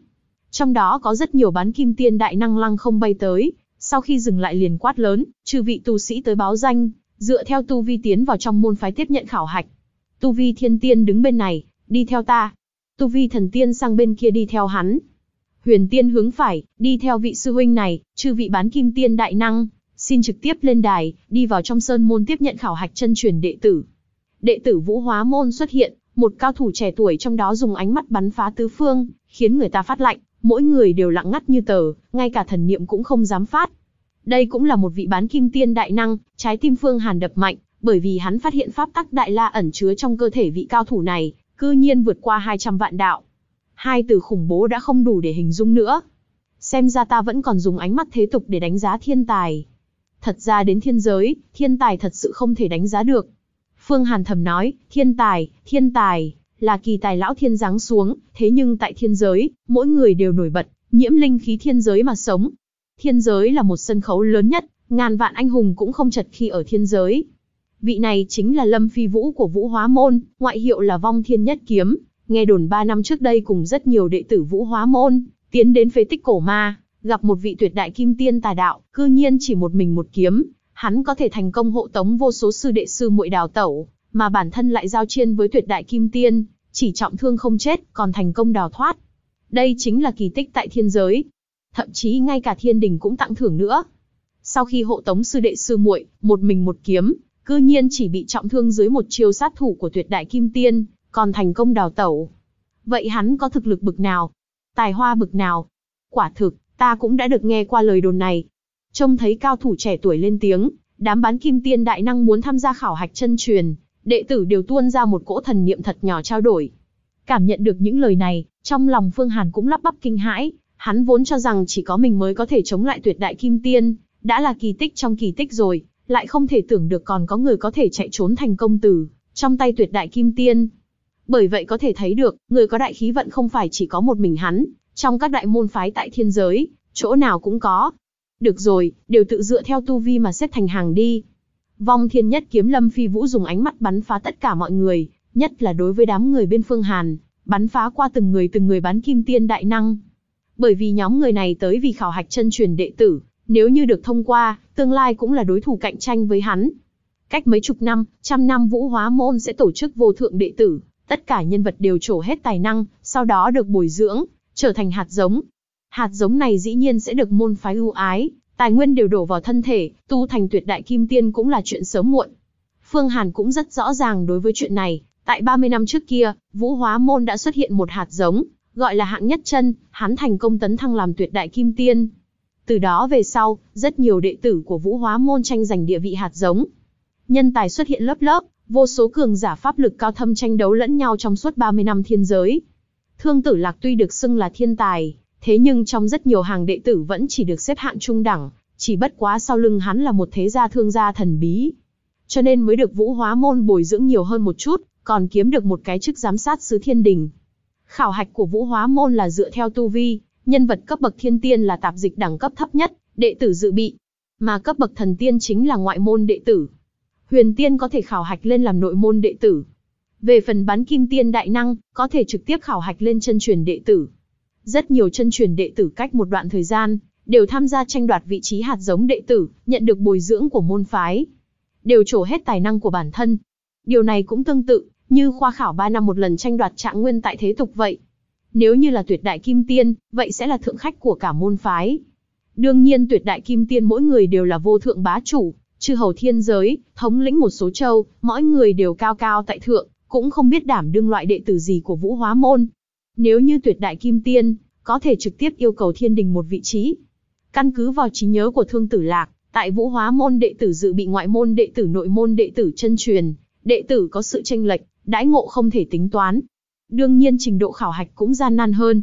trong đó có rất nhiều bán kim tiên đại năng lăng không bay tới, sau khi dừng lại liền quát lớn, trừ vị tu sĩ tới báo danh, dựa theo tu vi tiến vào trong môn phái tiếp nhận khảo hạch. Tu vi thiên tiên đứng bên này, đi theo ta. Tu vi thần tiên sang bên kia đi theo hắn. Huyền tiên hướng phải, đi theo vị sư huynh này, trừ vị bán kim tiên đại năng, xin trực tiếp lên đài, đi vào trong sơn môn tiếp nhận khảo hạch chân truyền đệ tử. Đệ tử vũ hóa môn xuất hiện, một cao thủ trẻ tuổi trong đó dùng ánh mắt bắn phá tứ phương, khiến người ta phát lạnh, mỗi người đều lặng ngắt như tờ, ngay cả thần niệm cũng không dám phát. Đây cũng là một vị bán kim tiên đại năng, trái tim Phương Hàn đập mạnh, bởi vì hắn phát hiện pháp tắc đại la ẩn chứa trong cơ thể vị cao thủ này, cư nhiên vượt qua 200 vạn đạo. Hai từ khủng bố đã không đủ để hình dung nữa. Xem ra ta vẫn còn dùng ánh mắt thế tục để đánh giá thiên tài. Thật ra đến thiên giới, thiên tài thật sự không thể đánh giá được. Phương Hàn thầm nói, thiên tài, thiên tài, là kỳ tài lão thiên giáng xuống, thế nhưng tại thiên giới, mỗi người đều nổi bật, nhiễm linh khí thiên giới mà sống. Thiên giới là một sân khấu lớn nhất, ngàn vạn anh hùng cũng không chật khi ở thiên giới. Vị này chính là Lâm Phi Vũ của Vũ Hóa Môn, ngoại hiệu là Vong Thiên Nhất Kiếm, nghe đồn 3 năm trước đây cùng rất nhiều đệ tử Vũ Hóa Môn, tiến đến phế tích cổ ma, gặp một vị tuyệt đại kim tiên tà đạo, cư nhiên chỉ một mình một kiếm, hắn có thể thành công hộ tống vô số sư đệ sư muội đào tẩu, mà bản thân lại giao chiên với tuyệt đại kim tiên, chỉ trọng thương không chết, còn thành công đào thoát. Đây chính là kỳ tích tại thiên giới. Thậm chí ngay cả thiên đình cũng tặng thưởng nữa. Sau khi hộ tống sư đệ sư muội, một mình một kiếm, cư nhiên chỉ bị trọng thương dưới một chiêu sát thủ của tuyệt đại kim tiên, còn thành công đào tẩu. Vậy hắn có thực lực bực nào? Tài hoa bực nào? Quả thực, ta cũng đã được nghe qua lời đồn này. Trông thấy cao thủ trẻ tuổi lên tiếng, đám bán kim tiên đại năng muốn tham gia khảo hạch chân truyền, đệ tử đều tuôn ra một cỗ thần niệm thật nhỏ trao đổi. Cảm nhận được những lời này, trong lòng Phương Hàn cũng lắp bắp kinh hãi, hắn vốn cho rằng chỉ có mình mới có thể chống lại tuyệt đại kim tiên, đã là kỳ tích trong kỳ tích rồi, lại không thể tưởng được còn có người có thể chạy trốn thành công từ trong tay tuyệt đại kim tiên. Bởi vậy có thể thấy được, người có đại khí vận không phải chỉ có một mình hắn, trong các đại môn phái tại thiên giới, chỗ nào cũng có. Được rồi, đều tự dựa theo tu vi mà xếp thành hàng đi. Vong thiên nhất kiếm Lâm Phi Vũ dùng ánh mắt bắn phá tất cả mọi người, nhất là đối với đám người bên Phương Hàn, bắn phá qua từng người từng người bán kim tiên đại năng. Bởi vì nhóm người này tới vì khảo hạch chân truyền đệ tử, nếu như được thông qua, tương lai cũng là đối thủ cạnh tranh với hắn. Cách mấy chục năm, trăm năm vũ hóa môn sẽ tổ chức vô thượng đệ tử, tất cả nhân vật đều trổ hết tài năng, sau đó được bồi dưỡng, trở thành hạt giống. Hạt giống này dĩ nhiên sẽ được môn phái ưu ái, tài nguyên đều đổ vào thân thể, tu thành tuyệt đại kim tiên cũng là chuyện sớm muộn. Phương Hàn cũng rất rõ ràng đối với chuyện này, tại 30 năm trước kia, Vũ Hóa Môn đã xuất hiện một hạt giống, gọi là hạng nhất chân, hắn thành công tấn thăng làm tuyệt đại kim tiên. Từ đó về sau, rất nhiều đệ tử của Vũ Hóa Môn tranh giành địa vị hạt giống. Nhân tài xuất hiện lớp lớp, vô số cường giả pháp lực cao thâm tranh đấu lẫn nhau trong suốt 30 năm thiên giới. Thương tử lạc tuy được xưng là thiên tài, Thế nhưng trong rất nhiều hàng đệ tử vẫn chỉ được xếp hạng trung đẳng, chỉ bất quá sau lưng hắn là một thế gia thương gia thần bí. Cho nên mới được vũ hóa môn bồi dưỡng nhiều hơn một chút, còn kiếm được một cái chức giám sát sứ thiên đình. Khảo hạch của vũ hóa môn là dựa theo tu vi, nhân vật cấp bậc thiên tiên là tạp dịch đẳng cấp thấp nhất, đệ tử dự bị. Mà cấp bậc thần tiên chính là ngoại môn đệ tử. Huyền tiên có thể khảo hạch lên làm nội môn đệ tử. Về phần bán kim tiên đại năng, có thể trực tiếp khảo hạch lên chân truyền đệ tử. Rất nhiều chân truyền đệ tử cách một đoạn thời gian, đều tham gia tranh đoạt vị trí hạt giống đệ tử, nhận được bồi dưỡng của môn phái. Đều trổ hết tài năng của bản thân. Điều này cũng tương tự, như khoa khảo 3 năm một lần tranh đoạt trạng nguyên tại thế tục vậy. Nếu như là tuyệt đại kim tiên, vậy sẽ là thượng khách của cả môn phái. Đương nhiên tuyệt đại kim tiên mỗi người đều là vô thượng bá chủ, chư hầu thiên giới, thống lĩnh một số châu, mỗi người đều cao cao tại thượng, cũng không biết đảm đương loại đệ tử gì của vũ hóa môn. Nếu như tuyệt đại kim tiên, có thể trực tiếp yêu cầu thiên đình một vị trí. Căn cứ vào trí nhớ của thương tử lạc, tại vũ hóa môn đệ tử dự bị ngoại môn đệ tử nội môn đệ tử chân truyền, đệ tử có sự tranh lệch, đãi ngộ không thể tính toán. Đương nhiên trình độ khảo hạch cũng gian nan hơn.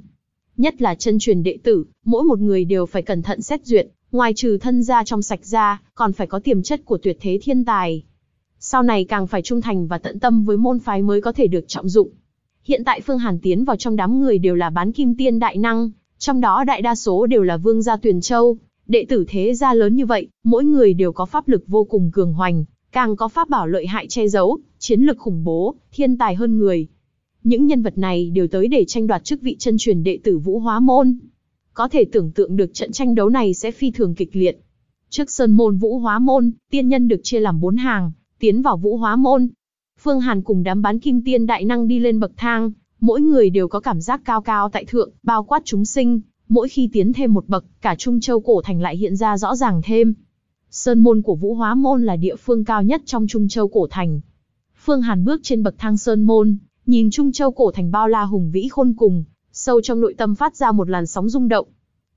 Nhất là chân truyền đệ tử, mỗi một người đều phải cẩn thận xét duyệt, ngoài trừ thân ra trong sạch ra, còn phải có tiềm chất của tuyệt thế thiên tài. Sau này càng phải trung thành và tận tâm với môn phái mới có thể được trọng dụng. Hiện tại Phương Hàn tiến vào trong đám người đều là bán kim tiên đại năng, trong đó đại đa số đều là vương gia tuyển Châu. Đệ tử thế gia lớn như vậy, mỗi người đều có pháp lực vô cùng cường hoành, càng có pháp bảo lợi hại che giấu, chiến lực khủng bố, thiên tài hơn người. Những nhân vật này đều tới để tranh đoạt chức vị chân truyền đệ tử Vũ Hóa Môn. Có thể tưởng tượng được trận tranh đấu này sẽ phi thường kịch liệt. Trước sơn môn Vũ Hóa Môn, tiên nhân được chia làm bốn hàng, tiến vào Vũ Hóa Môn, Phương Hàn cùng đám bán kim tiên đại năng đi lên bậc thang, mỗi người đều có cảm giác cao cao tại thượng, bao quát chúng sinh, mỗi khi tiến thêm một bậc, cả Trung Châu cổ thành lại hiện ra rõ ràng thêm. Sơn môn của Vũ Hóa môn là địa phương cao nhất trong Trung Châu cổ thành. Phương Hàn bước trên bậc thang sơn môn, nhìn Trung Châu cổ thành bao la hùng vĩ khôn cùng, sâu trong nội tâm phát ra một làn sóng rung động.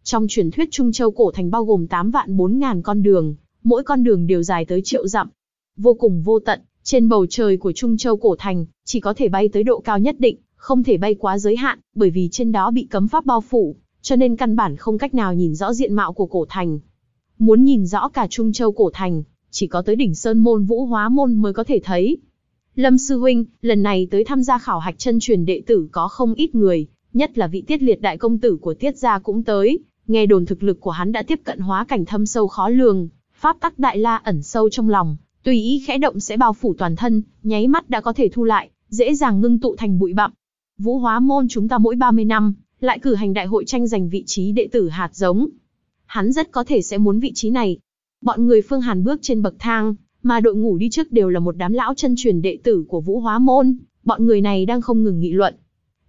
Trong truyền thuyết Trung Châu cổ thành bao gồm 8 vạn 4 ngàn con đường, mỗi con đường đều dài tới triệu dặm, vô cùng vô tận, trên bầu trời của Trung Châu cổ thành, chỉ có thể bay tới độ cao nhất định, không thể bay quá giới hạn, bởi vì trên đó bị cấm pháp bao phủ, cho nên căn bản không cách nào nhìn rõ diện mạo của cổ thành. Muốn nhìn rõ cả Trung Châu cổ thành, chỉ có tới đỉnh Sơn Môn Vũ Hóa Môn mới có thể thấy. Lâm Sư Huynh, lần này tới tham gia khảo hạch chân truyền đệ tử có không ít người, nhất là vị tiết liệt đại công tử của tiết gia cũng tới, nghe đồn thực lực của hắn đã tiếp cận hóa cảnh thâm sâu khó lường, pháp tắc đại la ẩn sâu trong lòng, tùy ý khẽ động sẽ bao phủ toàn thân, nháy mắt đã có thể thu lại, dễ dàng ngưng tụ thành bụi bặm. Vũ Hóa môn chúng ta mỗi 30 năm lại cử hành đại hội tranh giành vị trí đệ tử hạt giống. Hắn rất có thể sẽ muốn vị trí này. Bọn người Phương Hàn bước trên bậc thang, mà đội ngủ đi trước đều là một đám lão chân truyền đệ tử của Vũ Hóa môn, bọn người này đang không ngừng nghị luận.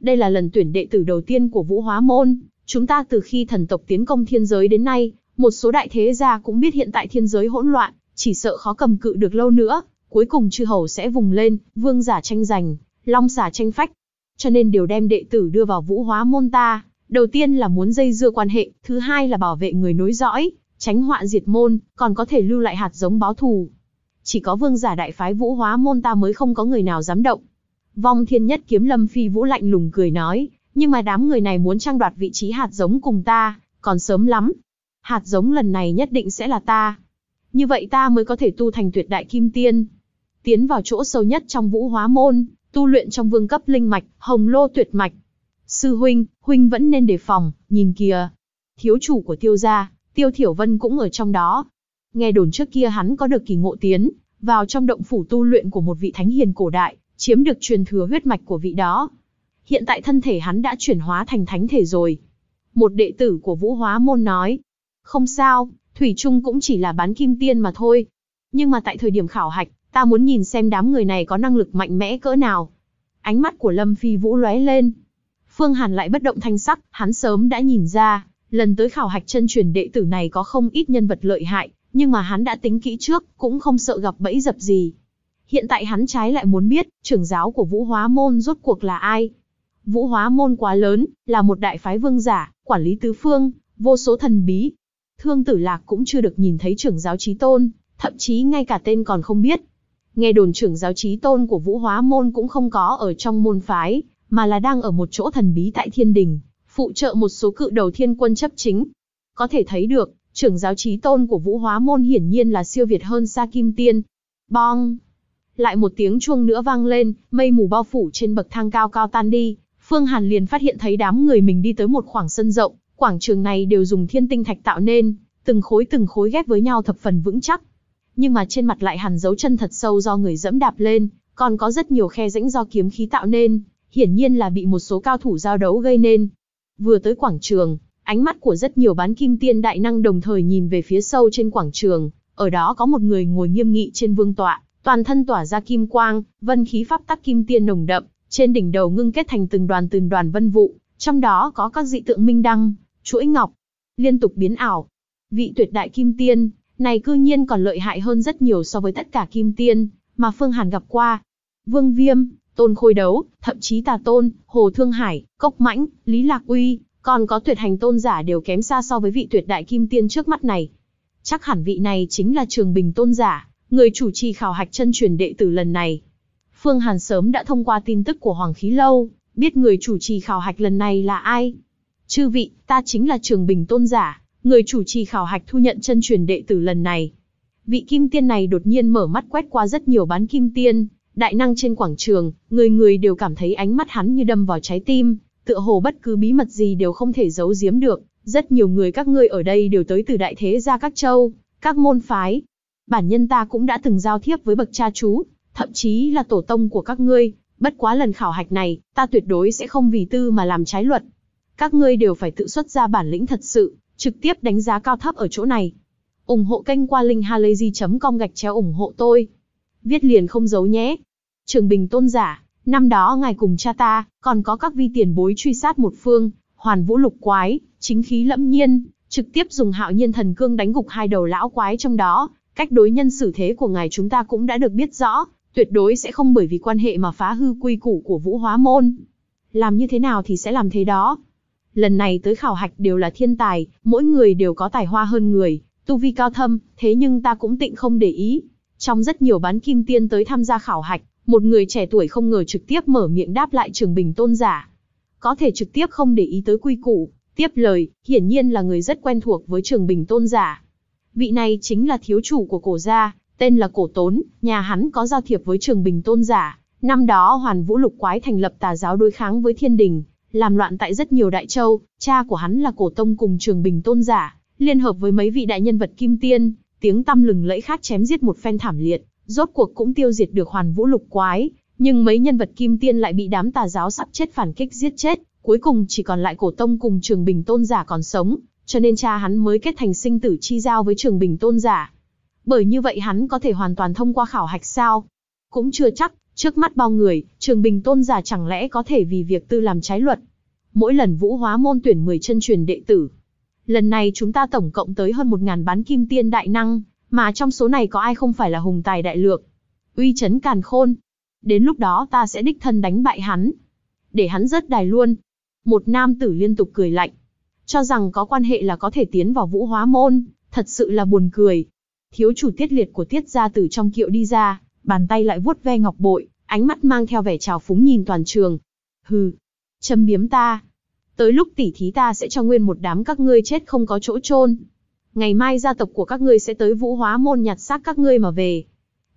Đây là lần tuyển đệ tử đầu tiên của Vũ Hóa môn, chúng ta từ khi thần tộc tiến công thiên giới đến nay, một số đại thế gia cũng biết hiện tại thiên giới hỗn loạn, chỉ sợ khó cầm cự được lâu nữa, cuối cùng chư hầu sẽ vùng lên, vương giả tranh giành, long giả tranh phách. Cho nên đều đem đệ tử đưa vào vũ hóa môn ta, đầu tiên là muốn dây dưa quan hệ, thứ hai là bảo vệ người nối dõi, tránh họa diệt môn, còn có thể lưu lại hạt giống báo thù. Chỉ có vương giả đại phái vũ hóa môn ta mới không có người nào dám động. Vong thiên nhất kiếm lâm phi vũ lạnh lùng cười nói, nhưng mà đám người này muốn trang đoạt vị trí hạt giống cùng ta, còn sớm lắm. Hạt giống lần này nhất định sẽ là ta, như vậy ta mới có thể tu thành tuyệt đại kim tiên. Tiến vào chỗ sâu nhất trong vũ hóa môn, tu luyện trong vương cấp linh mạch, hồng lô tuyệt mạch. Sư huynh, huynh vẫn nên đề phòng, nhìn kìa. Thiếu chủ của tiêu gia, tiêu thiểu vân cũng ở trong đó. Nghe đồn trước kia hắn có được kỳ ngộ tiến, vào trong động phủ tu luyện của một vị thánh hiền cổ đại, chiếm được truyền thừa huyết mạch của vị đó. Hiện tại thân thể hắn đã chuyển hóa thành thánh thể rồi. Một đệ tử của vũ hóa môn nói, không sao, Thủy Trung cũng chỉ là bán kim tiên mà thôi. Nhưng mà tại thời điểm khảo hạch, ta muốn nhìn xem đám người này có năng lực mạnh mẽ cỡ nào. Ánh mắt của Lâm Phi Vũ lóe lên. Phương Hàn lại bất động thanh sắc, hắn sớm đã nhìn ra, lần tới khảo hạch chân truyền đệ tử này có không ít nhân vật lợi hại, nhưng mà hắn đã tính kỹ trước, cũng không sợ gặp bẫy dập gì. Hiện tại hắn trái lại muốn biết, trưởng giáo của Vũ Hóa Môn rốt cuộc là ai. Vũ Hóa Môn quá lớn, là một đại phái vương giả, quản lý tứ phương, vô số thần bí, Thương Tử Lạc cũng chưa được nhìn thấy trưởng giáo Chí Tôn, thậm chí ngay cả tên còn không biết. Nghe đồn trưởng giáo Chí Tôn của Vũ Hóa Môn cũng không có ở trong môn phái, mà là đang ở một chỗ thần bí tại Thiên Đình, phụ trợ một số cự đầu thiên quân chấp chính. Có thể thấy được, trưởng giáo Chí Tôn của Vũ Hóa Môn hiển nhiên là siêu việt hơn xa Kim Tiên. Bong! Lại một tiếng chuông nữa vang lên, mây mù bao phủ trên bậc thang cao cao tan đi, Phương Hàn liền phát hiện thấy đám người mình đi tới một khoảng sân rộng, Quảng trường này đều dùng thiên tinh thạch tạo nên, từng khối từng khối ghép với nhau thập phần vững chắc. Nhưng mà trên mặt lại hằn dấu chân thật sâu do người dẫm đạp lên, còn có rất nhiều khe rãnh do kiếm khí tạo nên, hiển nhiên là bị một số cao thủ giao đấu gây nên. Vừa tới quảng trường, ánh mắt của rất nhiều bán kim tiên đại năng đồng thời nhìn về phía sâu trên quảng trường, ở đó có một người ngồi nghiêm nghị trên vương tọa, toàn thân tỏa ra kim quang, vân khí pháp tắc kim tiên nồng đậm, trên đỉnh đầu ngưng kết thành từng đoàn từng đoàn vân vụ, trong đó có các dị tượng minh đăng, chuỗi ngọc, liên tục biến ảo. Vị tuyệt đại kim tiên, này cư nhiên còn lợi hại hơn rất nhiều so với tất cả kim tiên mà Phương Hàn gặp qua. Vương Viêm, Tôn Khôi Đấu, thậm chí Tà Tôn, Hồ Thương Hải, Cốc Mãnh, Lý Lạc Uy, còn có tuyệt hành tôn giả đều kém xa so với vị tuyệt đại kim tiên trước mắt này. Chắc hẳn vị này chính là Trường Bình Tôn giả, người chủ trì khảo hạch chân truyền đệ tử lần này. Phương Hàn sớm đã thông qua tin tức của Hoàng Khí Lâu, biết người chủ trì khảo hạch lần này là ai. Chư vị, ta chính là Trường Bình Tôn Giả, người chủ trì khảo hạch thu nhận chân truyền đệ tử lần này. Vị kim tiên này đột nhiên mở mắt quét qua rất nhiều bán kim tiên, đại năng trên quảng trường, người người đều cảm thấy ánh mắt hắn như đâm vào trái tim, tựa hồ bất cứ bí mật gì đều không thể giấu giếm được. Rất nhiều người các ngươi ở đây đều tới từ đại thế gia các châu, các môn phái. Bản nhân ta cũng đã từng giao thiếp với bậc cha chú, thậm chí là tổ tông của các ngươi. Bất quá lần khảo hạch này, ta tuyệt đối sẽ không vì tư mà làm trái luật, các ngươi đều phải tự xuất ra bản lĩnh thật sự, trực tiếp đánh giá cao thấp ở chỗ này. ủng hộ kênh qua linkhalazy.com gạch chéo ủng hộ tôi. Viết liền không giấu nhé. Trường Bình tôn giả, năm đó ngài cùng cha ta, còn có các vi tiền bối truy sát một phương, hoàn vũ lục quái, chính khí lẫm nhiên, trực tiếp dùng hạo nhiên thần cương đánh gục hai đầu lão quái trong đó, cách đối nhân xử thế của ngài chúng ta cũng đã được biết rõ, tuyệt đối sẽ không bởi vì quan hệ mà phá hư quy củ của vũ hóa môn. Làm như thế nào thì sẽ làm thế đó lần này tới khảo hạch đều là thiên tài, mỗi người đều có tài hoa hơn người, tu vi cao thâm, thế nhưng ta cũng tịnh không để ý. Trong rất nhiều bán kim tiên tới tham gia khảo hạch, một người trẻ tuổi không ngờ trực tiếp mở miệng đáp lại trường bình tôn giả. Có thể trực tiếp không để ý tới quy củ, tiếp lời, hiển nhiên là người rất quen thuộc với trường bình tôn giả. Vị này chính là thiếu chủ của cổ gia, tên là cổ tốn, nhà hắn có giao thiệp với trường bình tôn giả. Năm đó hoàn vũ lục quái thành lập tà giáo đối kháng với thiên đình, làm loạn tại rất nhiều đại châu, cha của hắn là cổ tông cùng trường bình tôn giả, liên hợp với mấy vị đại nhân vật kim tiên, tiếng tăm lừng lẫy khác chém giết một phen thảm liệt, rốt cuộc cũng tiêu diệt được hoàn vũ lục quái, nhưng mấy nhân vật kim tiên lại bị đám tà giáo sắp chết phản kích giết chết, cuối cùng chỉ còn lại cổ tông cùng trường bình tôn giả còn sống, cho nên cha hắn mới kết thành sinh tử chi giao với trường bình tôn giả. Bởi như vậy hắn có thể hoàn toàn thông qua khảo hạch sao? Cũng chưa chắc, Trước mắt bao người, Trường Bình Tôn giả chẳng lẽ có thể vì việc tư làm trái luật. Mỗi lần vũ hóa môn tuyển 10 chân truyền đệ tử. Lần này chúng ta tổng cộng tới hơn 1.000 bán kim tiên đại năng, mà trong số này có ai không phải là hùng tài đại lược. Uy chấn càn khôn. Đến lúc đó ta sẽ đích thân đánh bại hắn. Để hắn rớt đài luôn. Một nam tử liên tục cười lạnh. Cho rằng có quan hệ là có thể tiến vào vũ hóa môn, thật sự là buồn cười. Thiếu chủ tiết liệt của tiết gia tử trong kiệu đi ra, bàn tay lại vuốt ve ngọc bội, ánh mắt mang theo vẻ trào phúng nhìn toàn trường. Hừ, châm biếm ta. Tới lúc tỉ thí ta sẽ cho nguyên một đám các ngươi chết không có chỗ chôn. Ngày mai gia tộc của các ngươi sẽ tới vũ hóa môn nhặt xác các ngươi mà về.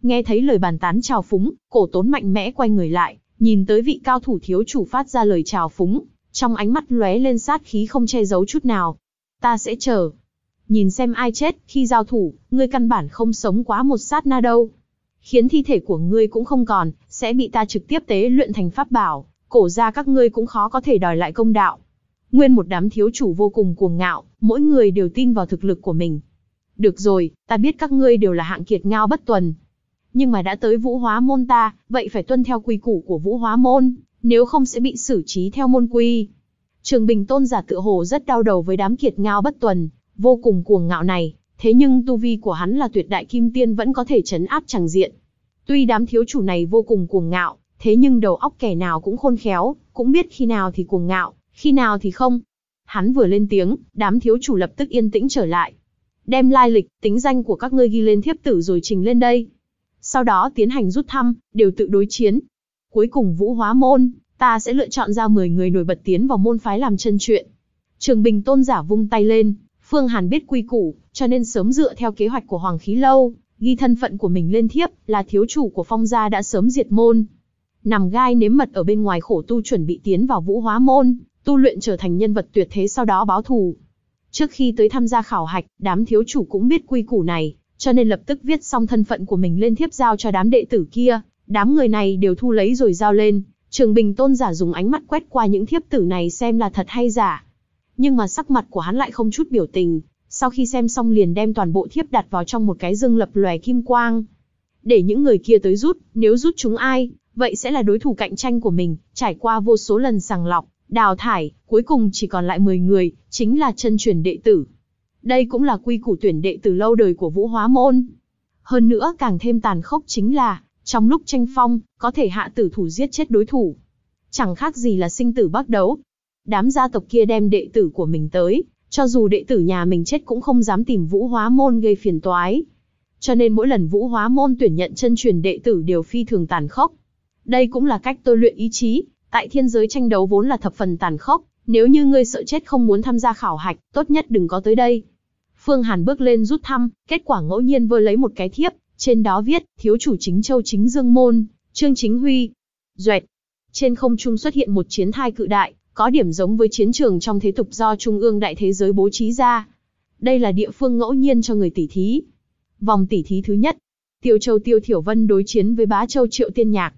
Nghe thấy lời bàn tán trào phúng, cổ tốn mạnh mẽ quay người lại, nhìn tới vị cao thủ thiếu chủ phát ra lời trào phúng, trong ánh mắt lóe lên sát khí không che giấu chút nào. Ta sẽ chờ. Nhìn xem ai chết, khi giao thủ, ngươi căn bản không sống quá một sát na đâu khiến thi thể của ngươi cũng không còn, sẽ bị ta trực tiếp tế luyện thành pháp bảo, cổ ra các ngươi cũng khó có thể đòi lại công đạo. Nguyên một đám thiếu chủ vô cùng cuồng ngạo, mỗi người đều tin vào thực lực của mình. Được rồi, ta biết các ngươi đều là hạng kiệt ngao bất tuần. Nhưng mà đã tới vũ hóa môn ta, vậy phải tuân theo quy củ của vũ hóa môn, nếu không sẽ bị xử trí theo môn quy. Trường Bình Tôn giả tự hồ rất đau đầu với đám kiệt ngao bất tuần, vô cùng cuồng ngạo này, thế nhưng tu vi của hắn là tuyệt đại kim tiên vẫn có thể chấn áp chẳng diện. Tuy đám thiếu chủ này vô cùng cuồng ngạo, thế nhưng đầu óc kẻ nào cũng khôn khéo, cũng biết khi nào thì cuồng ngạo, khi nào thì không. Hắn vừa lên tiếng, đám thiếu chủ lập tức yên tĩnh trở lại. Đem lai lịch, tính danh của các ngươi ghi lên thiếp tử rồi trình lên đây. Sau đó tiến hành rút thăm, đều tự đối chiến. Cuối cùng vũ hóa môn, ta sẽ lựa chọn ra 10 người nổi bật tiến vào môn phái làm chân chuyện. Trường Bình Tôn giả vung tay lên, Phương Hàn biết quy củ, cho nên sớm dựa theo kế hoạch của Hoàng Khí Lâu, ghi thân phận của mình lên thiếp, là thiếu chủ của Phong gia đã sớm diệt môn. Nằm gai nếm mật ở bên ngoài khổ tu chuẩn bị tiến vào Vũ Hóa môn, tu luyện trở thành nhân vật tuyệt thế sau đó báo thù. Trước khi tới tham gia khảo hạch, đám thiếu chủ cũng biết quy củ này, cho nên lập tức viết xong thân phận của mình lên thiếp giao cho đám đệ tử kia, đám người này đều thu lấy rồi giao lên. Trường Bình Tôn giả dùng ánh mắt quét qua những thiếp tử này xem là thật hay giả, nhưng mà sắc mặt của hắn lại không chút biểu tình, sau khi xem xong liền đem toàn bộ thiếp đặt vào trong một cái dương lập lòe kim quang. Để những người kia tới rút, nếu rút chúng ai, vậy sẽ là đối thủ cạnh tranh của mình, trải qua vô số lần sàng lọc, đào thải, cuối cùng chỉ còn lại 10 người, chính là chân truyền đệ tử. Đây cũng là quy củ tuyển đệ tử lâu đời của Vũ Hóa Môn. Hơn nữa càng thêm tàn khốc chính là, trong lúc tranh phong, có thể hạ tử thủ giết chết đối thủ. Chẳng khác gì là sinh tử bác đấu, đám gia tộc kia đem đệ tử của mình tới, cho dù đệ tử nhà mình chết cũng không dám tìm vũ hóa môn gây phiền toái. Cho nên mỗi lần vũ hóa môn tuyển nhận chân truyền đệ tử đều phi thường tàn khốc. Đây cũng là cách tôi luyện ý chí, tại thiên giới tranh đấu vốn là thập phần tàn khốc, nếu như ngươi sợ chết không muốn tham gia khảo hạch, tốt nhất đừng có tới đây. Phương Hàn bước lên rút thăm, kết quả ngẫu nhiên vơ lấy một cái thiếp, trên đó viết, thiếu chủ chính châu chính dương môn, trương chính huy, duệt. Trên không trung xuất hiện một chiến thai cự đại, có điểm giống với chiến trường trong thế tục do Trung ương Đại Thế Giới bố trí ra. Đây là địa phương ngẫu nhiên cho người tỷ thí. Vòng tỷ thí thứ nhất, Tiêu Châu Tiêu Thiểu Vân đối chiến với Bá Châu Triệu Tiên Nhạc.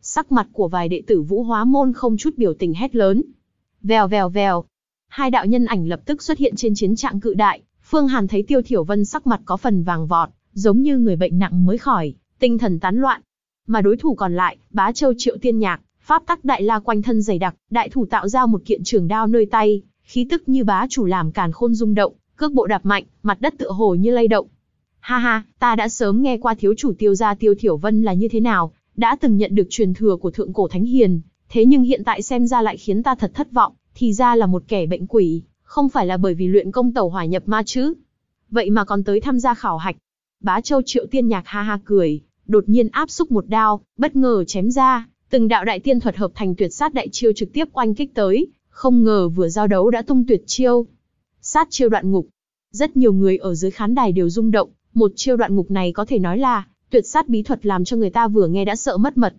Sắc mặt của vài đệ tử Vũ Hóa Môn không chút biểu tình hét lớn. Vèo vèo vèo. Hai đạo nhân ảnh lập tức xuất hiện trên chiến trạng cự đại, Phương Hàn thấy Tiêu Thiểu Vân sắc mặt có phần vàng vọt, giống như người bệnh nặng mới khỏi, tinh thần tán loạn. Mà đối thủ còn lại, Bá Châu Triệu Tiên Nhạc, Pháp tắc đại la quanh thân dày đặc, đại thủ tạo ra một kiện trường đao nơi tay, khí tức như bá chủ làm càn khôn rung động, cước bộ đạp mạnh, mặt đất tựa hồ như lay động. Ha ha, ta đã sớm nghe qua thiếu chủ tiêu gia tiêu thiểu vân là như thế nào, đã từng nhận được truyền thừa của thượng cổ thánh hiền, thế nhưng hiện tại xem ra lại khiến ta thật thất vọng, thì ra là một kẻ bệnh quỷ, không phải là bởi vì luyện công tẩu hỏa nhập ma chứ. Vậy mà còn tới tham gia khảo hạch. Bá Châu Triệu Tiên Nhạc ha ha cười, đột nhiên áp xúc một đao, bất ngờ chém ra, từng đạo đại tiên thuật hợp thành tuyệt sát đại chiêu trực tiếp oanh kích tới, không ngờ vừa giao đấu đã tung tuyệt chiêu. Sát chiêu đoạn ngục. Rất nhiều người ở dưới khán đài đều rung động, một chiêu đoạn ngục này có thể nói là tuyệt sát bí thuật làm cho người ta vừa nghe đã sợ mất mật.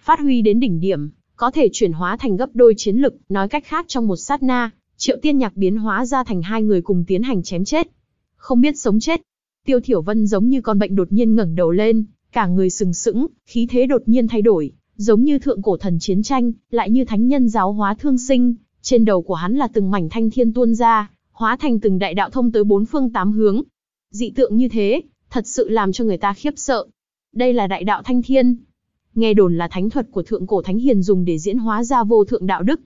Phát huy đến đỉnh điểm, có thể chuyển hóa thành gấp đôi chiến lực, nói cách khác trong một sát na, Triệu Tiên Nhạc biến hóa ra thành hai người cùng tiến hành chém chết. Không biết sống chết. Tiêu Thiểu Vân giống như con bệnh đột nhiên ngẩng đầu lên, cả người sừng sững, khí thế đột nhiên thay đổi, Giống như thượng cổ thần chiến tranh, lại như thánh nhân giáo hóa thương sinh, trên đầu của hắn là từng mảnh thanh thiên tuôn ra, hóa thành từng đại đạo thông tới bốn phương tám hướng. Dị tượng như thế, thật sự làm cho người ta khiếp sợ. Đây là đại đạo thanh thiên. Nghe đồn là thánh thuật của thượng cổ thánh hiền dùng để diễn hóa ra vô thượng đạo đức.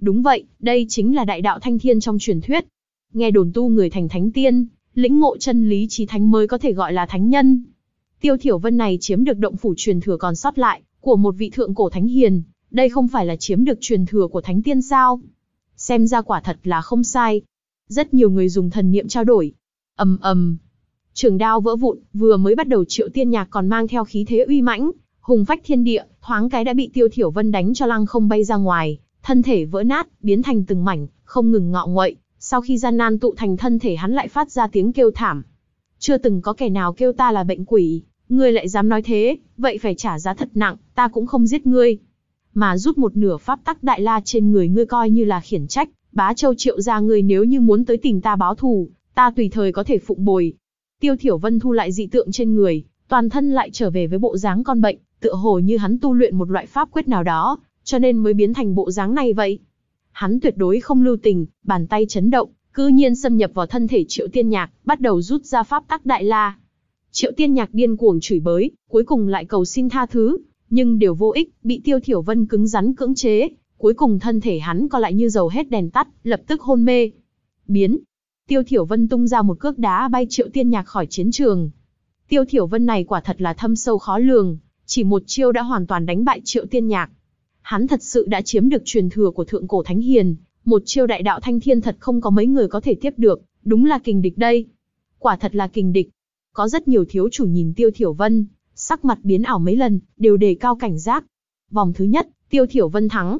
Đúng vậy, đây chính là đại đạo thanh thiên trong truyền thuyết. Nghe đồn tu người thành thánh tiên, lĩnh ngộ chân lý trí thánh mới có thể gọi là thánh nhân. Tiêu Thiểu Vân này chiếm được động phủ truyền thừa còn sót lại, của một vị thượng cổ thánh hiền, đây không phải là chiếm được truyền thừa của thánh tiên sao? Xem ra quả thật là không sai. Rất nhiều người dùng thần niệm trao đổi. Ầm ầm. Trường đao vỡ vụn, vừa mới bắt đầu Triệu Tiên Nhạc còn mang theo khí thế uy mãnh, hùng phách thiên địa, thoáng cái đã bị Tiêu Thiểu Vân đánh cho lăng không bay ra ngoài, thân thể vỡ nát, biến thành từng mảnh, không ngừng ngọ nguậy, sau khi gian nan tụ thành thân thể hắn lại phát ra tiếng kêu thảm. Chưa từng có kẻ nào kêu ta là bệnh quỷ, Ngươi lại dám nói thế, vậy phải trả giá thật nặng, ta cũng không giết ngươi. Mà rút một nửa pháp tắc đại la trên người ngươi coi như là khiển trách, bá châu triệu ra ngươi nếu như muốn tới tìm ta báo thù, ta tùy thời có thể phụng bồi. Tiêu thiểu vân thu lại dị tượng trên người, toàn thân lại trở về với bộ dáng con bệnh, tựa hồ như hắn tu luyện một loại pháp quyết nào đó, cho nên mới biến thành bộ dáng này vậy. Hắn tuyệt đối không lưu tình, bàn tay chấn động, cư nhiên xâm nhập vào thân thể triệu tiên nhạc, bắt đầu rút ra pháp tắc đại la. Triệu Tiên Nhạc điên cuồng chửi bới, cuối cùng lại cầu xin tha thứ, nhưng đều vô ích, bị Tiêu Thiểu Vân cứng rắn cưỡng chế, cuối cùng thân thể hắn co lại như dầu hết đèn tắt, lập tức hôn mê. Biến. Tiêu Thiểu Vân tung ra một cước đá bay Triệu Tiên Nhạc khỏi chiến trường. Tiêu Thiểu Vân này quả thật là thâm sâu khó lường, chỉ một chiêu đã hoàn toàn đánh bại Triệu Tiên Nhạc. Hắn thật sự đã chiếm được truyền thừa của thượng cổ thánh hiền, một chiêu đại đạo thanh thiên thật không có mấy người có thể tiếp được, đúng là kình địch đây. Quả thật là kình địch, có rất nhiều thiếu chủ nhìn Tiêu Thiểu Vân, sắc mặt biến ảo mấy lần, đều đề cao cảnh giác. Vòng thứ nhất, Tiêu Thiểu Vân thắng.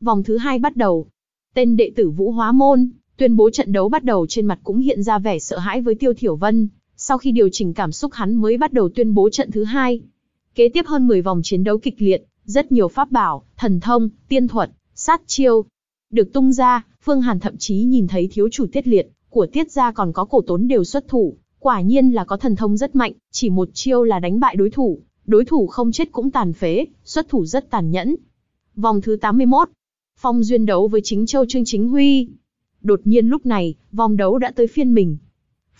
Vòng thứ hai bắt đầu. Tên đệ tử Vũ Hóa Môn, tuyên bố trận đấu bắt đầu trên mặt cũng hiện ra vẻ sợ hãi với Tiêu Thiểu Vân, sau khi điều chỉnh cảm xúc hắn mới bắt đầu tuyên bố trận thứ hai. Kế tiếp hơn 10 vòng chiến đấu kịch liệt, rất nhiều pháp bảo, thần thông, tiên thuật, sát chiêu. Được tung ra, Phương Hàn thậm chí nhìn thấy thiếu chủ tiết liệt, của tiết gia còn có cổ tốn đều xuất thủ, Quả nhiên là có thần thông rất mạnh, chỉ một chiêu là đánh bại đối thủ, đối thủ không chết cũng tàn phế, xuất thủ rất tàn nhẫn. Vòng thứ 81, Phong duyên đấu với chính châu Trương Chính Huy. Đột nhiên lúc này, vòng đấu đã tới phiên mình.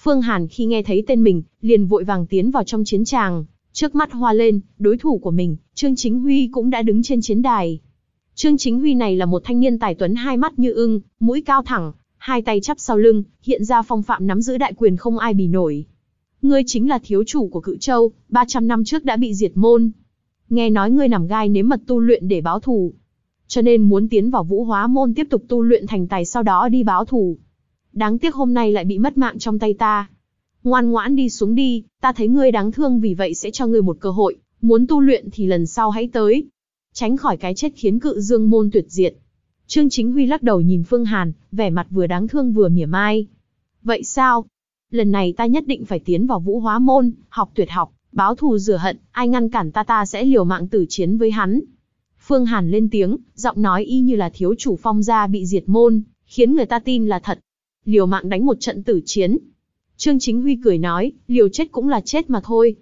Phương Hàn khi nghe thấy tên mình, liền vội vàng tiến vào trong chiến tràng, trước mắt hoa lên, đối thủ của mình, Trương Chính Huy cũng đã đứng trên chiến đài. Trương Chính Huy này là một thanh niên tài tuấn hai mắt như ưng, mũi cao thẳng, hai tay chắp sau lưng, hiện ra phong phạm nắm giữ đại quyền không ai bì nổi. Ngươi chính là thiếu chủ của cự châu, 300 năm trước đã bị diệt môn. Nghe nói ngươi nằm gai nếm mật tu luyện để báo thù. Cho nên muốn tiến vào vũ hóa môn tiếp tục tu luyện thành tài sau đó đi báo thù. Đáng tiếc hôm nay lại bị mất mạng trong tay ta. Ngoan ngoãn đi xuống đi, ta thấy ngươi đáng thương vì vậy sẽ cho ngươi một cơ hội, muốn tu luyện thì lần sau hãy tới. Tránh khỏi cái chết khiến cự dương môn tuyệt diệt Trương Chính Huy lắc đầu nhìn Phương Hàn, vẻ mặt vừa đáng thương vừa mỉa mai. Vậy sao? Lần này ta nhất định phải tiến vào vũ hóa môn, học tuyệt học, báo thù rửa hận, ai ngăn cản ta ta sẽ liều mạng tử chiến với hắn. Phương Hàn lên tiếng, giọng nói y như là thiếu chủ phong gia bị diệt môn, khiến người ta tin là thật. Liều mạng đánh một trận tử chiến. Trương Chính Huy cười nói, liều chết cũng là chết mà thôi.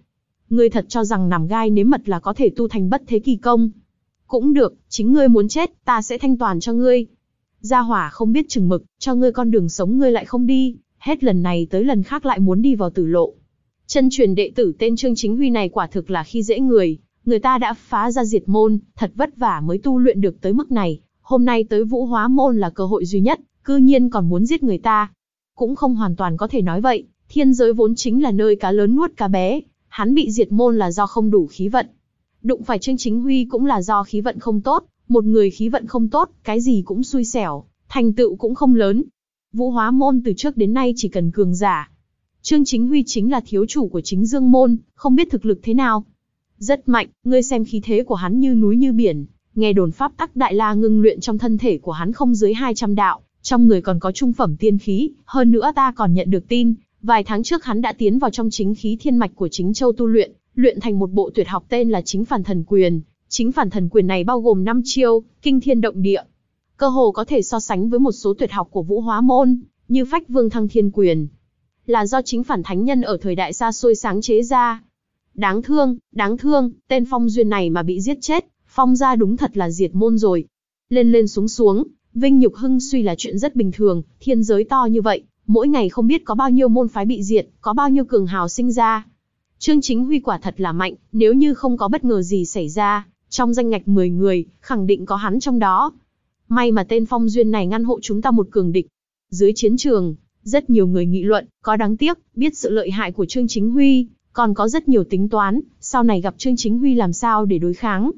Ngươi thật cho rằng nằm gai nếm mật là có thể tu thành bất thế kỳ công, cũng được, chính ngươi muốn chết, ta sẽ thanh toàn cho ngươi. Gia hỏa không biết chừng mực, cho ngươi con đường sống ngươi lại không đi, hết lần này tới lần khác lại muốn đi vào tử lộ. Chân truyền đệ tử tên Trương Chính Huy này quả thực là khi dễ người, người ta đã phá ra diệt môn, thật vất vả mới tu luyện được tới mức này, hôm nay tới vũ hóa môn là cơ hội duy nhất, cư nhiên còn muốn giết người ta. Cũng không hoàn toàn có thể nói vậy, thiên giới vốn chính là nơi cá lớn nuốt cá bé, hắn bị diệt môn là do không đủ khí vận, Đụng phải Trương Chính Huy cũng là do khí vận không tốt, một người khí vận không tốt, cái gì cũng xui xẻo, thành tựu cũng không lớn. Vũ hóa môn từ trước đến nay chỉ cần cường giả. Trương Chính Huy chính là thiếu chủ của chính dương môn, không biết thực lực thế nào. Rất mạnh, ngươi xem khí thế của hắn như núi như biển, nghe đồn pháp tắc đại la ngưng luyện trong thân thể của hắn không dưới 200 đạo, trong người còn có trung phẩm tiên khí, hơn nữa ta còn nhận được tin, vài tháng trước hắn đã tiến vào trong chính khí thiên mạch của chính châu tu luyện, luyện thành một bộ tuyệt học tên là Chính Phản Thần Quyền. Chính Phản Thần Quyền này bao gồm 5 chiêu, kinh thiên động địa. Cơ hồ có thể so sánh với một số tuyệt học của Vũ Hóa Môn, như Phách Vương Thăng Thiên Quyền. Là do chính phản thánh nhân ở thời đại xa xôi sáng chế ra. Đáng thương, đáng thương, tên Phong Duyên này mà bị giết chết, Phong ra đúng thật là diệt môn rồi. Lên lên xuống xuống, vinh nhục hưng suy là chuyện rất bình thường, thiên giới to như vậy, mỗi ngày không biết có bao nhiêu môn phái bị diệt, có bao nhiêu cường hào sinh ra, Trương Chính Huy quả thật là mạnh, nếu như không có bất ngờ gì xảy ra, trong danh ngạch 10 người, khẳng định có hắn trong đó. May mà tên Phong Duyên này ngăn hộ chúng ta một cường địch. Dưới chiến trường, rất nhiều người nghị luận, có đáng tiếc, biết sự lợi hại của Trương Chính Huy, còn có rất nhiều tính toán, sau này gặp Trương Chính Huy làm sao để đối kháng.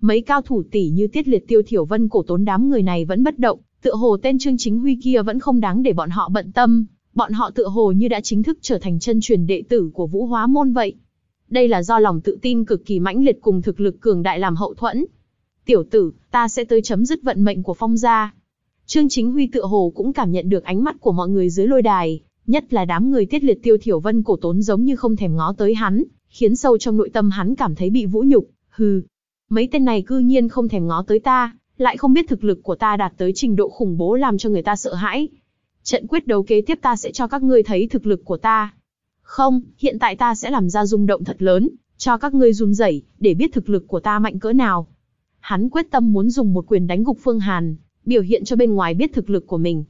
Mấy cao thủ tỷ như Tiết Liệt Tiêu Thiểu Vân cổ tốn đám người này vẫn bất động, tựa hồ tên Trương Chính Huy kia vẫn không đáng để bọn họ bận tâm, bọn họ tựa hồ như đã chính thức trở thành chân truyền đệ tử của vũ hóa môn vậy. Đây là do lòng tự tin cực kỳ mãnh liệt cùng thực lực cường đại làm hậu thuẫn. Tiểu tử, ta sẽ tới chấm dứt vận mệnh của phong gia. Trương Chính Huy tựa hồ cũng cảm nhận được ánh mắt của mọi người dưới lôi đài, nhất là đám người tiết liệt tiêu thiểu vân cổ tốn giống như không thèm ngó tới hắn, khiến sâu trong nội tâm hắn cảm thấy bị vũ nhục, hừ. Mấy tên này cư nhiên không thèm ngó tới ta, lại không biết thực lực của ta đạt tới trình độ khủng bố làm cho người ta sợ hãi, Trận quyết đấu kế tiếp ta sẽ cho các ngươi thấy thực lực của ta. Không, hiện tại ta sẽ làm ra rung động thật lớn, cho các ngươi run rẩy, để biết thực lực của ta mạnh cỡ nào. Hắn quyết tâm muốn dùng một quyền đánh gục Phương Hàn, biểu hiện cho bên ngoài biết thực lực của mình.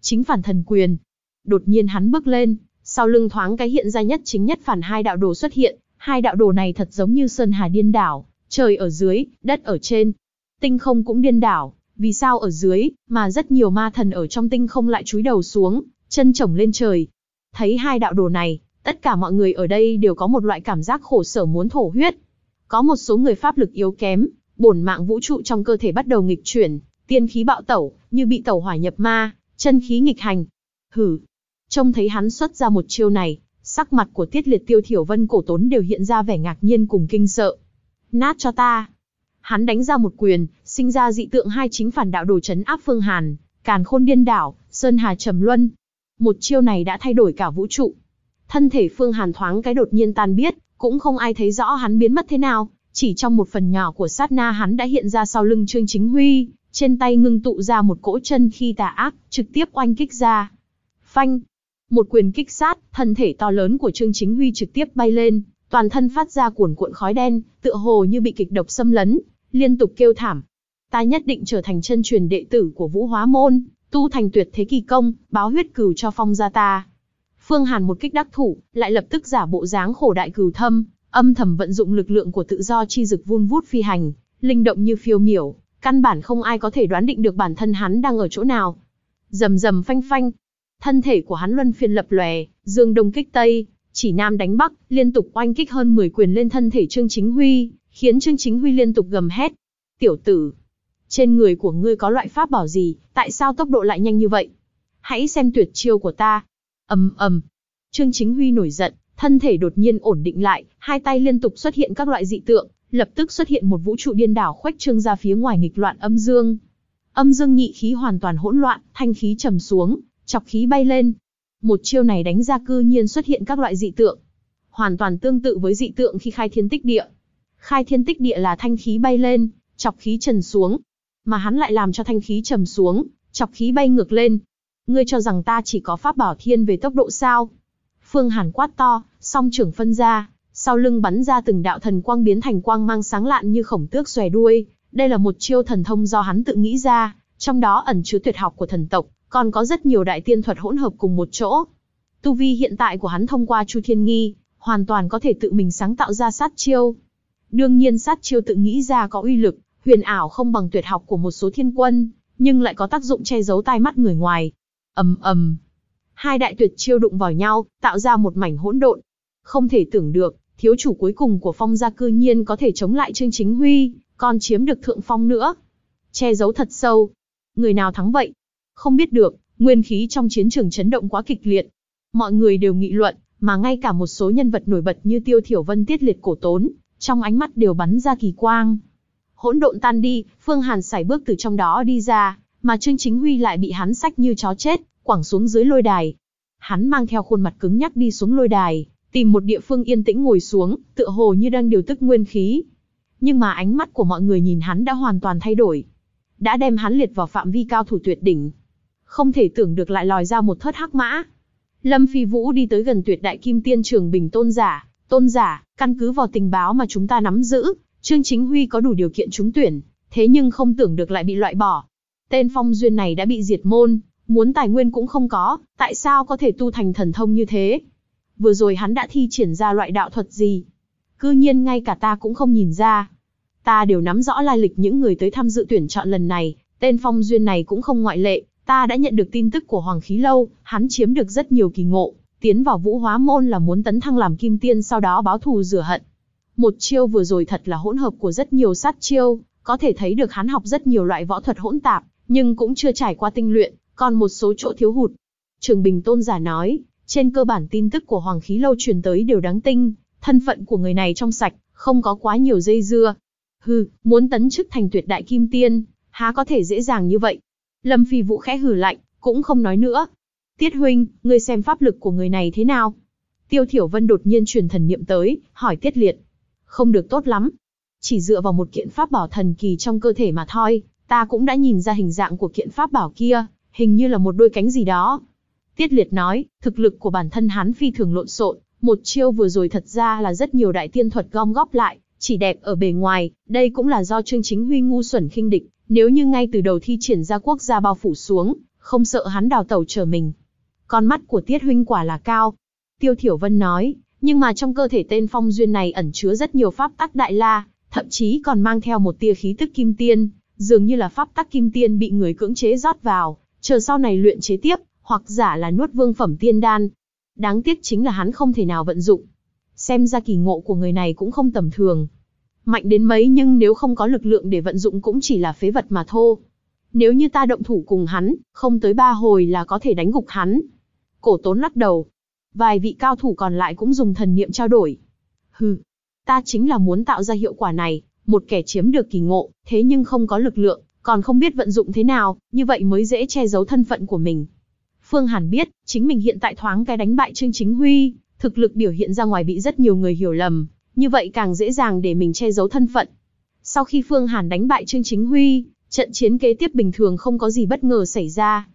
Chính phản thần quyền. Đột nhiên hắn bước lên, sau lưng thoáng cái hiện ra nhất chính nhất phản hai đạo đồ xuất hiện, hai đạo đồ này thật giống như sơn hà điên đảo, trời ở dưới, đất ở trên. Tinh không cũng điên đảo, vì sao ở dưới, mà rất nhiều ma thần ở trong tinh không lại chúi đầu xuống, chân chổng lên trời. Thấy hai đạo đồ này, tất cả mọi người ở đây đều có một loại cảm giác khổ sở muốn thổ huyết. Có một số người pháp lực yếu kém, bổn mạng vũ trụ trong cơ thể bắt đầu nghịch chuyển, tiên khí bạo tẩu, như bị tẩu hỏa nhập ma, chân khí nghịch hành. Hử! Trông thấy hắn xuất ra một chiêu này, sắc mặt của tiết liệt tiêu thiểu vân cổ tốn đều hiện ra vẻ ngạc nhiên cùng kinh sợ. Nát cho ta, Hắn đánh ra một quyền, sinh ra dị tượng hai chính phản đạo đồ chấn áp Phương Hàn, càn khôn điên đảo, Sơn Hà Trầm Luân. Một chiêu này đã thay đổi cả vũ trụ. Thân thể Phương Hàn thoáng cái đột nhiên tan biết, cũng không ai thấy rõ hắn biến mất thế nào. Chỉ trong một phần nhỏ của sát na hắn đã hiện ra sau lưng Trương Chính Huy, trên tay ngưng tụ ra một cỗ chân khi tà ác, trực tiếp oanh kích ra. Phanh! Một quyền kích sát, thân thể to lớn của Trương Chính Huy trực tiếp bay lên, toàn thân phát ra cuồn cuộn khói đen, tựa hồ như bị kịch độc xâm lấn, liên tục kêu thảm. Ta nhất định trở thành chân truyền đệ tử của Vũ Hóa Môn, tu thành tuyệt thế kỳ công, báo huyết cừu cho phong gia ta. Phương Hàn một kích đắc thủ, lại lập tức giả bộ dáng khổ đại cừu thâm, âm thầm vận dụng lực lượng của tự do chi dực vun vút phi hành, linh động như phiêu miểu, căn bản không ai có thể đoán định được bản thân hắn đang ở chỗ nào. Rầm rầm phanh phanh, thân thể của hắn luân phiên lập lòe, dương đông kích tây, chỉ nam đánh bắc, liên tục oanh kích hơn 10 quyền lên thân thể Trương Chính Huy, khiến Trương Chính Huy liên tục gầm hét. Tiểu tử, trên người của ngươi có loại pháp bảo gì, tại sao tốc độ lại nhanh như vậy? Hãy xem tuyệt chiêu của ta. ầm ầm. Trương Chính Huy nổi giận, thân thể đột nhiên ổn định lại, hai tay liên tục xuất hiện các loại dị tượng, lập tức xuất hiện một vũ trụ điên đảo khoách trương ra phía ngoài nghịch loạn âm dương. Âm dương nhị khí hoàn toàn hỗn loạn, thanh khí trầm xuống, chọc khí bay lên. Một chiêu này đánh ra cư nhiên xuất hiện các loại dị tượng, hoàn toàn tương tự với dị tượng khi khai thiên tích địa khai thiên tích địa là thanh khí bay lên, chọc khí trần xuống, mà hắn lại làm cho thanh khí trầm xuống, chọc khí bay ngược lên. Ngươi cho rằng ta chỉ có pháp bảo thiên về tốc độ sao? Phương Hàn quát to, song trưởng phân ra, sau lưng bắn ra từng đạo thần quang biến thành quang mang sáng lạn như khổng tước xòe đuôi. Đây là một chiêu thần thông do hắn tự nghĩ ra, trong đó ẩn chứa tuyệt học của thần tộc, còn có rất nhiều đại tiên thuật hỗn hợp cùng một chỗ. Tu vi hiện tại của hắn thông qua Chu Thiên Nghi, hoàn toàn có thể tự mình sáng tạo ra sát chiêu. Đương nhiên sát chiêu tự nghĩ ra có uy lực, huyền ảo không bằng tuyệt học của một số thiên quân, nhưng lại có tác dụng che giấu tai mắt người ngoài. ầm ầm, hai đại tuyệt chiêu đụng vào nhau, tạo ra một mảnh hỗn độn. Không thể tưởng được, thiếu chủ cuối cùng của phong gia cư nhiên có thể chống lại Trương Chính Huy, còn chiếm được thượng phong nữa. Che giấu thật sâu. Người nào thắng vậy? Không biết được, nguyên khí trong chiến trường chấn động quá kịch liệt. Mọi người đều nghị luận, mà ngay cả một số nhân vật nổi bật như Tiêu Thiểu Vân tiết liệt cổ tốn, trong ánh mắt đều bắn ra kỳ quang. Hỗn độn tan đi, Phương Hàn xảy bước từ trong đó đi ra, mà Trương Chính Huy lại bị hắn sách như chó chết, quẳng xuống dưới lôi đài. Hắn mang theo khuôn mặt cứng nhắc đi xuống lôi đài, tìm một địa phương yên tĩnh ngồi xuống, tựa hồ như đang điều tức nguyên khí. Nhưng mà ánh mắt của mọi người nhìn hắn đã hoàn toàn thay đổi. Đã đem hắn liệt vào phạm vi cao thủ tuyệt đỉnh. Không thể tưởng được lại lòi ra một thất hắc mã. Lâm Phi Vũ đi tới gần tuyệt đại kim tiên trường bình tôn giả, Tôn giả, căn cứ vào tình báo mà chúng ta nắm giữ, Trương Chính Huy có đủ điều kiện trúng tuyển, thế nhưng không tưởng được lại bị loại bỏ. Tên phong duyên này đã bị diệt môn, muốn tài nguyên cũng không có, tại sao có thể tu thành thần thông như thế? Vừa rồi hắn đã thi triển ra loại đạo thuật gì? Cư nhiên ngay cả ta cũng không nhìn ra. Ta đều nắm rõ lai lịch những người tới tham dự tuyển chọn lần này, tên phong duyên này cũng không ngoại lệ, ta đã nhận được tin tức của Hoàng Khí Lâu, hắn chiếm được rất nhiều kỳ ngộ, tiến vào vũ hóa môn là muốn tấn thăng làm kim tiên sau đó báo thù rửa hận. Một chiêu vừa rồi thật là hỗn hợp của rất nhiều sát chiêu, có thể thấy được hắn học rất nhiều loại võ thuật hỗn tạp, nhưng cũng chưa trải qua tinh luyện, còn một số chỗ thiếu hụt. Trường Bình Tôn giả nói, trên cơ bản tin tức của Hoàng Khí Lâu truyền tới đều đáng tin thân phận của người này trong sạch, không có quá nhiều dây dưa. Hừ, muốn tấn chức thành tuyệt đại kim tiên, há có thể dễ dàng như vậy. Lâm Phi Vũ khẽ hừ lạnh, cũng không nói nữa, Tiết huynh, ngươi xem pháp lực của người này thế nào? Tiêu Thiểu Vân đột nhiên truyền thần niệm tới, hỏi Tiết Liệt. Không được tốt lắm. Chỉ dựa vào một kiện pháp bảo thần kỳ trong cơ thể mà thôi, ta cũng đã nhìn ra hình dạng của kiện pháp bảo kia, hình như là một đôi cánh gì đó. Tiết Liệt nói, thực lực của bản thân hắn phi thường lộn xộn, một chiêu vừa rồi thật ra là rất nhiều đại tiên thuật gom góp lại, chỉ đẹp ở bề ngoài, đây cũng là do Trương Chính Huy ngu xuẩn khinh địch, nếu như ngay từ đầu thi triển ra quốc gia bao phủ xuống, không sợ hắn đào tẩu trở mình, con mắt của tiết huynh quả là cao. Tiêu Thiểu Vân nói, nhưng mà trong cơ thể tên phong duyên này ẩn chứa rất nhiều pháp tắc đại la, thậm chí còn mang theo một tia khí tức kim tiên, dường như là pháp tắc kim tiên bị người cưỡng chế rót vào, chờ sau này luyện chế tiếp, hoặc giả là nuốt vương phẩm tiên đan. Đáng tiếc chính là hắn không thể nào vận dụng. Xem ra kỳ ngộ của người này cũng không tầm thường. Mạnh đến mấy nhưng nếu không có lực lượng để vận dụng cũng chỉ là phế vật mà thôi. Nếu như ta động thủ cùng hắn, không tới ba hồi là có thể đánh gục hắn. Cổ tốn lắc đầu. Vài vị cao thủ còn lại cũng dùng thần niệm trao đổi. Hừ, ta chính là muốn tạo ra hiệu quả này, một kẻ chiếm được kỳ ngộ, thế nhưng không có lực lượng, còn không biết vận dụng thế nào, như vậy mới dễ che giấu thân phận của mình. Phương Hàn biết, chính mình hiện tại thoáng cái đánh bại Trương Chính Huy, thực lực biểu hiện ra ngoài bị rất nhiều người hiểu lầm, như vậy càng dễ dàng để mình che giấu thân phận. Sau khi Phương Hàn đánh bại Trương Chính Huy, Trận chiến kế tiếp bình thường không có gì bất ngờ xảy ra.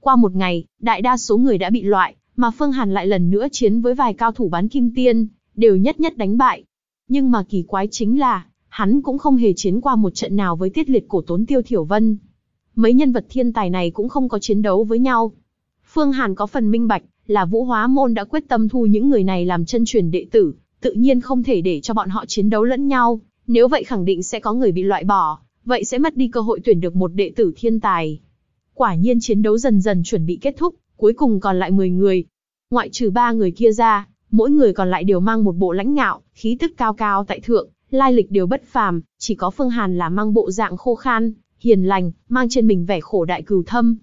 Qua một ngày, đại đa số người đã bị loại, mà Phương Hàn lại lần nữa chiến với vài cao thủ bán kim tiên, đều nhất nhất đánh bại. Nhưng mà kỳ quái chính là, hắn cũng không hề chiến qua một trận nào với tiết liệt cổ tốn tiêu thiểu vân. Mấy nhân vật thiên tài này cũng không có chiến đấu với nhau. Phương Hàn có phần minh bạch, là vũ hóa môn đã quyết tâm thu những người này làm chân truyền đệ tử, tự nhiên không thể để cho bọn họ chiến đấu lẫn nhau, nếu vậy khẳng định sẽ có người bị loại bỏ, vậy sẽ mất đi cơ hội tuyển được một đệ tử thiên tài. Quả nhiên chiến đấu dần dần chuẩn bị kết thúc, cuối cùng còn lại 10 người. Ngoại trừ ba người kia ra, mỗi người còn lại đều mang một bộ lãnh ngạo, khí tức cao cao tại thượng, lai lịch đều bất phàm, chỉ có Phương Hàn là mang bộ dạng khô khan, hiền lành, mang trên mình vẻ khổ đại cừu thâm.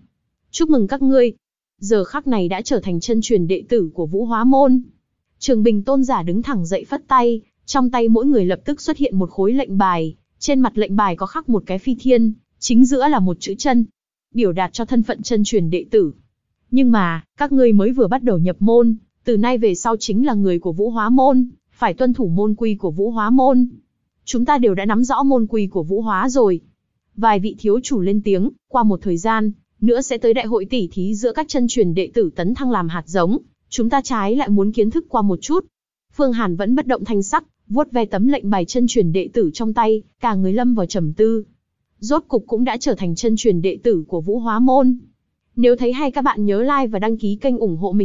Chúc mừng các ngươi, giờ khắc này đã trở thành chân truyền đệ tử của Vũ Hóa Môn. Trường Bình Tôn giả đứng thẳng dậy phất tay, trong tay mỗi người lập tức xuất hiện một khối lệnh bài, trên mặt lệnh bài có khắc một cái phi thiên, chính giữa là một chữ chân, biểu đạt cho thân phận chân truyền đệ tử. Nhưng mà, các ngươi mới vừa bắt đầu nhập môn, từ nay về sau chính là người của Vũ Hóa môn, phải tuân thủ môn quy của Vũ Hóa môn. Chúng ta đều đã nắm rõ môn quy của Vũ Hóa rồi. Vài vị thiếu chủ lên tiếng, qua một thời gian, nữa sẽ tới đại hội tỷ thí giữa các chân truyền đệ tử tấn thăng làm hạt giống, chúng ta trái lại muốn kiến thức qua một chút. Phương Hàn vẫn bất động thanh sắc, vuốt ve tấm lệnh bài chân truyền đệ tử trong tay, cả người lâm vào trầm tư. Rốt cục cũng đã trở thành chân truyền đệ tử của Vũ Hóa Môn. Nếu thấy hay các bạn nhớ like và đăng ký kênh ủng hộ mình.